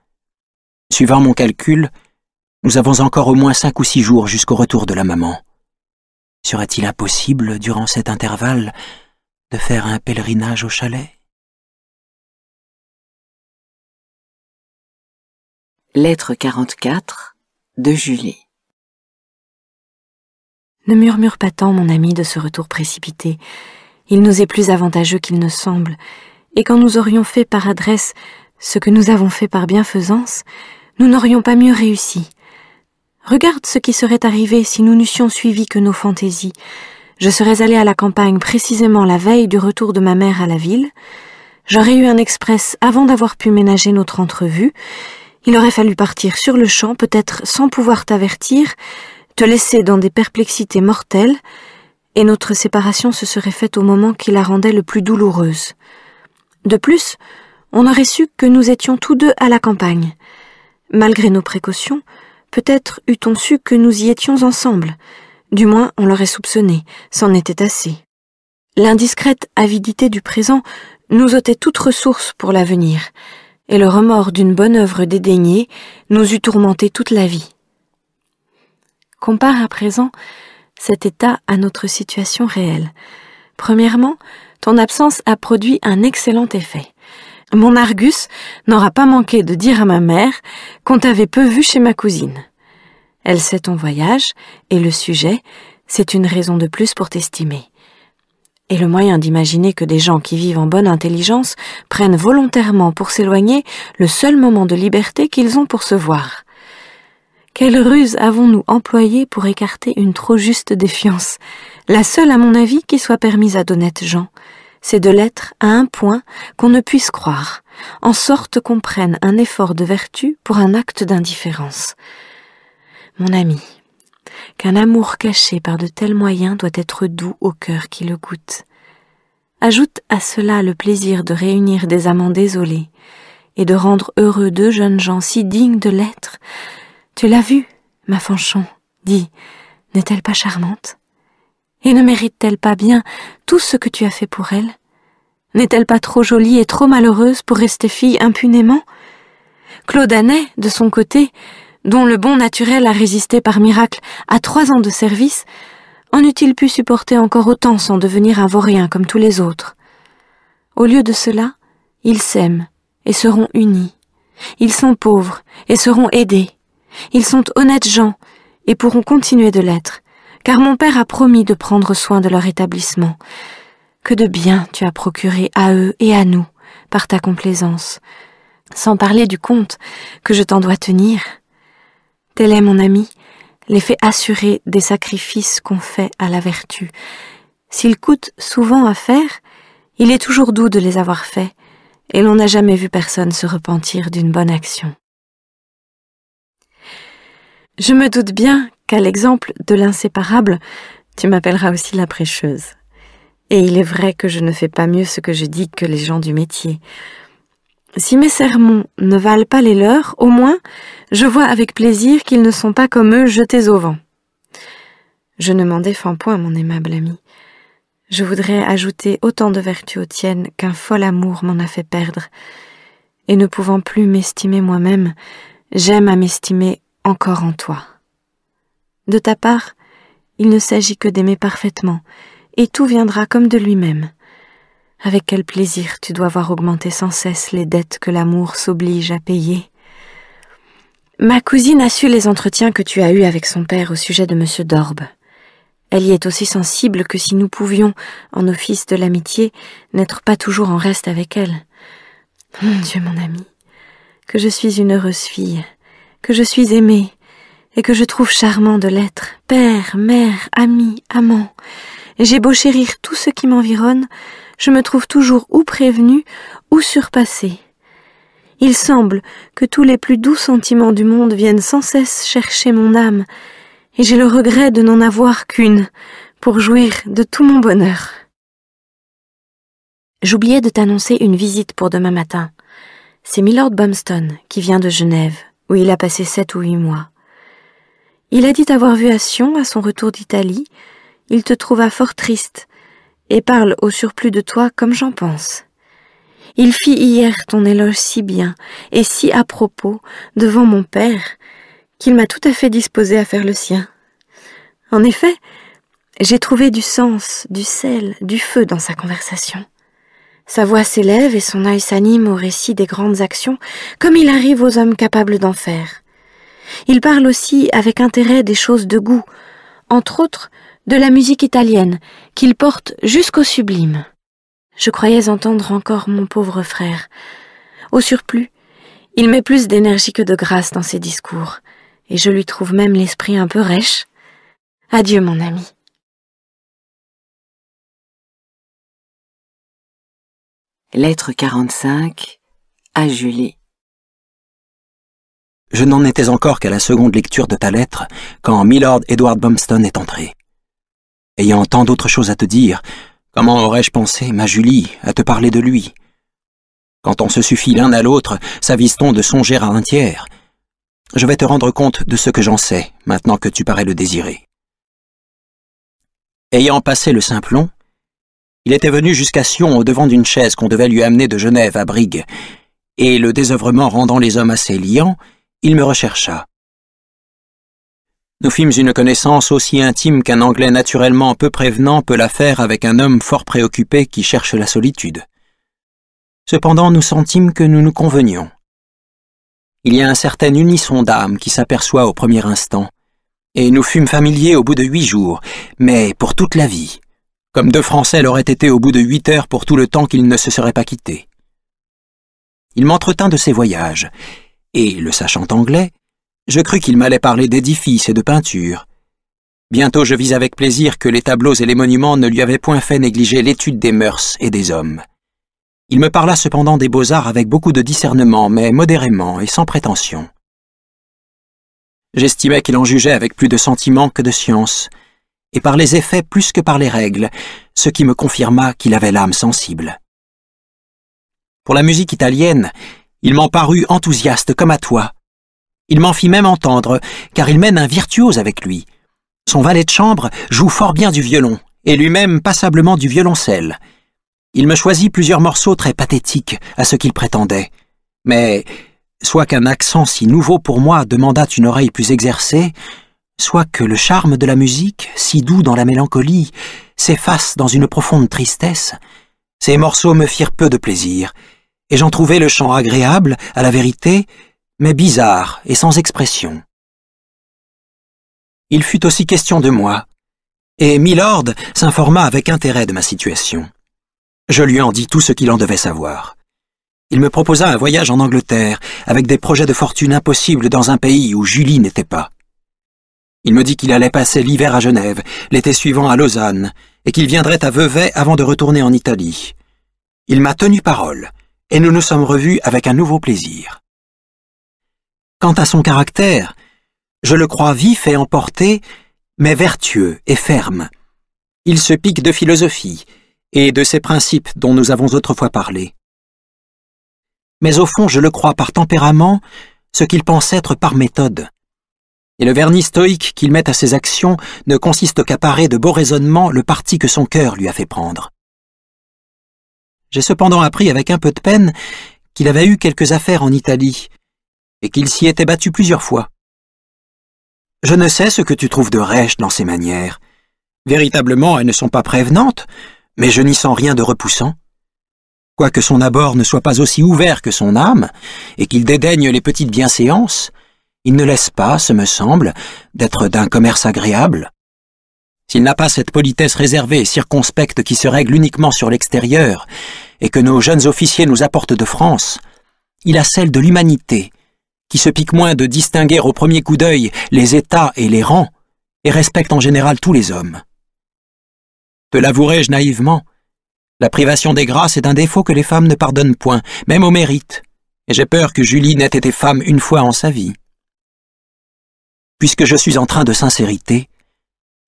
Suivant mon calcul, nous avons encore au moins cinq ou six jours jusqu'au retour de la maman. Serait-il impossible, durant cet intervalle, de faire un pèlerinage au chalet Lettre 44 de Julie. Ne murmure pas tant, mon ami, de ce retour précipité. Il nous est plus avantageux qu'il ne semble, et quand nous aurions fait par adresse ce que nous avons fait par bienfaisance, nous n'aurions pas mieux réussi. Regarde ce qui serait arrivé si nous n'eussions suivi que nos fantaisies. Je serais allé à la campagne précisément la veille du retour de ma mère à la ville, j'aurais eu un express avant d'avoir pu ménager notre entrevue, il aurait fallu partir sur le champ, peut-être sans pouvoir t'avertir, te laisser dans des perplexités mortelles, et notre séparation se serait faite au moment qui la rendait le plus douloureuse. De plus, on aurait su que nous étions tous deux à la campagne. Malgré nos précautions, peut-être eût-on su que nous y étions ensemble. Du moins, on l'aurait soupçonné, c'en était assez. L'indiscrète avidité du présent nous ôtait toute ressource pour l'avenir, et le remords d'une bonne œuvre dédaignée nous eût tourmenté toute la vie. Compare à présent cet état à notre situation réelle. Premièrement, ton absence a produit un excellent effet. Mon Argus n'aura pas manqué de dire à ma mère qu'on t'avait peu vu chez ma cousine. Elle sait ton voyage, et le sujet, c'est une raison de plus pour t'estimer et le moyen d'imaginer que des gens qui vivent en bonne intelligence prennent volontairement pour s'éloigner le seul moment de liberté qu'ils ont pour se voir. Quelle ruse avons-nous employée pour écarter une trop juste défiance La seule, à mon avis, qui soit permise à d'honnêtes gens, c'est de l'être à un point qu'on ne puisse croire, en sorte qu'on prenne un effort de vertu pour un acte d'indifférence. Mon ami, qu'un amour caché par de tels moyens doit être doux au cœur qui le goûte. Ajoute à cela le plaisir de réunir des amants désolés et de rendre heureux deux jeunes gens si dignes de l'être. Tu l'as vue, ma Fanchon, dis, n'est-elle pas charmante Et ne mérite-t-elle pas bien tout ce que tu as fait pour elle N'est-elle pas trop jolie et trop malheureuse pour rester fille impunément Claude Annet, de son côté, dont le bon naturel a résisté par miracle à trois ans de service, en eût-il pu supporter encore autant sans devenir un vaurien comme tous les autres Au lieu de cela, ils s'aiment et seront unis. Ils sont pauvres et seront aidés. Ils sont honnêtes gens et pourront continuer de l'être, car mon père a promis de prendre soin de leur établissement. Que de bien tu as procuré à eux et à nous par ta complaisance, sans parler du compte que je t'en dois tenir. Tel est, mon ami, l'effet assuré des sacrifices qu'on fait à la vertu. S'ils coûtent souvent à faire, il est toujours doux de les avoir faits, et l'on n'a jamais vu personne se repentir d'une bonne action. Je me doute bien qu'à l'exemple de l'inséparable, tu m'appelleras aussi la prêcheuse. Et il est vrai que je ne fais pas mieux ce que je dis que les gens du métier. Si mes sermons ne valent pas les leurs, au moins, je vois avec plaisir qu'ils ne sont pas comme eux jetés au vent. Je ne m'en défends point, mon aimable ami. Je voudrais ajouter autant de vertus aux tiennes qu'un fol amour m'en a fait perdre, et ne pouvant plus m'estimer moi-même, j'aime à m'estimer encore en toi. De ta part, il ne s'agit que d'aimer parfaitement, et tout viendra comme de lui-même. Avec quel plaisir tu dois voir augmenter sans cesse les dettes que l'amour s'oblige à payer. Ma cousine a su les entretiens que tu as eus avec son père au sujet de M. Dorbe. Elle y est aussi sensible que si nous pouvions, en office de l'amitié, n'être pas toujours en reste avec elle. Mon Dieu, mon ami, que je suis une heureuse fille, que je suis aimée, et que je trouve charmant de l'être, père, mère, ami, amant. J'ai beau chérir tout ce qui m'environne, je me trouve toujours ou prévenue ou surpassée. Il semble que tous les plus doux sentiments du monde viennent sans cesse chercher mon âme, et j'ai le regret de n'en avoir qu'une pour jouir de tout mon bonheur. J'oubliais de t'annoncer une visite pour demain matin. C'est Milord Bumston qui vient de Genève, où il a passé sept ou huit mois. Il a dit avoir vu à Sion à son retour d'Italie. Il te trouva fort triste et parle au surplus de toi comme j'en pense. Il fit hier ton éloge si bien et si à propos devant mon père qu'il m'a tout à fait disposé à faire le sien. En effet, j'ai trouvé du sens, du sel, du feu dans sa conversation. Sa voix s'élève et son œil s'anime au récit des grandes actions, comme il arrive aux hommes capables d'en faire. Il parle aussi avec intérêt des choses de goût, entre autres de la musique italienne, qu'il porte jusqu'au sublime. Je croyais entendre encore mon pauvre frère. Au surplus, il met plus d'énergie que de grâce dans ses discours, et je lui trouve même l'esprit un peu rêche. Adieu, mon ami. Lettre 45 à Julie. Je n'en étais encore qu'à la seconde lecture de ta lettre quand Milord Edward Bumston est entré ayant tant d'autres choses à te dire, comment aurais-je pensé, ma Julie, à te parler de lui Quand on se suffit l'un à l'autre, s'avise-t-on de songer à un tiers Je vais te rendre compte de ce que j'en sais, maintenant que tu parais le désirer. Ayant passé le Simplon, il était venu jusqu'à Sion au devant d'une chaise qu'on devait lui amener de Genève à Brigue, et le désœuvrement rendant les hommes assez liants, il me rechercha. Nous fîmes une connaissance aussi intime qu'un Anglais naturellement peu prévenant peut la faire avec un homme fort préoccupé qui cherche la solitude. Cependant, nous sentîmes que nous nous convenions. Il y a un certain unisson d'âme qui s'aperçoit au premier instant, et nous fûmes familiers au bout de huit jours, mais pour toute la vie, comme deux Français l'auraient été au bout de huit heures pour tout le temps qu'ils ne se seraient pas quittés. Il m'entretint de ses voyages, et, le sachant anglais, je crus qu'il m'allait parler d'édifices et de peintures. Bientôt je vis avec plaisir que les tableaux et les monuments ne lui avaient point fait négliger l'étude des mœurs et des hommes. Il me parla cependant des beaux-arts avec beaucoup de discernement, mais modérément et sans prétention. J'estimais qu'il en jugeait avec plus de sentiment que de science, et par les effets plus que par les règles, ce qui me confirma qu'il avait l'âme sensible. Pour la musique italienne, il m'en parut enthousiaste comme à toi, il m'en fit même entendre, car il mène un virtuose avec lui. Son valet de chambre joue fort bien du violon, et lui-même passablement du violoncelle. Il me choisit plusieurs morceaux très pathétiques à ce qu'il prétendait. Mais, soit qu'un accent si nouveau pour moi demandât une oreille plus exercée, soit que le charme de la musique, si doux dans la mélancolie, s'efface dans une profonde tristesse, ces morceaux me firent peu de plaisir, et j'en trouvai le chant agréable, à la vérité, mais bizarre et sans expression. Il fut aussi question de moi, et Milord s'informa avec intérêt de ma situation. Je lui en dis tout ce qu'il en devait savoir. Il me proposa un voyage en Angleterre, avec des projets de fortune impossibles dans un pays où Julie n'était pas. Il me dit qu'il allait passer l'hiver à Genève, l'été suivant à Lausanne, et qu'il viendrait à Vevey avant de retourner en Italie. Il m'a tenu parole, et nous nous sommes revus avec un nouveau plaisir. Quant à son caractère, je le crois vif et emporté, mais vertueux et ferme. Il se pique de philosophie et de ces principes dont nous avons autrefois parlé. Mais au fond, je le crois par tempérament ce qu'il pense être par méthode. Et le vernis stoïque qu'il met à ses actions ne consiste qu'à parer de beaux raisonnements le parti que son cœur lui a fait prendre. J'ai cependant appris avec un peu de peine qu'il avait eu quelques affaires en Italie, et qu'il s'y était battu plusieurs fois. Je ne sais ce que tu trouves de rêche dans ces manières. Véritablement, elles ne sont pas prévenantes, mais je n'y sens rien de repoussant. Quoique son abord ne soit pas aussi ouvert que son âme, et qu'il dédaigne les petites bienséances, il ne laisse pas, ce me semble, d'être d'un commerce agréable. S'il n'a pas cette politesse réservée et circonspecte qui se règle uniquement sur l'extérieur, et que nos jeunes officiers nous apportent de France, il a celle de l'humanité, qui se pique moins de distinguer au premier coup d'œil les états et les rangs, et respecte en général tous les hommes. Te l'avouerai-je naïvement, la privation des grâces est un défaut que les femmes ne pardonnent point, même au mérite, et j'ai peur que Julie n'ait été femme une fois en sa vie. Puisque je suis en train de sincérité,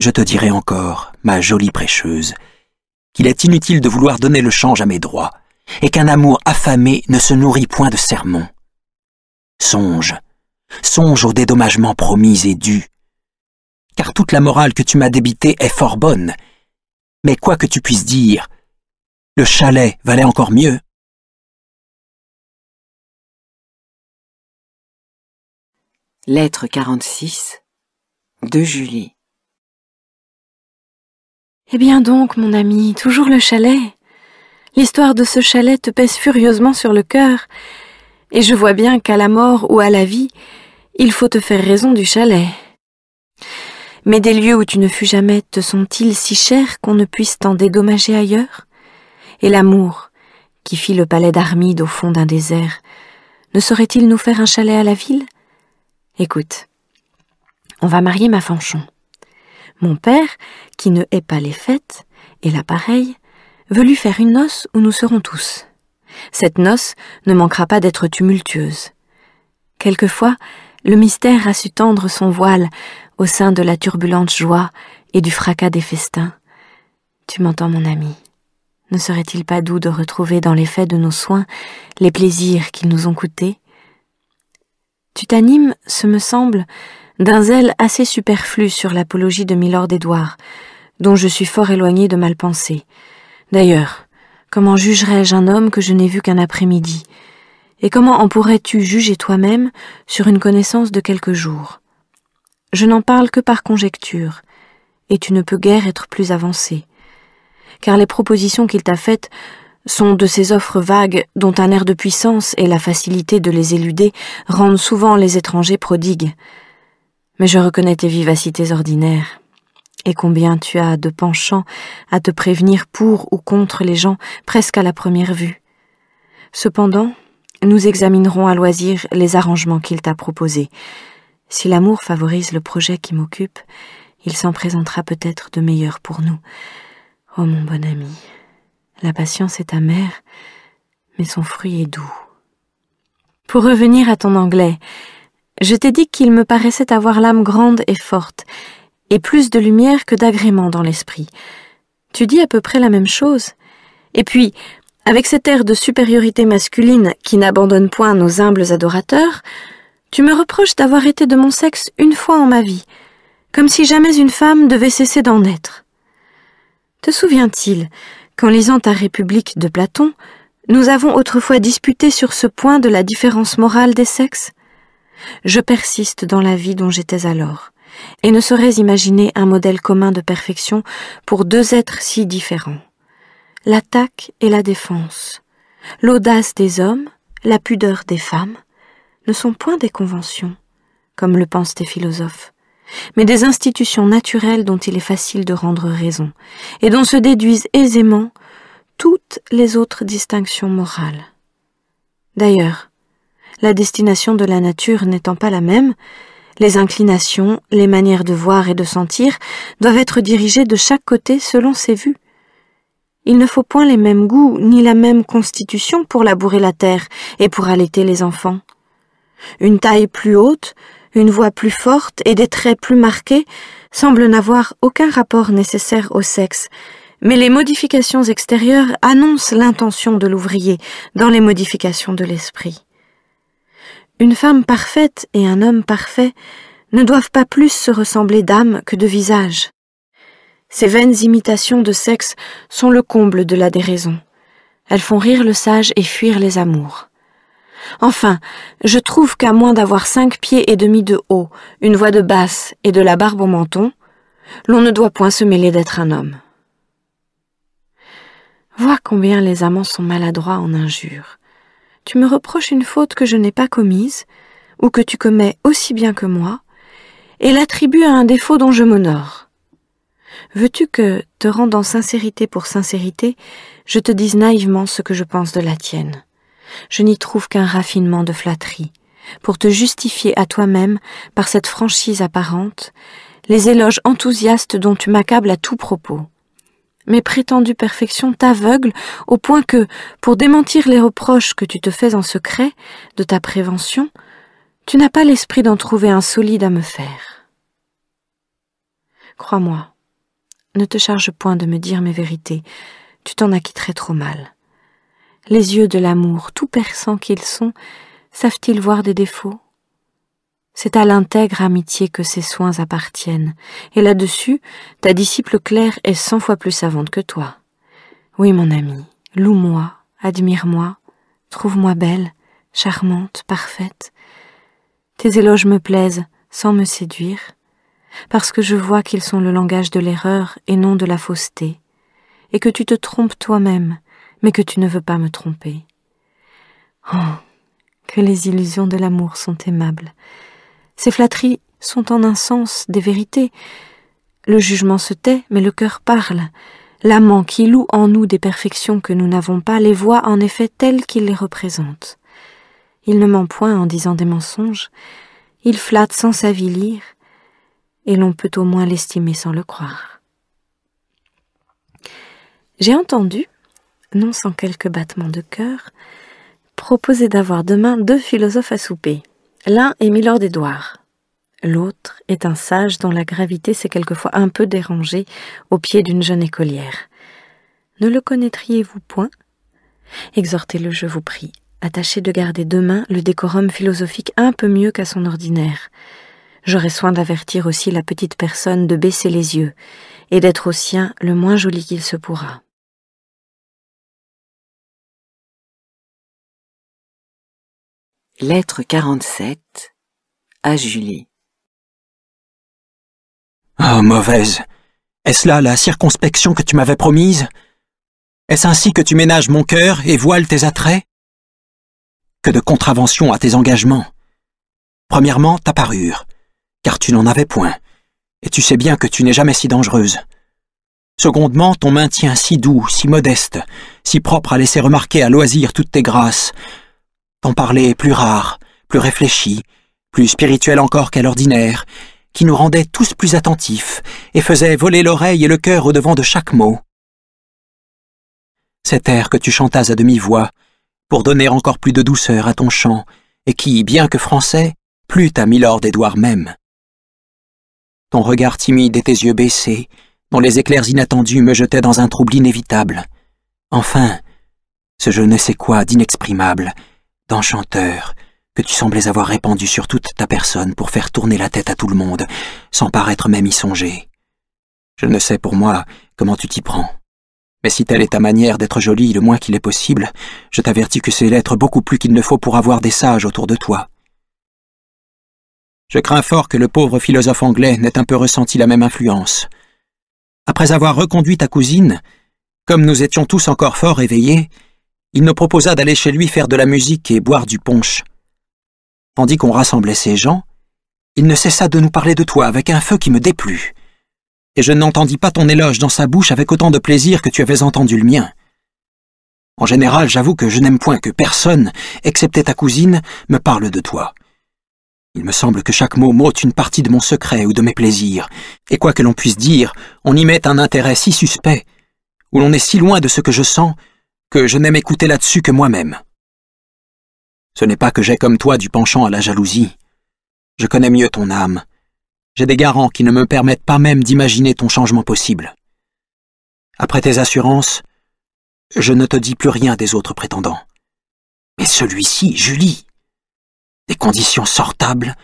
je te dirai encore, ma jolie prêcheuse, qu'il est inutile de vouloir donner le change à mes droits, et qu'un amour affamé ne se nourrit point de sermons. Songe. Songe au dédommagement promis et dû. Car toute la morale que tu m'as débitée est fort bonne. Mais quoi que tu puisses dire, le chalet valait encore mieux. Lettre 46 de Julie. Eh bien donc, mon ami, toujours le chalet. L'histoire de ce chalet te pèse furieusement sur le cœur, et je vois bien qu'à la mort ou à la vie, il faut te faire raison du chalet. Mais des lieux où tu ne fus jamais te sont-ils si chers qu'on ne puisse t'en dédommager ailleurs Et l'amour, qui fit le palais d'Armide au fond d'un désert, ne saurait-il nous faire un chalet à la ville Écoute, on va marier ma fanchon. Mon père, qui ne hait pas les fêtes et l'appareil, veut lui faire une noce où nous serons tous. Cette noce ne manquera pas d'être tumultueuse. Quelquefois, le mystère a su tendre son voile au sein de la turbulente joie et du fracas des festins. Tu m'entends, mon ami. Ne serait-il pas doux de retrouver dans l'effet de nos soins les plaisirs qu'ils nous ont coûtés Tu t'animes, ce me semble, d'un zèle assez superflu sur l'apologie de Milord Édouard, dont je suis fort éloigné de mal penser. D'ailleurs, Comment jugerais-je un homme que je n'ai vu qu'un après-midi Et comment en pourrais-tu juger toi-même sur une connaissance de quelques jours Je n'en parle que par conjecture, et tu ne peux guère être plus avancé. Car les propositions qu'il t'a faites sont de ces offres vagues dont un air de puissance et la facilité de les éluder rendent souvent les étrangers prodigues. Mais je reconnais tes vivacités ordinaires. Et combien tu as de penchants à te prévenir pour ou contre les gens presque à la première vue. Cependant, nous examinerons à loisir les arrangements qu'il t'a proposés. Si l'amour favorise le projet qui m'occupe, il s'en présentera peut-être de meilleur pour nous. Oh mon bon ami, la patience est amère, mais son fruit est doux. Pour revenir à ton anglais, je t'ai dit qu'il me paraissait avoir l'âme grande et forte, et plus de lumière que d'agrément dans l'esprit. Tu dis à peu près la même chose. Et puis, avec cet air de supériorité masculine qui n'abandonne point nos humbles adorateurs, tu me reproches d'avoir été de mon sexe une fois en ma vie, comme si jamais une femme devait cesser d'en être. Te souvient-il qu'en lisant ta République de Platon, nous avons autrefois disputé sur ce point de la différence morale des sexes Je persiste dans la vie dont j'étais alors et ne saurais imaginer un modèle commun de perfection pour deux êtres si différents. L'attaque et la défense, l'audace des hommes, la pudeur des femmes, ne sont point des conventions, comme le pensent les philosophes, mais des institutions naturelles dont il est facile de rendre raison, et dont se déduisent aisément toutes les autres distinctions morales. D'ailleurs, la destination de la nature n'étant pas la même, les inclinations, les manières de voir et de sentir doivent être dirigées de chaque côté selon ses vues. Il ne faut point les mêmes goûts ni la même constitution pour labourer la terre et pour allaiter les enfants. Une taille plus haute, une voix plus forte et des traits plus marqués semblent n'avoir aucun rapport nécessaire au sexe, mais les modifications extérieures annoncent l'intention de l'ouvrier dans les modifications de l'esprit. Une femme parfaite et un homme parfait ne doivent pas plus se ressembler d'âme que de visage. Ces vaines imitations de sexe sont le comble de la déraison. Elles font rire le sage et fuir les amours. Enfin, je trouve qu'à moins d'avoir cinq pieds et demi de haut, une voix de basse et de la barbe au menton, l'on ne doit point se mêler d'être un homme. Vois combien les amants sont maladroits en injures tu me reproches une faute que je n'ai pas commise, ou que tu commets aussi bien que moi, et l'attribues à un défaut dont je m'honore. Veux-tu que, te rendant sincérité pour sincérité, je te dise naïvement ce que je pense de la tienne Je n'y trouve qu'un raffinement de flatterie, pour te justifier à toi-même, par cette franchise apparente, les éloges enthousiastes dont tu m'accables à tout propos mes prétendues perfections t'aveuglent au point que, pour démentir les reproches que tu te fais en secret de ta prévention, tu n'as pas l'esprit d'en trouver un solide à me faire. Crois-moi, ne te charge point de me dire mes vérités, tu t'en acquitterais trop mal. Les yeux de l'amour, tout perçants qu'ils sont, savent-ils voir des défauts c'est à l'intègre amitié que ces soins appartiennent, et là-dessus, ta disciple Claire est cent fois plus savante que toi. Oui, mon ami, loue-moi, admire-moi, trouve-moi belle, charmante, parfaite. Tes éloges me plaisent, sans me séduire, parce que je vois qu'ils sont le langage de l'erreur et non de la fausseté, et que tu te trompes toi-même, mais que tu ne veux pas me tromper. Oh, que les illusions de l'amour sont aimables, ces flatteries sont en un sens des vérités. Le jugement se tait, mais le cœur parle. L'amant qui loue en nous des perfections que nous n'avons pas les voit en effet telles qu'il les représente. Il ne ment point en disant des mensonges, il flatte sans s'avilir, et l'on peut au moins l'estimer sans le croire. J'ai entendu, non sans quelques battements de cœur, proposer d'avoir demain deux philosophes à souper. L'un est Milord Edouard, L'autre est un sage dont la gravité s'est quelquefois un peu dérangée au pied d'une jeune écolière. Ne le connaîtriez-vous point Exhortez-le, je vous prie. Attachez de garder demain le décorum philosophique un peu mieux qu'à son ordinaire. J'aurai soin d'avertir aussi la petite personne de baisser les yeux et d'être au sien le moins joli qu'il se pourra. Lettre 47 à Julie. Oh, mauvaise Est-ce là la circonspection que tu m'avais promise Est-ce ainsi que tu ménages mon cœur et voiles tes attraits Que de contraventions à tes engagements Premièrement, ta parure, car tu n'en avais point, et tu sais bien que tu n'es jamais si dangereuse. Secondement, ton maintien si doux, si modeste, si propre à laisser remarquer à loisir toutes tes grâces, T'en parler plus rare, plus réfléchi, plus spirituel encore qu'à l'ordinaire, qui nous rendait tous plus attentifs et faisait voler l'oreille et le cœur au devant de chaque mot. Cet air que tu chantas à demi-voix, pour donner encore plus de douceur à ton chant, et qui, bien que français, plut à Milord Édouard même. Ton regard timide et tes yeux baissés, dont les éclairs inattendus me jetaient dans un trouble inévitable. Enfin, ce je ne sais quoi d'inexprimable, d'enchanteur que tu semblais avoir répandu sur toute ta personne pour faire tourner la tête à tout le monde, sans paraître même y songer. Je ne sais pour moi comment tu t'y prends. Mais si telle est ta manière d'être jolie le moins qu'il est possible, je t'avertis que c'est l'être beaucoup plus qu'il ne faut pour avoir des sages autour de toi. Je crains fort que le pauvre philosophe anglais n'ait un peu ressenti la même influence. Après avoir reconduit ta cousine, comme nous étions tous encore fort éveillés, il me proposa d'aller chez lui faire de la musique et boire du punch. Tandis qu'on rassemblait ces gens, il ne cessa de nous parler de toi avec un feu qui me déplut. Et je n'entendis pas ton éloge dans sa bouche avec autant de plaisir que tu avais entendu le mien. En général, j'avoue que je n'aime point que personne, excepté ta cousine, me parle de toi. Il me semble que chaque mot m'ôte une partie de mon secret ou de mes plaisirs, et quoi que l'on puisse dire, on y met un intérêt si suspect, où l'on est si loin de ce que je sens que je n'aime écouter là-dessus que moi-même. Ce n'est pas que j'ai comme toi du penchant à la jalousie. Je connais mieux ton âme. J'ai des garants qui ne me permettent pas même d'imaginer ton changement possible. Après tes assurances, je ne te dis plus rien des autres prétendants. Mais celui-ci, Julie, des conditions sortables,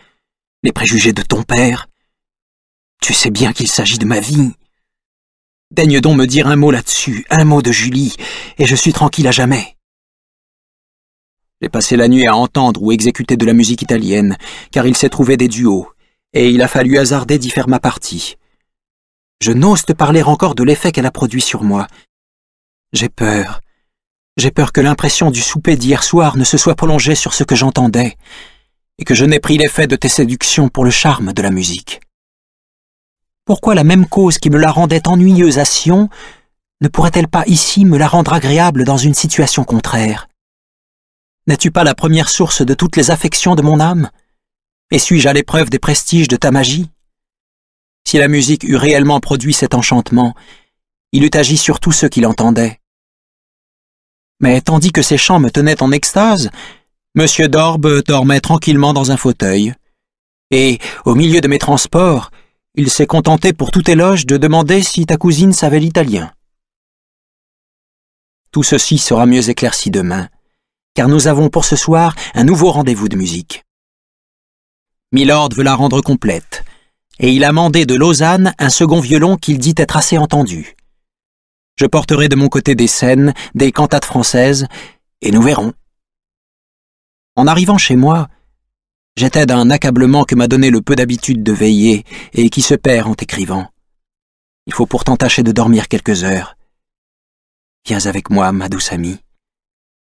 les préjugés de ton père, tu sais bien qu'il s'agit de ma vie. Daigne donc me dire un mot là-dessus, un mot de Julie, et je suis tranquille à jamais. J'ai passé la nuit à entendre ou exécuter de la musique italienne, car il s'est trouvé des duos, et il a fallu hasarder d'y faire ma partie. Je n'ose te parler encore de l'effet qu'elle a produit sur moi. J'ai peur. J'ai peur que l'impression du souper d'hier soir ne se soit prolongée sur ce que j'entendais, et que je n'ai pris l'effet de tes séductions pour le charme de la musique. Pourquoi la même cause qui me la rendait ennuyeuse à Sion ne pourrait-elle pas ici me la rendre agréable dans une situation contraire N'es-tu pas la première source de toutes les affections de mon âme Et suis-je à l'épreuve des prestiges de ta magie Si la musique eût réellement produit cet enchantement, il eût agi sur tous ceux qui l'entendaient. Mais tandis que ces chants me tenaient en extase, Monsieur Dorbe dormait tranquillement dans un fauteuil. Et, au milieu de mes transports, il s'est contenté pour tout éloge de demander si ta cousine savait l'italien. Tout ceci sera mieux éclairci demain, car nous avons pour ce soir un nouveau rendez-vous de musique. Milord veut la rendre complète, et il a mandé de Lausanne un second violon qu'il dit être assez entendu. Je porterai de mon côté des scènes, des cantates françaises, et nous verrons. En arrivant chez moi, J'étais d'un accablement que m'a donné le peu d'habitude de veiller et qui se perd en t'écrivant. Il faut pourtant tâcher de dormir quelques heures. Viens avec moi, ma douce amie.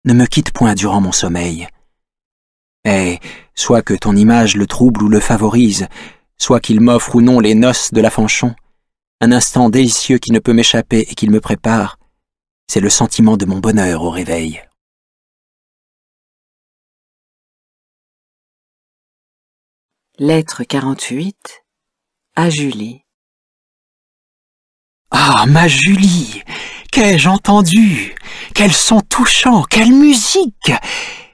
Ne me quitte point durant mon sommeil. Eh, soit que ton image le trouble ou le favorise, soit qu'il m'offre ou non les noces de la fanchon, un instant délicieux qui ne peut m'échapper et qu'il me prépare, c'est le sentiment de mon bonheur au réveil. Lettre 48 à Julie. Ah, ma Julie, qu'ai-je entendu Quel son touchant, quelle musique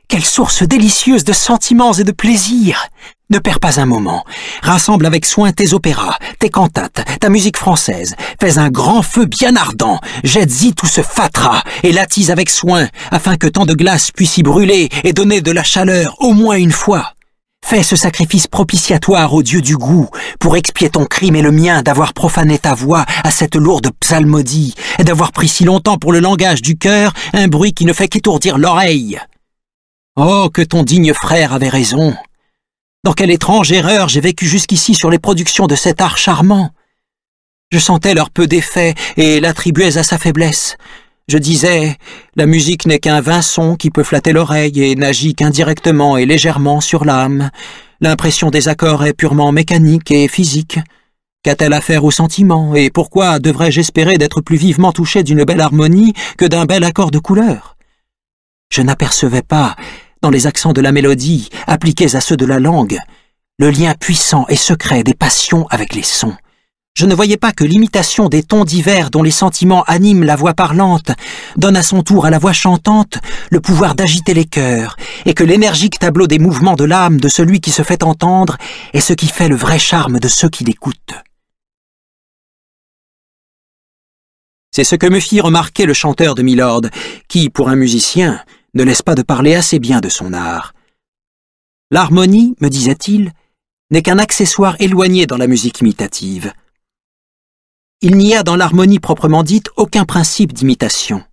Quelle source délicieuse de sentiments et de plaisirs Ne perds pas un moment. Rassemble avec soin tes opéras, tes cantates, ta musique française. Fais un grand feu bien ardent. Jette-y tout ce fatras et l'attise avec soin, afin que tant de glace puisse y brûler et donner de la chaleur au moins une fois. Fais ce sacrifice propitiatoire au Dieu du goût, pour expier ton crime et le mien d'avoir profané ta voix à cette lourde psalmodie, et d'avoir pris si longtemps pour le langage du cœur un bruit qui ne fait qu'étourdir l'oreille. Oh, que ton digne frère avait raison. Dans quelle étrange erreur j'ai vécu jusqu'ici sur les productions de cet art charmant. Je sentais leur peu d'effet et l'attribuais à sa faiblesse. Je disais, la musique n'est qu'un vain son qui peut flatter l'oreille et n'agit qu'indirectement et légèrement sur l'âme. L'impression des accords est purement mécanique et physique. Qu'a-t-elle affaire aux sentiments et pourquoi devrais-je espérer d'être plus vivement touché d'une belle harmonie que d'un bel accord de couleur Je n'apercevais pas, dans les accents de la mélodie, appliqués à ceux de la langue, le lien puissant et secret des passions avec les sons. Je ne voyais pas que l'imitation des tons divers dont les sentiments animent la voix parlante donne à son tour à la voix chantante le pouvoir d'agiter les cœurs, et que l'énergique tableau des mouvements de l'âme de celui qui se fait entendre est ce qui fait le vrai charme de ceux qui l'écoutent. C'est ce que me fit remarquer le chanteur de Milord, qui, pour un musicien, ne laisse pas de parler assez bien de son art. L'harmonie, me disait-il, n'est qu'un accessoire éloigné dans la musique imitative. Il n'y a dans l'harmonie proprement dite aucun principe d'imitation.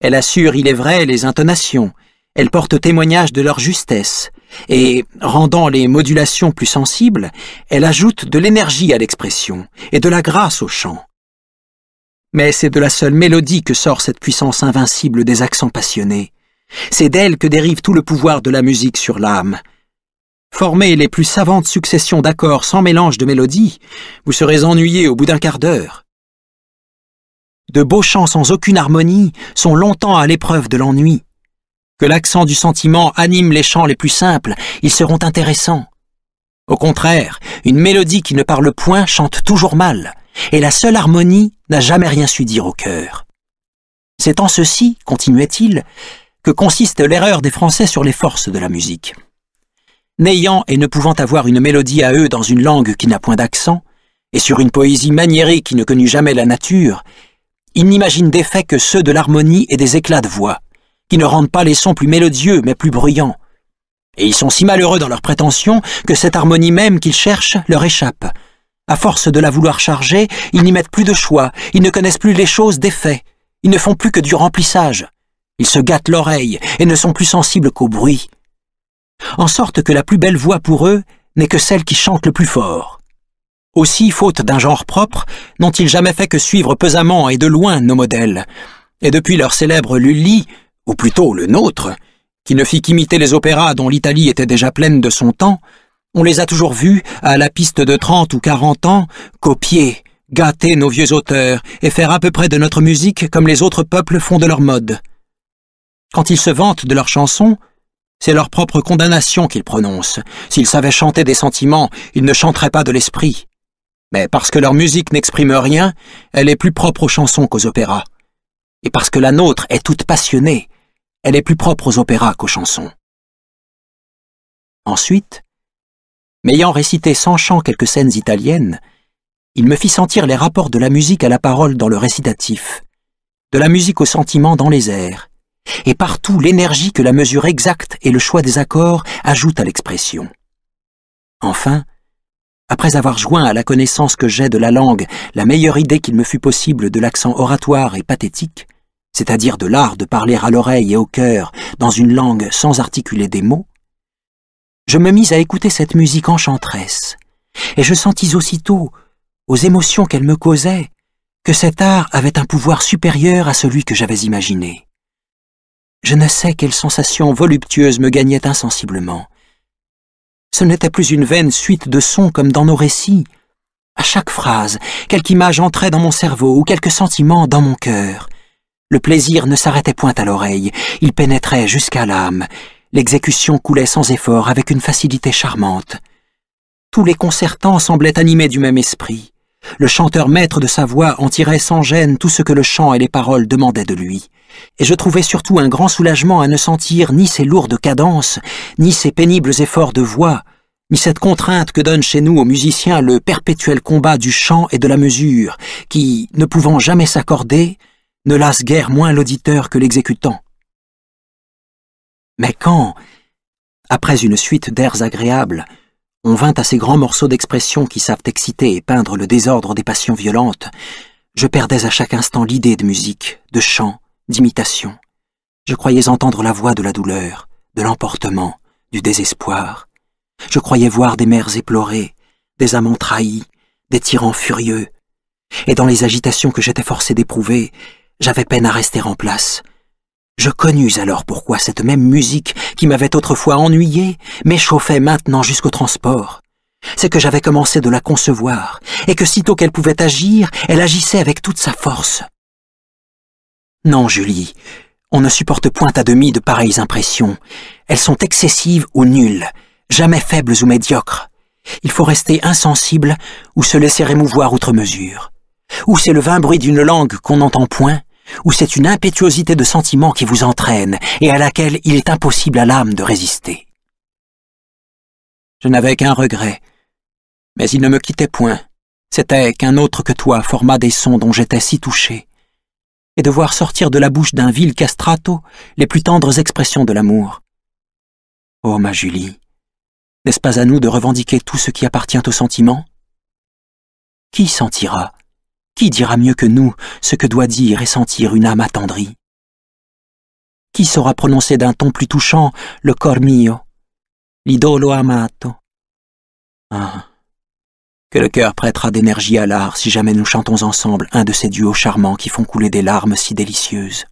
Elle assure, il est vrai, les intonations, elle porte témoignage de leur justesse, et, rendant les modulations plus sensibles, elle ajoute de l'énergie à l'expression et de la grâce au chant. Mais c'est de la seule mélodie que sort cette puissance invincible des accents passionnés. C'est d'elle que dérive tout le pouvoir de la musique sur l'âme, Formez les plus savantes successions d'accords sans mélange de mélodies, vous serez ennuyé au bout d'un quart d'heure. De beaux chants sans aucune harmonie sont longtemps à l'épreuve de l'ennui. Que l'accent du sentiment anime les chants les plus simples, ils seront intéressants. Au contraire, une mélodie qui ne parle point chante toujours mal, et la seule harmonie n'a jamais rien su dire au cœur. C'est en ceci, continuait-il, que consiste l'erreur des Français sur les forces de la musique n'ayant et ne pouvant avoir une mélodie à eux dans une langue qui n'a point d'accent, et sur une poésie maniérée qui ne connut jamais la nature, ils n'imaginent d'effets que ceux de l'harmonie et des éclats de voix, qui ne rendent pas les sons plus mélodieux mais plus bruyants. Et ils sont si malheureux dans leurs prétentions que cette harmonie même qu'ils cherchent leur échappe. À force de la vouloir charger, ils n'y mettent plus de choix, ils ne connaissent plus les choses d'effet, ils ne font plus que du remplissage. Ils se gâtent l'oreille et ne sont plus sensibles qu'au bruit en sorte que la plus belle voix pour eux n'est que celle qui chante le plus fort. Aussi, faute d'un genre propre, n'ont-ils jamais fait que suivre pesamment et de loin nos modèles, et depuis leur célèbre Lully, ou plutôt le nôtre, qui ne fit qu'imiter les opéras dont l'Italie était déjà pleine de son temps, on les a toujours vus, à la piste de trente ou quarante ans, copier, gâter nos vieux auteurs et faire à peu près de notre musique comme les autres peuples font de leur mode. Quand ils se vantent de leurs chansons, c'est leur propre condamnation qu'ils prononcent. S'ils savaient chanter des sentiments, ils ne chanteraient pas de l'esprit. Mais parce que leur musique n'exprime rien, elle est plus propre aux chansons qu'aux opéras. Et parce que la nôtre est toute passionnée, elle est plus propre aux opéras qu'aux chansons. Ensuite, m'ayant récité sans chant quelques scènes italiennes, il me fit sentir les rapports de la musique à la parole dans le récitatif, de la musique aux sentiments dans les airs, et partout l'énergie que la mesure exacte et le choix des accords ajoutent à l'expression. Enfin, après avoir joint à la connaissance que j'ai de la langue la meilleure idée qu'il me fut possible de l'accent oratoire et pathétique, c'est-à-dire de l'art de parler à l'oreille et au cœur dans une langue sans articuler des mots, je me mis à écouter cette musique enchanteresse, et je sentis aussitôt, aux émotions qu'elle me causait, que cet art avait un pouvoir supérieur à celui que j'avais imaginé. Je ne sais quelle sensation voluptueuse me gagnait insensiblement. Ce n'était plus une vaine suite de sons comme dans nos récits. À chaque phrase, quelque image entrait dans mon cerveau ou quelque sentiment dans mon cœur. Le plaisir ne s'arrêtait point à l'oreille, il pénétrait jusqu'à l'âme. L'exécution coulait sans effort avec une facilité charmante. Tous les concertants semblaient animés du même esprit. Le chanteur maître de sa voix en tirait sans gêne tout ce que le chant et les paroles demandaient de lui. Et je trouvais surtout un grand soulagement à ne sentir ni ces lourdes cadences, ni ces pénibles efforts de voix, ni cette contrainte que donne chez nous aux musiciens le perpétuel combat du chant et de la mesure, qui, ne pouvant jamais s'accorder, ne lasse guère moins l'auditeur que l'exécutant. Mais quand, après une suite d'airs agréables, on vint à ces grands morceaux d'expression qui savent exciter et peindre le désordre des passions violentes. Je perdais à chaque instant l'idée de musique, de chant, d'imitation. Je croyais entendre la voix de la douleur, de l'emportement, du désespoir. Je croyais voir des mères éplorées, des amants trahis, des tyrans furieux. Et dans les agitations que j'étais forcé d'éprouver, j'avais peine à rester en place, je connus alors pourquoi cette même musique qui m'avait autrefois ennuyé m'échauffait maintenant jusqu'au transport. C'est que j'avais commencé de la concevoir, et que sitôt qu'elle pouvait agir, elle agissait avec toute sa force. Non, Julie, on ne supporte point à demi de pareilles impressions. Elles sont excessives ou nulles, jamais faibles ou médiocres. Il faut rester insensible ou se laisser émouvoir outre mesure. Ou c'est le vain bruit d'une langue qu'on n'entend point, ou c'est une impétuosité de sentiment qui vous entraîne et à laquelle il est impossible à l'âme de résister. Je n'avais qu'un regret, mais il ne me quittait point. C'était qu'un autre que toi forma des sons dont j'étais si touché, et de voir sortir de la bouche d'un vil castrato les plus tendres expressions de l'amour. Oh, ma Julie, n'est-ce pas à nous de revendiquer tout ce qui appartient au sentiment Qui sentira qui dira mieux que nous ce que doit dire et sentir une âme attendrie Qui saura prononcer d'un ton plus touchant le cor mio, l'idolo amato ah. Que le cœur prêtera d'énergie à l'art si jamais nous chantons ensemble un de ces duos charmants qui font couler des larmes si délicieuses.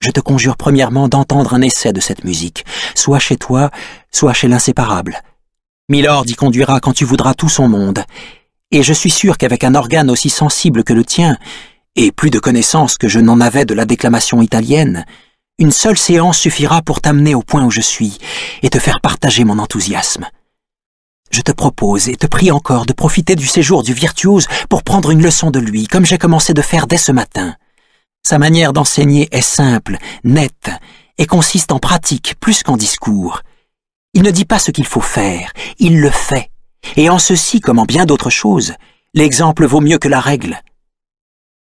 Je te conjure premièrement d'entendre un essai de cette musique, soit chez toi, soit chez l'inséparable. Milord y conduira quand tu voudras tout son monde, et je suis sûr qu'avec un organe aussi sensible que le tien, et plus de connaissances que je n'en avais de la déclamation italienne, une seule séance suffira pour t'amener au point où je suis et te faire partager mon enthousiasme. Je te propose et te prie encore de profiter du séjour du virtuose pour prendre une leçon de lui, comme j'ai commencé de faire dès ce matin. Sa manière d'enseigner est simple, nette, et consiste en pratique plus qu'en discours. Il ne dit pas ce qu'il faut faire, il le fait. Et en ceci, comme en bien d'autres choses, l'exemple vaut mieux que la règle.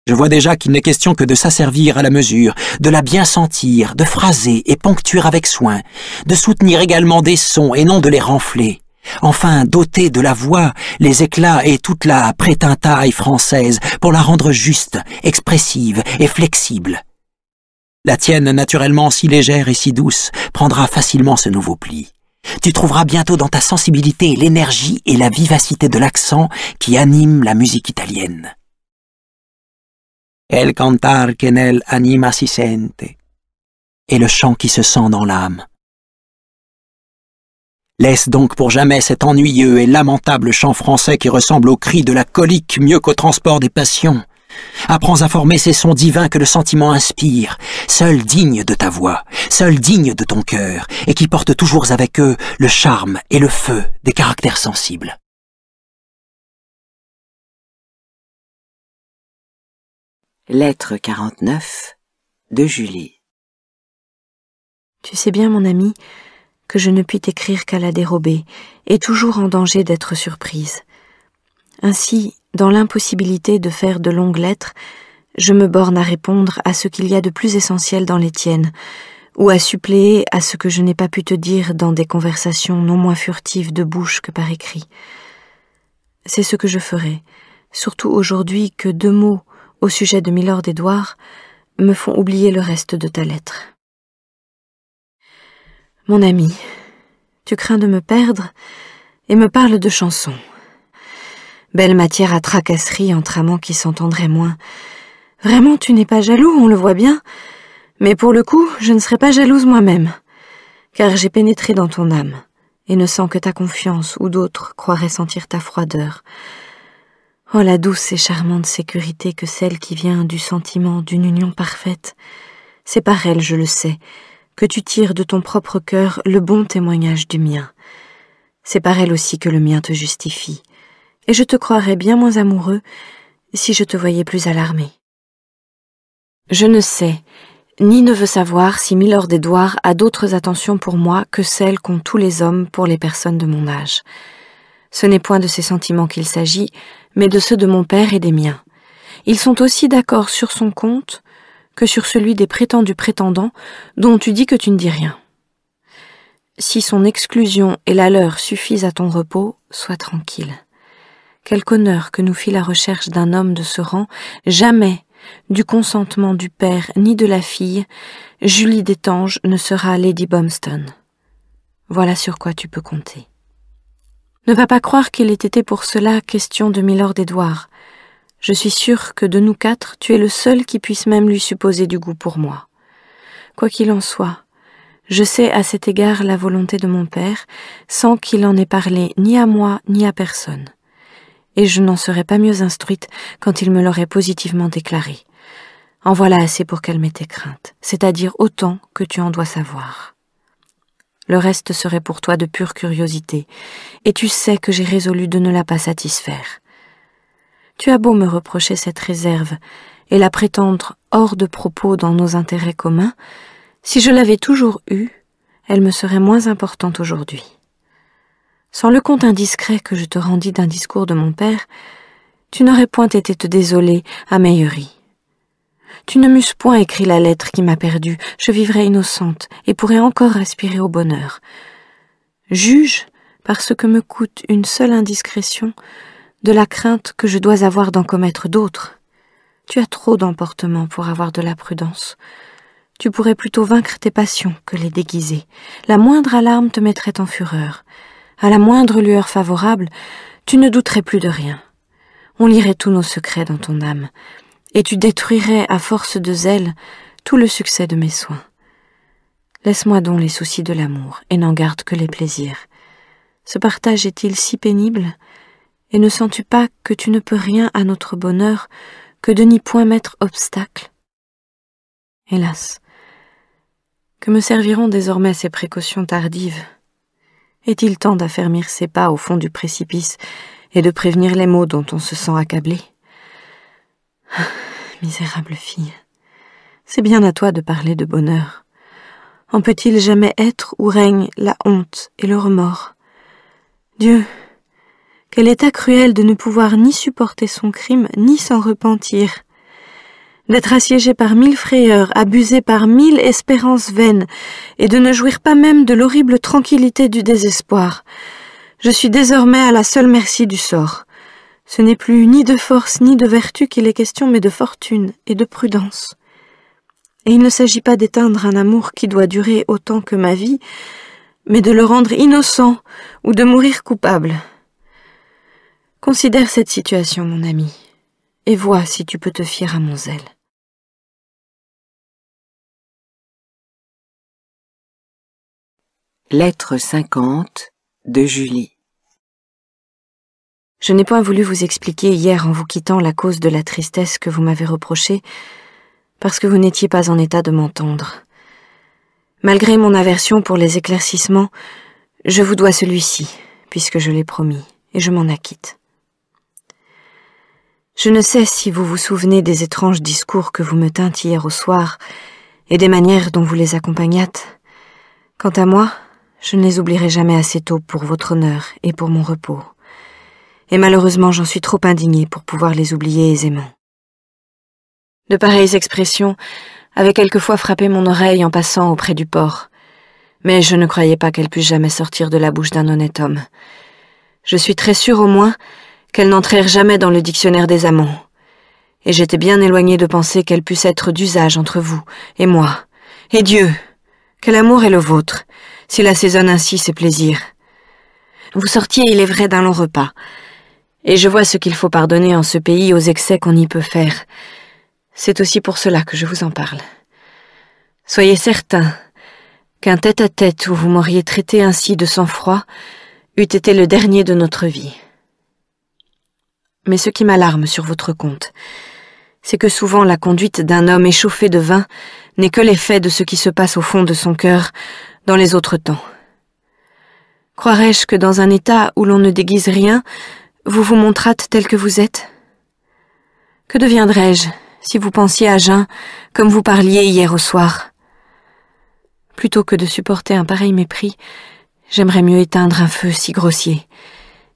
Je vois déjà qu'il n'est question que de s'asservir à la mesure, de la bien sentir, de phraser et ponctuer avec soin, de soutenir également des sons et non de les renfler. Enfin, doter de la voix les éclats et toute la prétintaille française pour la rendre juste, expressive et flexible. La tienne, naturellement si légère et si douce, prendra facilement ce nouveau pli. Tu trouveras bientôt dans ta sensibilité l'énergie et la vivacité de l'accent qui anime la musique italienne. El cantar que nel anima si sente. est le chant qui se sent dans l'âme. Laisse donc pour jamais cet ennuyeux et lamentable chant français qui ressemble au cri de la colique mieux qu'au transport des passions. Apprends à former ces sons divins que le sentiment inspire, seuls dignes de ta voix, seuls dignes de ton cœur, et qui portent toujours avec eux le charme et le feu des caractères sensibles. Lettre 49 de Julie Tu sais bien, mon ami, que je ne puis t'écrire qu'à la dérobée, et toujours en danger d'être surprise. Ainsi, dans l'impossibilité de faire de longues lettres, je me borne à répondre à ce qu'il y a de plus essentiel dans les tiennes, ou à suppléer à ce que je n'ai pas pu te dire dans des conversations non moins furtives de bouche que par écrit. C'est ce que je ferai, surtout aujourd'hui que deux mots au sujet de Milord Edouard me font oublier le reste de ta lettre. Mon ami, tu crains de me perdre et me parles de chansons belle matière à tracasserie entre amants qui s'entendraient moins. Vraiment, tu n'es pas jaloux, on le voit bien. Mais pour le coup, je ne serai pas jalouse moi-même, car j'ai pénétré dans ton âme, et ne sens que ta confiance ou d'autres croiraient sentir ta froideur. Oh la douce et charmante sécurité que celle qui vient du sentiment d'une union parfaite. C'est par elle, je le sais, que tu tires de ton propre cœur le bon témoignage du mien. C'est par elle aussi que le mien te justifie, et je te croirais bien moins amoureux si je te voyais plus alarmé. Je ne sais, ni ne veux savoir si Milord Edouard a d'autres attentions pour moi que celles qu'ont tous les hommes pour les personnes de mon âge. Ce n'est point de ses sentiments qu'il s'agit, mais de ceux de mon père et des miens. Ils sont aussi d'accord sur son compte que sur celui des prétendus prétendants dont tu dis que tu ne dis rien. Si son exclusion et la leur suffisent à ton repos, sois tranquille. Quelque honneur que nous fit la recherche d'un homme de ce rang, jamais, du consentement du père ni de la fille, Julie d'Étange ne sera Lady Bomston. Voilà sur quoi tu peux compter. Ne va pas croire qu'il ait été pour cela question de Milord Edward. Je suis sûre que de nous quatre, tu es le seul qui puisse même lui supposer du goût pour moi. Quoi qu'il en soit, je sais à cet égard la volonté de mon père, sans qu'il en ait parlé ni à moi ni à personne et je n'en serais pas mieux instruite quand il me l'aurait positivement déclaré. En voilà assez pour calmer tes craintes, c'est-à-dire autant que tu en dois savoir. Le reste serait pour toi de pure curiosité, et tu sais que j'ai résolu de ne la pas satisfaire. Tu as beau me reprocher cette réserve et la prétendre hors de propos dans nos intérêts communs, si je l'avais toujours eue, elle me serait moins importante aujourd'hui. Sans le compte indiscret que je te rendis d'un discours de mon père, tu n'aurais point été te désoler à Meillerie. Tu ne m'eusses point écrit la lettre qui m'a perdue, je vivrais innocente et pourrais encore aspirer au bonheur. Juge, par ce que me coûte une seule indiscrétion, de la crainte que je dois avoir d'en commettre d'autres. Tu as trop d'emportement pour avoir de la prudence. Tu pourrais plutôt vaincre tes passions que les déguiser. La moindre alarme te mettrait en fureur. À la moindre lueur favorable, tu ne douterais plus de rien. On lirait tous nos secrets dans ton âme, et tu détruirais à force de zèle tout le succès de mes soins. Laisse-moi donc les soucis de l'amour, et n'en garde que les plaisirs. Ce partage est-il si pénible Et ne sens-tu pas que tu ne peux rien à notre bonheur que de n'y point mettre obstacle Hélas, que me serviront désormais ces précautions tardives est-il temps d'affermir ses pas au fond du précipice et de prévenir les maux dont on se sent accablé ah, Misérable fille, c'est bien à toi de parler de bonheur. En peut-il jamais être où règne la honte et le remords Dieu, quel état cruel de ne pouvoir ni supporter son crime ni s'en repentir d'être assiégé par mille frayeurs, abusé par mille espérances vaines, et de ne jouir pas même de l'horrible tranquillité du désespoir. Je suis désormais à la seule merci du sort. Ce n'est plus ni de force ni de vertu qu'il est question, mais de fortune et de prudence. Et il ne s'agit pas d'éteindre un amour qui doit durer autant que ma vie, mais de le rendre innocent ou de mourir coupable. Considère cette situation, mon ami, et vois si tu peux te fier à mon zèle. Lettre cinquante de Julie Je n'ai point voulu vous expliquer hier en vous quittant la cause de la tristesse que vous m'avez reprochée, parce que vous n'étiez pas en état de m'entendre. Malgré mon aversion pour les éclaircissements, je vous dois celui-ci, puisque je l'ai promis, et je m'en acquitte. Je ne sais si vous vous souvenez des étranges discours que vous me tintes hier au soir, et des manières dont vous les accompagnâtes. Quant à moi, je ne les oublierai jamais assez tôt pour votre honneur et pour mon repos. Et malheureusement, j'en suis trop indignée pour pouvoir les oublier aisément. De pareilles expressions avaient quelquefois frappé mon oreille en passant auprès du port, mais je ne croyais pas qu'elles pussent jamais sortir de la bouche d'un honnête homme. Je suis très sûre au moins qu'elles n'entrèrent jamais dans le dictionnaire des amants, et j'étais bien éloignée de penser qu'elles pussent être d'usage entre vous et moi. Et Dieu, quel amour est le vôtre s'il assaisonne ainsi ses plaisirs. Vous sortiez, il est vrai, d'un long repas. Et je vois ce qu'il faut pardonner en ce pays aux excès qu'on y peut faire. C'est aussi pour cela que je vous en parle. Soyez certain qu'un tête-à-tête où vous m'auriez traité ainsi de sang-froid eût été le dernier de notre vie. Mais ce qui m'alarme sur votre compte, c'est que souvent la conduite d'un homme échauffé de vin n'est que l'effet de ce qui se passe au fond de son cœur dans les autres temps. Croirais-je que dans un état où l'on ne déguise rien, vous vous montrâtes tel que vous êtes Que deviendrais-je si vous pensiez à Jeun comme vous parliez hier au soir Plutôt que de supporter un pareil mépris, j'aimerais mieux éteindre un feu si grossier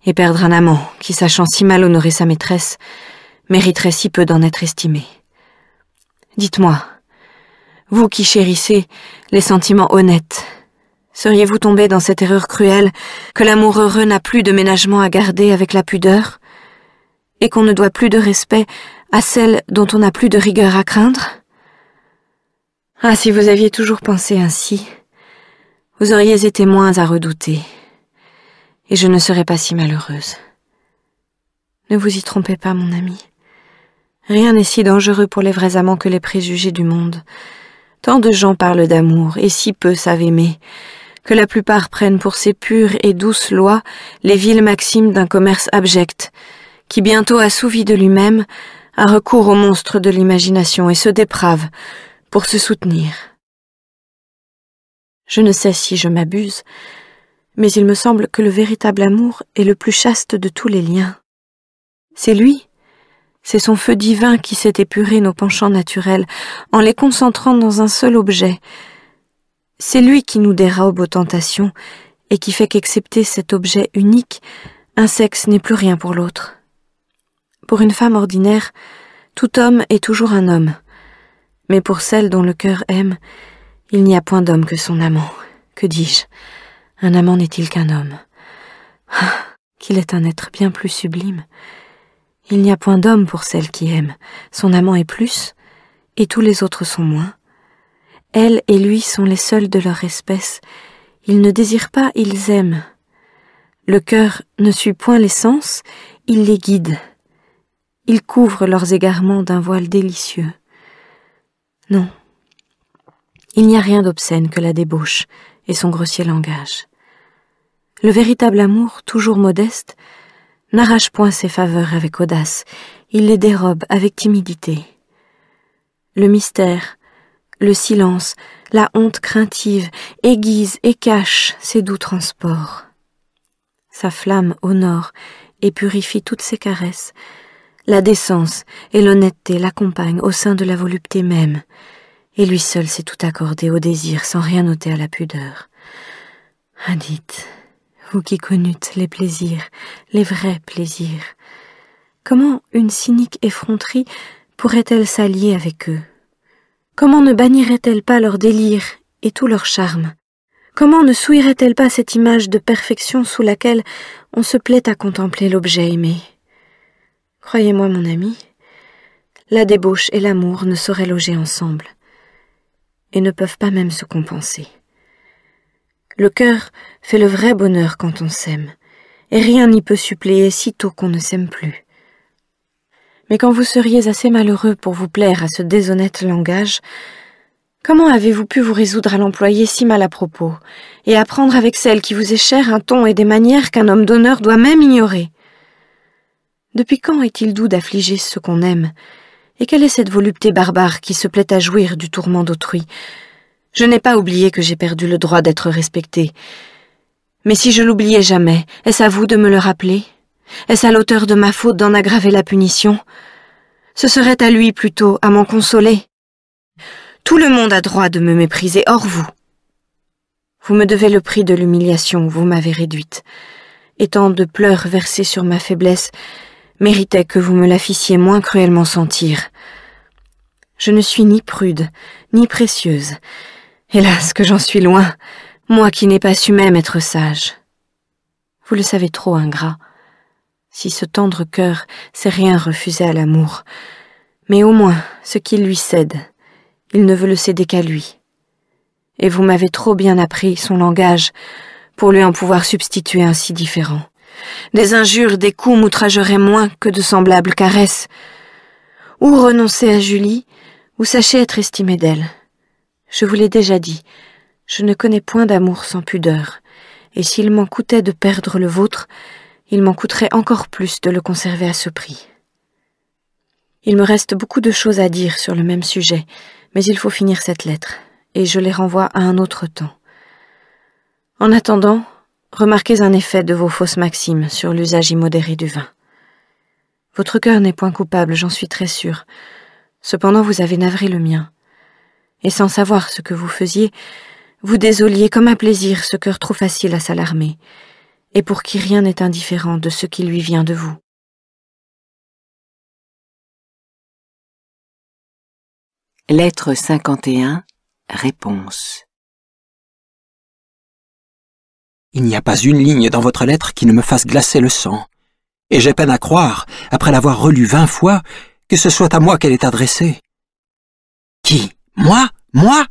et perdre un amant qui, sachant si mal honorer sa maîtresse, mériterait si peu d'en être estimé. Dites-moi, vous qui chérissez les sentiments honnêtes, Seriez-vous tombé dans cette erreur cruelle que l'amour heureux n'a plus de ménagement à garder avec la pudeur et qu'on ne doit plus de respect à celle dont on n'a plus de rigueur à craindre Ah, si vous aviez toujours pensé ainsi, vous auriez été moins à redouter, et je ne serais pas si malheureuse. Ne vous y trompez pas, mon ami. Rien n'est si dangereux pour les vrais amants que les préjugés du monde. Tant de gens parlent d'amour, et si peu savent aimer que la plupart prennent pour ces pures et douces lois les villes maximes d'un commerce abject, qui bientôt assouvi de lui-même a recours aux monstres de l'imagination et se déprave pour se soutenir. Je ne sais si je m'abuse, mais il me semble que le véritable amour est le plus chaste de tous les liens. C'est lui, c'est son feu divin qui s'est épuré nos penchants naturels en les concentrant dans un seul objet, c'est lui qui nous dérobe aux tentations et qui fait qu'excepté cet objet unique, un sexe n'est plus rien pour l'autre. Pour une femme ordinaire, tout homme est toujours un homme, mais pour celle dont le cœur aime, il n'y a point d'homme que son amant. Que dis-je Un amant n'est-il qu'un homme ah, Qu'il est un être bien plus sublime. Il n'y a point d'homme pour celle qui aime. Son amant est plus, et tous les autres sont moins. Elle et lui sont les seuls de leur espèce. Ils ne désirent pas, ils aiment. Le cœur ne suit point les sens, il les guide. Il couvre leurs égarements d'un voile délicieux. Non. Il n'y a rien d'obscène que la débauche et son grossier langage. Le véritable amour, toujours modeste, n'arrache point ses faveurs avec audace, il les dérobe avec timidité. Le mystère, le silence, la honte craintive aiguise et cache ses doux transports. Sa flamme honore et purifie toutes ses caresses. La décence et l'honnêteté l'accompagnent au sein de la volupté même, et lui seul s'est tout accordé au désir sans rien ôter à la pudeur. dites, vous qui connûtes les plaisirs, les vrais plaisirs, comment une cynique effronterie pourrait-elle s'allier avec eux Comment ne bannirait-elle pas leur délire et tout leur charme Comment ne souillerait-elle pas cette image de perfection sous laquelle on se plaît à contempler l'objet aimé Croyez-moi, mon ami, la débauche et l'amour ne sauraient loger ensemble, et ne peuvent pas même se compenser. Le cœur fait le vrai bonheur quand on s'aime, et rien n'y peut suppléer sitôt qu'on ne s'aime plus mais quand vous seriez assez malheureux pour vous plaire à ce déshonnête langage, comment avez-vous pu vous résoudre à l'employer si mal à propos, et à prendre avec celle qui vous est chère un ton et des manières qu'un homme d'honneur doit même ignorer Depuis quand est-il doux d'affliger ce qu'on aime Et quelle est cette volupté barbare qui se plaît à jouir du tourment d'autrui Je n'ai pas oublié que j'ai perdu le droit d'être respecté. Mais si je l'oubliais jamais, est-ce à vous de me le rappeler est-ce à l'auteur de ma faute d'en aggraver la punition Ce serait à lui plutôt, à m'en consoler. Tout le monde a droit de me mépriser, hors vous. Vous me devez le prix de l'humiliation où vous m'avez réduite, et tant de pleurs versés sur ma faiblesse méritait que vous me la fissiez moins cruellement sentir. Je ne suis ni prude, ni précieuse. Hélas que j'en suis loin, moi qui n'ai pas su même être sage. Vous le savez trop, ingrat si ce tendre cœur sait rien refuser à l'amour. Mais au moins, ce qu'il lui cède, il ne veut le céder qu'à lui. Et vous m'avez trop bien appris son langage pour lui en pouvoir substituer un si différent. Des injures, des coups m'outrageraient moins que de semblables caresses. Ou renoncer à Julie, ou sachez être estimé d'elle. Je vous l'ai déjà dit, je ne connais point d'amour sans pudeur, et s'il m'en coûtait de perdre le vôtre, il m'en coûterait encore plus de le conserver à ce prix. Il me reste beaucoup de choses à dire sur le même sujet, mais il faut finir cette lettre, et je les renvoie à un autre temps. En attendant, remarquez un effet de vos fausses maximes sur l'usage immodéré du vin. Votre cœur n'est point coupable, j'en suis très sûre. Cependant, vous avez navré le mien. Et sans savoir ce que vous faisiez, vous désoliez comme un plaisir ce cœur trop facile à s'alarmer et pour qui rien n'est indifférent de ce qui lui vient de vous. Lettre 51 Réponse Il n'y a pas une ligne dans votre lettre qui ne me fasse glacer le sang, et j'ai peine à croire, après l'avoir relue vingt fois, que ce soit à moi qu'elle est adressée. Qui Moi Moi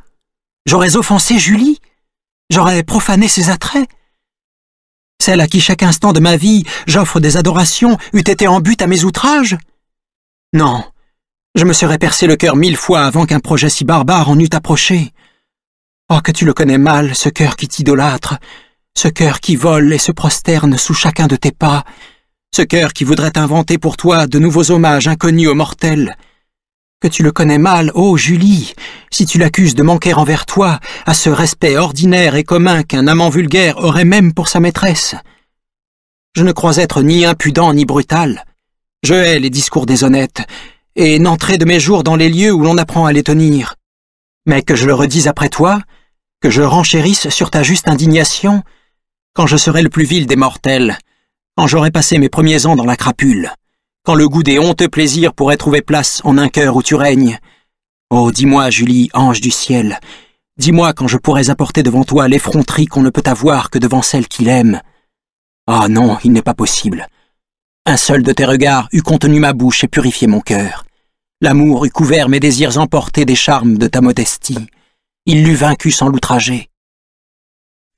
J'aurais offensé Julie J'aurais profané ses attraits celle à qui chaque instant de ma vie j'offre des adorations, eût été en but à mes outrages Non, je me serais percé le cœur mille fois avant qu'un projet si barbare en eût approché. Oh, que tu le connais mal, ce cœur qui t'idolâtre, ce cœur qui vole et se prosterne sous chacun de tes pas, ce cœur qui voudrait inventer pour toi de nouveaux hommages inconnus aux mortels, que tu le connais mal, ô Julie, si tu l'accuses de manquer envers toi à ce respect ordinaire et commun qu'un amant vulgaire aurait même pour sa maîtresse. Je ne crois être ni impudent ni brutal. Je hais les discours déshonnêtes, et n'entrer de mes jours dans les lieux où l'on apprend à les tenir. Mais que je le redise après toi, que je renchérisse sur ta juste indignation, quand je serai le plus vil des mortels, quand j'aurai passé mes premiers ans dans la crapule quand le goût des honteux plaisirs pourrait trouver place en un cœur où tu règnes. Oh, dis-moi, Julie, ange du ciel, dis-moi quand je pourrais apporter devant toi l'effronterie qu'on ne peut avoir que devant celle qu'il aime. Ah non, il n'est pas possible. Un seul de tes regards eût contenu ma bouche et purifié mon cœur. L'amour eût couvert mes désirs emportés des charmes de ta modestie. Il l'eût vaincu sans l'outrager.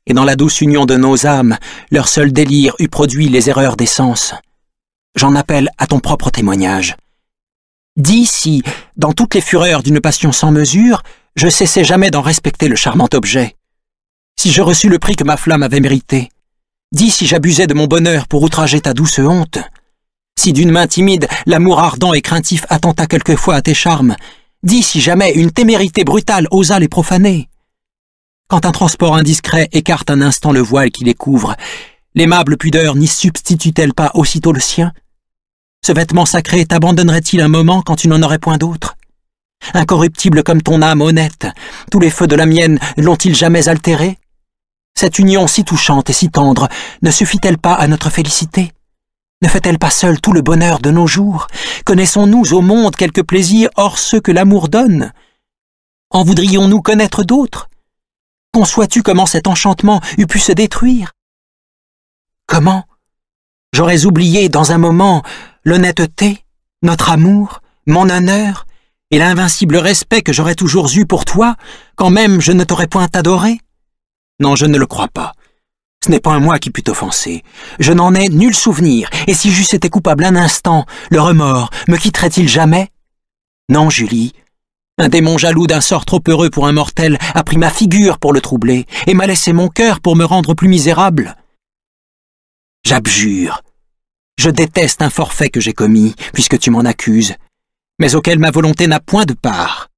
Et dans la douce union de nos âmes, leur seul délire eût produit les erreurs des sens j'en appelle à ton propre témoignage. Dis si, dans toutes les fureurs d'une passion sans mesure, je cessais jamais d'en respecter le charmant objet. Si je reçus le prix que ma flamme avait mérité. Dis si j'abusais de mon bonheur pour outrager ta douce honte. Si d'une main timide, l'amour ardent et craintif attenta quelquefois à tes charmes. Dis si jamais une témérité brutale osa les profaner. Quand un transport indiscret écarte un instant le voile qui les couvre, L'aimable pudeur n'y substitue-t-elle pas aussitôt le sien Ce vêtement sacré t'abandonnerait-il un moment quand tu n'en aurais point d'autre Incorruptible comme ton âme honnête, tous les feux de la mienne l'ont-ils jamais altéré Cette union si touchante et si tendre ne suffit-elle pas à notre félicité Ne fait-elle pas seule tout le bonheur de nos jours Connaissons-nous au monde quelques plaisirs hors ceux que l'amour donne En voudrions-nous connaître d'autres Conçois-tu comment cet enchantement eût pu se détruire Comment J'aurais oublié dans un moment l'honnêteté, notre amour, mon honneur et l'invincible respect que j'aurais toujours eu pour toi, quand même je ne t'aurais point adoré Non, je ne le crois pas. Ce n'est pas un moi qui put t'offenser. Je n'en ai nul souvenir, et si j'eusse été coupable un instant, le remords me quitterait-il jamais Non, Julie. Un démon jaloux d'un sort trop heureux pour un mortel a pris ma figure pour le troubler, et m'a laissé mon cœur pour me rendre plus misérable. J'abjure. Je déteste un forfait que j'ai commis, puisque tu m'en accuses, mais auquel ma volonté n'a point de part.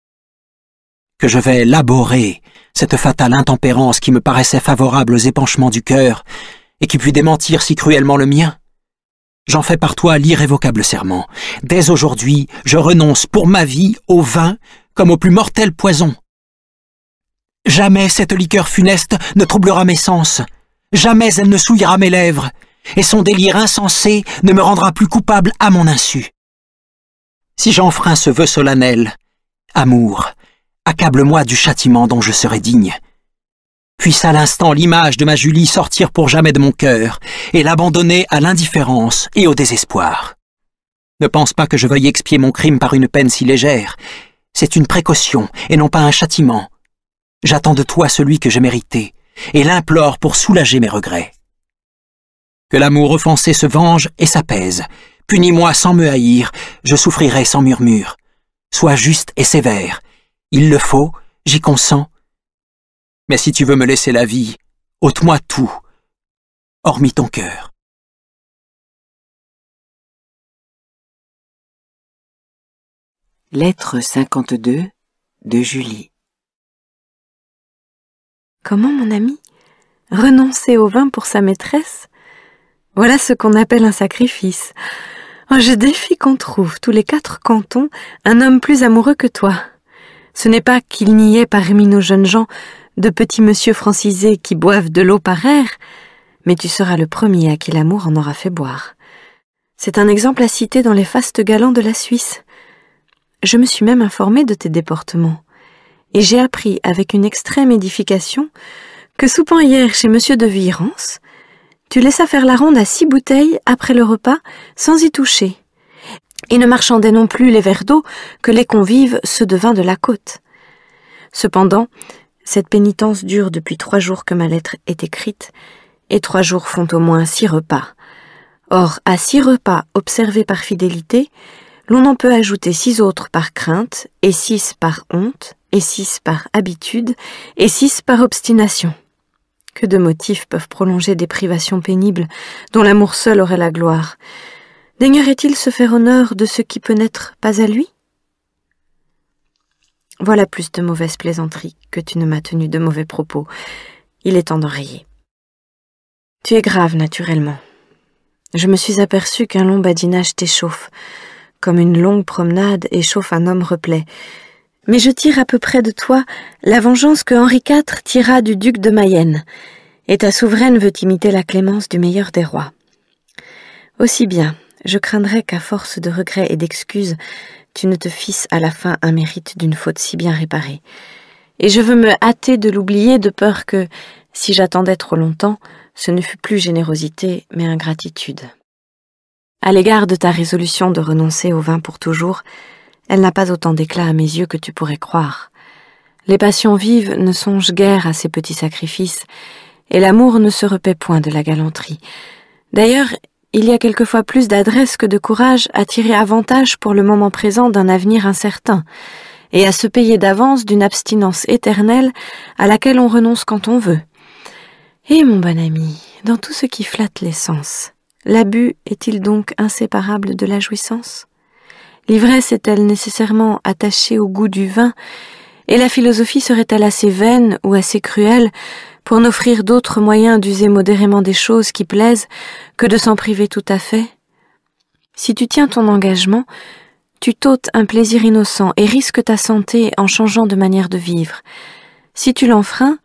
Que je vais laborer cette fatale intempérance qui me paraissait favorable aux épanchements du cœur, et qui put démentir si cruellement le mien J'en fais par toi l'irrévocable serment. Dès aujourd'hui, je renonce pour ma vie au vin comme au plus mortel poison. Jamais cette liqueur funeste ne troublera mes sens. Jamais elle ne souillera mes lèvres et son délire insensé ne me rendra plus coupable à mon insu. Si j'enfreins ce vœu solennel, amour, accable-moi du châtiment dont je serai digne. Puisse à l'instant l'image de ma Julie sortir pour jamais de mon cœur et l'abandonner à l'indifférence et au désespoir. Ne pense pas que je veuille expier mon crime par une peine si légère. C'est une précaution et non pas un châtiment. J'attends de toi celui que j'ai mérité et l'implore pour soulager mes regrets. Que l'amour offensé se venge et s'apaise. Punis-moi sans me haïr, je souffrirai sans murmure. Sois juste et sévère. Il le faut, j'y consens. Mais si tu veux me laisser la vie, ôte-moi tout, hormis ton cœur. Lettre 52 de Julie Comment, mon ami Renoncer au vin pour sa maîtresse voilà ce qu'on appelle un sacrifice. Oh, je défie qu'on trouve, tous les quatre cantons, un homme plus amoureux que toi. Ce n'est pas qu'il n'y ait parmi nos jeunes gens de petits monsieur francisés qui boivent de l'eau par air, mais tu seras le premier à qui l'amour en aura fait boire. C'est un exemple à citer dans les fastes galants de la Suisse. Je me suis même informée de tes déportements, et j'ai appris avec une extrême édification que soupant hier chez monsieur de Virance, tu laissas faire la ronde à six bouteilles après le repas sans y toucher, et ne marchandais non plus les verres d'eau que les convives, se de de la côte. Cependant, cette pénitence dure depuis trois jours que ma lettre est écrite, et trois jours font au moins six repas. Or, à six repas observés par fidélité, l'on en peut ajouter six autres par crainte, et six par honte, et six par habitude, et six par obstination. Que de motifs peuvent prolonger des privations pénibles dont l'amour seul aurait la gloire. Daignerait-il se faire honneur de ce qui peut n'être pas à lui Voilà plus de mauvaises plaisanteries que tu ne m'as tenu de mauvais propos. Il est temps d'enrayer. Tu es grave, naturellement. Je me suis aperçu qu'un long badinage t'échauffe, comme une longue promenade échauffe un homme replet mais je tire à peu près de toi la vengeance que Henri IV tira du duc de Mayenne, et ta souveraine veut imiter la clémence du meilleur des rois. Aussi bien, je craindrais qu'à force de regrets et d'excuses, tu ne te fisses à la fin un mérite d'une faute si bien réparée. Et je veux me hâter de l'oublier de peur que, si j'attendais trop longtemps, ce ne fût plus générosité, mais ingratitude. À l'égard de ta résolution de renoncer au vin pour toujours, elle n'a pas autant d'éclat à mes yeux que tu pourrais croire. Les passions vives ne songent guère à ces petits sacrifices, et l'amour ne se repaît point de la galanterie. D'ailleurs, il y a quelquefois plus d'adresse que de courage à tirer avantage pour le moment présent d'un avenir incertain, et à se payer d'avance d'une abstinence éternelle à laquelle on renonce quand on veut. Eh, mon bon ami, dans tout ce qui flatte les sens, l'abus est-il donc inséparable de la jouissance? L'ivresse est-elle nécessairement attachée au goût du vin et la philosophie serait-elle assez vaine ou assez cruelle pour n'offrir d'autres moyens d'user modérément des choses qui plaisent que de s'en priver tout à fait Si tu tiens ton engagement, tu t'ôtes un plaisir innocent et risques ta santé en changeant de manière de vivre. Si tu l'enfreins,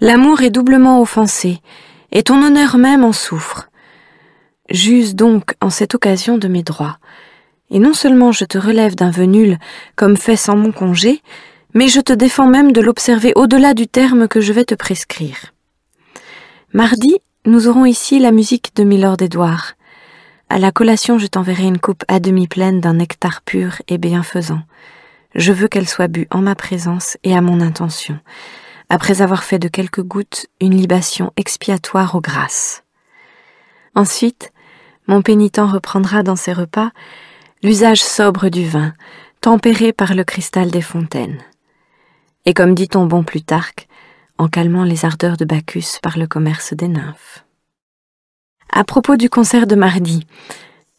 l'amour est doublement offensé, et ton honneur même en souffre. J'use donc en cette occasion de mes droits et non seulement je te relève d'un vœu nul, comme fait sans mon congé, mais je te défends même de l'observer au-delà du terme que je vais te prescrire. Mardi, nous aurons ici la musique de Milord edouard À la collation, je t'enverrai une coupe à demi pleine d'un nectar pur et bienfaisant. Je veux qu'elle soit bue en ma présence et à mon intention, après avoir fait de quelques gouttes une libation expiatoire aux grâces. Ensuite, mon pénitent reprendra dans ses repas l'usage sobre du vin, tempéré par le cristal des fontaines. Et comme dit ton bon Plutarque, en calmant les ardeurs de Bacchus par le commerce des nymphes. À propos du concert de mardi,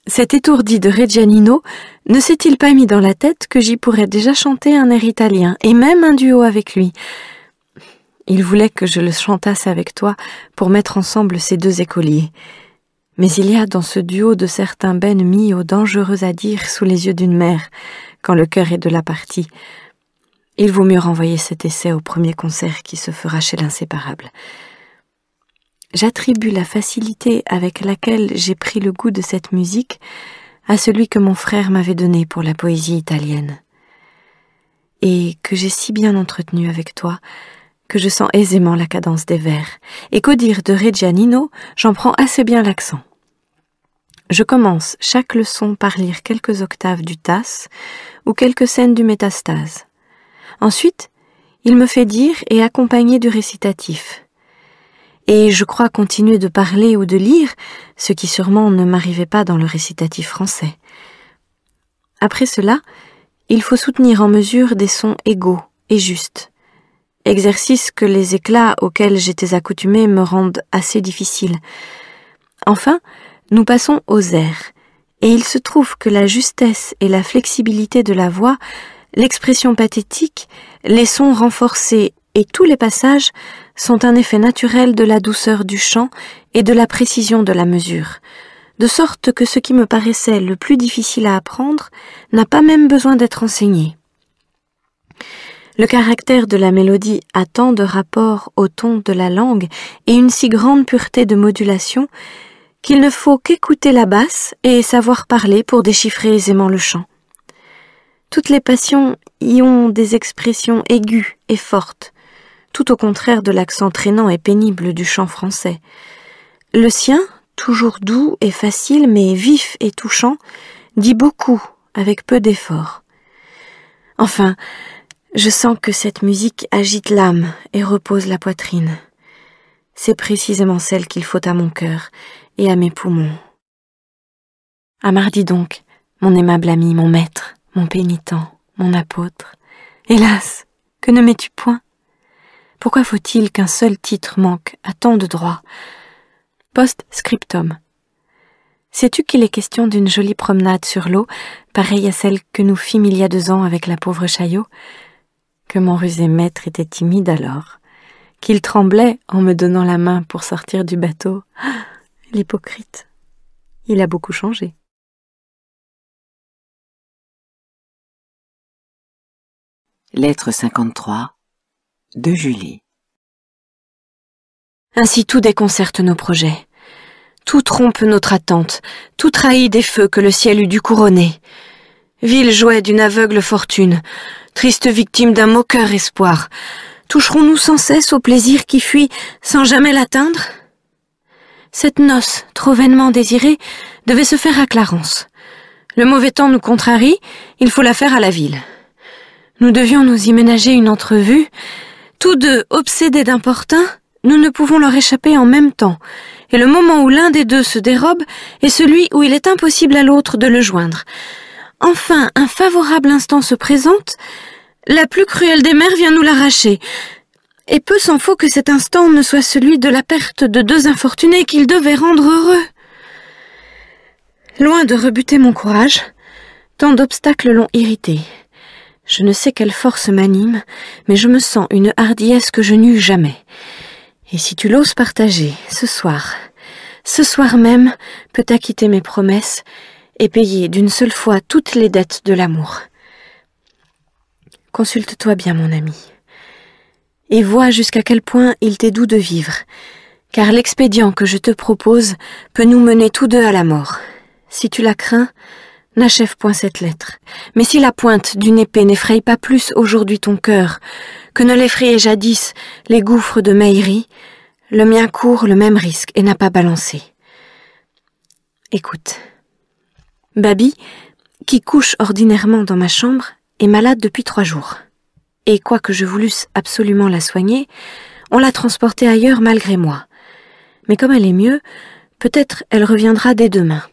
cet étourdi de Reggianino ne s'est-il pas mis dans la tête que j'y pourrais déjà chanter un air italien, et même un duo avec lui Il voulait que je le chantasse avec toi pour mettre ensemble ces deux écoliers. Mais il y a dans ce duo de certains bennes mis aux dangereux à dire sous les yeux d'une mère, quand le cœur est de la partie. Il vaut mieux renvoyer cet essai au premier concert qui se fera chez l'inséparable. J'attribue la facilité avec laquelle j'ai pris le goût de cette musique à celui que mon frère m'avait donné pour la poésie italienne, et que j'ai si bien entretenu avec toi, que je sens aisément la cadence des vers, et qu'au dire de Reggianino, j'en prends assez bien l'accent. Je commence chaque leçon par lire quelques octaves du Tasse ou quelques scènes du Métastase. Ensuite, il me fait dire et accompagner du récitatif. Et je crois continuer de parler ou de lire, ce qui sûrement ne m'arrivait pas dans le récitatif français. Après cela, il faut soutenir en mesure des sons égaux et justes, exercice que les éclats auxquels j'étais accoutumée me rendent assez difficile. Enfin, nous passons aux airs, et il se trouve que la justesse et la flexibilité de la voix, l'expression pathétique, les sons renforcés et tous les passages sont un effet naturel de la douceur du chant et de la précision de la mesure, de sorte que ce qui me paraissait le plus difficile à apprendre n'a pas même besoin d'être enseigné. Le caractère de la mélodie a tant de rapport au ton de la langue et une si grande pureté de modulation qu'il ne faut qu'écouter la basse et savoir parler pour déchiffrer aisément le chant. Toutes les passions y ont des expressions aiguës et fortes, tout au contraire de l'accent traînant et pénible du chant français. Le sien, toujours doux et facile mais vif et touchant, dit beaucoup avec peu d'effort. Enfin, je sens que cette musique agite l'âme et repose la poitrine. C'est précisément celle qu'il faut à mon cœur et à mes poumons. À mardi donc, mon aimable ami, mon maître, mon pénitent, mon apôtre. Hélas, que ne mets tu point Pourquoi faut-il qu'un seul titre manque à tant de droits Post scriptum. Sais-tu qu'il est question d'une jolie promenade sur l'eau, pareille à celle que nous fîmes il y a deux ans avec la pauvre Chaillot que mon rusé maître était timide alors, qu'il tremblait en me donnant la main pour sortir du bateau. *gasps* L'hypocrite. Il a beaucoup changé. Lettre 53 de Julie. Ainsi tout déconcerte nos projets. Tout trompe notre attente, tout trahit des feux que le ciel eût dû couronner. Ville jouet d'une aveugle fortune, triste victime d'un moqueur espoir, toucherons-nous sans cesse au plaisir qui fuit sans jamais l'atteindre Cette noce, trop vainement désirée, devait se faire à Clarence. Le mauvais temps nous contrarie, il faut la faire à la ville. Nous devions nous y ménager une entrevue. Tous deux, obsédés d'importun, nous ne pouvons leur échapper en même temps, et le moment où l'un des deux se dérobe est celui où il est impossible à l'autre de le joindre enfin un favorable instant se présente, la plus cruelle des mères vient nous l'arracher. Et peu s'en faut que cet instant ne soit celui de la perte de deux infortunés qu'il devait rendre heureux. Loin de rebuter mon courage, tant d'obstacles l'ont irrité. Je ne sais quelle force m'anime, mais je me sens une hardiesse que je n'eus jamais. Et si tu l'oses partager, ce soir, ce soir même, peut acquitter mes promesses et payer d'une seule fois toutes les dettes de l'amour. Consulte-toi bien, mon ami, et vois jusqu'à quel point il t'est doux de vivre, car l'expédient que je te propose peut nous mener tous deux à la mort. Si tu la crains, n'achève point cette lettre. Mais si la pointe d'une épée n'effraye pas plus aujourd'hui ton cœur que ne l'effrayaient jadis les gouffres de Meillery, le mien court le même risque et n'a pas balancé. Écoute. Babi, qui couche ordinairement dans ma chambre, est malade depuis trois jours. Et quoique je voulusse absolument la soigner, on l'a transportée ailleurs malgré moi. Mais comme elle est mieux, peut-être elle reviendra dès demain.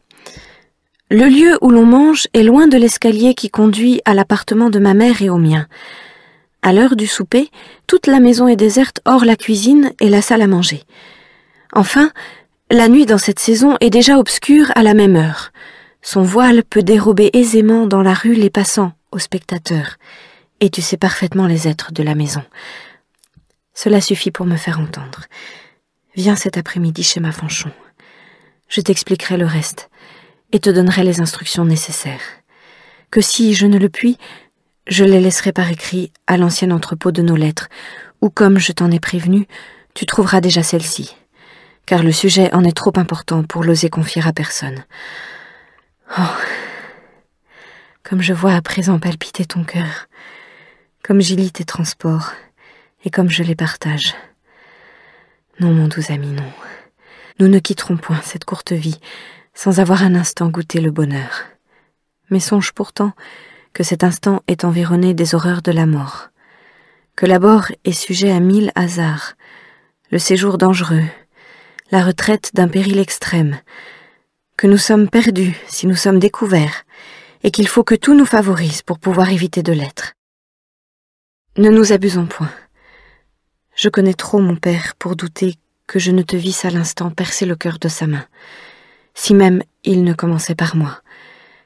Le lieu où l'on mange est loin de l'escalier qui conduit à l'appartement de ma mère et au mien. À l'heure du souper, toute la maison est déserte hors la cuisine et la salle à manger. Enfin, la nuit dans cette saison est déjà obscure à la même heure. Son voile peut dérober aisément dans la rue les passants, aux spectateurs, et tu sais parfaitement les êtres de la maison. Cela suffit pour me faire entendre. Viens cet après-midi chez ma Fanchon. Je t'expliquerai le reste, et te donnerai les instructions nécessaires. Que si je ne le puis, je les laisserai par écrit à l'ancien entrepôt de nos lettres, où, comme je t'en ai prévenu, tu trouveras déjà celle-ci, car le sujet en est trop important pour l'oser confier à personne. Oh Comme je vois à présent palpiter ton cœur, comme j'y lis tes transports, et comme je les partage. Non, mon doux ami, non. Nous ne quitterons point cette courte vie sans avoir un instant goûté le bonheur. Mais songe pourtant que cet instant est environné des horreurs de la mort, que l'abord est sujet à mille hasards, le séjour dangereux, la retraite d'un péril extrême, que nous sommes perdus si nous sommes découverts, et qu'il faut que tout nous favorise pour pouvoir éviter de l'être. Ne nous abusons point. Je connais trop mon père pour douter que je ne te visse à l'instant percer le cœur de sa main, si même il ne commençait par moi,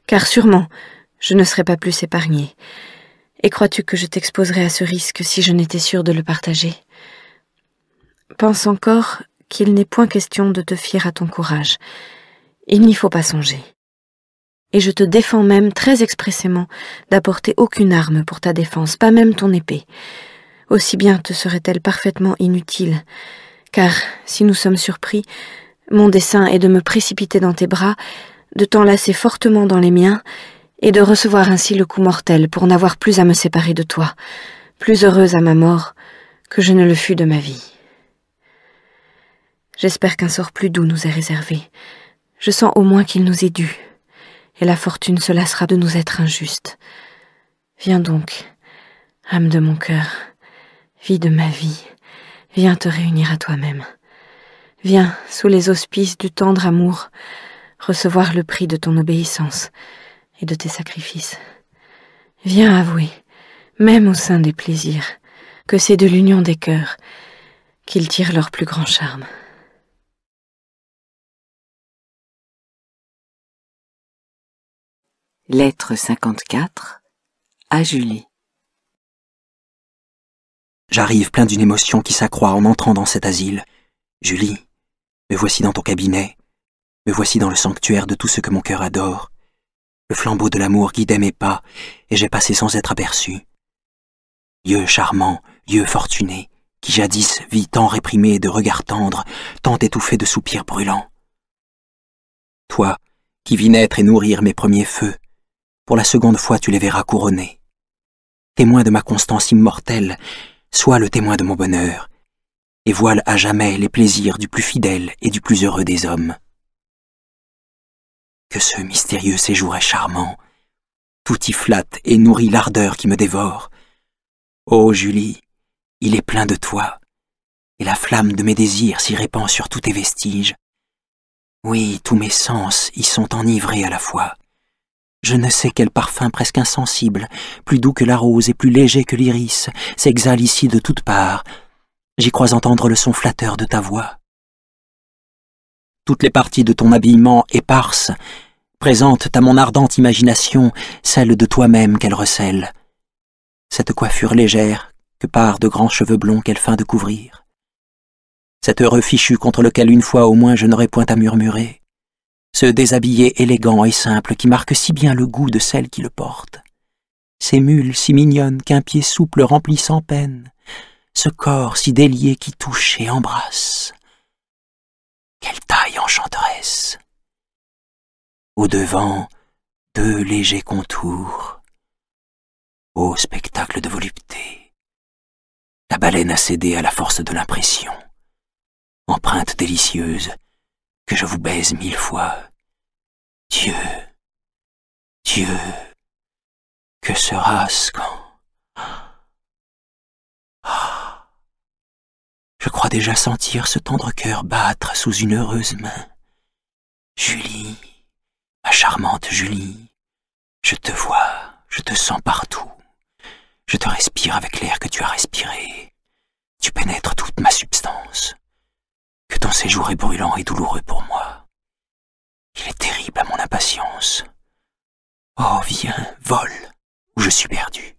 car sûrement je ne serais pas plus épargnée. Et crois-tu que je t'exposerais à ce risque si je n'étais sûre de le partager Pense encore qu'il n'est point question de te fier à ton courage, il n'y faut pas songer. Et je te défends même très expressément d'apporter aucune arme pour ta défense, pas même ton épée. Aussi bien te serait-elle parfaitement inutile, car si nous sommes surpris, mon dessein est de me précipiter dans tes bras, de t'enlacer fortement dans les miens, et de recevoir ainsi le coup mortel pour n'avoir plus à me séparer de toi, plus heureuse à ma mort que je ne le fus de ma vie. J'espère qu'un sort plus doux nous est réservé, je sens au moins qu'il nous est dû, et la fortune se lassera de nous être injuste. Viens donc, âme de mon cœur, vie de ma vie, viens te réunir à toi-même. Viens, sous les auspices du tendre amour, recevoir le prix de ton obéissance et de tes sacrifices. Viens avouer, même au sein des plaisirs, que c'est de l'union des cœurs qu'ils tirent leur plus grand charme. Lettre 54 à Julie. J'arrive plein d'une émotion qui s'accroît en entrant dans cet asile. Julie, me voici dans ton cabinet, me voici dans le sanctuaire de tout ce que mon cœur adore. Le flambeau de l'amour guidait mes pas, et j'ai passé sans être aperçu. Dieu charmant, yeux fortuné, qui jadis vit tant réprimé de regards tendres, tant étouffé de soupirs brûlants. Toi, qui vis naître et nourrir mes premiers feux, pour la seconde fois, tu les verras couronnés. Témoin de ma constance immortelle, sois le témoin de mon bonheur, et voile à jamais les plaisirs du plus fidèle et du plus heureux des hommes. Que ce mystérieux séjour est charmant, tout y flatte et nourrit l'ardeur qui me dévore. Ô oh, Julie, il est plein de toi, et la flamme de mes désirs s'y répand sur tous tes vestiges. Oui, tous mes sens y sont enivrés à la fois. Je ne sais quel parfum presque insensible, plus doux que la rose et plus léger que l'iris, s'exhale ici de toutes parts. J'y crois entendre le son flatteur de ta voix. Toutes les parties de ton habillement éparses présentent à mon ardente imagination celle de toi-même qu'elle recèle. Cette coiffure légère que part de grands cheveux blonds qu'elle feint de couvrir. Cet heureux fichu contre lequel une fois au moins je n'aurais point à murmurer ce déshabillé élégant et simple qui marque si bien le goût de celle qui le porte. Ces mules si mignonnes qu'un pied souple remplit sans peine, ce corps si délié qui touche et embrasse. Quelle taille enchanteresse Au-devant, deux légers contours. Ô spectacle de volupté La baleine a cédé à la force de l'impression. Empreinte délicieuse, que je vous baise mille fois. Dieu, Dieu, que sera-ce quand... Ah. je crois déjà sentir ce tendre cœur battre sous une heureuse main. Julie, ma charmante Julie, je te vois, je te sens partout. Je te respire avec l'air que tu as respiré. Tu pénètres toute ma substance ton séjour est brûlant et douloureux pour moi. Il est terrible à mon impatience. Oh, viens, vole, ou je suis perdu.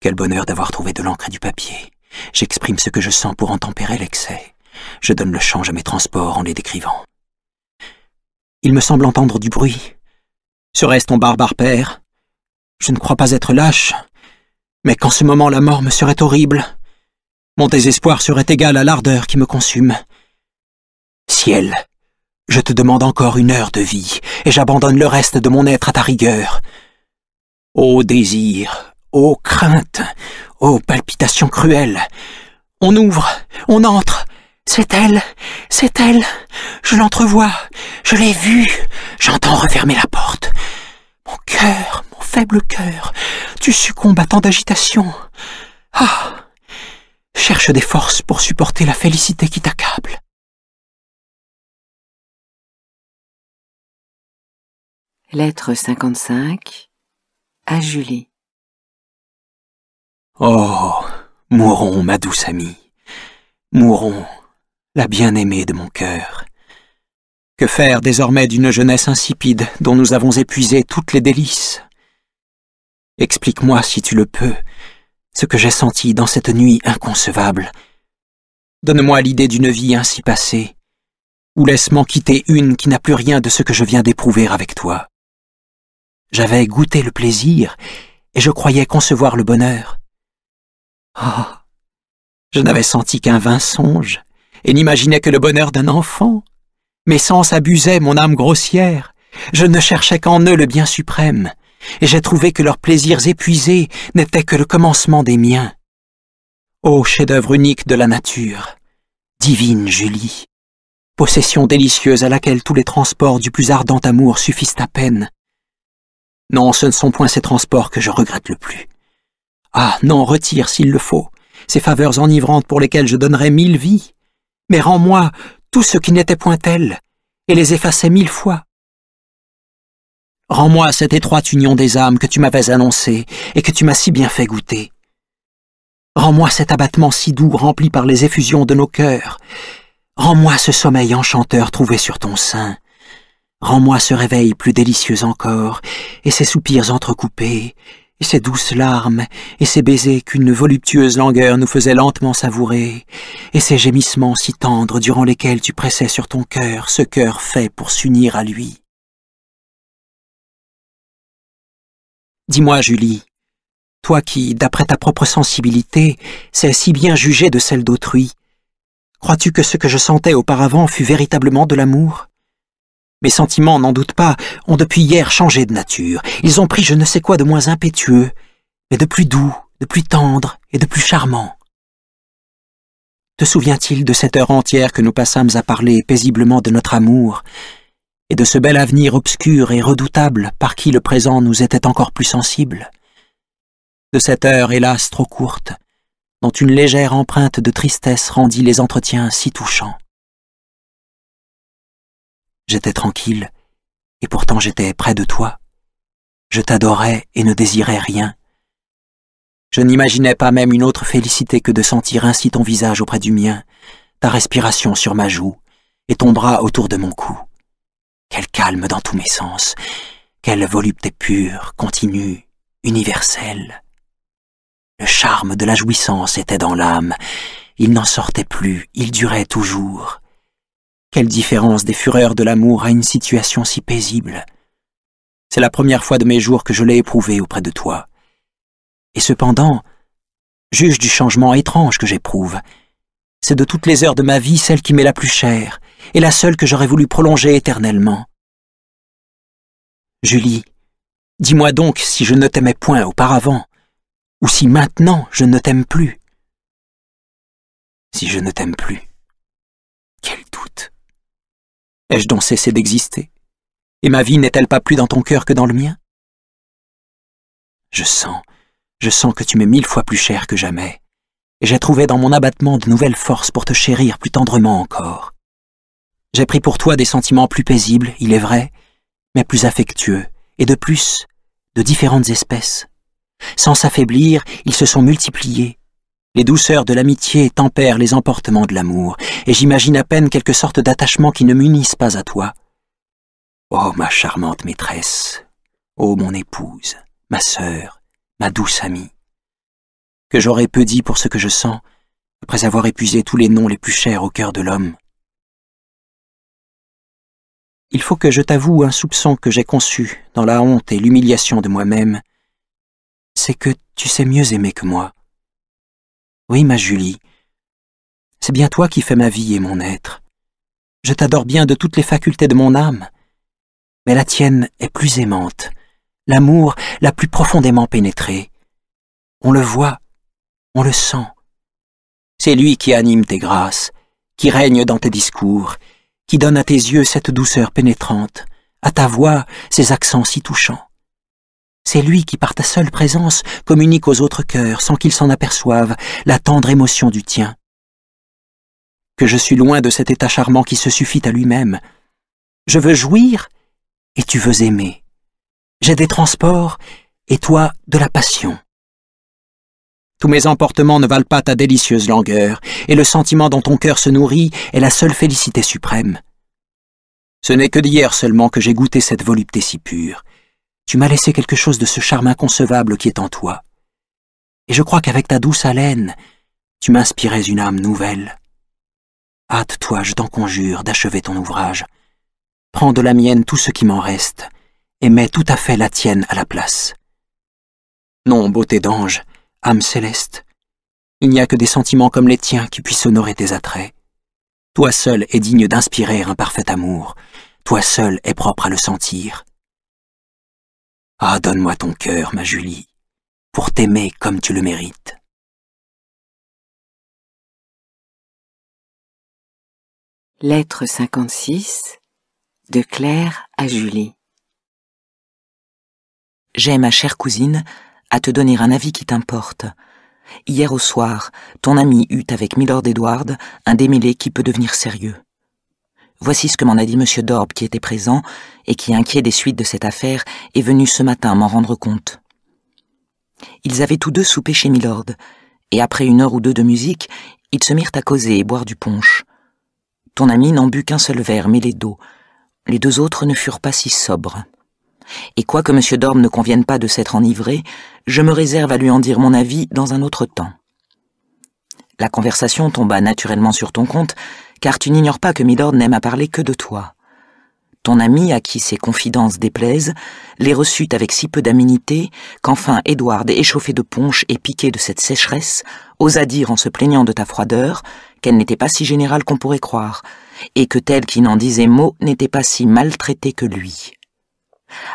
Quel bonheur d'avoir trouvé de l'encre et du papier. J'exprime ce que je sens pour en tempérer l'excès. Je donne le change à mes transports en les décrivant. Il me semble entendre du bruit. Serait-ce ton barbare père Je ne crois pas être lâche, mais qu'en ce moment la mort me serait horrible. Mon désespoir serait égal à l'ardeur qui me consume. Ciel, je te demande encore une heure de vie, et j'abandonne le reste de mon être à ta rigueur. Ô désir, ô crainte, ô palpitations cruelle On ouvre, on entre. C'est elle, c'est elle. Je l'entrevois, je l'ai vue. J'entends refermer la porte. Mon cœur, mon faible cœur, tu succombes à tant d'agitation. Ah Cherche des forces pour supporter la félicité qui t'accable. Lettre 55 à Julie. Oh, mourons, ma douce amie, mourons, la bien-aimée de mon cœur. Que faire désormais d'une jeunesse insipide dont nous avons épuisé toutes les délices Explique-moi si tu le peux, ce que j'ai senti dans cette nuit inconcevable. Donne-moi l'idée d'une vie ainsi passée, ou laisse m'en quitter une qui n'a plus rien de ce que je viens d'éprouver avec toi. J'avais goûté le plaisir, et je croyais concevoir le bonheur. Ah Je n'avais senti qu'un vain songe, et n'imaginais que le bonheur d'un enfant. Mes sens abusaient mon âme grossière, je ne cherchais qu'en eux le bien suprême et j'ai trouvé que leurs plaisirs épuisés n'étaient que le commencement des miens. Ô chef-d'œuvre unique de la nature, divine Julie, possession délicieuse à laquelle tous les transports du plus ardent amour suffisent à peine. Non, ce ne sont point ces transports que je regrette le plus. Ah, non, retire s'il le faut, ces faveurs enivrantes pour lesquelles je donnerais mille vies, mais rends-moi tout ce qui n'était point tel, et les effaçais mille fois, Rends-moi cette étroite union des âmes que tu m'avais annoncée et que tu m'as si bien fait goûter. Rends-moi cet abattement si doux rempli par les effusions de nos cœurs. Rends-moi ce sommeil enchanteur trouvé sur ton sein. Rends-moi ce réveil plus délicieux encore, et ces soupirs entrecoupés, et ces douces larmes, et ces baisers qu'une voluptueuse langueur nous faisait lentement savourer, et ces gémissements si tendres durant lesquels tu pressais sur ton cœur ce cœur fait pour s'unir à lui. Dis-moi, Julie, toi qui, d'après ta propre sensibilité, sais si bien juger de celle d'autrui, crois-tu que ce que je sentais auparavant fut véritablement de l'amour Mes sentiments, n'en doute pas, ont depuis hier changé de nature. Ils ont pris je ne sais quoi de moins impétueux, mais de plus doux, de plus tendre et de plus charmant. Te souvient-il de cette heure entière que nous passâmes à parler paisiblement de notre amour, et de ce bel avenir obscur et redoutable par qui le présent nous était encore plus sensible, de cette heure hélas trop courte, dont une légère empreinte de tristesse rendit les entretiens si touchants. J'étais tranquille, et pourtant j'étais près de toi. Je t'adorais et ne désirais rien. Je n'imaginais pas même une autre félicité que de sentir ainsi ton visage auprès du mien, ta respiration sur ma joue, et ton bras autour de mon cou. Quel calme dans tous mes sens, quelle volupté pure, continue, universelle. Le charme de la jouissance était dans l'âme, il n'en sortait plus, il durait toujours. Quelle différence des fureurs de l'amour à une situation si paisible. C'est la première fois de mes jours que je l'ai éprouvé auprès de toi. Et cependant, juge du changement étrange que j'éprouve. C'est de toutes les heures de ma vie celle qui m'est la plus chère, et la seule que j'aurais voulu prolonger éternellement. Julie, dis-moi donc si je ne t'aimais point auparavant, ou si maintenant je ne t'aime plus. Si je ne t'aime plus, quel doute. Ai-je donc cessé d'exister Et ma vie n'est-elle pas plus dans ton cœur que dans le mien Je sens, je sens que tu m'es mille fois plus cher que jamais, et j'ai trouvé dans mon abattement de nouvelles forces pour te chérir plus tendrement encore. J'ai pris pour toi des sentiments plus paisibles, il est vrai, mais plus affectueux, et de plus, de différentes espèces. Sans s'affaiblir, ils se sont multipliés. Les douceurs de l'amitié tempèrent les emportements de l'amour, et j'imagine à peine quelque sorte d'attachement qui ne m'unissent pas à toi. oh, ma charmante maîtresse, ô oh, mon épouse, ma sœur, ma douce amie, que j'aurais peu dit pour ce que je sens, après avoir épuisé tous les noms les plus chers au cœur de l'homme il faut que je t'avoue un soupçon que j'ai conçu dans la honte et l'humiliation de moi-même, c'est que tu sais mieux aimer que moi. Oui, ma Julie, c'est bien toi qui fais ma vie et mon être. Je t'adore bien de toutes les facultés de mon âme, mais la tienne est plus aimante, l'amour l'a plus profondément pénétrée. On le voit, on le sent. C'est lui qui anime tes grâces, qui règne dans tes discours, qui donne à tes yeux cette douceur pénétrante, à ta voix ces accents si touchants. C'est lui qui, par ta seule présence, communique aux autres cœurs, sans qu'ils s'en aperçoivent, la tendre émotion du tien. Que je suis loin de cet état charmant qui se suffit à lui-même. Je veux jouir, et tu veux aimer. J'ai des transports, et toi de la passion. Tous mes emportements ne valent pas ta délicieuse langueur, et le sentiment dont ton cœur se nourrit est la seule félicité suprême. Ce n'est que d'hier seulement que j'ai goûté cette volupté si pure. Tu m'as laissé quelque chose de ce charme inconcevable qui est en toi. Et je crois qu'avec ta douce haleine, tu m'inspirais une âme nouvelle. Hâte-toi, je t'en conjure, d'achever ton ouvrage. Prends de la mienne tout ce qui m'en reste, et mets tout à fait la tienne à la place. Non, beauté d'ange, âme céleste, il n'y a que des sentiments comme les tiens qui puissent honorer tes attraits. Toi seul es digne d'inspirer un parfait amour, toi seul es propre à le sentir. Ah, donne-moi ton cœur, ma Julie, pour t'aimer comme tu le mérites. Lettre 56 de Claire à Julie. J'ai ma chère cousine à te donner un avis qui t'importe. Hier au soir, ton ami eut avec Milord Edward un démêlé qui peut devenir sérieux. Voici ce que m'en a dit M. Dorb qui était présent et qui, inquiet des suites de cette affaire, est venu ce matin m'en rendre compte. Ils avaient tous deux soupé chez Milord, et après une heure ou deux de musique, ils se mirent à causer et boire du punch. Ton ami n'en but qu'un seul verre, mêlé d'eau. Les deux autres ne furent pas si sobres et quoique M. Dorme ne convienne pas de s'être enivré, je me réserve à lui en dire mon avis dans un autre temps. La conversation tomba naturellement sur ton compte, car tu n'ignores pas que Midor n'aime à parler que de toi. Ton ami, à qui ces confidences déplaisent, les reçut avec si peu d'aminité, qu'enfin Édouard, échauffé de punch et piqué de cette sécheresse, osa dire en se plaignant de ta froideur qu'elle n'était pas si générale qu'on pourrait croire, et que telle qui n'en disait mot n'était pas si maltraitée que lui.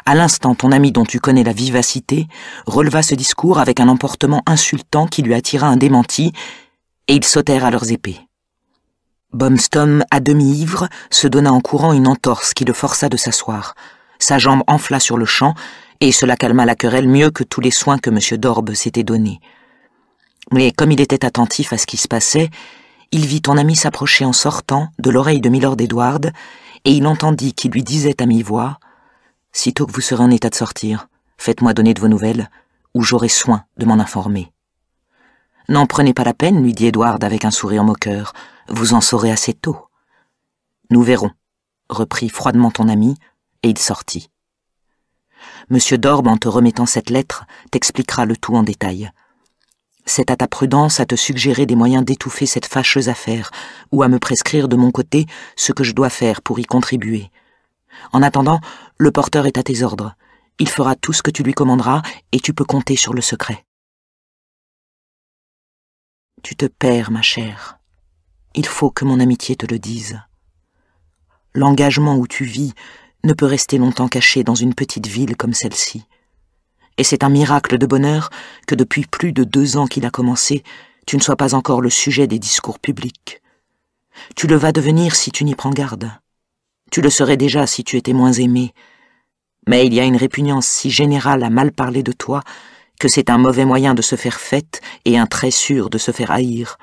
À l'instant, ton ami dont tu connais la vivacité releva ce discours avec un emportement insultant qui lui attira un démenti, et ils sautèrent à leurs épées. Bomstom, à demi-ivre, se donna en courant une entorse qui le força de s'asseoir. Sa jambe enfla sur le champ, et cela calma la querelle mieux que tous les soins que M. d'Orbe s'était donnés. Mais comme il était attentif à ce qui se passait, il vit ton ami s'approcher en sortant de l'oreille de Milord Edward, et il entendit qu'il lui disait à mi-voix Sitôt que vous serez en état de sortir, faites-moi donner de vos nouvelles, ou j'aurai soin de m'en informer. N'en prenez pas la peine, lui dit Edward avec un sourire moqueur, vous en saurez assez tôt. Nous verrons, reprit froidement ton ami, et il sortit. Monsieur Dorbe, en te remettant cette lettre, t'expliquera le tout en détail. C'est à ta prudence à te suggérer des moyens d'étouffer cette fâcheuse affaire, ou à me prescrire de mon côté ce que je dois faire pour y contribuer, en attendant, le porteur est à tes ordres. Il fera tout ce que tu lui commanderas et tu peux compter sur le secret. Tu te perds, ma chère. Il faut que mon amitié te le dise. L'engagement où tu vis ne peut rester longtemps caché dans une petite ville comme celle-ci. Et c'est un miracle de bonheur que depuis plus de deux ans qu'il a commencé, tu ne sois pas encore le sujet des discours publics. Tu le vas devenir si tu n'y prends garde. Tu le serais déjà si tu étais moins aimé. Mais il y a une répugnance si générale à mal parler de toi que c'est un mauvais moyen de se faire fête et un très sûr de se faire haïr.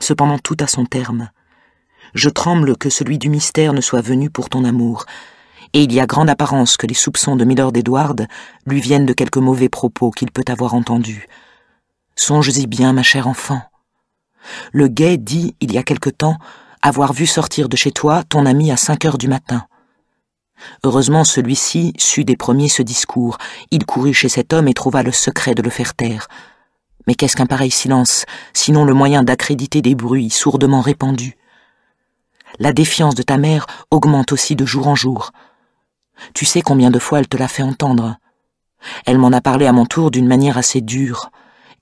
Cependant tout a son terme. Je tremble que celui du mystère ne soit venu pour ton amour, et il y a grande apparence que les soupçons de Milord Edward lui viennent de quelques mauvais propos qu'il peut avoir entendus. Songes-y bien, ma chère enfant. Le guet dit, il y a quelque temps, avoir vu sortir de chez toi ton ami à cinq heures du matin. Heureusement, celui-ci sut des premiers ce discours. Il courut chez cet homme et trouva le secret de le faire taire. Mais qu'est-ce qu'un pareil silence, sinon le moyen d'accréditer des bruits sourdement répandus La défiance de ta mère augmente aussi de jour en jour. Tu sais combien de fois elle te l'a fait entendre. Elle m'en a parlé à mon tour d'une manière assez dure,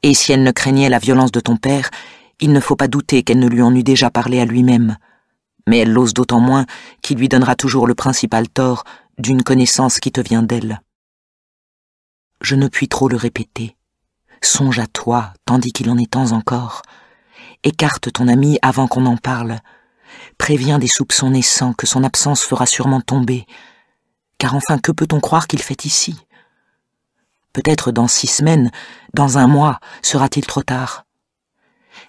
et si elle ne craignait la violence de ton père, il ne faut pas douter qu'elle ne lui en eût déjà parlé à lui-même, mais elle l'ose d'autant moins qu'il lui donnera toujours le principal tort d'une connaissance qui te vient d'elle. Je ne puis trop le répéter. Songe à toi, tandis qu'il en est temps encore. Écarte ton ami avant qu'on en parle. Préviens des soupçons naissants que son absence fera sûrement tomber. Car enfin, que peut-on croire qu'il fait ici Peut-être dans six semaines, dans un mois, sera-t-il trop tard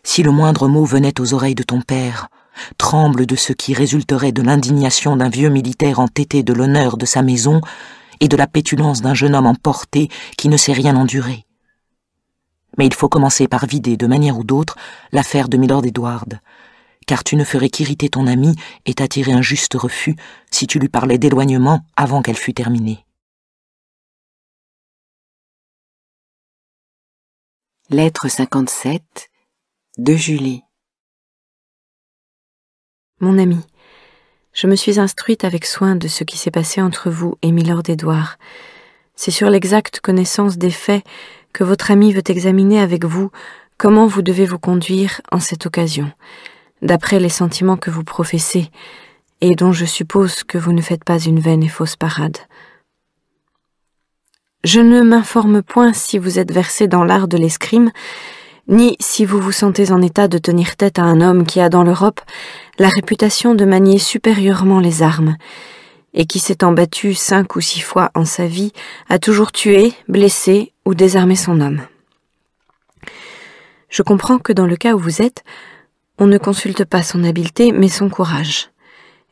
si le moindre mot venait aux oreilles de ton père, tremble de ce qui résulterait de l'indignation d'un vieux militaire entêté de l'honneur de sa maison et de la pétulance d'un jeune homme emporté qui ne sait rien endurer. Mais il faut commencer par vider de manière ou d'autre l'affaire de Milord Edward, car tu ne ferais qu'irriter ton ami et t'attirer un juste refus si tu lui parlais d'éloignement avant qu'elle fût terminée. Lettre 57 de Julie. Mon ami, je me suis instruite avec soin de ce qui s'est passé entre vous et Milord Édouard. C'est sur l'exacte connaissance des faits que votre ami veut examiner avec vous comment vous devez vous conduire en cette occasion, d'après les sentiments que vous professez, et dont je suppose que vous ne faites pas une vaine et fausse parade. Je ne m'informe point si vous êtes versé dans l'art de l'escrime, ni si vous vous sentez en état de tenir tête à un homme qui a dans l'Europe la réputation de manier supérieurement les armes, et qui s'étant battu cinq ou six fois en sa vie, a toujours tué, blessé ou désarmé son homme. Je comprends que dans le cas où vous êtes, on ne consulte pas son habileté mais son courage,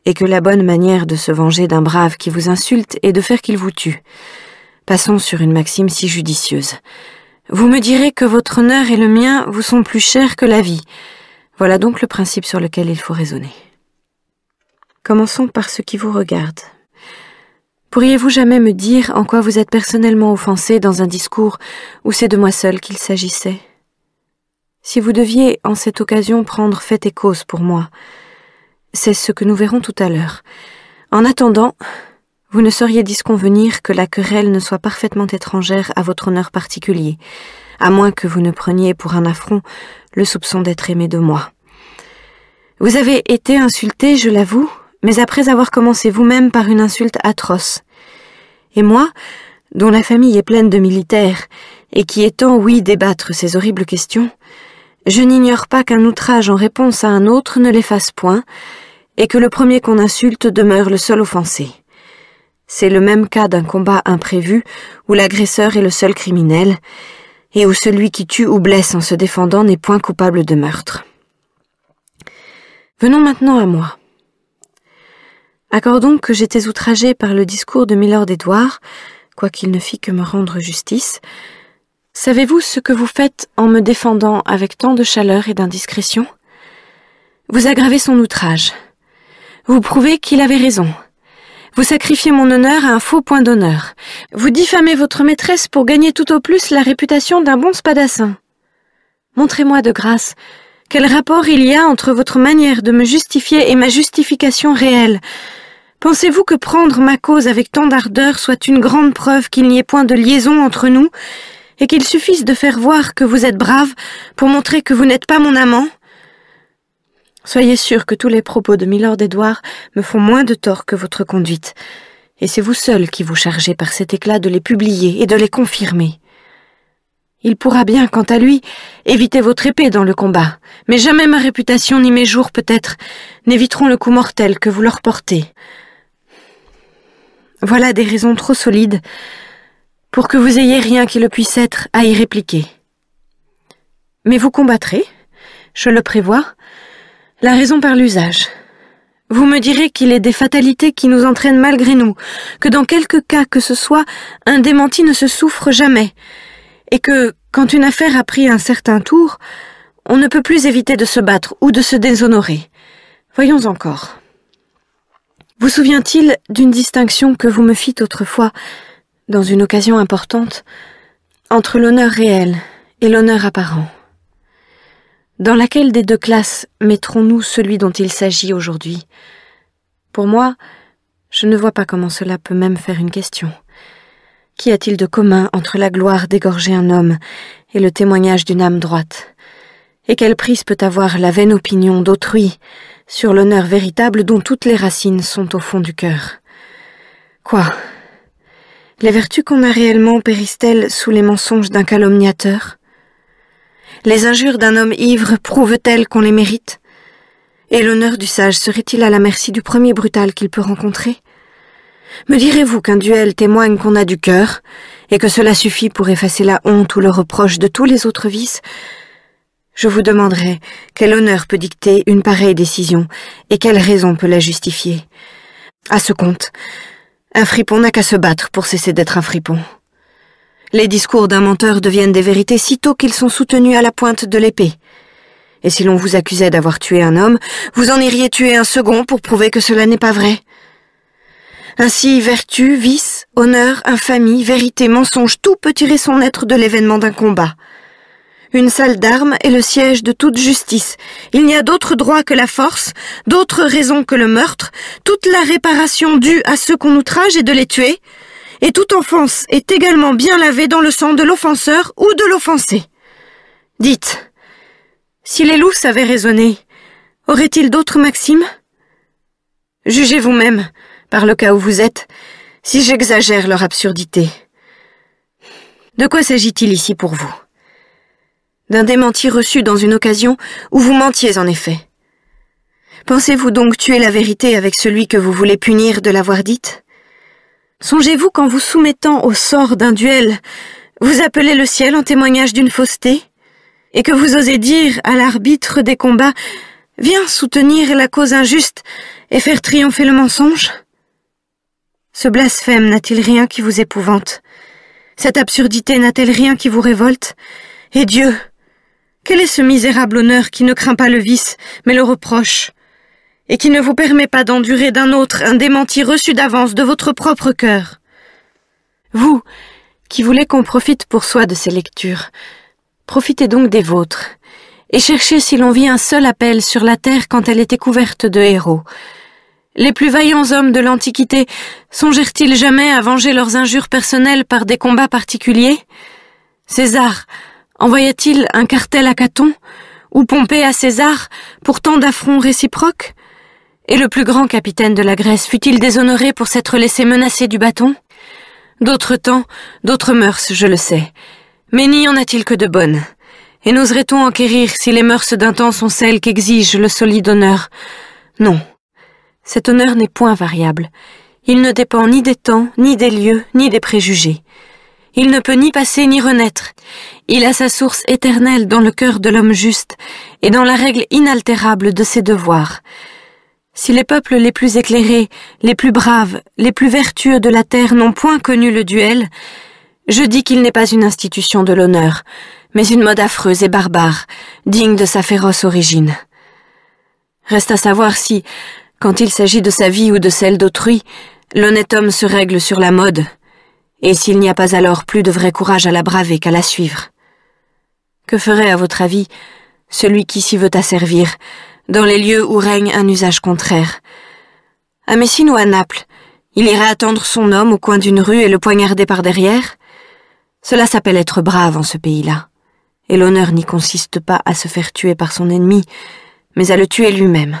et que la bonne manière de se venger d'un brave qui vous insulte est de faire qu'il vous tue. Passons sur une maxime si judicieuse. Vous me direz que votre honneur et le mien vous sont plus chers que la vie. Voilà donc le principe sur lequel il faut raisonner. Commençons par ce qui vous regarde. Pourriez-vous jamais me dire en quoi vous êtes personnellement offensé dans un discours où c'est de moi seul qu'il s'agissait Si vous deviez en cette occasion prendre fait et cause pour moi, c'est ce que nous verrons tout à l'heure. En attendant, vous ne sauriez disconvenir que la querelle ne soit parfaitement étrangère à votre honneur particulier, à moins que vous ne preniez pour un affront le soupçon d'être aimé de moi. Vous avez été insulté, je l'avoue, mais après avoir commencé vous-même par une insulte atroce. Et moi, dont la famille est pleine de militaires, et qui étant, oui, débattre ces horribles questions, je n'ignore pas qu'un outrage en réponse à un autre ne l'efface point, et que le premier qu'on insulte demeure le seul offensé. C'est le même cas d'un combat imprévu où l'agresseur est le seul criminel et où celui qui tue ou blesse en se défendant n'est point coupable de meurtre. Venons maintenant à moi. Accordons que j'étais outragé par le discours de Milord edouard quoiqu'il ne fît que me rendre justice. Savez-vous ce que vous faites en me défendant avec tant de chaleur et d'indiscrétion Vous aggravez son outrage. Vous prouvez qu'il avait raison. Vous sacrifiez mon honneur à un faux point d'honneur. Vous diffamez votre maîtresse pour gagner tout au plus la réputation d'un bon spadassin. Montrez-moi de grâce quel rapport il y a entre votre manière de me justifier et ma justification réelle. Pensez-vous que prendre ma cause avec tant d'ardeur soit une grande preuve qu'il n'y ait point de liaison entre nous et qu'il suffise de faire voir que vous êtes brave pour montrer que vous n'êtes pas mon amant Soyez sûr que tous les propos de Milord Edouard me font moins de tort que votre conduite, et c'est vous seul qui vous chargez par cet éclat de les publier et de les confirmer. Il pourra bien, quant à lui, éviter votre épée dans le combat, mais jamais ma réputation ni mes jours, peut-être, n'éviteront le coup mortel que vous leur portez. Voilà des raisons trop solides pour que vous ayez rien qui le puisse être à y répliquer. Mais vous combattrez, je le prévois, la raison par l'usage. Vous me direz qu'il est des fatalités qui nous entraînent malgré nous, que dans quelque cas que ce soit, un démenti ne se souffre jamais, et que, quand une affaire a pris un certain tour, on ne peut plus éviter de se battre ou de se déshonorer. Voyons encore. Vous souvient-il d'une distinction que vous me fîtes autrefois, dans une occasion importante, entre l'honneur réel et l'honneur apparent dans laquelle des deux classes mettrons-nous celui dont il s'agit aujourd'hui Pour moi, je ne vois pas comment cela peut même faire une question. Qu'y a-t-il de commun entre la gloire d'égorger un homme et le témoignage d'une âme droite Et quelle prise peut avoir la vaine opinion d'autrui sur l'honneur véritable dont toutes les racines sont au fond du cœur Quoi Les vertus qu'on a réellement périssent-elles sous les mensonges d'un calomniateur les injures d'un homme ivre prouvent-elles qu'on les mérite Et l'honneur du sage serait-il à la merci du premier brutal qu'il peut rencontrer Me direz-vous qu'un duel témoigne qu'on a du cœur, et que cela suffit pour effacer la honte ou le reproche de tous les autres vices Je vous demanderai quel honneur peut dicter une pareille décision, et quelle raison peut la justifier. À ce compte, un fripon n'a qu'à se battre pour cesser d'être un fripon. Les discours d'un menteur deviennent des vérités sitôt qu'ils sont soutenus à la pointe de l'épée. Et si l'on vous accusait d'avoir tué un homme, vous en iriez tuer un second pour prouver que cela n'est pas vrai. Ainsi, vertu, vice, honneur, infamie, vérité, mensonge, tout peut tirer son être de l'événement d'un combat. Une salle d'armes est le siège de toute justice. Il n'y a d'autre droit que la force, d'autre raison que le meurtre, toute la réparation due à ceux qu'on outrage est de les tuer, et toute offense est également bien lavée dans le sang de l'offenseur ou de l'offensé. Dites, si les loups savaient raisonné, auraient-ils d'autres maximes Jugez vous-même, par le cas où vous êtes, si j'exagère leur absurdité. De quoi s'agit-il ici pour vous D'un démenti reçu dans une occasion où vous mentiez en effet. Pensez-vous donc tuer la vérité avec celui que vous voulez punir de l'avoir dite Songez-vous qu'en vous soumettant au sort d'un duel, vous appelez le ciel en témoignage d'une fausseté, et que vous osez dire à l'arbitre des combats Viens soutenir la cause injuste et faire triompher le mensonge Ce blasphème n'a-t-il rien qui vous épouvante Cette absurdité n'a-t-elle rien qui vous révolte Et Dieu Quel est ce misérable honneur qui ne craint pas le vice, mais le reproche et qui ne vous permet pas d'endurer d'un autre un démenti reçu d'avance de votre propre cœur. Vous, qui voulez qu'on profite pour soi de ces lectures, profitez donc des vôtres, et cherchez si l'on vit un seul appel sur la terre quand elle était couverte de héros. Les plus vaillants hommes de l'Antiquité songèrent-ils jamais à venger leurs injures personnelles par des combats particuliers César envoya-t-il un cartel à Caton ou Pompée à César pour tant d'affronts réciproques et le plus grand capitaine de la Grèce fut-il déshonoré pour s'être laissé menacer du bâton D'autres temps, d'autres mœurs, je le sais. Mais n'y en a-t-il que de bonnes Et n'oserait-on enquérir si les mœurs d'un temps sont celles qu'exige le solide honneur Non. Cet honneur n'est point variable. Il ne dépend ni des temps, ni des lieux, ni des préjugés. Il ne peut ni passer ni renaître. Il a sa source éternelle dans le cœur de l'homme juste et dans la règle inaltérable de ses devoirs. Si les peuples les plus éclairés, les plus braves, les plus vertueux de la terre n'ont point connu le duel, je dis qu'il n'est pas une institution de l'honneur, mais une mode affreuse et barbare, digne de sa féroce origine. Reste à savoir si, quand il s'agit de sa vie ou de celle d'autrui, l'honnête homme se règle sur la mode, et s'il n'y a pas alors plus de vrai courage à la braver qu'à la suivre. Que ferait, à votre avis, celui qui s'y veut asservir, dans les lieux où règne un usage contraire. À Messine ou à Naples, il irait attendre son homme au coin d'une rue et le poignarder par derrière Cela s'appelle être brave en ce pays-là. Et l'honneur n'y consiste pas à se faire tuer par son ennemi, mais à le tuer lui-même.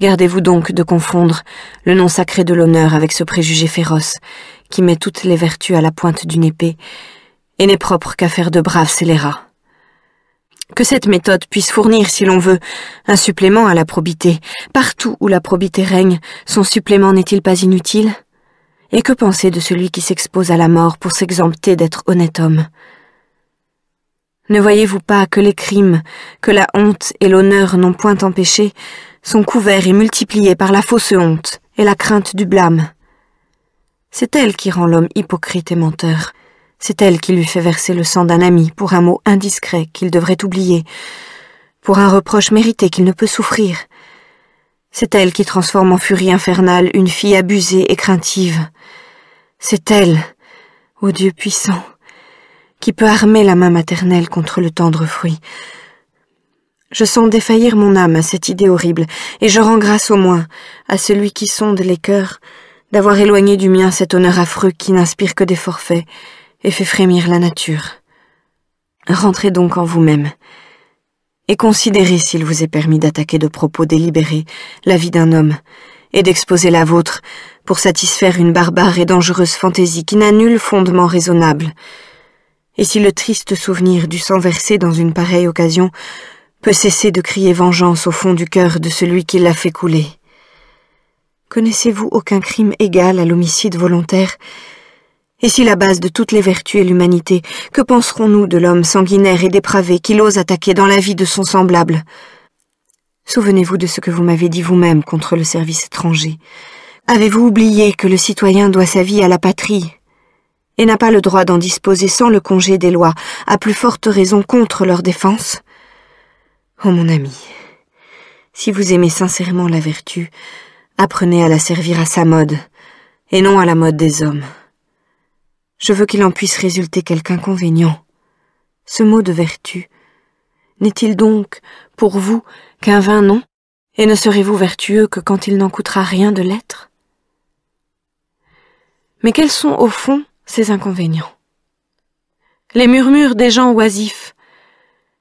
Gardez-vous donc de confondre le nom sacré de l'honneur avec ce préjugé féroce qui met toutes les vertus à la pointe d'une épée et n'est propre qu'à faire de braves scélérats que cette méthode puisse fournir, si l'on veut, un supplément à la probité. Partout où la probité règne, son supplément n'est-il pas inutile Et que penser de celui qui s'expose à la mort pour s'exempter d'être honnête homme Ne voyez-vous pas que les crimes, que la honte et l'honneur n'ont point empêchés, sont couverts et multipliés par la fausse honte et la crainte du blâme C'est elle qui rend l'homme hypocrite et menteur. C'est elle qui lui fait verser le sang d'un ami pour un mot indiscret qu'il devrait oublier, pour un reproche mérité qu'il ne peut souffrir. C'est elle qui transforme en furie infernale une fille abusée et craintive. C'est elle, ô Dieu puissant, qui peut armer la main maternelle contre le tendre fruit. Je sens défaillir mon âme à cette idée horrible, et je rends grâce au moins à celui qui sonde les cœurs d'avoir éloigné du mien cet honneur affreux qui n'inspire que des forfaits, et fait frémir la nature. Rentrez donc en vous-même, et considérez s'il vous est permis d'attaquer de propos délibérés la vie d'un homme, et d'exposer la vôtre pour satisfaire une barbare et dangereuse fantaisie qui n'a nul fondement raisonnable. Et si le triste souvenir du sang versé dans une pareille occasion peut cesser de crier vengeance au fond du cœur de celui qui l'a fait couler. Connaissez-vous aucun crime égal à l'homicide volontaire et si la base de toutes les vertus est l'humanité, que penserons-nous de l'homme sanguinaire et dépravé qui ose attaquer dans la vie de son semblable Souvenez-vous de ce que vous m'avez dit vous-même contre le service étranger. Avez-vous oublié que le citoyen doit sa vie à la patrie et n'a pas le droit d'en disposer sans le congé des lois, à plus forte raison contre leur défense Oh mon ami, si vous aimez sincèrement la vertu, apprenez à la servir à sa mode, et non à la mode des hommes. Je veux qu'il en puisse résulter quelque inconvénient. Ce mot de vertu, n'est-il donc, pour vous, qu'un vain nom, et ne serez-vous vertueux que quand il n'en coûtera rien de l'être Mais quels sont, au fond, ces inconvénients Les murmures des gens oisifs,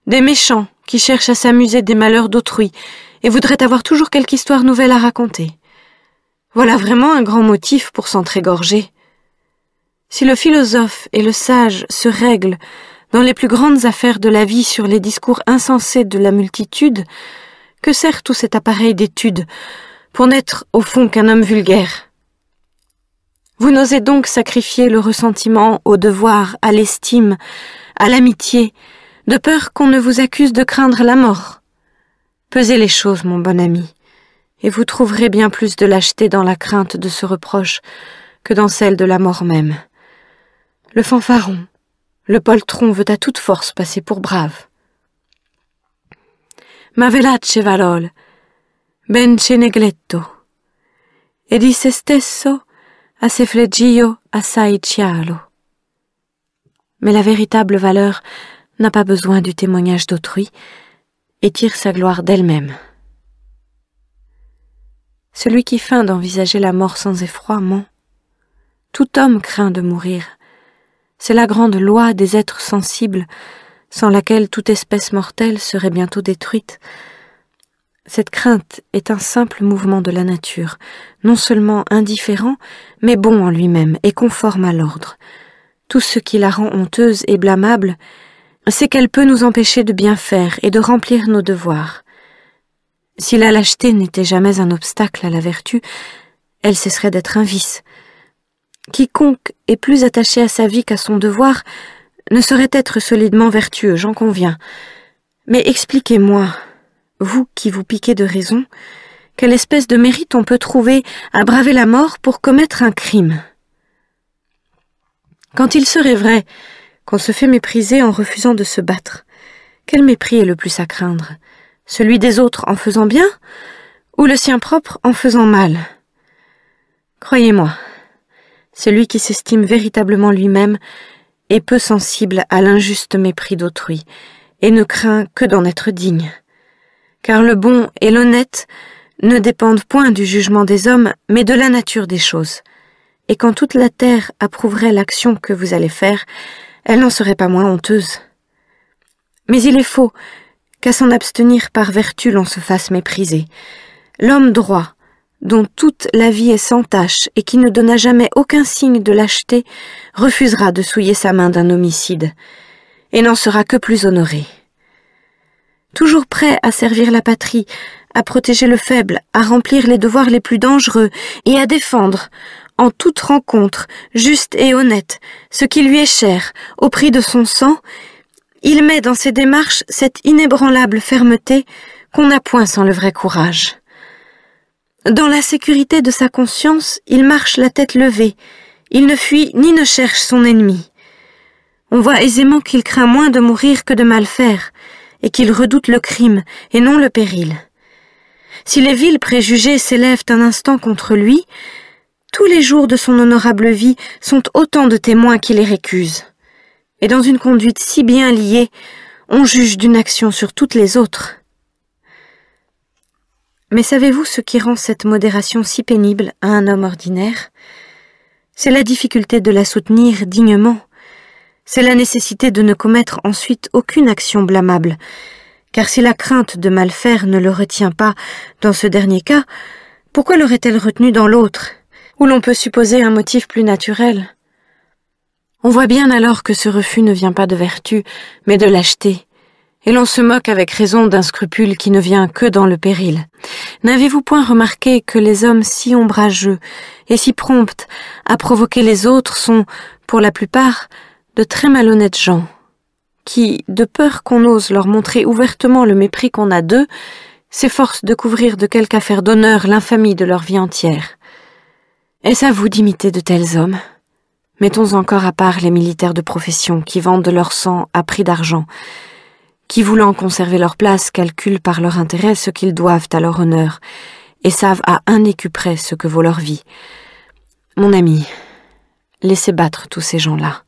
des méchants qui cherchent à s'amuser des malheurs d'autrui et voudraient avoir toujours quelque histoire nouvelle à raconter. Voilà vraiment un grand motif pour s'entrégorger. Si le philosophe et le sage se règlent dans les plus grandes affaires de la vie sur les discours insensés de la multitude, que sert tout cet appareil d'étude pour n'être au fond qu'un homme vulgaire Vous n'osez donc sacrifier le ressentiment au devoir, à l'estime, à l'amitié, de peur qu'on ne vous accuse de craindre la mort. Pesez les choses, mon bon ami, et vous trouverez bien plus de lâcheté dans la crainte de ce reproche que dans celle de la mort même le fanfaron, le poltron veut à toute force passer pour brave. Ma velace valol, ben ce negletto, e di se stesso a se assai cialo. Mais la véritable valeur n'a pas besoin du témoignage d'autrui et tire sa gloire d'elle-même. Celui qui feint d'envisager la mort sans effroi ment. Tout homme craint de mourir, c'est la grande loi des êtres sensibles, sans laquelle toute espèce mortelle serait bientôt détruite. Cette crainte est un simple mouvement de la nature, non seulement indifférent, mais bon en lui-même et conforme à l'ordre. Tout ce qui la rend honteuse et blâmable, c'est qu'elle peut nous empêcher de bien faire et de remplir nos devoirs. Si la lâcheté n'était jamais un obstacle à la vertu, elle cesserait d'être un vice, Quiconque est plus attaché à sa vie qu'à son devoir ne saurait être solidement vertueux, j'en conviens. Mais expliquez-moi, vous qui vous piquez de raison, quelle espèce de mérite on peut trouver à braver la mort pour commettre un crime Quand il serait vrai qu'on se fait mépriser en refusant de se battre, quel mépris est le plus à craindre Celui des autres en faisant bien ou le sien propre en faisant mal Croyez-moi, celui qui s'estime véritablement lui-même est peu sensible à l'injuste mépris d'autrui, et ne craint que d'en être digne. Car le bon et l'honnête ne dépendent point du jugement des hommes, mais de la nature des choses. Et quand toute la terre approuverait l'action que vous allez faire, elle n'en serait pas moins honteuse. Mais il est faux qu'à s'en abstenir par vertu l'on se fasse mépriser. L'homme droit, dont toute la vie est sans tache et qui ne donna jamais aucun signe de lâcheté, refusera de souiller sa main d'un homicide, et n'en sera que plus honoré. Toujours prêt à servir la patrie, à protéger le faible, à remplir les devoirs les plus dangereux, et à défendre, en toute rencontre, juste et honnête, ce qui lui est cher, au prix de son sang, il met dans ses démarches cette inébranlable fermeté qu'on n'a point sans le vrai courage. Dans la sécurité de sa conscience, il marche la tête levée, il ne fuit ni ne cherche son ennemi. On voit aisément qu'il craint moins de mourir que de mal faire, et qu'il redoute le crime et non le péril. Si les villes préjugés s'élèvent un instant contre lui, tous les jours de son honorable vie sont autant de témoins qui les récusent. Et dans une conduite si bien liée, on juge d'une action sur toutes les autres. Mais savez-vous ce qui rend cette modération si pénible à un homme ordinaire C'est la difficulté de la soutenir dignement. C'est la nécessité de ne commettre ensuite aucune action blâmable, car si la crainte de mal faire ne le retient pas dans ce dernier cas, pourquoi l'aurait-elle retenue dans l'autre, où l'on peut supposer un motif plus naturel On voit bien alors que ce refus ne vient pas de vertu, mais de lâcheté, et l'on se moque avec raison d'un scrupule qui ne vient que dans le péril. N'avez-vous point remarqué que les hommes si ombrageux et si prompts à provoquer les autres sont, pour la plupart, de très malhonnêtes gens, qui, de peur qu'on ose leur montrer ouvertement le mépris qu'on a d'eux, s'efforcent de couvrir de quelque affaire d'honneur l'infamie de leur vie entière. Est-ce à vous d'imiter de tels hommes Mettons encore à part les militaires de profession qui vendent leur sang à prix d'argent, qui voulant conserver leur place calculent par leur intérêt ce qu'ils doivent à leur honneur, et savent à un écu près ce que vaut leur vie. Mon ami, laissez battre tous ces gens-là.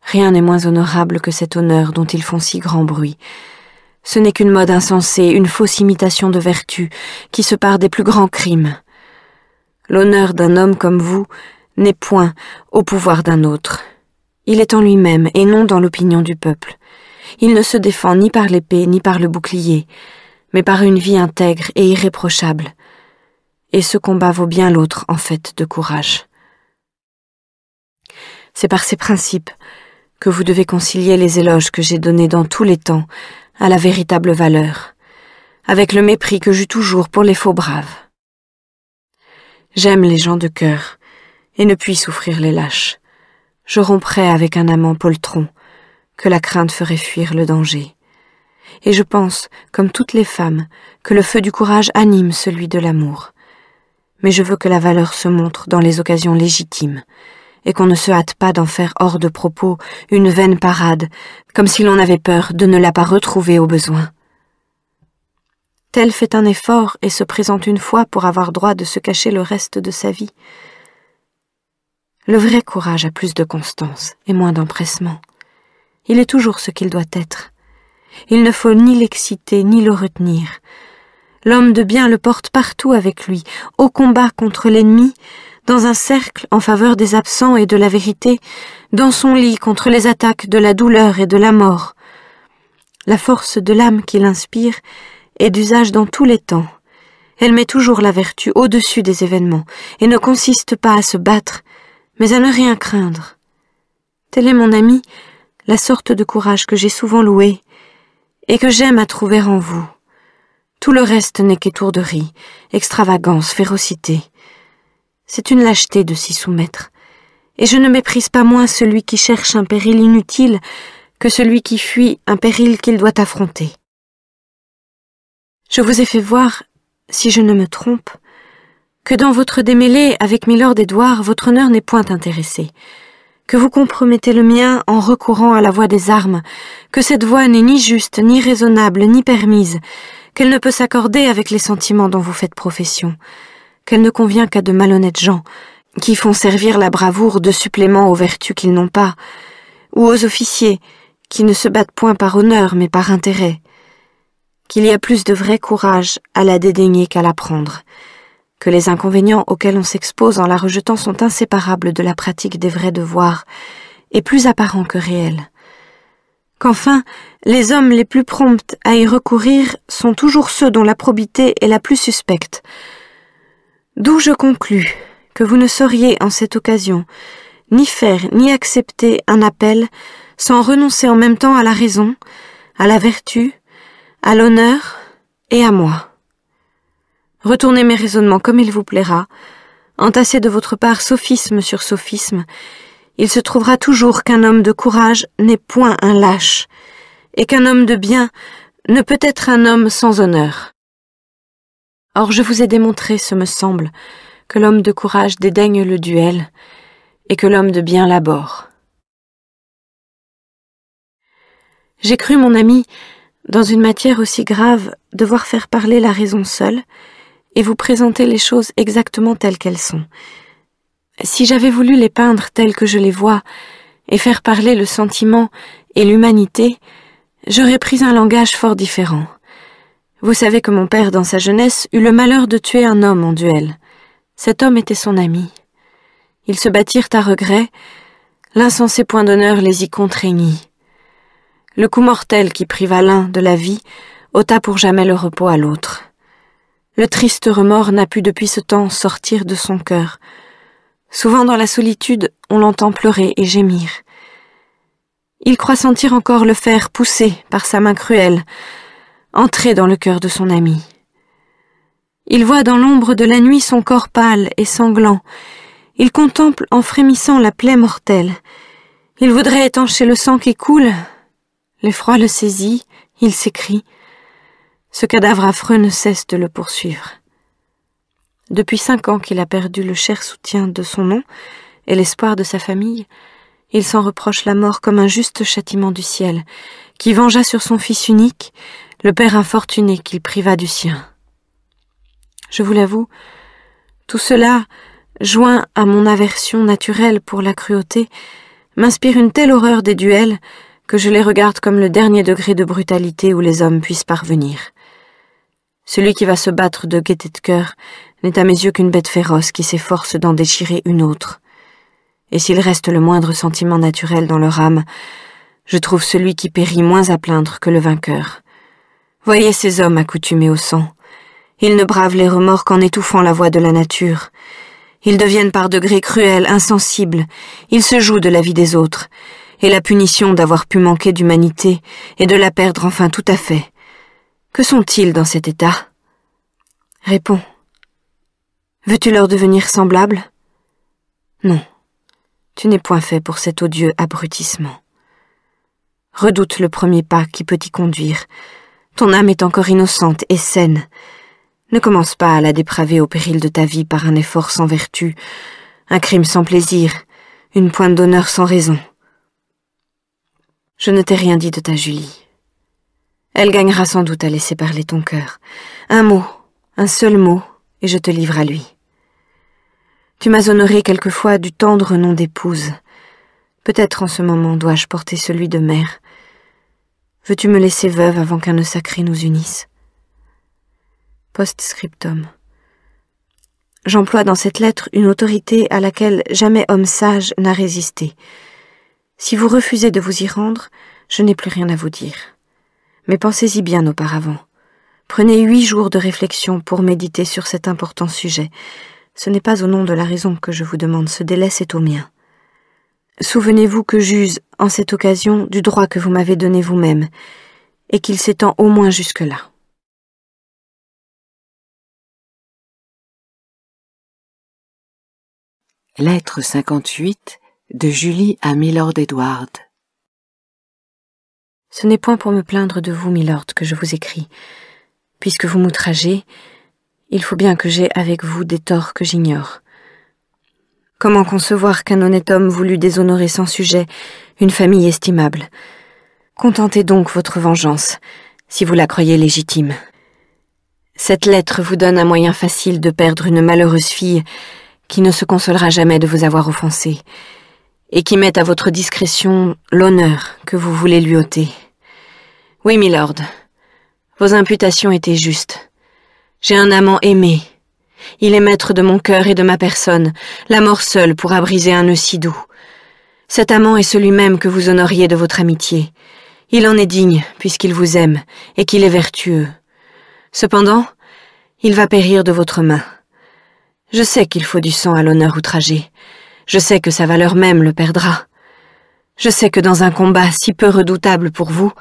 Rien n'est moins honorable que cet honneur dont ils font si grand bruit. Ce n'est qu'une mode insensée, une fausse imitation de vertu, qui se part des plus grands crimes. L'honneur d'un homme comme vous n'est point au pouvoir d'un autre. Il est en lui-même et non dans l'opinion du peuple il ne se défend ni par l'épée ni par le bouclier, mais par une vie intègre et irréprochable. Et ce combat vaut bien l'autre en fait de courage. C'est par ces principes que vous devez concilier les éloges que j'ai donnés dans tous les temps à la véritable valeur, avec le mépris que j'eus toujours pour les faux braves. J'aime les gens de cœur, et ne puis souffrir les lâches. Je romprai avec un amant poltron, que la crainte ferait fuir le danger. Et je pense, comme toutes les femmes, que le feu du courage anime celui de l'amour. Mais je veux que la valeur se montre dans les occasions légitimes, et qu'on ne se hâte pas d'en faire hors de propos une vaine parade, comme si l'on avait peur de ne la pas retrouver au besoin. Telle fait un effort et se présente une fois pour avoir droit de se cacher le reste de sa vie. Le vrai courage a plus de constance et moins d'empressement. Il est toujours ce qu'il doit être. Il ne faut ni l'exciter ni le retenir. L'homme de bien le porte partout avec lui, au combat contre l'ennemi, dans un cercle en faveur des absents et de la vérité, dans son lit contre les attaques de la douleur et de la mort. La force de l'âme qui l'inspire est d'usage dans tous les temps. Elle met toujours la vertu au-dessus des événements et ne consiste pas à se battre, mais à ne rien craindre. Tel est mon ami la sorte de courage que j'ai souvent loué et que j'aime à trouver en vous. Tout le reste n'est qu'étourderie, extravagance, férocité. C'est une lâcheté de s'y soumettre, et je ne méprise pas moins celui qui cherche un péril inutile que celui qui fuit un péril qu'il doit affronter. Je vous ai fait voir, si je ne me trompe, que dans votre démêlé avec Milord Edouard, votre honneur n'est point intéressé que vous compromettez le mien en recourant à la voie des armes, que cette voie n'est ni juste, ni raisonnable, ni permise, qu'elle ne peut s'accorder avec les sentiments dont vous faites profession, qu'elle ne convient qu'à de malhonnêtes gens, qui font servir la bravoure de supplément aux vertus qu'ils n'ont pas, ou aux officiers, qui ne se battent point par honneur mais par intérêt, qu'il y a plus de vrai courage à la dédaigner qu'à la prendre, que les inconvénients auxquels on s'expose en la rejetant sont inséparables de la pratique des vrais devoirs, et plus apparents que réels. Qu'enfin, les hommes les plus prompts à y recourir sont toujours ceux dont la probité est la plus suspecte. D'où je conclus que vous ne sauriez en cette occasion ni faire ni accepter un appel sans renoncer en même temps à la raison, à la vertu, à l'honneur et à moi. Retournez mes raisonnements comme il vous plaira, entassez de votre part sophisme sur sophisme, il se trouvera toujours qu'un homme de courage n'est point un lâche, et qu'un homme de bien ne peut être un homme sans honneur. Or je vous ai démontré, ce me semble, que l'homme de courage dédaigne le duel, et que l'homme de bien l'aborde. J'ai cru, mon ami, dans une matière aussi grave, devoir faire parler la raison seule, et vous présenter les choses exactement telles qu'elles sont. Si j'avais voulu les peindre telles que je les vois, et faire parler le sentiment et l'humanité, j'aurais pris un langage fort différent. Vous savez que mon père, dans sa jeunesse, eut le malheur de tuer un homme en duel. Cet homme était son ami. Ils se battirent à regret, l'insensé point d'honneur les y contraignit. Le coup mortel qui priva l'un de la vie ôta pour jamais le repos à l'autre. Le triste remords n'a pu depuis ce temps sortir de son cœur. Souvent dans la solitude, on l'entend pleurer et gémir. Il croit sentir encore le fer poussé par sa main cruelle, entrer dans le cœur de son ami. Il voit dans l'ombre de la nuit son corps pâle et sanglant. Il contemple en frémissant la plaie mortelle. Il voudrait étancher le sang qui coule. L'effroi le saisit, il s'écrie. Ce cadavre affreux ne cesse de le poursuivre. Depuis cinq ans qu'il a perdu le cher soutien de son nom et l'espoir de sa famille, il s'en reproche la mort comme un juste châtiment du ciel, qui vengea sur son fils unique le père infortuné qu'il priva du sien. Je vous l'avoue, tout cela, joint à mon aversion naturelle pour la cruauté, m'inspire une telle horreur des duels que je les regarde comme le dernier degré de brutalité où les hommes puissent parvenir. Celui qui va se battre de gaieté de cœur n'est à mes yeux qu'une bête féroce qui s'efforce d'en déchirer une autre. Et s'il reste le moindre sentiment naturel dans leur âme, je trouve celui qui périt moins à plaindre que le vainqueur. Voyez ces hommes accoutumés au sang. Ils ne bravent les remords qu'en étouffant la voix de la nature. Ils deviennent par degrés cruels, insensibles. Ils se jouent de la vie des autres. Et la punition d'avoir pu manquer d'humanité et de la perdre enfin tout à fait que sont-ils dans cet état Réponds. Veux-tu leur devenir semblable Non. Tu n'es point fait pour cet odieux abrutissement. Redoute le premier pas qui peut t'y conduire. Ton âme est encore innocente et saine. Ne commence pas à la dépraver au péril de ta vie par un effort sans vertu, un crime sans plaisir, une pointe d'honneur sans raison. Je ne t'ai rien dit de ta Julie. Elle gagnera sans doute à laisser parler ton cœur. Un mot, un seul mot, et je te livre à lui. Tu m'as honoré quelquefois du tendre nom d'épouse. Peut-être en ce moment dois-je porter celui de mère. Veux-tu me laisser veuve avant qu'un nœud sacré nous unisse scriptum. J'emploie dans cette lettre une autorité à laquelle jamais homme sage n'a résisté. Si vous refusez de vous y rendre, je n'ai plus rien à vous dire mais pensez-y bien auparavant. Prenez huit jours de réflexion pour méditer sur cet important sujet. Ce n'est pas au nom de la raison que je vous demande ce délai, c'est au mien. Souvenez-vous que j'use, en cette occasion, du droit que vous m'avez donné vous-même, et qu'il s'étend au moins jusque-là. Lettre 58 de Julie à Milord Edward. Ce n'est point pour me plaindre de vous, milord, que je vous écris. Puisque vous m'outragez, il faut bien que j'aie avec vous des torts que j'ignore. Comment concevoir qu'un honnête homme voulût déshonorer sans sujet une famille estimable Contentez donc votre vengeance, si vous la croyez légitime. Cette lettre vous donne un moyen facile de perdre une malheureuse fille qui ne se consolera jamais de vous avoir offensé, et qui met à votre discrétion l'honneur que vous voulez lui ôter. Oui, milord. Vos imputations étaient justes. J'ai un amant aimé. Il est maître de mon cœur et de ma personne. La mort seule pourra briser un nœud si doux. Cet amant est celui-même que vous honoriez de votre amitié. Il en est digne, puisqu'il vous aime, et qu'il est vertueux. Cependant, il va périr de votre main. Je sais qu'il faut du sang à l'honneur outragé. Je sais que sa valeur même le perdra. Je sais que dans un combat si peu redoutable pour vous,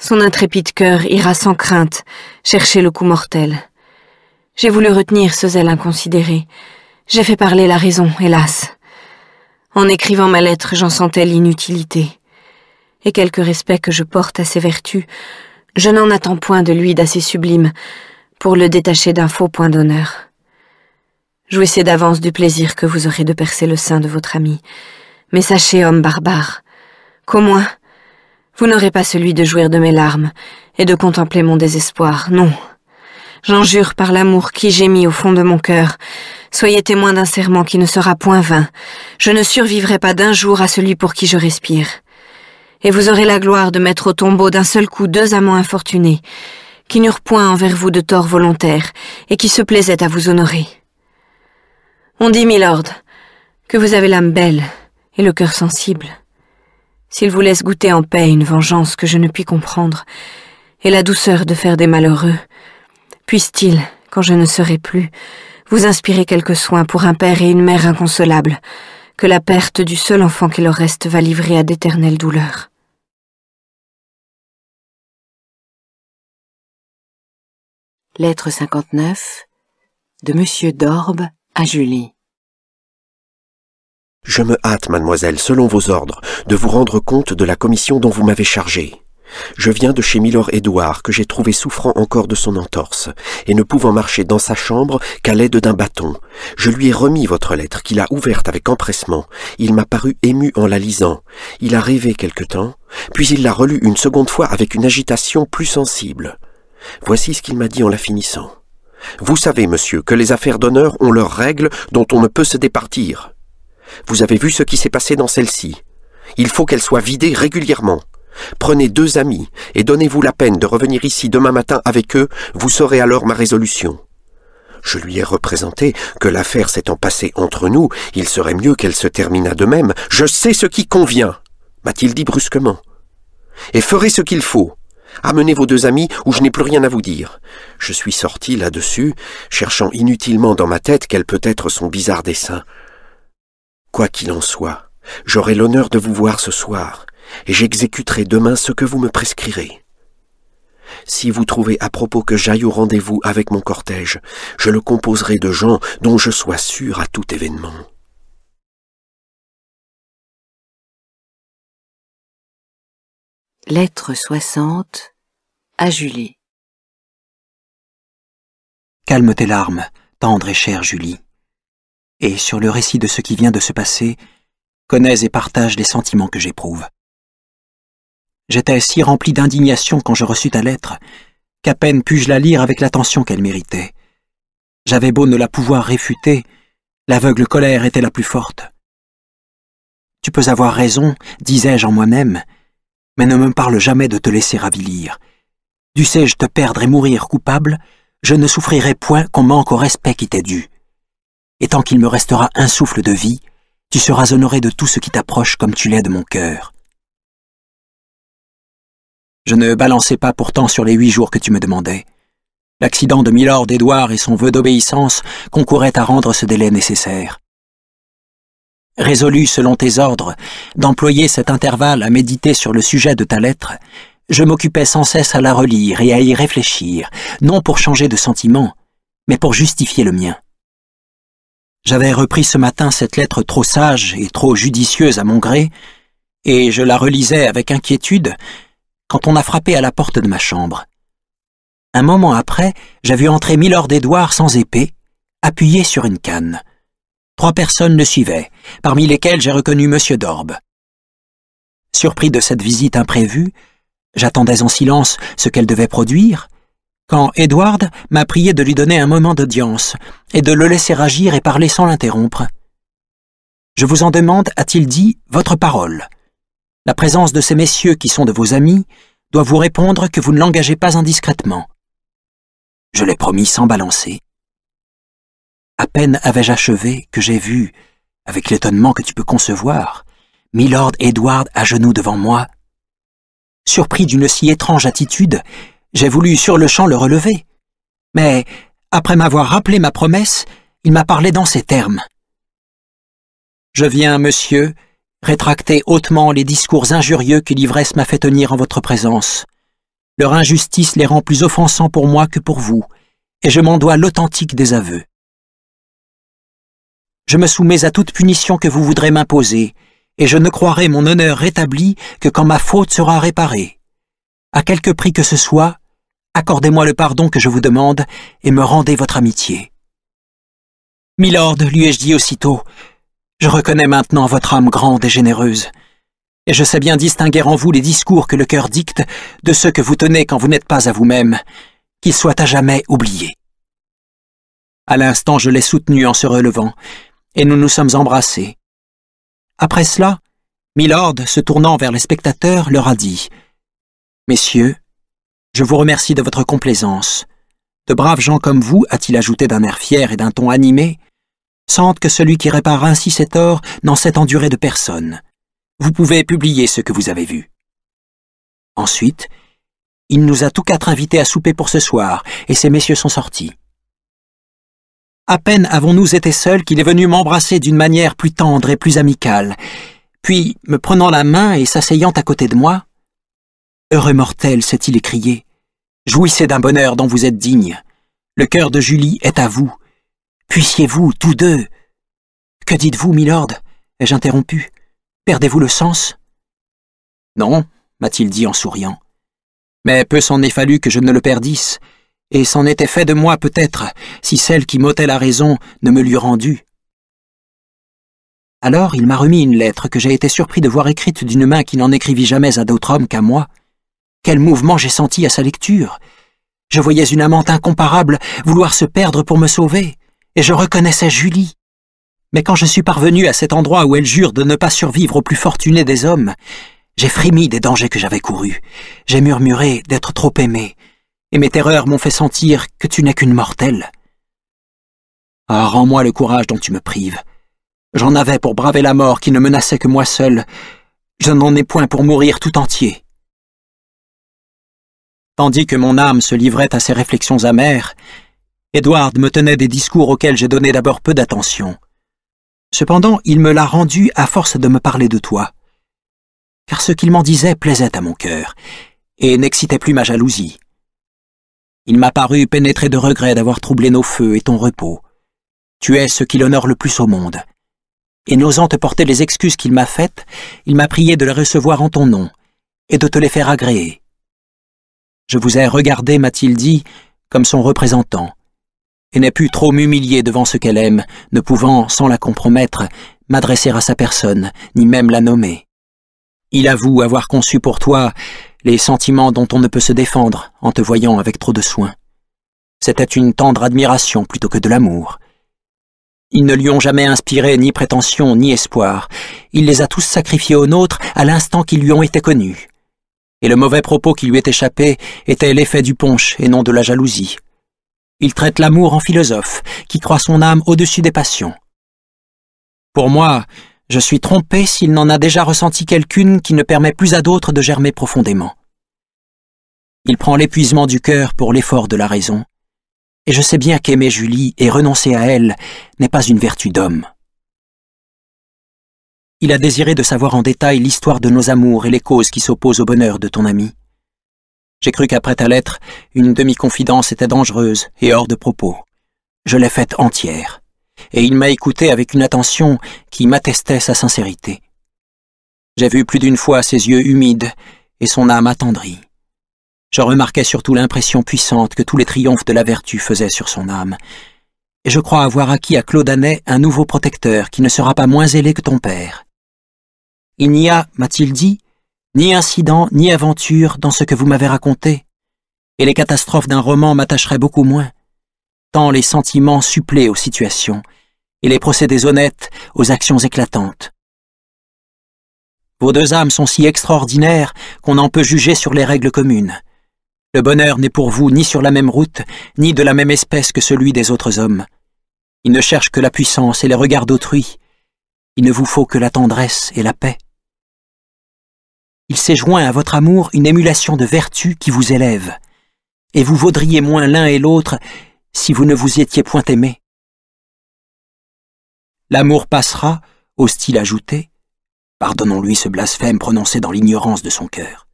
son intrépide cœur ira sans crainte chercher le coup mortel. J'ai voulu retenir ce zèle inconsidéré. J'ai fait parler la raison, hélas. En écrivant ma lettre, j'en sentais l'inutilité. Et quelque respect que je porte à ses vertus, je n'en attends point de lui d'assez sublime pour le détacher d'un faux point d'honneur. Jouissez d'avance du plaisir que vous aurez de percer le sein de votre ami. Mais sachez, homme barbare, qu'au moins, vous n'aurez pas celui de jouir de mes larmes et de contempler mon désespoir, non. J'en jure par l'amour qui mis au fond de mon cœur. Soyez témoin d'un serment qui ne sera point vain. Je ne survivrai pas d'un jour à celui pour qui je respire. Et vous aurez la gloire de mettre au tombeau d'un seul coup deux amants infortunés, qui n'eurent point envers vous de tort volontaire, et qui se plaisaient à vous honorer. On dit, milord, que vous avez l'âme belle et le cœur sensible. S'il vous laisse goûter en paix une vengeance que je ne puis comprendre, et la douceur de faire des malheureux, puisse-t-il, quand je ne serai plus, vous inspirer quelques soins pour un père et une mère inconsolables, que la perte du seul enfant qui leur reste va livrer à d'éternelles douleurs. Lettre 59 de Monsieur Dorbe à Julie. Je me hâte, mademoiselle, selon vos ordres, de vous rendre compte de la commission dont vous m'avez chargé. Je viens de chez Milord Édouard, que j'ai trouvé souffrant encore de son entorse, et ne pouvant marcher dans sa chambre qu'à l'aide d'un bâton. Je lui ai remis votre lettre, qu'il a ouverte avec empressement. Il m'a paru ému en la lisant. Il a rêvé quelque temps, puis il l'a relue une seconde fois avec une agitation plus sensible. Voici ce qu'il m'a dit en la finissant. Vous savez, monsieur, que les affaires d'honneur ont leurs règles dont on ne peut se départir. Vous avez vu ce qui s'est passé dans celle-ci. Il faut qu'elle soit vidée régulièrement. Prenez deux amis et donnez-vous la peine de revenir ici demain matin avec eux, vous saurez alors ma résolution. Je lui ai représenté que l'affaire s'étant passée entre nous, il serait mieux qu'elle se terminât de même. Je sais ce qui convient, m'a-t-il dit brusquement. Et ferez ce qu'il faut. Amenez vos deux amis ou je n'ai plus rien à vous dire. Je suis sorti là-dessus, cherchant inutilement dans ma tête quel peut être son bizarre dessein. Quoi qu'il en soit, j'aurai l'honneur de vous voir ce soir, et j'exécuterai demain ce que vous me prescrirez. Si vous trouvez à propos que j'aille au rendez-vous avec mon cortège, je le composerai de gens dont je sois sûr à tout événement. Lettre 60 à Julie Calme tes larmes, tendre et chère Julie et sur le récit de ce qui vient de se passer, connais et partage les sentiments que j'éprouve. J'étais si rempli d'indignation quand je reçus ta lettre, qu'à peine pus-je la lire avec l'attention qu'elle méritait. J'avais beau ne la pouvoir réfuter, l'aveugle colère était la plus forte. Tu peux avoir raison, disais-je en moi-même, mais ne me parle jamais de te laisser avilir. Dussé-je te perdre et mourir coupable, je ne souffrirai point qu'on manque au respect qui t'est dû et tant qu'il me restera un souffle de vie, tu seras honoré de tout ce qui t'approche comme tu l'es de mon cœur. Je ne balançais pas pourtant sur les huit jours que tu me demandais. L'accident de Milord Édouard et son vœu d'obéissance concouraient à rendre ce délai nécessaire. Résolu, selon tes ordres, d'employer cet intervalle à méditer sur le sujet de ta lettre, je m'occupais sans cesse à la relire et à y réfléchir, non pour changer de sentiment, mais pour justifier le mien. J'avais repris ce matin cette lettre trop sage et trop judicieuse à mon gré, et je la relisais avec inquiétude quand on a frappé à la porte de ma chambre. Un moment après, j'ai vu entrer Milord Edouard sans épée, appuyé sur une canne. Trois personnes le suivaient, parmi lesquelles j'ai reconnu M. Dorbe. Surpris de cette visite imprévue, j'attendais en silence ce qu'elle devait produire, quand Edward m'a prié de lui donner un moment d'audience et de le laisser agir et parler sans l'interrompre. Je vous en demande, a-t-il dit, votre parole. La présence de ces messieurs qui sont de vos amis doit vous répondre que vous ne l'engagez pas indiscrètement. Je l'ai promis sans balancer. À peine avais-je achevé que j'ai vu, avec l'étonnement que tu peux concevoir, Milord Edward à genoux devant moi. Surpris d'une si étrange attitude, j'ai voulu sur-le-champ le relever. Mais, après m'avoir rappelé ma promesse, il m'a parlé dans ces termes. Je viens, monsieur, rétracter hautement les discours injurieux que l'ivresse m'a fait tenir en votre présence. Leur injustice les rend plus offensants pour moi que pour vous, et je m'en dois l'authentique des aveux. Je me soumets à toute punition que vous voudrez m'imposer, et je ne croirai mon honneur rétabli que quand ma faute sera réparée. À quelque prix que ce soit, accordez-moi le pardon que je vous demande et me rendez votre amitié. Milord, lui ai-je dit aussitôt, je reconnais maintenant votre âme grande et généreuse, et je sais bien distinguer en vous les discours que le cœur dicte de ceux que vous tenez quand vous n'êtes pas à vous-même, qu'ils soient à jamais oubliés. À l'instant, je l'ai soutenu en se relevant, et nous nous sommes embrassés. Après cela, Milord, se tournant vers les spectateurs, leur a dit Messieurs, je vous remercie de votre complaisance. De braves gens comme vous, a-t-il ajouté d'un air fier et d'un ton animé, sentent que celui qui répare ainsi cet or n'en s'est enduré de personne. Vous pouvez publier ce que vous avez vu. Ensuite, il nous a tous quatre invités à souper pour ce soir, et ces messieurs sont sortis. À peine avons-nous été seuls qu'il est venu m'embrasser d'une manière plus tendre et plus amicale, puis, me prenant la main et s'asseyant à côté de moi, Heureux mortel, s'est-il écrié, jouissez d'un bonheur dont vous êtes digne. Le cœur de Julie est à vous. Puissiez-vous, tous deux. Que dites-vous, milord ai-je interrompu. Perdez-vous le sens Non, m'a-t-il dit en souriant. Mais peu s'en est fallu que je ne le perdisse, et s'en était fait de moi peut-être, si celle qui m'ôtait la raison ne me l'eût rendue. Alors il m'a remis une lettre que j'ai été surpris de voir écrite d'une main qui n'en écrivit jamais à d'autres hommes qu'à moi. Quel mouvement j'ai senti à sa lecture Je voyais une amante incomparable vouloir se perdre pour me sauver, et je reconnaissais Julie. Mais quand je suis parvenu à cet endroit où elle jure de ne pas survivre aux plus fortunés des hommes, j'ai frémi des dangers que j'avais courus, j'ai murmuré d'être trop aimé, et mes terreurs m'ont fait sentir que tu n'es qu'une mortelle. Ah, rends-moi le courage dont tu me prives. J'en avais pour braver la mort qui ne menaçait que moi seul. Je n'en ai point pour mourir tout entier. Tandis que mon âme se livrait à ses réflexions amères, Edward me tenait des discours auxquels j'ai donné d'abord peu d'attention. Cependant, il me l'a rendu à force de me parler de toi. Car ce qu'il m'en disait plaisait à mon cœur, et n'excitait plus ma jalousie. Il m'a paru pénétré de regret d'avoir troublé nos feux et ton repos. Tu es ce qui l'honore le plus au monde. Et n'osant te porter les excuses qu'il m'a faites, il m'a prié de les recevoir en ton nom, et de te les faire agréer. Je vous ai regardé, m'a-t-il dit, comme son représentant, et n'ai pu trop m'humilier devant ce qu'elle aime, ne pouvant, sans la compromettre, m'adresser à sa personne, ni même la nommer. Il avoue avoir conçu pour toi les sentiments dont on ne peut se défendre en te voyant avec trop de soin. C'était une tendre admiration plutôt que de l'amour. Ils ne lui ont jamais inspiré ni prétention ni espoir. Il les a tous sacrifiés aux nôtres à l'instant qu'ils lui ont été connus et le mauvais propos qui lui est échappé était l'effet du punch et non de la jalousie. Il traite l'amour en philosophe, qui croit son âme au-dessus des passions. Pour moi, je suis trompé s'il n'en a déjà ressenti quelqu'une qui ne permet plus à d'autres de germer profondément. Il prend l'épuisement du cœur pour l'effort de la raison, et je sais bien qu'aimer Julie et renoncer à elle n'est pas une vertu d'homme. Il a désiré de savoir en détail l'histoire de nos amours et les causes qui s'opposent au bonheur de ton ami. J'ai cru qu'après ta lettre, une demi-confidence était dangereuse et hors de propos. Je l'ai faite entière, et il m'a écouté avec une attention qui m'attestait sa sincérité. J'ai vu plus d'une fois ses yeux humides et son âme attendrie. Je remarquais surtout l'impression puissante que tous les triomphes de la vertu faisaient sur son âme, et je crois avoir acquis à Claude Anet un nouveau protecteur qui ne sera pas moins ailé que ton père. Il n'y a, m'a-t-il dit, ni incident, ni aventure dans ce que vous m'avez raconté, et les catastrophes d'un roman m'attacheraient beaucoup moins, tant les sentiments suppléent aux situations, et les procédés honnêtes aux actions éclatantes. Vos deux âmes sont si extraordinaires qu'on en peut juger sur les règles communes. Le bonheur n'est pour vous ni sur la même route, ni de la même espèce que celui des autres hommes. Il ne cherche que la puissance et les regards d'autrui. Il ne vous faut que la tendresse et la paix il s'est joint à votre amour une émulation de vertus qui vous élève, et vous vaudriez moins l'un et l'autre si vous ne vous étiez point aimé. L'amour passera, ose-t-il ajouter, pardonnons-lui ce blasphème prononcé dans l'ignorance de son cœur.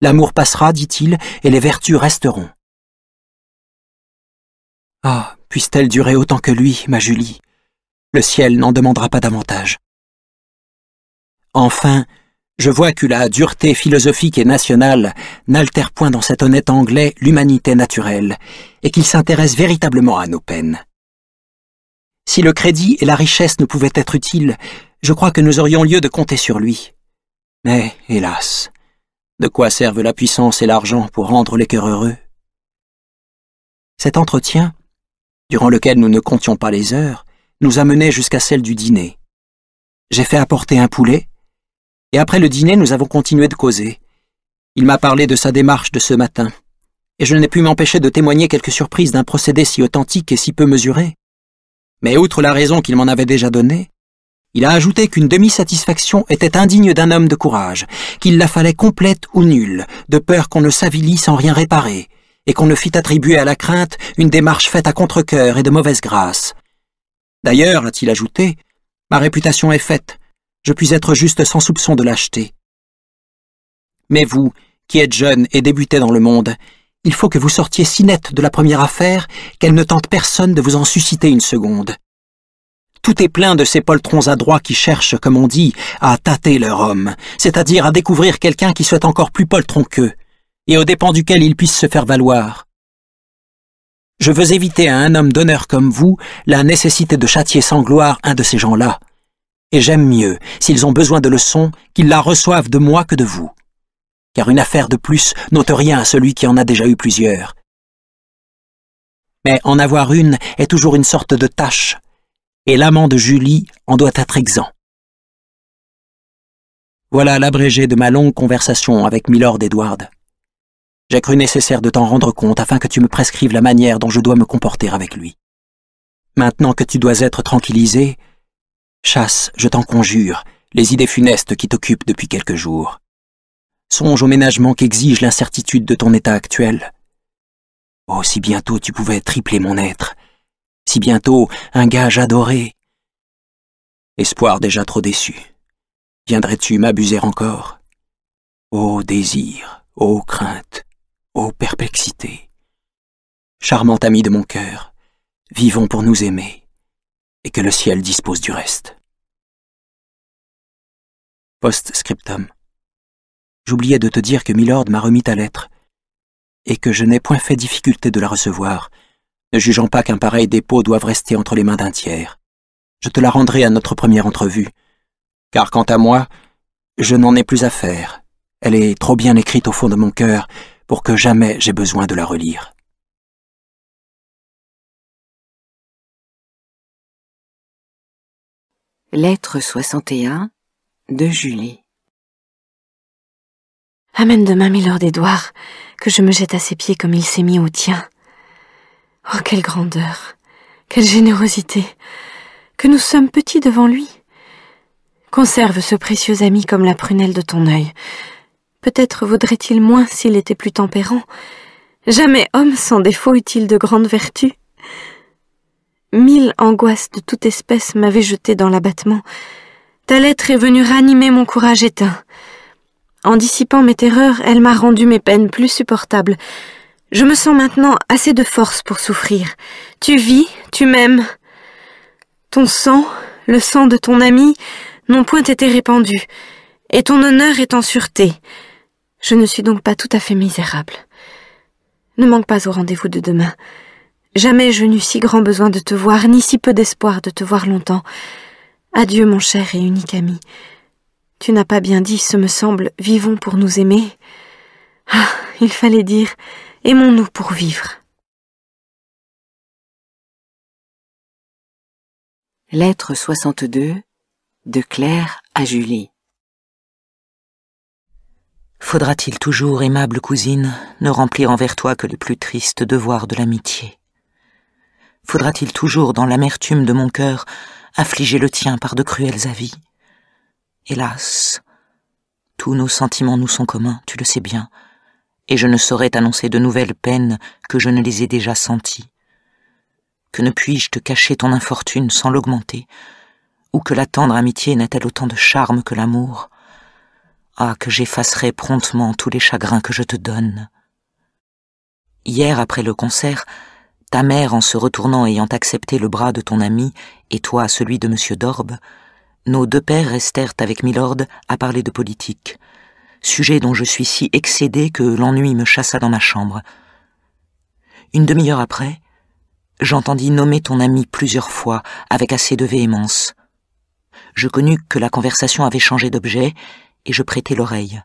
L'amour passera, dit-il, et les vertus resteront. Ah, puisse-t-elle durer autant que lui, ma Julie Le ciel n'en demandera pas davantage. Enfin, je vois que la dureté philosophique et nationale n'altère point dans cet honnête anglais l'humanité naturelle, et qu'il s'intéresse véritablement à nos peines. Si le crédit et la richesse ne pouvaient être utiles, je crois que nous aurions lieu de compter sur lui. Mais, hélas, de quoi servent la puissance et l'argent pour rendre les cœurs heureux Cet entretien, durant lequel nous ne comptions pas les heures, nous amenait jusqu'à celle du dîner. J'ai fait apporter un poulet, et après le dîner nous avons continué de causer. Il m'a parlé de sa démarche de ce matin, et je n'ai pu m'empêcher de témoigner quelques surprises d'un procédé si authentique et si peu mesuré. Mais outre la raison qu'il m'en avait déjà donnée, il a ajouté qu'une demi-satisfaction était indigne d'un homme de courage, qu'il la fallait complète ou nulle, de peur qu'on ne savilît sans rien réparer, et qu'on ne fît attribuer à la crainte une démarche faite à contre coeur et de mauvaise grâce. D'ailleurs, a-t-il ajouté, ma réputation est faite, je puis être juste sans soupçon de lâcheté. Mais vous, qui êtes jeune et débutez dans le monde, il faut que vous sortiez si net de la première affaire qu'elle ne tente personne de vous en susciter une seconde. Tout est plein de ces poltrons adroits qui cherchent, comme on dit, à tâter leur homme, c'est-à-dire à découvrir quelqu'un qui soit encore plus poltron qu'eux, et au dépens duquel ils puissent se faire valoir. Je veux éviter à un homme d'honneur comme vous la nécessité de châtier sans gloire un de ces gens-là et j'aime mieux, s'ils ont besoin de leçons, qu'ils la reçoivent de moi que de vous. Car une affaire de plus n'ôte rien à celui qui en a déjà eu plusieurs. Mais en avoir une est toujours une sorte de tâche, et l'amant de Julie en doit être exempt. Voilà l'abrégé de ma longue conversation avec Milord Edward. J'ai cru nécessaire de t'en rendre compte afin que tu me prescrives la manière dont je dois me comporter avec lui. Maintenant que tu dois être tranquillisé, Chasse, je t'en conjure, les idées funestes qui t'occupent depuis quelques jours. Songe au ménagement qu'exige l'incertitude de ton état actuel. Oh, si bientôt tu pouvais tripler mon être, si bientôt un gage adoré. Espoir déjà trop déçu, viendrais-tu m'abuser encore Ô oh, désir, ô oh, crainte, ô oh, perplexité. Charmante amie de mon cœur, vivons pour nous aimer et que le ciel dispose du reste. Post-scriptum. J'oubliais de te dire que Milord m'a remis ta lettre, et que je n'ai point fait difficulté de la recevoir, ne jugeant pas qu'un pareil dépôt doive rester entre les mains d'un tiers. Je te la rendrai à notre première entrevue, car quant à moi, je n'en ai plus à faire. Elle est trop bien écrite au fond de mon cœur pour que jamais j'aie besoin de la relire. Lettre 61 de Julie Amène demain, milord Édouard, que je me jette à ses pieds comme il s'est mis au tien. Oh, quelle grandeur, quelle générosité, que nous sommes petits devant lui. Conserve ce précieux ami comme la prunelle de ton œil. Peut-être vaudrait-il moins s'il était plus tempérant. Jamais homme sans défaut eut-il de grandes vertus. Mille angoisses de toute espèce m'avaient jeté dans l'abattement. Ta lettre est venue ranimer mon courage éteint. En dissipant mes terreurs, elle m'a rendu mes peines plus supportables. Je me sens maintenant assez de force pour souffrir. Tu vis, tu m'aimes. Ton sang, le sang de ton ami, n'ont point été répandus, et ton honneur est en sûreté. Je ne suis donc pas tout à fait misérable. Ne manque pas au rendez-vous de demain. Jamais je n'eus si grand besoin de te voir, ni si peu d'espoir de te voir longtemps. Adieu, mon cher et unique ami. Tu n'as pas bien dit, ce me semble, vivons pour nous aimer. Ah, il fallait dire, aimons-nous pour vivre. Lettre 62 de Claire à Julie. Faudra-t-il toujours, aimable cousine, ne remplir envers toi que les plus tristes devoirs de l'amitié faudra-t-il toujours, dans l'amertume de mon cœur, affliger le tien par de cruels avis Hélas, tous nos sentiments nous sont communs, tu le sais bien, et je ne saurais t'annoncer de nouvelles peines que je ne les ai déjà senties. Que ne puis-je te cacher ton infortune sans l'augmenter, ou que la tendre amitié n'a-t-elle autant de charme que l'amour Ah, que j'effacerai promptement tous les chagrins que je te donne. Hier, après le concert, ta mère en se retournant ayant accepté le bras de ton ami et toi celui de M. d'Orbe, nos deux pères restèrent avec Milord à parler de politique, sujet dont je suis si excédé que l'ennui me chassa dans ma chambre. Une demi-heure après, j'entendis nommer ton ami plusieurs fois avec assez de véhémence. Je connus que la conversation avait changé d'objet et je prêtai l'oreille.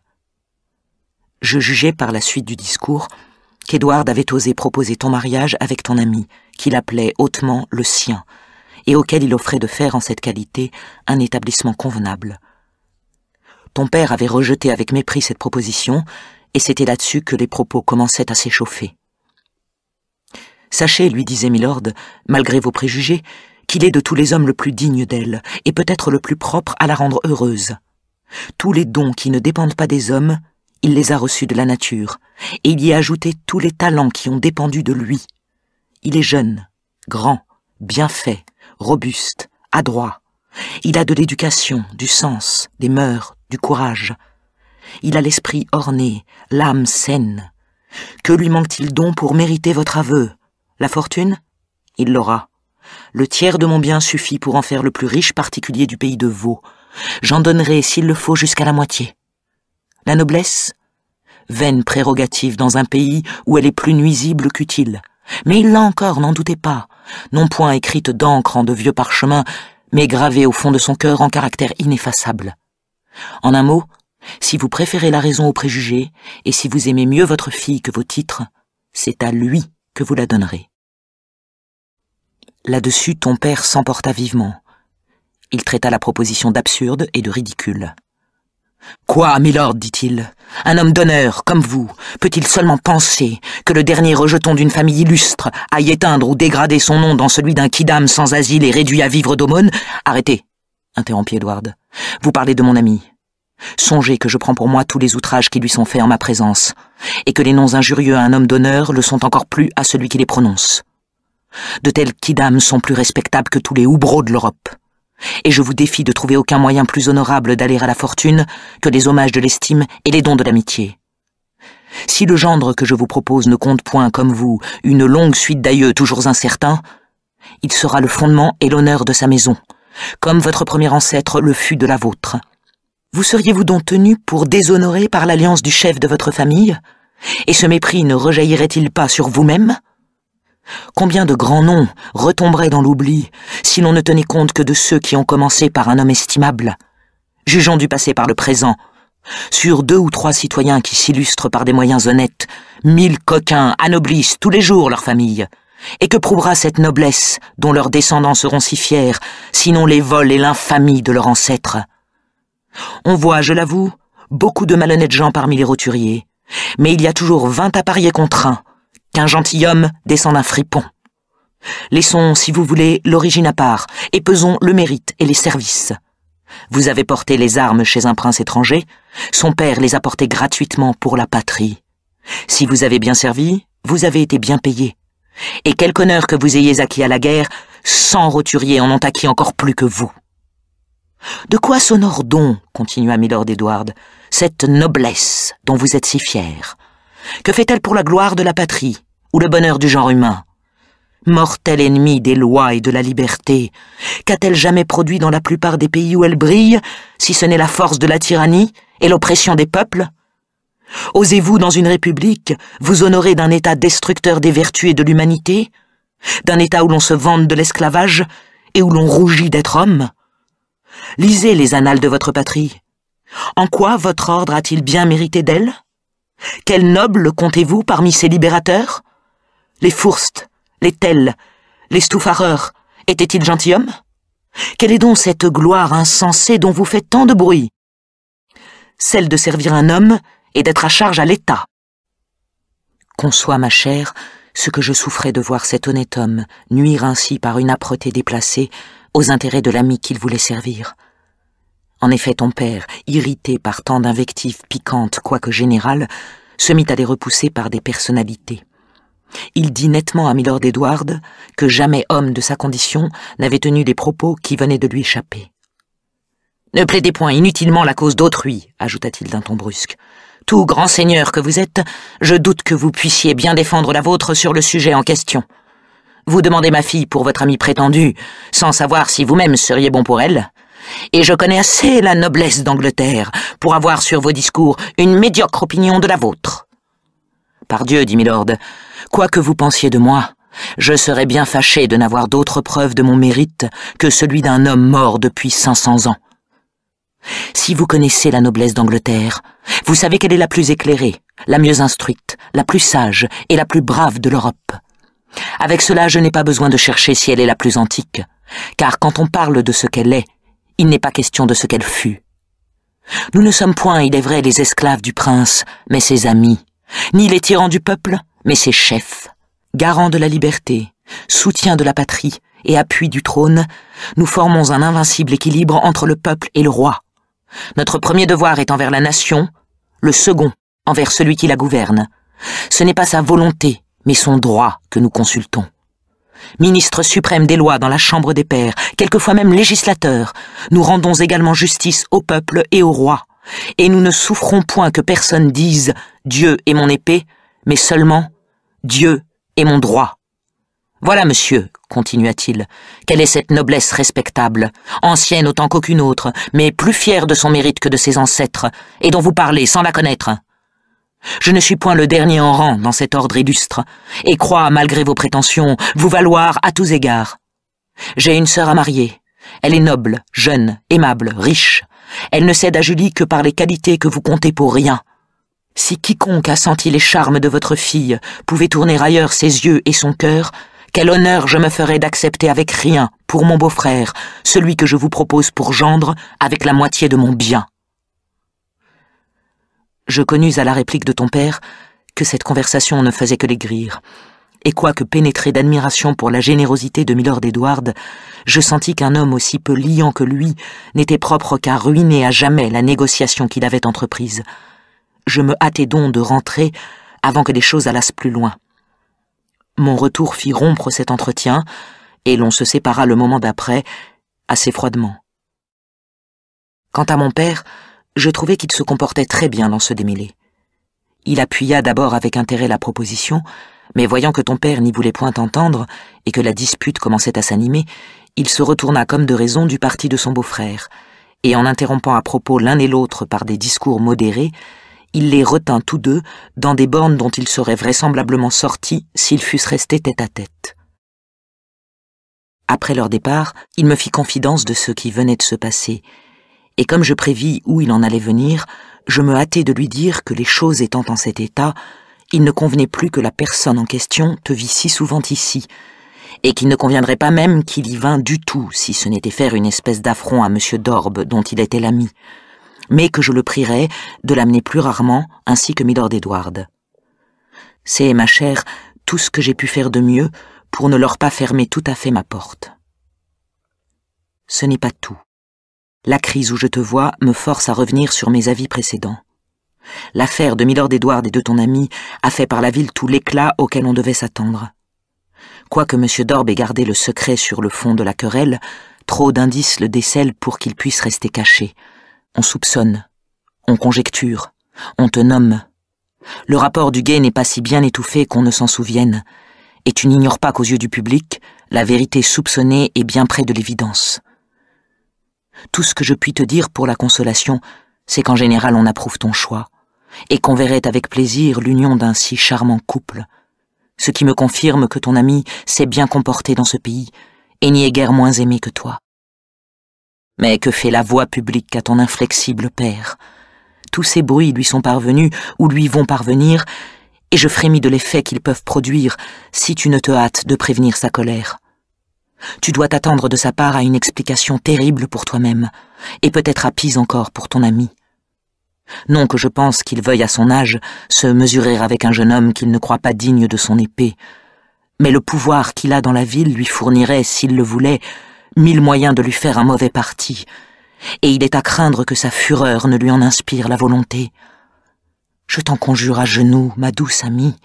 Je jugeai par la suite du discours qu'Édouard avait osé proposer ton mariage avec ton ami, qu'il appelait hautement le sien, et auquel il offrait de faire en cette qualité un établissement convenable. Ton père avait rejeté avec mépris cette proposition, et c'était là-dessus que les propos commençaient à s'échauffer. Sachez, lui disait Milord, malgré vos préjugés, qu'il est de tous les hommes le plus digne d'elle, et peut-être le plus propre à la rendre heureuse. Tous les dons qui ne dépendent pas des hommes il les a reçus de la nature, et il y a ajouté tous les talents qui ont dépendu de lui. Il est jeune, grand, bien fait, robuste, adroit. Il a de l'éducation, du sens, des mœurs, du courage. Il a l'esprit orné, l'âme saine. Que lui manque-t-il donc pour mériter votre aveu La fortune Il l'aura. Le tiers de mon bien suffit pour en faire le plus riche particulier du pays de Vaud. J'en donnerai, s'il le faut, jusqu'à la moitié. La noblesse Vaine prérogative dans un pays où elle est plus nuisible qu'utile. Mais il l'a encore, n'en doutez pas, non point écrite d'encre en de vieux parchemins, mais gravée au fond de son cœur en caractère ineffaçable. En un mot, si vous préférez la raison aux préjugés, et si vous aimez mieux votre fille que vos titres, c'est à lui que vous la donnerez. Là-dessus, ton père s'emporta vivement. Il traita la proposition d'absurde et de ridicule. Quoi, milord, dit-il, un homme d'honneur comme vous peut-il seulement penser que le dernier rejeton d'une famille illustre aille éteindre ou dégrader son nom dans celui d'un quidam sans asile et réduit à vivre d'aumône Arrêtez, interrompit Edward. Vous parlez de mon ami. Songez que je prends pour moi tous les outrages qui lui sont faits en ma présence, et que les noms injurieux à un homme d'honneur le sont encore plus à celui qui les prononce. De tels quidams sont plus respectables que tous les houbreaux de l'Europe et je vous défie de trouver aucun moyen plus honorable d'aller à la fortune que les hommages de l'estime et les dons de l'amitié. Si le gendre que je vous propose ne compte point, comme vous, une longue suite d'aïeux toujours incertains, il sera le fondement et l'honneur de sa maison, comme votre premier ancêtre le fut de la vôtre. Vous seriez-vous donc tenu pour déshonoré par l'alliance du chef de votre famille Et ce mépris ne rejaillirait-il pas sur vous-même Combien de grands noms retomberaient dans l'oubli si l'on ne tenait compte que de ceux qui ont commencé par un homme estimable Jugeons du passé par le présent. Sur deux ou trois citoyens qui s'illustrent par des moyens honnêtes, mille coquins anoblissent tous les jours leur famille. Et que prouvera cette noblesse dont leurs descendants seront si fiers, sinon les vols et l'infamie de leurs ancêtres On voit, je l'avoue, beaucoup de malhonnêtes gens parmi les roturiers, mais il y a toujours vingt à parier contre un, qu'un gentilhomme descend d'un fripon. Laissons, si vous voulez, l'origine à part, et pesons le mérite et les services. Vous avez porté les armes chez un prince étranger, son père les a portées gratuitement pour la patrie. Si vous avez bien servi, vous avez été bien payé. Et quelque honneur que vous ayez acquis à la guerre, cent roturiers en ont acquis encore plus que vous. De quoi s'honore donc, continua Milord Edward, cette noblesse dont vous êtes si fier que fait-elle pour la gloire de la patrie ou le bonheur du genre humain Mortel ennemi des lois et de la liberté, qu'a-t-elle jamais produit dans la plupart des pays où elle brille, si ce n'est la force de la tyrannie et l'oppression des peuples Osez-vous, dans une république, vous honorer d'un État destructeur des vertus et de l'humanité D'un État où l'on se vante de l'esclavage et où l'on rougit d'être homme Lisez les annales de votre patrie. En quoi votre ordre a-t-il bien mérité d'elle quel noble comptez-vous parmi ces libérateurs Les Fourstes, les Tels, les Stouffareurs, étaient-ils gentilshommes Quelle est donc cette gloire insensée dont vous faites tant de bruit Celle de servir un homme et d'être à charge à l'État. Conçois, ma chère, ce que je souffrais de voir cet honnête homme nuire ainsi par une âpreté déplacée aux intérêts de l'ami qu'il voulait servir. En effet, ton père, irrité par tant d'invectives piquantes, quoique générales, se mit à les repousser par des personnalités. Il dit nettement à Milord Edward que jamais homme de sa condition n'avait tenu des propos qui venaient de lui échapper. Ne plaidez point inutilement la cause d'autrui, ajouta-t-il d'un ton brusque. Tout grand seigneur que vous êtes, je doute que vous puissiez bien défendre la vôtre sur le sujet en question. Vous demandez ma fille pour votre ami prétendu, sans savoir si vous-même seriez bon pour elle, et je connais assez la noblesse d'Angleterre pour avoir sur vos discours une médiocre opinion de la vôtre. Par Dieu, dit Milord, quoi que vous pensiez de moi, je serais bien fâché de n'avoir d'autre preuve de mon mérite que celui d'un homme mort depuis cinq cents ans. Si vous connaissez la noblesse d'Angleterre, vous savez qu'elle est la plus éclairée, la mieux instruite, la plus sage et la plus brave de l'Europe. Avec cela, je n'ai pas besoin de chercher si elle est la plus antique, car quand on parle de ce qu'elle est, il n'est pas question de ce qu'elle fut. Nous ne sommes point, il est vrai, les esclaves du prince, mais ses amis, ni les tyrans du peuple, mais ses chefs. Garants de la liberté, soutien de la patrie et appui du trône, nous formons un invincible équilibre entre le peuple et le roi. Notre premier devoir est envers la nation, le second envers celui qui la gouverne. Ce n'est pas sa volonté, mais son droit que nous consultons ministre suprême des lois dans la Chambre des pères, quelquefois même législateur, nous rendons également justice au peuple et au roi, et nous ne souffrons point que personne dise Dieu est mon épée, mais seulement Dieu est mon droit. Voilà, monsieur, continua-t-il, quelle est cette noblesse respectable, ancienne autant qu'aucune autre, mais plus fière de son mérite que de ses ancêtres, et dont vous parlez sans la connaître. Je ne suis point le dernier en rang dans cet ordre illustre, et crois, malgré vos prétentions, vous valoir à tous égards. J'ai une sœur à marier. Elle est noble, jeune, aimable, riche. Elle ne cède à Julie que par les qualités que vous comptez pour rien. Si quiconque a senti les charmes de votre fille pouvait tourner ailleurs ses yeux et son cœur, quel honneur je me ferais d'accepter avec rien, pour mon beau-frère, celui que je vous propose pour gendre, avec la moitié de mon bien. Je connus à la réplique de ton père que cette conversation ne faisait que l'aigrir, et quoique pénétré d'admiration pour la générosité de Milord Edward, je sentis qu'un homme aussi peu liant que lui n'était propre qu'à ruiner à jamais la négociation qu'il avait entreprise. Je me hâtai donc de rentrer avant que les choses allassent plus loin. Mon retour fit rompre cet entretien, et l'on se sépara le moment d'après, assez froidement. Quant à mon père, je trouvais qu'il se comportait très bien dans ce démêlé. Il appuya d'abord avec intérêt la proposition, mais voyant que ton père n'y voulait point entendre et que la dispute commençait à s'animer, il se retourna comme de raison du parti de son beau-frère, et en interrompant à propos l'un et l'autre par des discours modérés, il les retint tous deux dans des bornes dont ils seraient vraisemblablement sortis s'ils fussent restés tête à tête. Après leur départ, il me fit confidence de ce qui venait de se passer, et comme je prévis où il en allait venir, je me hâtai de lui dire que les choses étant en cet état, il ne convenait plus que la personne en question te vit si souvent ici, et qu'il ne conviendrait pas même qu'il y vînt du tout si ce n'était faire une espèce d'affront à M. d'Orbe dont il était l'ami, mais que je le prierais de l'amener plus rarement ainsi que Milord Edward. C'est, ma chère, tout ce que j'ai pu faire de mieux pour ne leur pas fermer tout à fait ma porte. Ce n'est pas tout. La crise où je te vois me force à revenir sur mes avis précédents. L'affaire de Milord Edward et de ton ami a fait par la ville tout l'éclat auquel on devait s'attendre. Quoique M. Dorbe ait gardé le secret sur le fond de la querelle, trop d'indices le décèlent pour qu'il puisse rester caché. On soupçonne, on conjecture, on te nomme. Le rapport du guet n'est pas si bien étouffé qu'on ne s'en souvienne, et tu n'ignores pas qu'aux yeux du public, la vérité soupçonnée est bien près de l'évidence. Tout ce que je puis te dire pour la consolation, c'est qu'en général on approuve ton choix, et qu'on verrait avec plaisir l'union d'un si charmant couple, ce qui me confirme que ton ami s'est bien comporté dans ce pays, et n'y est guère moins aimé que toi. Mais que fait la voix publique à ton inflexible père Tous ces bruits lui sont parvenus ou lui vont parvenir, et je frémis de l'effet qu'ils peuvent produire si tu ne te hâtes de prévenir sa colère. Tu dois t'attendre de sa part à une explication terrible pour toi-même, et peut-être à pis encore pour ton ami. Non que je pense qu'il veuille à son âge se mesurer avec un jeune homme qu'il ne croit pas digne de son épée, mais le pouvoir qu'il a dans la ville lui fournirait, s'il le voulait, mille moyens de lui faire un mauvais parti, et il est à craindre que sa fureur ne lui en inspire la volonté. Je t'en conjure à genoux, ma douce amie,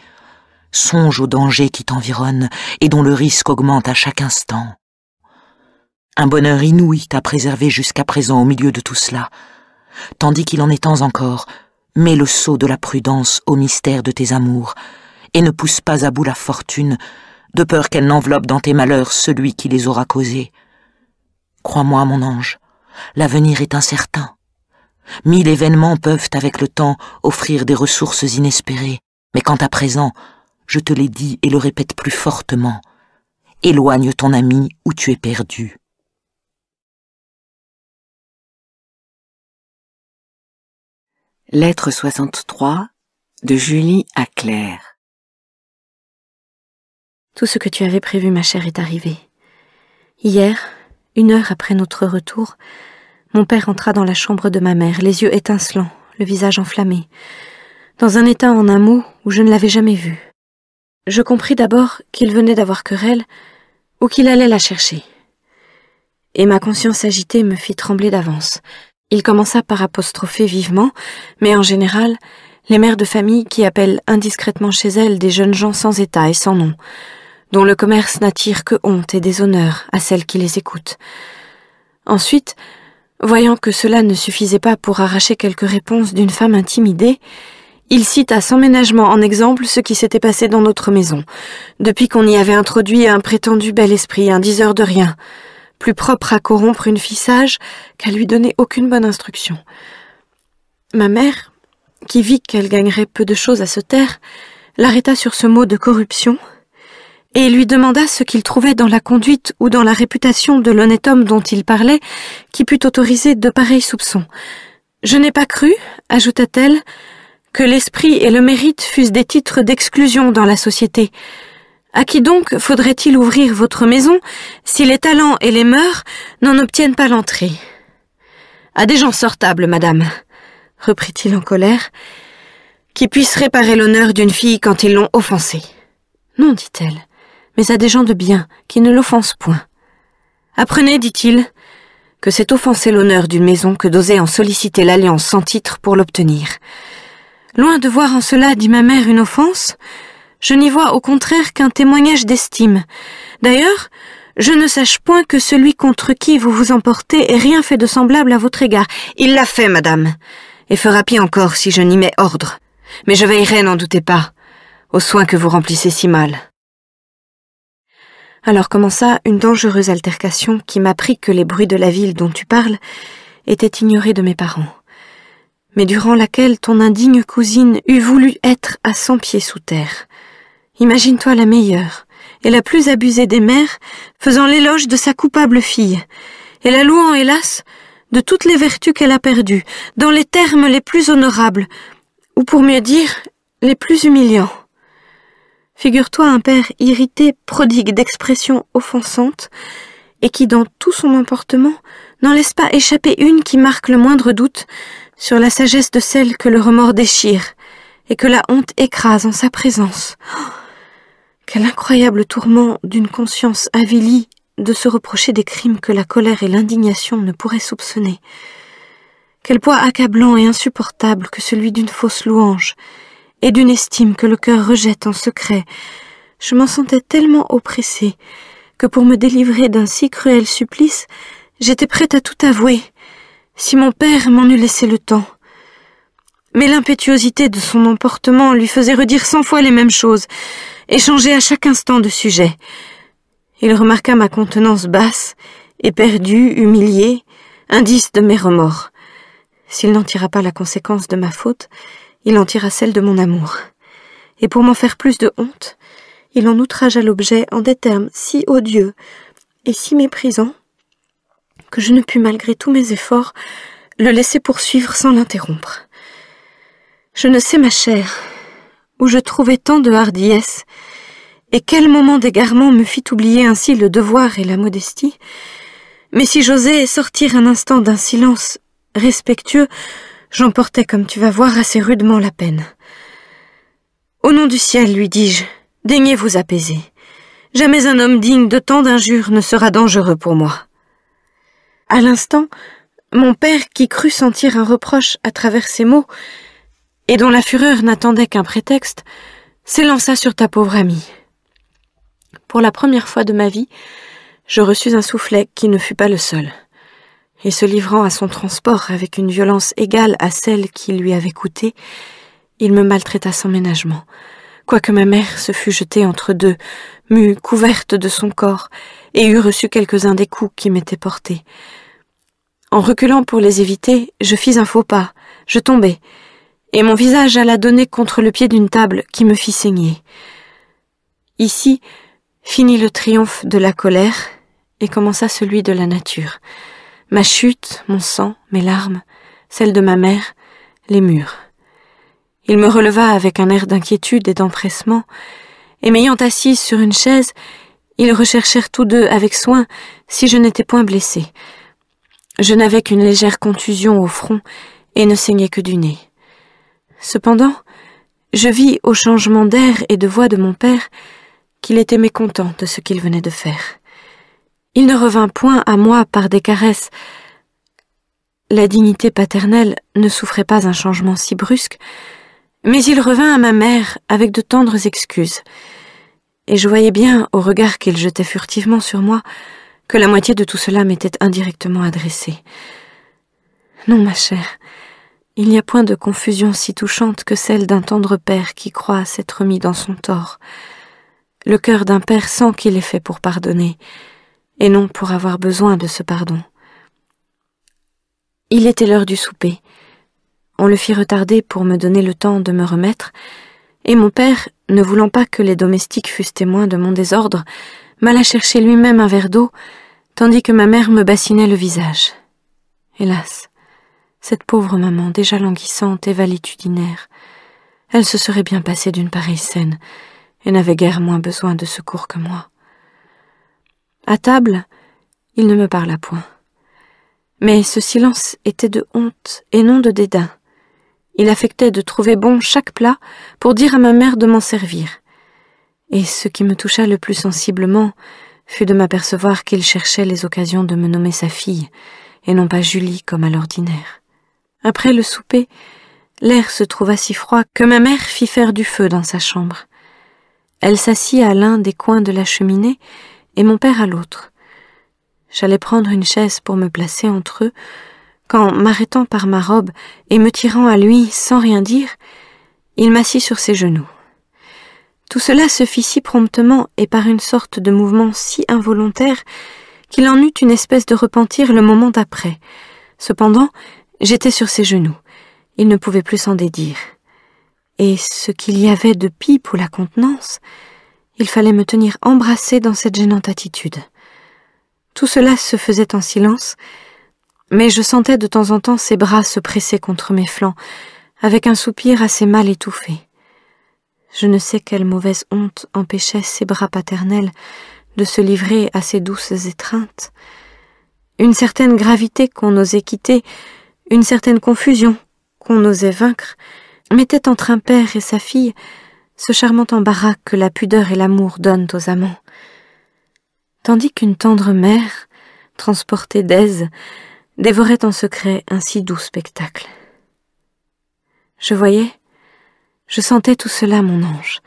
songe aux dangers qui t'environnent et dont le risque augmente à chaque instant. Un bonheur inouï t'a préservé jusqu'à présent au milieu de tout cela, tandis qu'il en est temps encore, mets le sceau de la prudence au mystère de tes amours, et ne pousse pas à bout la fortune, de peur qu'elle n'enveloppe dans tes malheurs celui qui les aura causés. Crois-moi, mon ange, l'avenir est incertain. Mille événements peuvent, avec le temps, offrir des ressources inespérées, mais quant à présent, je te l'ai dit et le répète plus fortement, éloigne ton ami où tu es perdu. Lettre 63 de Julie à Claire Tout ce que tu avais prévu, ma chère, est arrivé. Hier, une heure après notre retour, mon père entra dans la chambre de ma mère, les yeux étincelants, le visage enflammé, dans un état en un mot où je ne l'avais jamais vu. Je compris d'abord qu'il venait d'avoir querelle ou qu'il allait la chercher. Et ma conscience agitée me fit trembler d'avance. Il commença par apostropher vivement, mais en général, les mères de famille qui appellent indiscrètement chez elles des jeunes gens sans état et sans nom, dont le commerce n'attire que honte et déshonneur à celles qui les écoutent. Ensuite, voyant que cela ne suffisait pas pour arracher quelques réponses d'une femme intimidée, il cita sans ménagement en exemple ce qui s'était passé dans notre maison, depuis qu'on y avait introduit un prétendu bel esprit, un diseur de rien, plus propre à corrompre une fille sage qu'à lui donner aucune bonne instruction. Ma mère, qui vit qu'elle gagnerait peu de choses à se taire, l'arrêta sur ce mot de corruption et lui demanda ce qu'il trouvait dans la conduite ou dans la réputation de l'honnête homme dont il parlait qui pût autoriser de pareils soupçons. Je n'ai pas cru, ajouta-t-elle, que l'esprit et le mérite fussent des titres d'exclusion dans la société. À qui donc faudrait-il ouvrir votre maison si les talents et les mœurs n'en obtiennent pas l'entrée À des gens sortables, madame, reprit-il en colère, qui puissent réparer l'honneur d'une fille quand ils l'ont offensée. Non, dit-elle, mais à des gens de bien qui ne l'offensent point. Apprenez, dit-il, que c'est offenser l'honneur d'une maison que d'oser en solliciter l'alliance sans titre pour l'obtenir. Loin de voir en cela, dit ma mère, une offense, je n'y vois au contraire qu'un témoignage d'estime. D'ailleurs, je ne sache point que celui contre qui vous vous emportez ait rien fait de semblable à votre égard. Il l'a fait, madame, et fera pire encore si je n'y mets ordre. Mais je veillerai, n'en doutez pas, aux soins que vous remplissez si mal. Alors commença une dangereuse altercation qui m'apprit que les bruits de la ville dont tu parles étaient ignorés de mes parents mais durant laquelle ton indigne cousine eût voulu être à cent pieds sous terre. Imagine-toi la meilleure et la plus abusée des mères faisant l'éloge de sa coupable fille, et la louant, hélas, de toutes les vertus qu'elle a perdues, dans les termes les plus honorables, ou pour mieux dire, les plus humiliants. Figure-toi un père irrité, prodigue d'expressions offensantes, et qui, dans tout son emportement, n'en laisse pas échapper une qui marque le moindre doute, sur la sagesse de celle que le remords déchire, et que la honte écrase en sa présence. Oh, quel incroyable tourment d'une conscience avilie de se reprocher des crimes que la colère et l'indignation ne pourraient soupçonner. Quel poids accablant et insupportable que celui d'une fausse louange, et d'une estime que le cœur rejette en secret. Je m'en sentais tellement oppressée, que pour me délivrer d'un si cruel supplice, j'étais prête à tout avouer. Si mon père m'en eût laissé le temps. Mais l'impétuosité de son emportement lui faisait redire cent fois les mêmes choses, et changer à chaque instant de sujet. Il remarqua ma contenance basse, éperdue, humiliée, indice de mes remords. S'il n'en tira pas la conséquence de ma faute, il en tira celle de mon amour. Et pour m'en faire plus de honte, il en outragea l'objet en des termes si odieux et si méprisants que je ne pus malgré tous mes efforts le laisser poursuivre sans l'interrompre. Je ne sais, ma chère, où je trouvais tant de hardiesse, et quel moment d'égarement me fit oublier ainsi le devoir et la modestie, mais si j'osais sortir un instant d'un silence respectueux, j'en comme tu vas voir, assez rudement la peine. Au nom du ciel, lui dis-je, daignez vous apaiser. Jamais un homme digne de tant d'injures ne sera dangereux pour moi. À l'instant, mon père, qui crut sentir un reproche à travers ces mots, et dont la fureur n'attendait qu'un prétexte, s'élança sur ta pauvre amie. Pour la première fois de ma vie, je reçus un soufflet qui ne fut pas le seul, et se livrant à son transport avec une violence égale à celle qui lui avait coûté, il me maltraita sans ménagement, quoique ma mère se fût jetée entre deux, mue, couverte de son corps, et eut reçu quelques-uns des coups qui m'étaient portés. En reculant pour les éviter, je fis un faux pas, je tombai, et mon visage alla donner contre le pied d'une table qui me fit saigner. Ici finit le triomphe de la colère, et commença celui de la nature. Ma chute, mon sang, mes larmes, celles de ma mère, les murs. Il me releva avec un air d'inquiétude et d'empressement, et m'ayant assise sur une chaise, ils recherchèrent tous deux avec soin si je n'étais point blessée. Je n'avais qu'une légère contusion au front et ne saignais que du nez. Cependant, je vis au changement d'air et de voix de mon père qu'il était mécontent de ce qu'il venait de faire. Il ne revint point à moi par des caresses. La dignité paternelle ne souffrait pas un changement si brusque, mais il revint à ma mère avec de tendres excuses et je voyais bien, au regard qu'il jetait furtivement sur moi, que la moitié de tout cela m'était indirectement adressée. Non, ma chère, il n'y a point de confusion si touchante que celle d'un tendre père qui croit s'être mis dans son tort. Le cœur d'un père sent qu'il est fait pour pardonner, et non pour avoir besoin de ce pardon. Il était l'heure du souper. On le fit retarder pour me donner le temps de me remettre, et mon père, ne voulant pas que les domestiques fussent témoins de mon désordre, m'alla chercher lui-même un verre d'eau, tandis que ma mère me bassinait le visage. Hélas, cette pauvre maman, déjà languissante et valitudinaire, elle se serait bien passée d'une pareille scène, et n'avait guère moins besoin de secours que moi. À table, il ne me parla point. Mais ce silence était de honte et non de dédain. Il affectait de trouver bon chaque plat pour dire à ma mère de m'en servir. Et ce qui me toucha le plus sensiblement fut de m'apercevoir qu'il cherchait les occasions de me nommer sa fille, et non pas Julie comme à l'ordinaire. Après le souper, l'air se trouva si froid que ma mère fit faire du feu dans sa chambre. Elle s'assit à l'un des coins de la cheminée et mon père à l'autre. J'allais prendre une chaise pour me placer entre eux quand, m'arrêtant par ma robe et me tirant à lui sans rien dire, il m'assit sur ses genoux. Tout cela se fit si promptement et par une sorte de mouvement si involontaire qu'il en eut une espèce de repentir le moment d'après. Cependant, j'étais sur ses genoux. Il ne pouvait plus s'en dédire. Et ce qu'il y avait de pis pour la contenance, il fallait me tenir embrassée dans cette gênante attitude. Tout cela se faisait en silence, mais je sentais de temps en temps ses bras se presser contre mes flancs, avec un soupir assez mal étouffé. Je ne sais quelle mauvaise honte empêchait ses bras paternels de se livrer à ces douces étreintes. Une certaine gravité qu'on osait quitter, une certaine confusion qu'on osait vaincre, mettait entre un père et sa fille ce charmant embarras que la pudeur et l'amour donnent aux amants. Tandis qu'une tendre mère, transportée d'aise, dévorait en secret un si doux spectacle. Je voyais, je sentais tout cela, mon ange,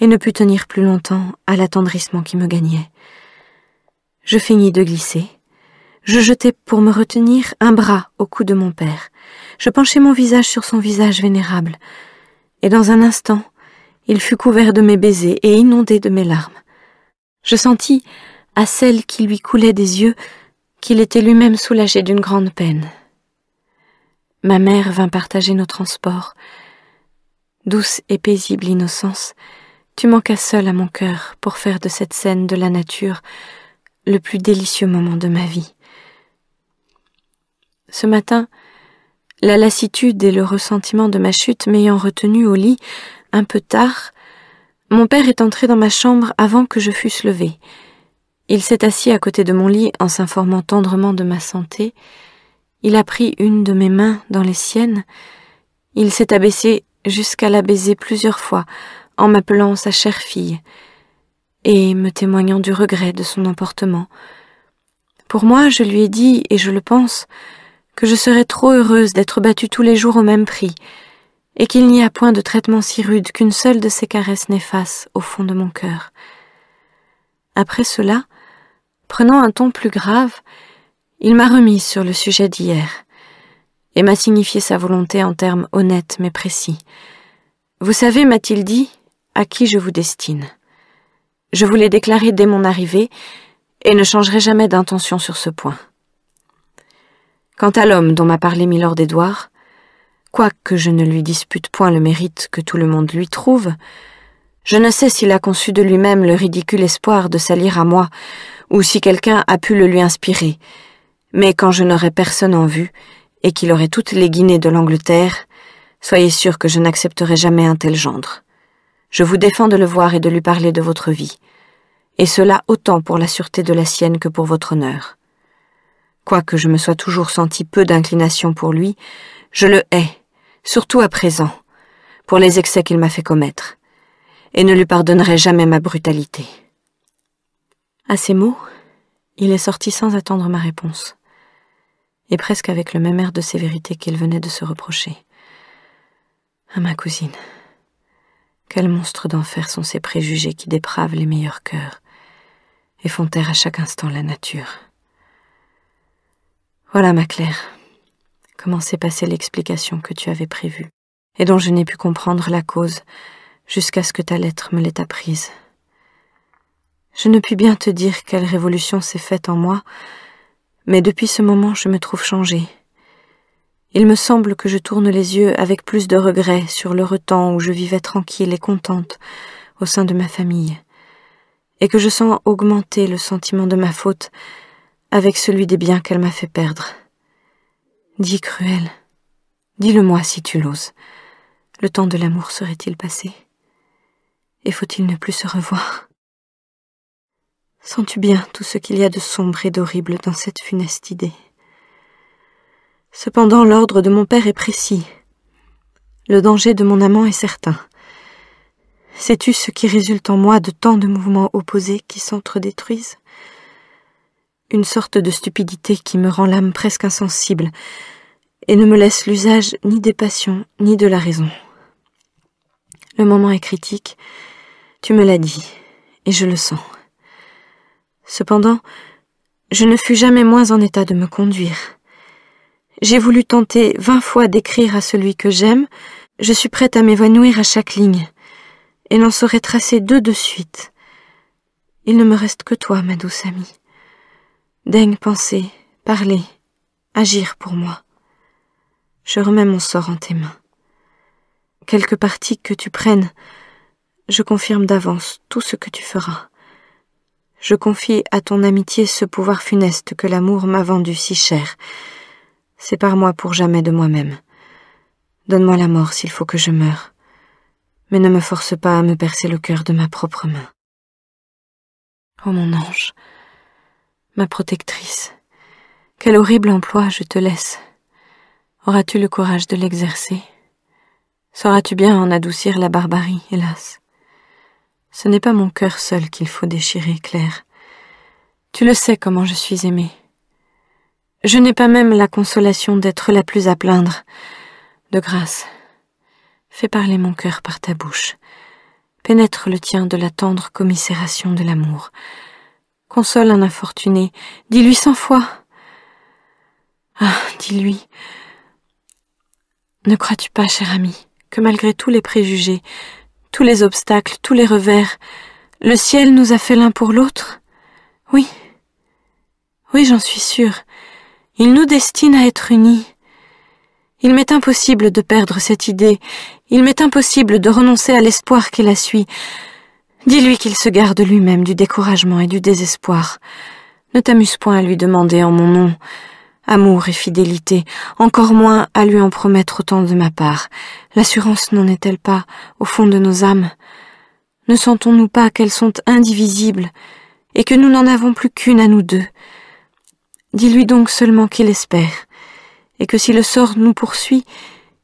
et ne pus tenir plus longtemps à l'attendrissement qui me gagnait. Je feignis de glisser. Je jetai pour me retenir un bras au cou de mon père. Je penchai mon visage sur son visage vénérable. Et dans un instant, il fut couvert de mes baisers et inondé de mes larmes. Je sentis, à celle qui lui coulait des yeux, qu'il était lui-même soulagé d'une grande peine. Ma mère vint partager nos transports. Douce et paisible innocence, tu manquas seule à mon cœur pour faire de cette scène de la nature le plus délicieux moment de ma vie. Ce matin, la lassitude et le ressentiment de ma chute m'ayant retenue au lit un peu tard, mon père est entré dans ma chambre avant que je fusse levée. Il s'est assis à côté de mon lit en s'informant tendrement de ma santé. Il a pris une de mes mains dans les siennes. Il s'est abaissé jusqu'à la baiser plusieurs fois en m'appelant sa chère fille et me témoignant du regret de son emportement. Pour moi, je lui ai dit, et je le pense, que je serais trop heureuse d'être battue tous les jours au même prix, et qu'il n'y a point de traitement si rude qu'une seule de ses caresses n'efface au fond de mon cœur. Après cela, Prenant un ton plus grave, il m'a remis sur le sujet d'hier et m'a signifié sa volonté en termes honnêtes mais précis. Vous savez, m'a-t-il dit, à qui je vous destine. Je vous l'ai déclaré dès mon arrivée et ne changerai jamais d'intention sur ce point. Quant à l'homme dont m'a parlé Milord Édouard, quoique je ne lui dispute point le mérite que tout le monde lui trouve, je ne sais s'il a conçu de lui-même le ridicule espoir de s'allier à moi ou si quelqu'un a pu le lui inspirer, mais quand je n'aurai personne en vue, et qu'il aurait toutes les Guinées de l'Angleterre, soyez sûr que je n'accepterai jamais un tel gendre. Je vous défends de le voir et de lui parler de votre vie, et cela autant pour la sûreté de la sienne que pour votre honneur. Quoique je me sois toujours senti peu d'inclination pour lui, je le hais, surtout à présent, pour les excès qu'il m'a fait commettre, et ne lui pardonnerai jamais ma brutalité. À ces mots, il est sorti sans attendre ma réponse, et presque avec le même air de sévérité qu'il venait de se reprocher. À ah, ma cousine. Quel monstre d'enfer sont ces préjugés qui dépravent les meilleurs cœurs et font taire à chaque instant la nature. Voilà, ma Claire, comment s'est passée l'explication que tu avais prévue et dont je n'ai pu comprendre la cause jusqu'à ce que ta lettre me l'ait apprise. Je ne puis bien te dire quelle révolution s'est faite en moi, mais depuis ce moment je me trouve changée. Il me semble que je tourne les yeux avec plus de regrets sur le temps où je vivais tranquille et contente au sein de ma famille, et que je sens augmenter le sentiment de ma faute avec celui des biens qu'elle m'a fait perdre. Dis cruel, dis-le-moi si tu l'oses. Le temps de l'amour serait-il passé Et faut-il ne plus se revoir Sens-tu bien tout ce qu'il y a de sombre et d'horrible dans cette funeste idée Cependant, l'ordre de mon père est précis. Le danger de mon amant est certain. Sais-tu ce qui résulte en moi de tant de mouvements opposés qui s'entre-détruisent Une sorte de stupidité qui me rend l'âme presque insensible et ne me laisse l'usage ni des passions ni de la raison. Le moment est critique, tu me l'as dit, et je le sens. Cependant, je ne fus jamais moins en état de me conduire. J'ai voulu tenter vingt fois d'écrire à celui que j'aime, je suis prête à m'évanouir à chaque ligne, et n'en saurais tracer deux de suite. Il ne me reste que toi, ma douce amie. Daigne penser, parler, agir pour moi. Je remets mon sort en tes mains. Quelque partie que tu prennes, je confirme d'avance tout ce que tu feras. Je confie à ton amitié ce pouvoir funeste que l'amour m'a vendu si cher. Sépare-moi pour jamais de moi-même. Donne-moi la mort s'il faut que je meure, mais ne me force pas à me percer le cœur de ma propre main. Oh mon ange, ma protectrice, quel horrible emploi je te laisse. Auras-tu le courage de l'exercer Sauras-tu bien en adoucir la barbarie, hélas ce n'est pas mon cœur seul qu'il faut déchirer, Claire. Tu le sais comment je suis aimée. Je n'ai pas même la consolation d'être la plus à plaindre. De grâce, fais parler mon cœur par ta bouche. Pénètre le tien de la tendre commisération de l'amour. Console un infortuné, dis-lui cent fois. Ah, dis-lui. Ne crois-tu pas, cher ami, que malgré tous les préjugés, tous les obstacles, tous les revers. Le ciel nous a fait l'un pour l'autre Oui. Oui, j'en suis sûre. Il nous destine à être unis. Il m'est impossible de perdre cette idée. Il m'est impossible de renoncer à l'espoir qui la suit. Dis-lui qu'il se garde lui-même du découragement et du désespoir. Ne t'amuse point à lui demander en mon nom amour et fidélité, encore moins à lui en promettre autant de ma part. L'assurance n'en est-elle pas au fond de nos âmes Ne sentons-nous pas qu'elles sont indivisibles et que nous n'en avons plus qu'une à nous deux Dis-lui donc seulement qu'il espère, et que si le sort nous poursuit,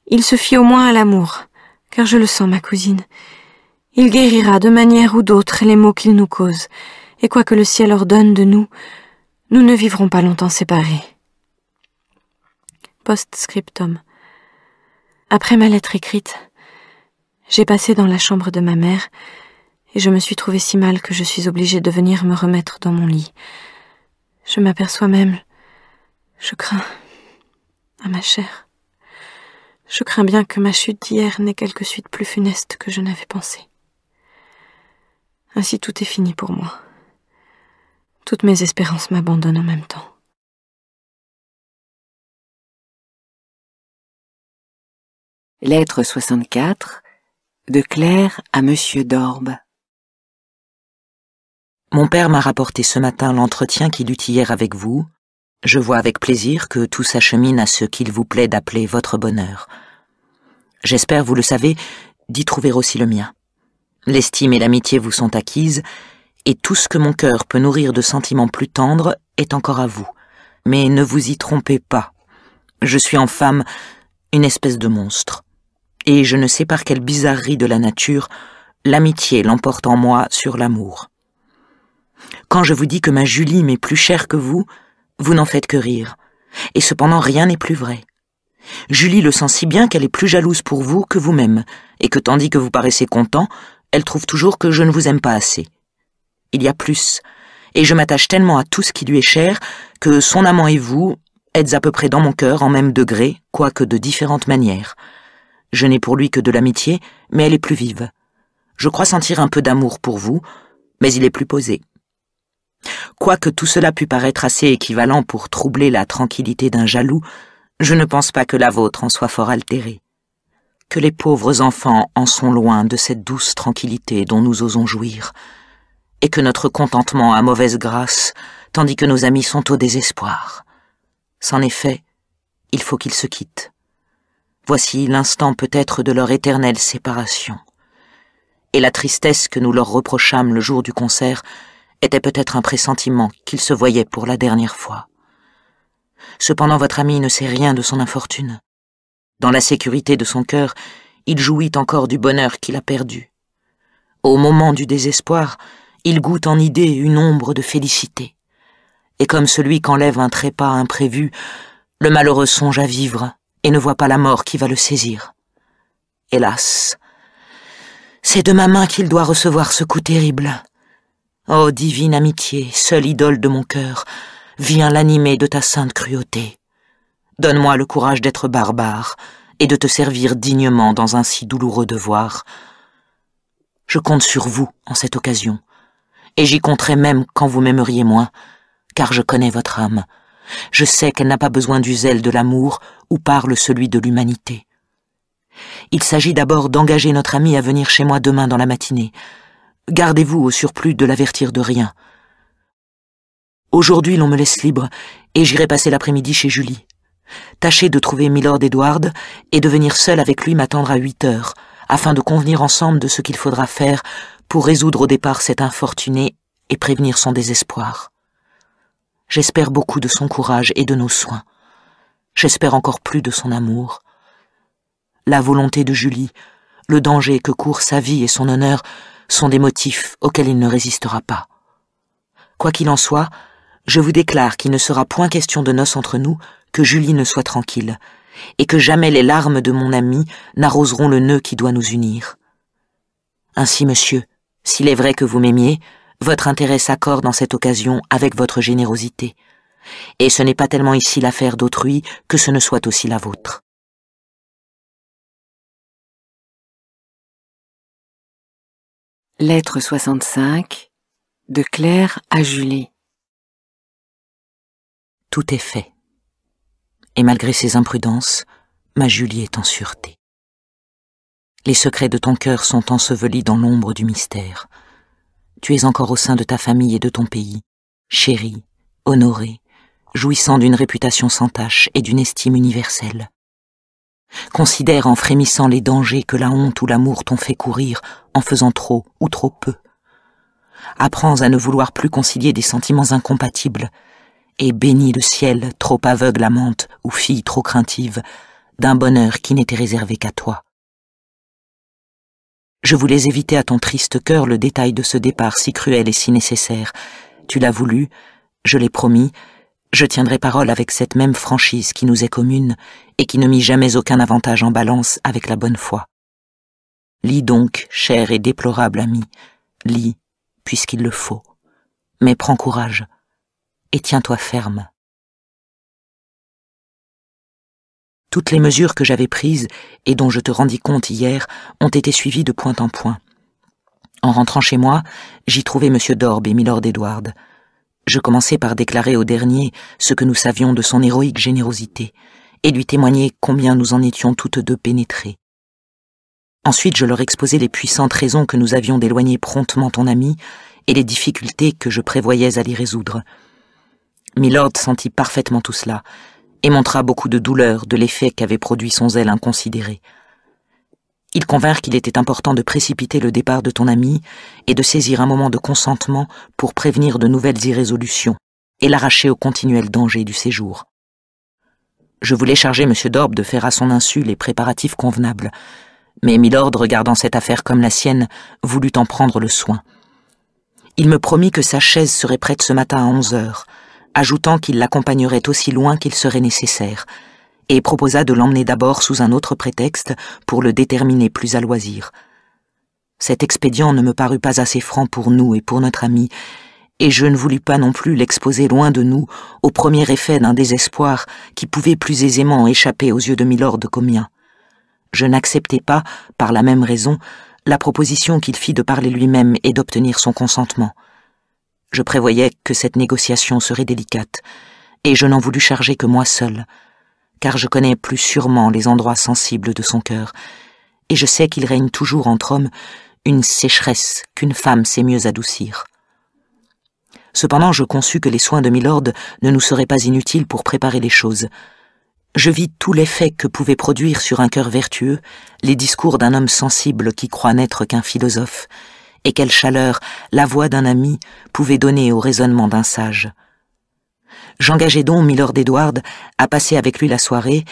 il se fie au moins à l'amour, car je le sens, ma cousine. Il guérira de manière ou d'autre les maux qu'il nous cause, et quoi que le ciel ordonne de nous, nous ne vivrons pas longtemps séparés. Post-scriptum. Après ma lettre écrite, j'ai passé dans la chambre de ma mère, et je me suis trouvée si mal que je suis obligée de venir me remettre dans mon lit. Je m'aperçois même, je crains, à ma chair, je crains bien que ma chute d'hier n'ait quelque suite plus funeste que je n'avais pensé. Ainsi tout est fini pour moi. Toutes mes espérances m'abandonnent en même temps. Lettre 64 de Claire à Monsieur d'Orbe. Mon père m'a rapporté ce matin l'entretien qu'il eut hier avec vous. Je vois avec plaisir que tout s'achemine à ce qu'il vous plaît d'appeler votre bonheur. J'espère, vous le savez, d'y trouver aussi le mien. L'estime et l'amitié vous sont acquises, et tout ce que mon cœur peut nourrir de sentiments plus tendres est encore à vous. Mais ne vous y trompez pas. Je suis en femme une espèce de monstre et je ne sais par quelle bizarrerie de la nature, l'amitié l'emporte en moi sur l'amour. Quand je vous dis que ma Julie m'est plus chère que vous, vous n'en faites que rire, et cependant rien n'est plus vrai. Julie le sent si bien qu'elle est plus jalouse pour vous que vous-même, et que tandis que vous paraissez content, elle trouve toujours que je ne vous aime pas assez. Il y a plus, et je m'attache tellement à tout ce qui lui est cher que son amant et vous êtes à peu près dans mon cœur en même degré, quoique de différentes manières. Je n'ai pour lui que de l'amitié, mais elle est plus vive. Je crois sentir un peu d'amour pour vous, mais il est plus posé. Quoique tout cela pût paraître assez équivalent pour troubler la tranquillité d'un jaloux, je ne pense pas que la vôtre en soit fort altérée. Que les pauvres enfants en sont loin de cette douce tranquillité dont nous osons jouir, et que notre contentement a mauvaise grâce, tandis que nos amis sont au désespoir. C'en est fait, il faut qu'ils se quittent. Voici l'instant peut-être de leur éternelle séparation. Et la tristesse que nous leur reprochâmes le jour du concert était peut-être un pressentiment qu'ils se voyaient pour la dernière fois. Cependant votre ami ne sait rien de son infortune. Dans la sécurité de son cœur, il jouit encore du bonheur qu'il a perdu. Au moment du désespoir, il goûte en idée une ombre de félicité. Et comme celui qu'enlève un trépas imprévu, le malheureux songe à vivre et ne voit pas la mort qui va le saisir. Hélas, c'est de ma main qu'il doit recevoir ce coup terrible. Ô oh, divine amitié, seule idole de mon cœur, viens l'animer de ta sainte cruauté. Donne-moi le courage d'être barbare et de te servir dignement dans un si douloureux devoir. Je compte sur vous en cette occasion, et j'y compterai même quand vous m'aimeriez moins, car je connais votre âme, je sais qu'elle n'a pas besoin du zèle de l'amour où parle celui de l'humanité. Il s'agit d'abord d'engager notre ami à venir chez moi demain dans la matinée. Gardez-vous au surplus de l'avertir de rien. Aujourd'hui, l'on me laisse libre, et j'irai passer l'après-midi chez Julie. Tâchez de trouver Milord Edward et de venir seul avec lui m'attendre à huit heures, afin de convenir ensemble de ce qu'il faudra faire pour résoudre au départ cet infortuné et prévenir son désespoir. J'espère beaucoup de son courage et de nos soins. J'espère encore plus de son amour. La volonté de Julie, le danger que court sa vie et son honneur sont des motifs auxquels il ne résistera pas. Quoi qu'il en soit, je vous déclare qu'il ne sera point question de noces entre nous, que Julie ne soit tranquille, et que jamais les larmes de mon ami n'arroseront le nœud qui doit nous unir. Ainsi, monsieur, s'il est vrai que vous m'aimiez, votre intérêt s'accorde en cette occasion avec votre générosité. Et ce n'est pas tellement ici l'affaire d'autrui que ce ne soit aussi la vôtre. Lettre 65 de Claire à Julie. Tout est fait. Et malgré ses imprudences, ma Julie est en sûreté. Les secrets de ton cœur sont ensevelis dans l'ombre du mystère tu es encore au sein de ta famille et de ton pays, chéri, honoré, jouissant d'une réputation sans tache et d'une estime universelle. Considère en frémissant les dangers que la honte ou l'amour t'ont fait courir en faisant trop ou trop peu. Apprends à ne vouloir plus concilier des sentiments incompatibles, et bénis le ciel, trop aveugle amante ou fille trop craintive, d'un bonheur qui n'était réservé qu'à toi. Je voulais éviter à ton triste cœur le détail de ce départ si cruel et si nécessaire. Tu l'as voulu, je l'ai promis, je tiendrai parole avec cette même franchise qui nous est commune et qui ne mit jamais aucun avantage en balance avec la bonne foi. Lis donc, cher et déplorable ami, lis, puisqu'il le faut. Mais prends courage et tiens-toi ferme. Toutes les mesures que j'avais prises et dont je te rendis compte hier ont été suivies de point en point. En rentrant chez moi, j'y trouvai M. Dorbe et Milord Edward. Je commençai par déclarer au dernier ce que nous savions de son héroïque générosité, et lui témoigner combien nous en étions toutes deux pénétrées. Ensuite, je leur exposai les puissantes raisons que nous avions d'éloigner promptement ton ami et les difficultés que je prévoyais à l'y résoudre. Milord sentit parfaitement tout cela, et montra beaucoup de douleur de l'effet qu'avait produit son zèle inconsidéré. Il convinrent qu'il était important de précipiter le départ de ton ami et de saisir un moment de consentement pour prévenir de nouvelles irrésolutions et l'arracher au continuel danger du séjour. Je voulais charger M. Dorbe de faire à son insu les préparatifs convenables, mais Milord, regardant cette affaire comme la sienne, voulut en prendre le soin. Il me promit que sa chaise serait prête ce matin à onze heures, ajoutant qu'il l'accompagnerait aussi loin qu'il serait nécessaire, et proposa de l'emmener d'abord sous un autre prétexte pour le déterminer plus à loisir. Cet expédient ne me parut pas assez franc pour nous et pour notre ami, et je ne voulus pas non plus l'exposer loin de nous au premier effet d'un désespoir qui pouvait plus aisément échapper aux yeux de Milord qu'au mien. Je n'acceptai pas, par la même raison, la proposition qu'il fit de parler lui-même et d'obtenir son consentement. Je prévoyais que cette négociation serait délicate, et je n'en voulus charger que moi seul, car je connais plus sûrement les endroits sensibles de son cœur, et je sais qu'il règne toujours entre hommes une sécheresse qu'une femme sait mieux adoucir. Cependant, je conçus que les soins de Milord ne nous seraient pas inutiles pour préparer les choses. Je vis tout l'effet que pouvaient produire sur un cœur vertueux les discours d'un homme sensible qui croit n'être qu'un philosophe, et quelle chaleur la voix d'un ami pouvait donner au raisonnement d'un sage. J'engageai donc Milord Edward à passer avec lui la soirée,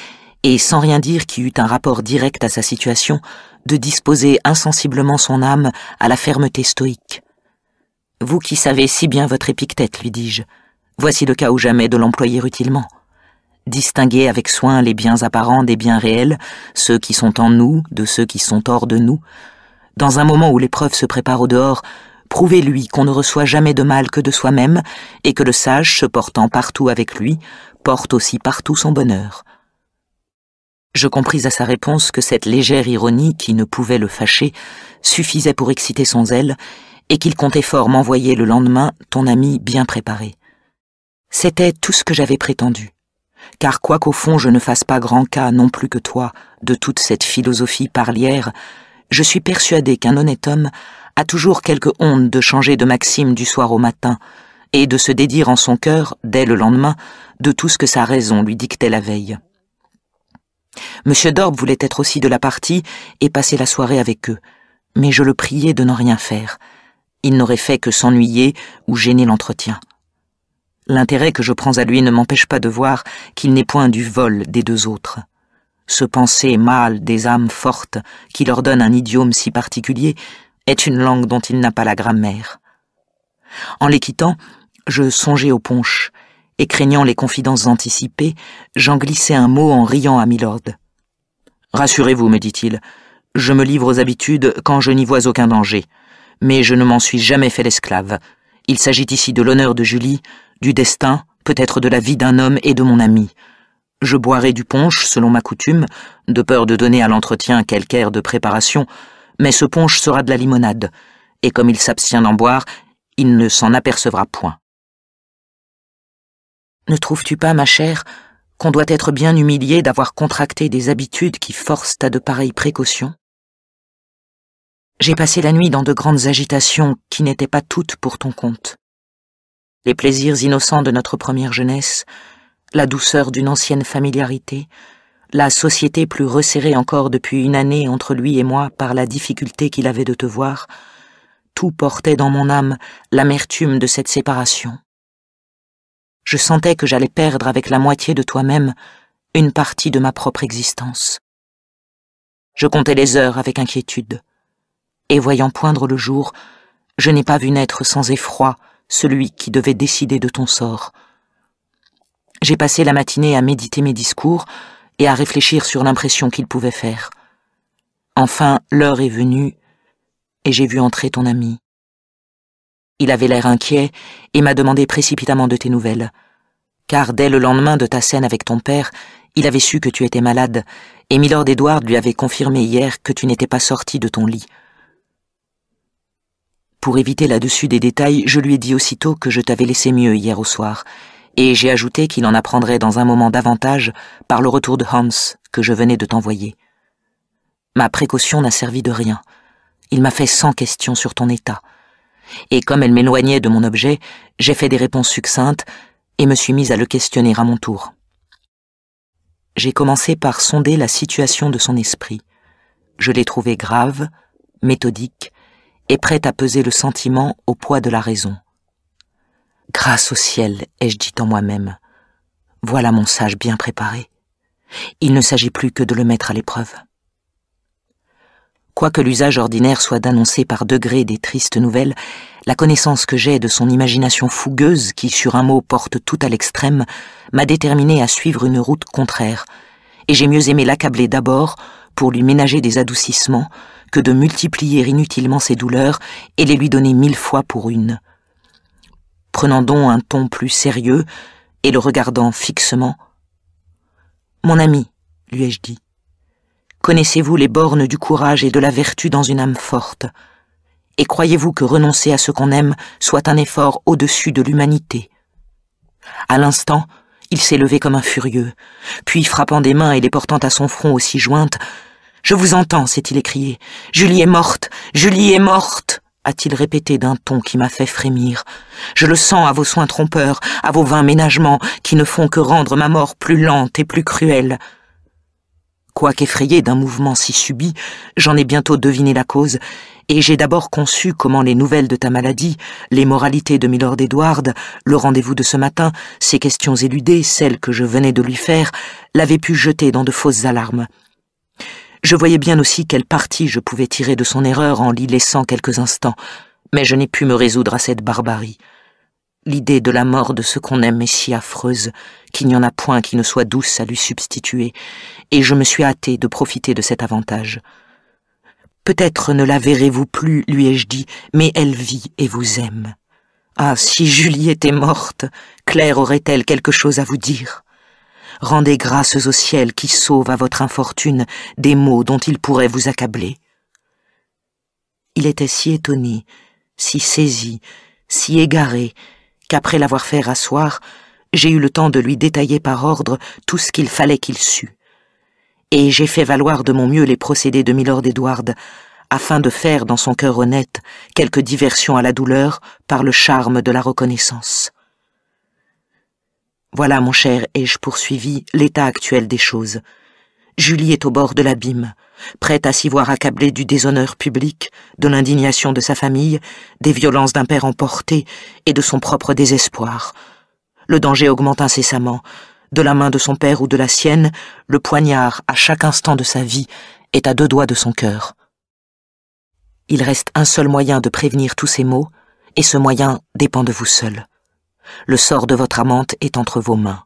et sans rien dire qui eût un rapport direct à sa situation, de disposer insensiblement son âme à la fermeté stoïque. Vous qui savez si bien votre épictète, lui dis-je, voici le cas ou jamais de l'employer utilement. Distinguez avec soin les biens apparents des biens réels, ceux qui sont en nous de ceux qui sont hors de nous, dans un moment où l'épreuve se prépare au dehors, prouvez-lui qu'on ne reçoit jamais de mal que de soi-même, et que le sage, se portant partout avec lui, porte aussi partout son bonheur. Je compris à sa réponse que cette légère ironie qui ne pouvait le fâcher suffisait pour exciter son zèle, et qu'il comptait fort m'envoyer le lendemain ton ami bien préparé. C'était tout ce que j'avais prétendu car quoiqu'au fond je ne fasse pas grand cas non plus que toi de toute cette philosophie parlière, je suis persuadé qu'un honnête homme a toujours quelque honte de changer de maxime du soir au matin, et de se dédire en son cœur, dès le lendemain, de tout ce que sa raison lui dictait la veille. Monsieur Dorb voulait être aussi de la partie et passer la soirée avec eux, mais je le priais de n'en rien faire. Il n'aurait fait que s'ennuyer ou gêner l'entretien. L'intérêt que je prends à lui ne m'empêche pas de voir qu'il n'est point du vol des deux autres ce penser mâle des âmes fortes qui leur donne un idiome si particulier, est une langue dont il n'a pas la grammaire. En les quittant, je songeais au punch, et craignant les confidences anticipées, j'en glissai un mot en riant à Milord. Rassurez-vous, me dit-il, je me livre aux habitudes quand je n'y vois aucun danger, mais je ne m'en suis jamais fait l'esclave. Il s'agit ici de l'honneur de Julie, du destin, peut-être de la vie d'un homme et de mon ami. Je boirai du punch, selon ma coutume, de peur de donner à l'entretien quelque air de préparation, mais ce punch sera de la limonade, et comme il s'abstient d'en boire, il ne s'en apercevra point. Ne trouves-tu pas, ma chère, qu'on doit être bien humilié d'avoir contracté des habitudes qui forcent à de pareilles précautions J'ai passé la nuit dans de grandes agitations qui n'étaient pas toutes pour ton compte. Les plaisirs innocents de notre première jeunesse, la douceur d'une ancienne familiarité, la société plus resserrée encore depuis une année entre lui et moi par la difficulté qu'il avait de te voir, tout portait dans mon âme l'amertume de cette séparation. Je sentais que j'allais perdre avec la moitié de toi-même une partie de ma propre existence. Je comptais les heures avec inquiétude, et voyant poindre le jour, je n'ai pas vu naître sans effroi celui qui devait décider de ton sort, j'ai passé la matinée à méditer mes discours et à réfléchir sur l'impression qu'ils pouvaient faire. Enfin, l'heure est venue, et j'ai vu entrer ton ami. Il avait l'air inquiet et m'a demandé précipitamment de tes nouvelles, car dès le lendemain de ta scène avec ton père, il avait su que tu étais malade, et Milord Edward lui avait confirmé hier que tu n'étais pas sorti de ton lit. Pour éviter là-dessus des détails, je lui ai dit aussitôt que je t'avais laissé mieux hier au soir, et j'ai ajouté qu'il en apprendrait dans un moment davantage par le retour de Hans que je venais de t'envoyer. Ma précaution n'a servi de rien. Il m'a fait cent questions sur ton état. Et comme elle m'éloignait de mon objet, j'ai fait des réponses succinctes et me suis mise à le questionner à mon tour. J'ai commencé par sonder la situation de son esprit. Je l'ai trouvé grave, méthodique, et prêt à peser le sentiment au poids de la raison. Grâce au ciel, ai-je dit en moi-même, voilà mon sage bien préparé. Il ne s'agit plus que de le mettre à l'épreuve. Quoique l'usage ordinaire soit d'annoncer par degrés des tristes nouvelles, la connaissance que j'ai de son imagination fougueuse, qui sur un mot porte tout à l'extrême, m'a déterminé à suivre une route contraire, et j'ai mieux aimé l'accabler d'abord pour lui ménager des adoucissements que de multiplier inutilement ses douleurs et les lui donner mille fois pour une prenant donc un ton plus sérieux et le regardant fixement. Mon ami, lui ai-je dit, connaissez-vous les bornes du courage et de la vertu dans une âme forte Et croyez-vous que renoncer à ce qu'on aime soit un effort au-dessus de l'humanité À l'instant, il s'est levé comme un furieux, puis frappant des mains et les portant à son front aussi jointes, Je vous entends, s'est-il écrié. Julie est morte, Julie est morte a-t-il répété d'un ton qui m'a fait frémir. Je le sens à vos soins trompeurs, à vos vains ménagements, qui ne font que rendre ma mort plus lente et plus cruelle. Quoique effrayé d'un mouvement si subit, j'en ai bientôt deviné la cause, et j'ai d'abord conçu comment les nouvelles de ta maladie, les moralités de Milord Edward, le rendez-vous de ce matin, ces questions éludées, celles que je venais de lui faire, l'avaient pu jeter dans de fausses alarmes. Je voyais bien aussi quelle partie je pouvais tirer de son erreur en l'y laissant quelques instants, mais je n'ai pu me résoudre à cette barbarie. L'idée de la mort de ce qu'on aime est si affreuse qu'il n'y en a point qui ne soit douce à lui substituer, et je me suis hâté de profiter de cet avantage. Peut-être ne la verrez-vous plus, lui ai-je dit, mais elle vit et vous aime. Ah, si Julie était morte, Claire aurait-elle quelque chose à vous dire rendez grâces au ciel qui sauve à votre infortune des maux dont il pourrait vous accabler. Il était si étonné, si saisi, si égaré, qu'après l'avoir fait rasseoir, j'ai eu le temps de lui détailler par ordre tout ce qu'il fallait qu'il sût. Et j'ai fait valoir de mon mieux les procédés de Milord Edward, afin de faire dans son cœur honnête quelque diversion à la douleur par le charme de la reconnaissance. Voilà, mon cher, ai-je poursuivi, l'état actuel des choses. Julie est au bord de l'abîme, prête à s'y voir accablée du déshonneur public, de l'indignation de sa famille, des violences d'un père emporté et de son propre désespoir. Le danger augmente incessamment. De la main de son père ou de la sienne, le poignard, à chaque instant de sa vie, est à deux doigts de son cœur. Il reste un seul moyen de prévenir tous ces maux, et ce moyen dépend de vous seul. Le sort de votre amante est entre vos mains.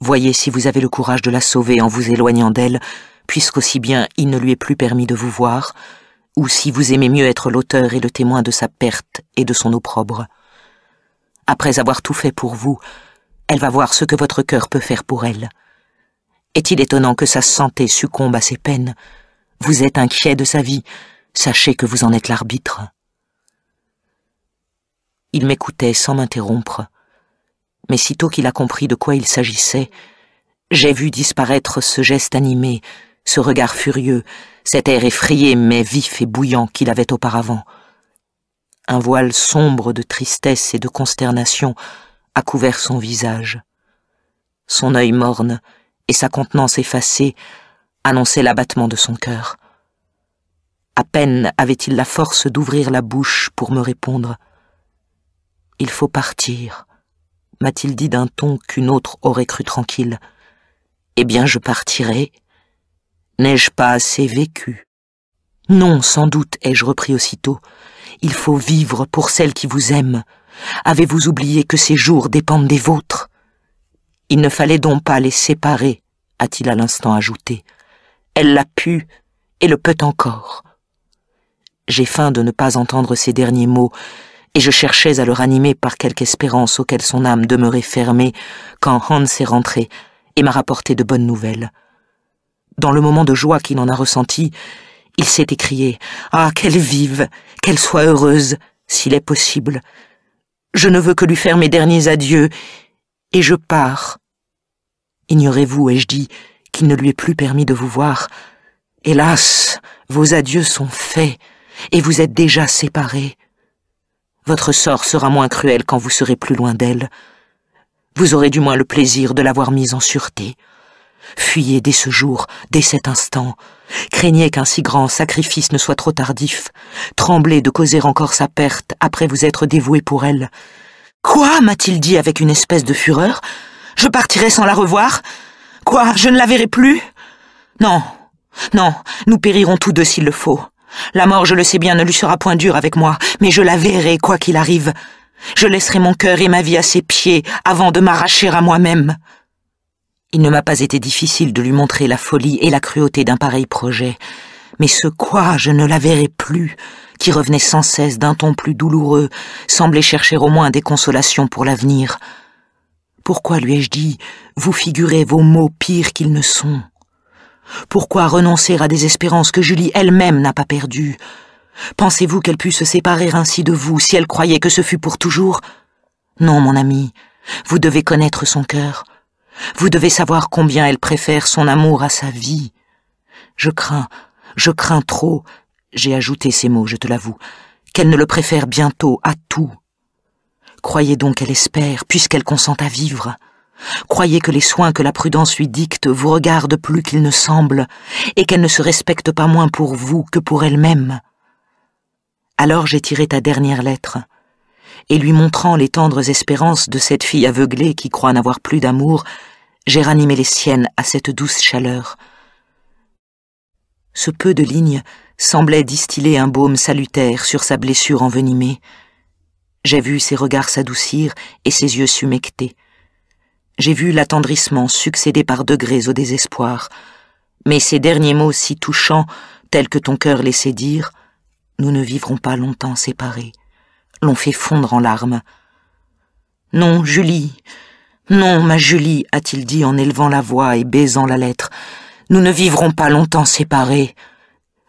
Voyez si vous avez le courage de la sauver en vous éloignant d'elle, puisqu'aussi bien il ne lui est plus permis de vous voir, ou si vous aimez mieux être l'auteur et le témoin de sa perte et de son opprobre. Après avoir tout fait pour vous, elle va voir ce que votre cœur peut faire pour elle. Est-il étonnant que sa santé succombe à ses peines Vous êtes inquiet de sa vie, sachez que vous en êtes l'arbitre. Il m'écoutait sans m'interrompre. Mais sitôt qu'il a compris de quoi il s'agissait, j'ai vu disparaître ce geste animé, ce regard furieux, cet air effrayé mais vif et bouillant qu'il avait auparavant. Un voile sombre de tristesse et de consternation a couvert son visage. Son œil morne et sa contenance effacée annonçaient l'abattement de son cœur. À peine avait-il la force d'ouvrir la bouche pour me répondre. Il faut partir, m'a-t-il dit d'un ton qu'une autre aurait cru tranquille. Eh bien, je partirai. N'ai-je pas assez vécu Non, sans doute, ai-je repris aussitôt. Il faut vivre pour celle qui vous aime. Avez-vous oublié que ces jours dépendent des vôtres Il ne fallait donc pas les séparer, a-t-il à l'instant ajouté. Elle l'a pu et le peut encore. J'ai faim de ne pas entendre ces derniers mots, et je cherchais à le ranimer par quelque espérance auquel son âme demeurait fermée quand Hans est rentré et m'a rapporté de bonnes nouvelles. Dans le moment de joie qu'il en a ressenti, il s'est écrié Ah, qu'elle vive, qu'elle soit heureuse, s'il est possible. Je ne veux que lui faire mes derniers adieux, et je pars. Ignorez-vous, ai-je dit, qu'il ne lui est plus permis de vous voir. Hélas, vos adieux sont faits, et vous êtes déjà séparés. Votre sort sera moins cruel quand vous serez plus loin d'elle. Vous aurez du moins le plaisir de l'avoir mise en sûreté. Fuyez dès ce jour, dès cet instant. Craignez qu'un si grand sacrifice ne soit trop tardif. Tremblez de causer encore sa perte après vous être dévoué pour elle. Quoi m'a-t-il dit avec une espèce de fureur Je partirai sans la revoir Quoi Je ne la verrai plus Non, non, nous périrons tous deux s'il le faut. La mort, je le sais bien, ne lui sera point dure avec moi, mais je la verrai, quoi qu'il arrive. Je laisserai mon cœur et ma vie à ses pieds avant de m'arracher à moi-même. Il ne m'a pas été difficile de lui montrer la folie et la cruauté d'un pareil projet, mais ce quoi je ne la verrai plus, qui revenait sans cesse d'un ton plus douloureux, semblait chercher au moins des consolations pour l'avenir. Pourquoi lui ai-je dit « Vous figurez vos mots pires qu'ils ne sont » Pourquoi renoncer à des espérances que Julie elle-même n'a pas perdues Pensez-vous qu'elle pût se séparer ainsi de vous si elle croyait que ce fut pour toujours Non, mon ami, vous devez connaître son cœur. Vous devez savoir combien elle préfère son amour à sa vie. Je crains, je crains trop, j'ai ajouté ces mots, je te l'avoue, qu'elle ne le préfère bientôt à tout. Croyez donc qu'elle espère, puisqu'elle consent à vivre. Croyez que les soins que la prudence lui dicte vous regardent plus qu'il ne semble, et qu'elle ne se respecte pas moins pour vous que pour elle-même. Alors j'ai tiré ta dernière lettre, et lui montrant les tendres espérances de cette fille aveuglée qui croit n'avoir plus d'amour, j'ai ranimé les siennes à cette douce chaleur. Ce peu de lignes semblait distiller un baume salutaire sur sa blessure envenimée. J'ai vu ses regards s'adoucir et ses yeux s'humecter. J'ai vu l'attendrissement succéder par degrés au désespoir, mais ces derniers mots si touchants, tels que ton cœur laissait dire, nous ne vivrons pas longtemps séparés, l'ont fait fondre en larmes. Non, Julie, non, ma Julie, a-t-il dit en élevant la voix et baisant la lettre, nous ne vivrons pas longtemps séparés.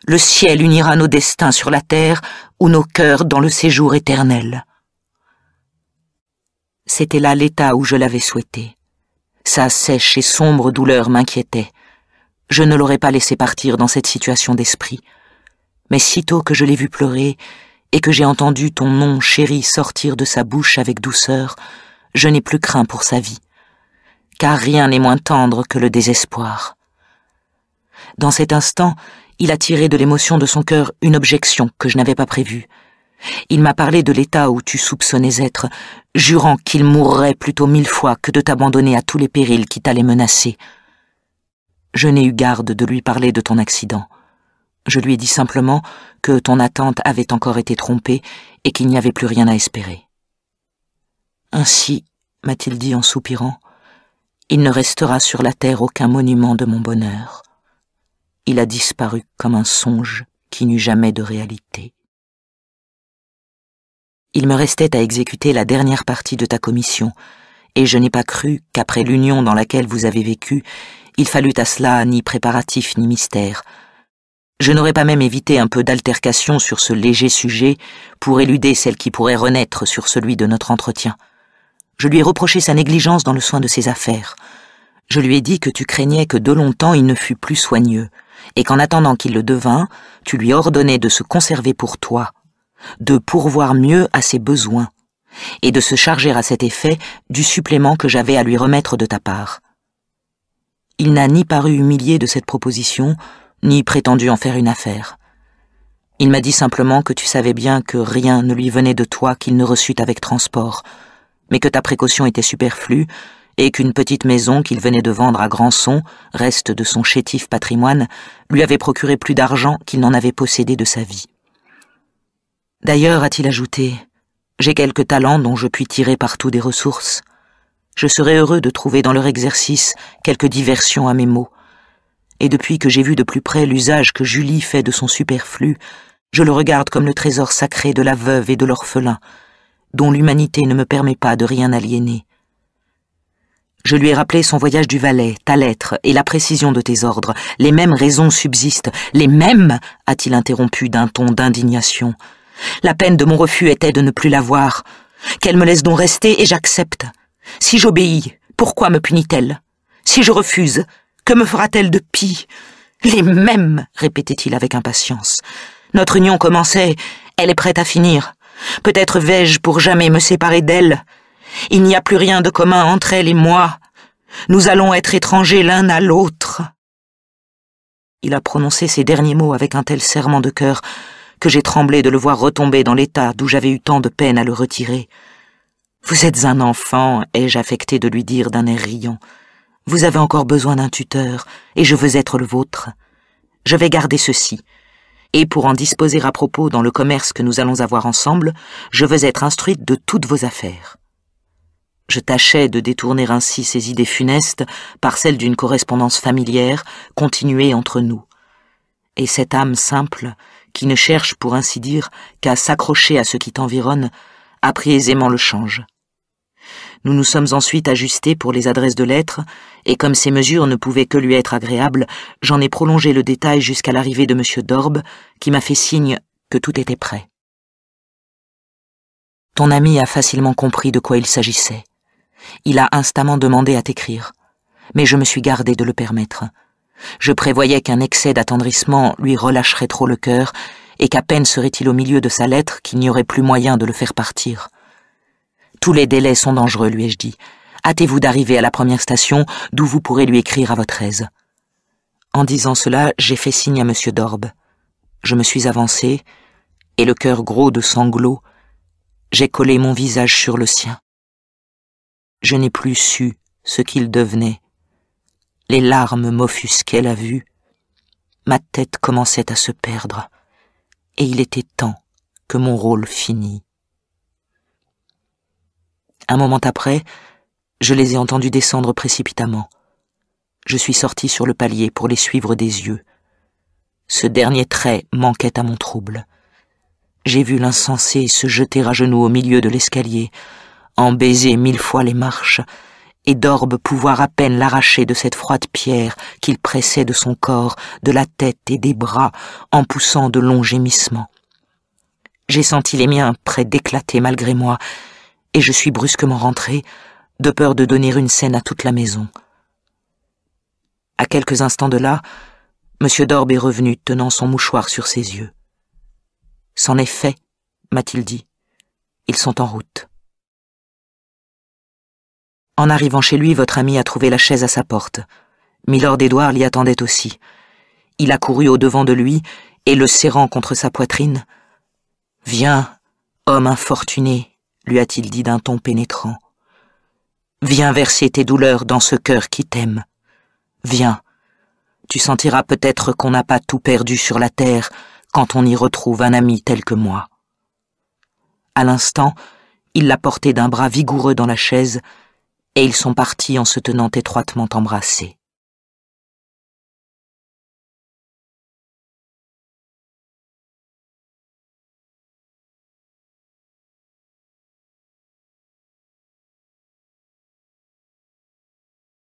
Le ciel unira nos destins sur la terre ou nos cœurs dans le séjour éternel. C'était là l'état où je l'avais souhaité. Sa sèche et sombre douleur m'inquiétait. Je ne l'aurais pas laissé partir dans cette situation d'esprit. Mais sitôt que je l'ai vu pleurer, et que j'ai entendu ton nom chéri sortir de sa bouche avec douceur, je n'ai plus craint pour sa vie, car rien n'est moins tendre que le désespoir. Dans cet instant, il a tiré de l'émotion de son cœur une objection que je n'avais pas prévue. Il m'a parlé de l'état où tu soupçonnais être, jurant qu'il mourrait plutôt mille fois que de t'abandonner à tous les périls qui t'allaient menacer. Je n'ai eu garde de lui parler de ton accident. Je lui ai dit simplement que ton attente avait encore été trompée et qu'il n'y avait plus rien à espérer. Ainsi, m'a-t-il dit en soupirant, il ne restera sur la terre aucun monument de mon bonheur. Il a disparu comme un songe qui n'eut jamais de réalité. Il me restait à exécuter la dernière partie de ta commission, et je n'ai pas cru qu'après l'union dans laquelle vous avez vécu, il fallut à cela ni préparatif ni mystère. Je n'aurais pas même évité un peu d'altercation sur ce léger sujet pour éluder celle qui pourrait renaître sur celui de notre entretien. Je lui ai reproché sa négligence dans le soin de ses affaires. Je lui ai dit que tu craignais que de longtemps il ne fût plus soigneux, et qu'en attendant qu'il le devint, tu lui ordonnais de se conserver pour toi, de pourvoir mieux à ses besoins, et de se charger à cet effet du supplément que j'avais à lui remettre de ta part. Il n'a ni paru humilié de cette proposition, ni prétendu en faire une affaire. Il m'a dit simplement que tu savais bien que rien ne lui venait de toi qu'il ne reçût avec transport, mais que ta précaution était superflue, et qu'une petite maison qu'il venait de vendre à Granson, reste de son chétif patrimoine, lui avait procuré plus d'argent qu'il n'en avait possédé de sa vie. D'ailleurs, a-t-il ajouté, j'ai quelques talents dont je puis tirer partout des ressources. Je serais heureux de trouver dans leur exercice quelques diversion à mes mots. Et depuis que j'ai vu de plus près l'usage que Julie fait de son superflu, je le regarde comme le trésor sacré de la veuve et de l'orphelin, dont l'humanité ne me permet pas de rien aliéner. Je lui ai rappelé son voyage du valet, ta lettre et la précision de tes ordres. Les mêmes raisons subsistent, les mêmes, a-t-il interrompu d'un ton d'indignation. La peine de mon refus était de ne plus la voir. Qu'elle me laisse donc rester et j'accepte. Si j'obéis, pourquoi me punit-elle Si je refuse, que me fera-t-elle de pis Les mêmes, répétait-il avec impatience. Notre union commençait, elle est prête à finir. Peut-être vais-je pour jamais me séparer d'elle. Il n'y a plus rien de commun entre elle et moi. Nous allons être étrangers l'un à l'autre. Il a prononcé ces derniers mots avec un tel serment de cœur que j'ai tremblé de le voir retomber dans l'état d'où j'avais eu tant de peine à le retirer. Vous êtes un enfant, ai-je affecté de lui dire d'un air riant. Vous avez encore besoin d'un tuteur, et je veux être le vôtre. Je vais garder ceci. Et pour en disposer à propos dans le commerce que nous allons avoir ensemble, je veux être instruite de toutes vos affaires. Je tâchais de détourner ainsi ces idées funestes par celles d'une correspondance familière continuée entre nous. Et cette âme simple, qui ne cherche, pour ainsi dire, qu'à s'accrocher à ce qui t'environne, a pris aisément le change. Nous nous sommes ensuite ajustés pour les adresses de lettres, et comme ces mesures ne pouvaient que lui être agréables, j'en ai prolongé le détail jusqu'à l'arrivée de M. Dorbe, qui m'a fait signe que tout était prêt. Ton ami a facilement compris de quoi il s'agissait. Il a instamment demandé à t'écrire, mais je me suis gardé de le permettre. Je prévoyais qu'un excès d'attendrissement lui relâcherait trop le cœur, et qu'à peine serait-il au milieu de sa lettre qu'il n'y aurait plus moyen de le faire partir. Tous les délais sont dangereux, lui ai-je dit. Hâtez-vous d'arriver à la première station, d'où vous pourrez lui écrire à votre aise. En disant cela, j'ai fait signe à M. Dorbe. Je me suis avancé, et le cœur gros de sanglots, j'ai collé mon visage sur le sien. Je n'ai plus su ce qu'il devenait les larmes m'offusquaient la vue. Ma tête commençait à se perdre, et il était temps que mon rôle finît. Un moment après, je les ai entendus descendre précipitamment. Je suis sorti sur le palier pour les suivre des yeux. Ce dernier trait manquait à mon trouble. J'ai vu l'insensé se jeter à genoux au milieu de l'escalier, en baiser mille fois les marches, et d'orbe pouvoir à peine l'arracher de cette froide pierre qu'il pressait de son corps, de la tête et des bras, en poussant de longs gémissements. J'ai senti les miens près d'éclater malgré moi, et je suis brusquement rentré, de peur de donner une scène à toute la maison. À quelques instants de là, M. d'Orbe est revenu tenant son mouchoir sur ses yeux. C'en est fait, m'a-t-il dit. Ils sont en route. En arrivant chez lui, votre ami a trouvé la chaise à sa porte. Milord Édouard l'y attendait aussi. Il a couru au-devant de lui et le serrant contre sa poitrine. Viens, homme infortuné, lui a-t-il dit d'un ton pénétrant. Viens verser tes douleurs dans ce cœur qui t'aime. Viens. Tu sentiras peut-être qu'on n'a pas tout perdu sur la terre quand on y retrouve un ami tel que moi. À l'instant, il l'a porté d'un bras vigoureux dans la chaise et ils sont partis en se tenant étroitement embrassés.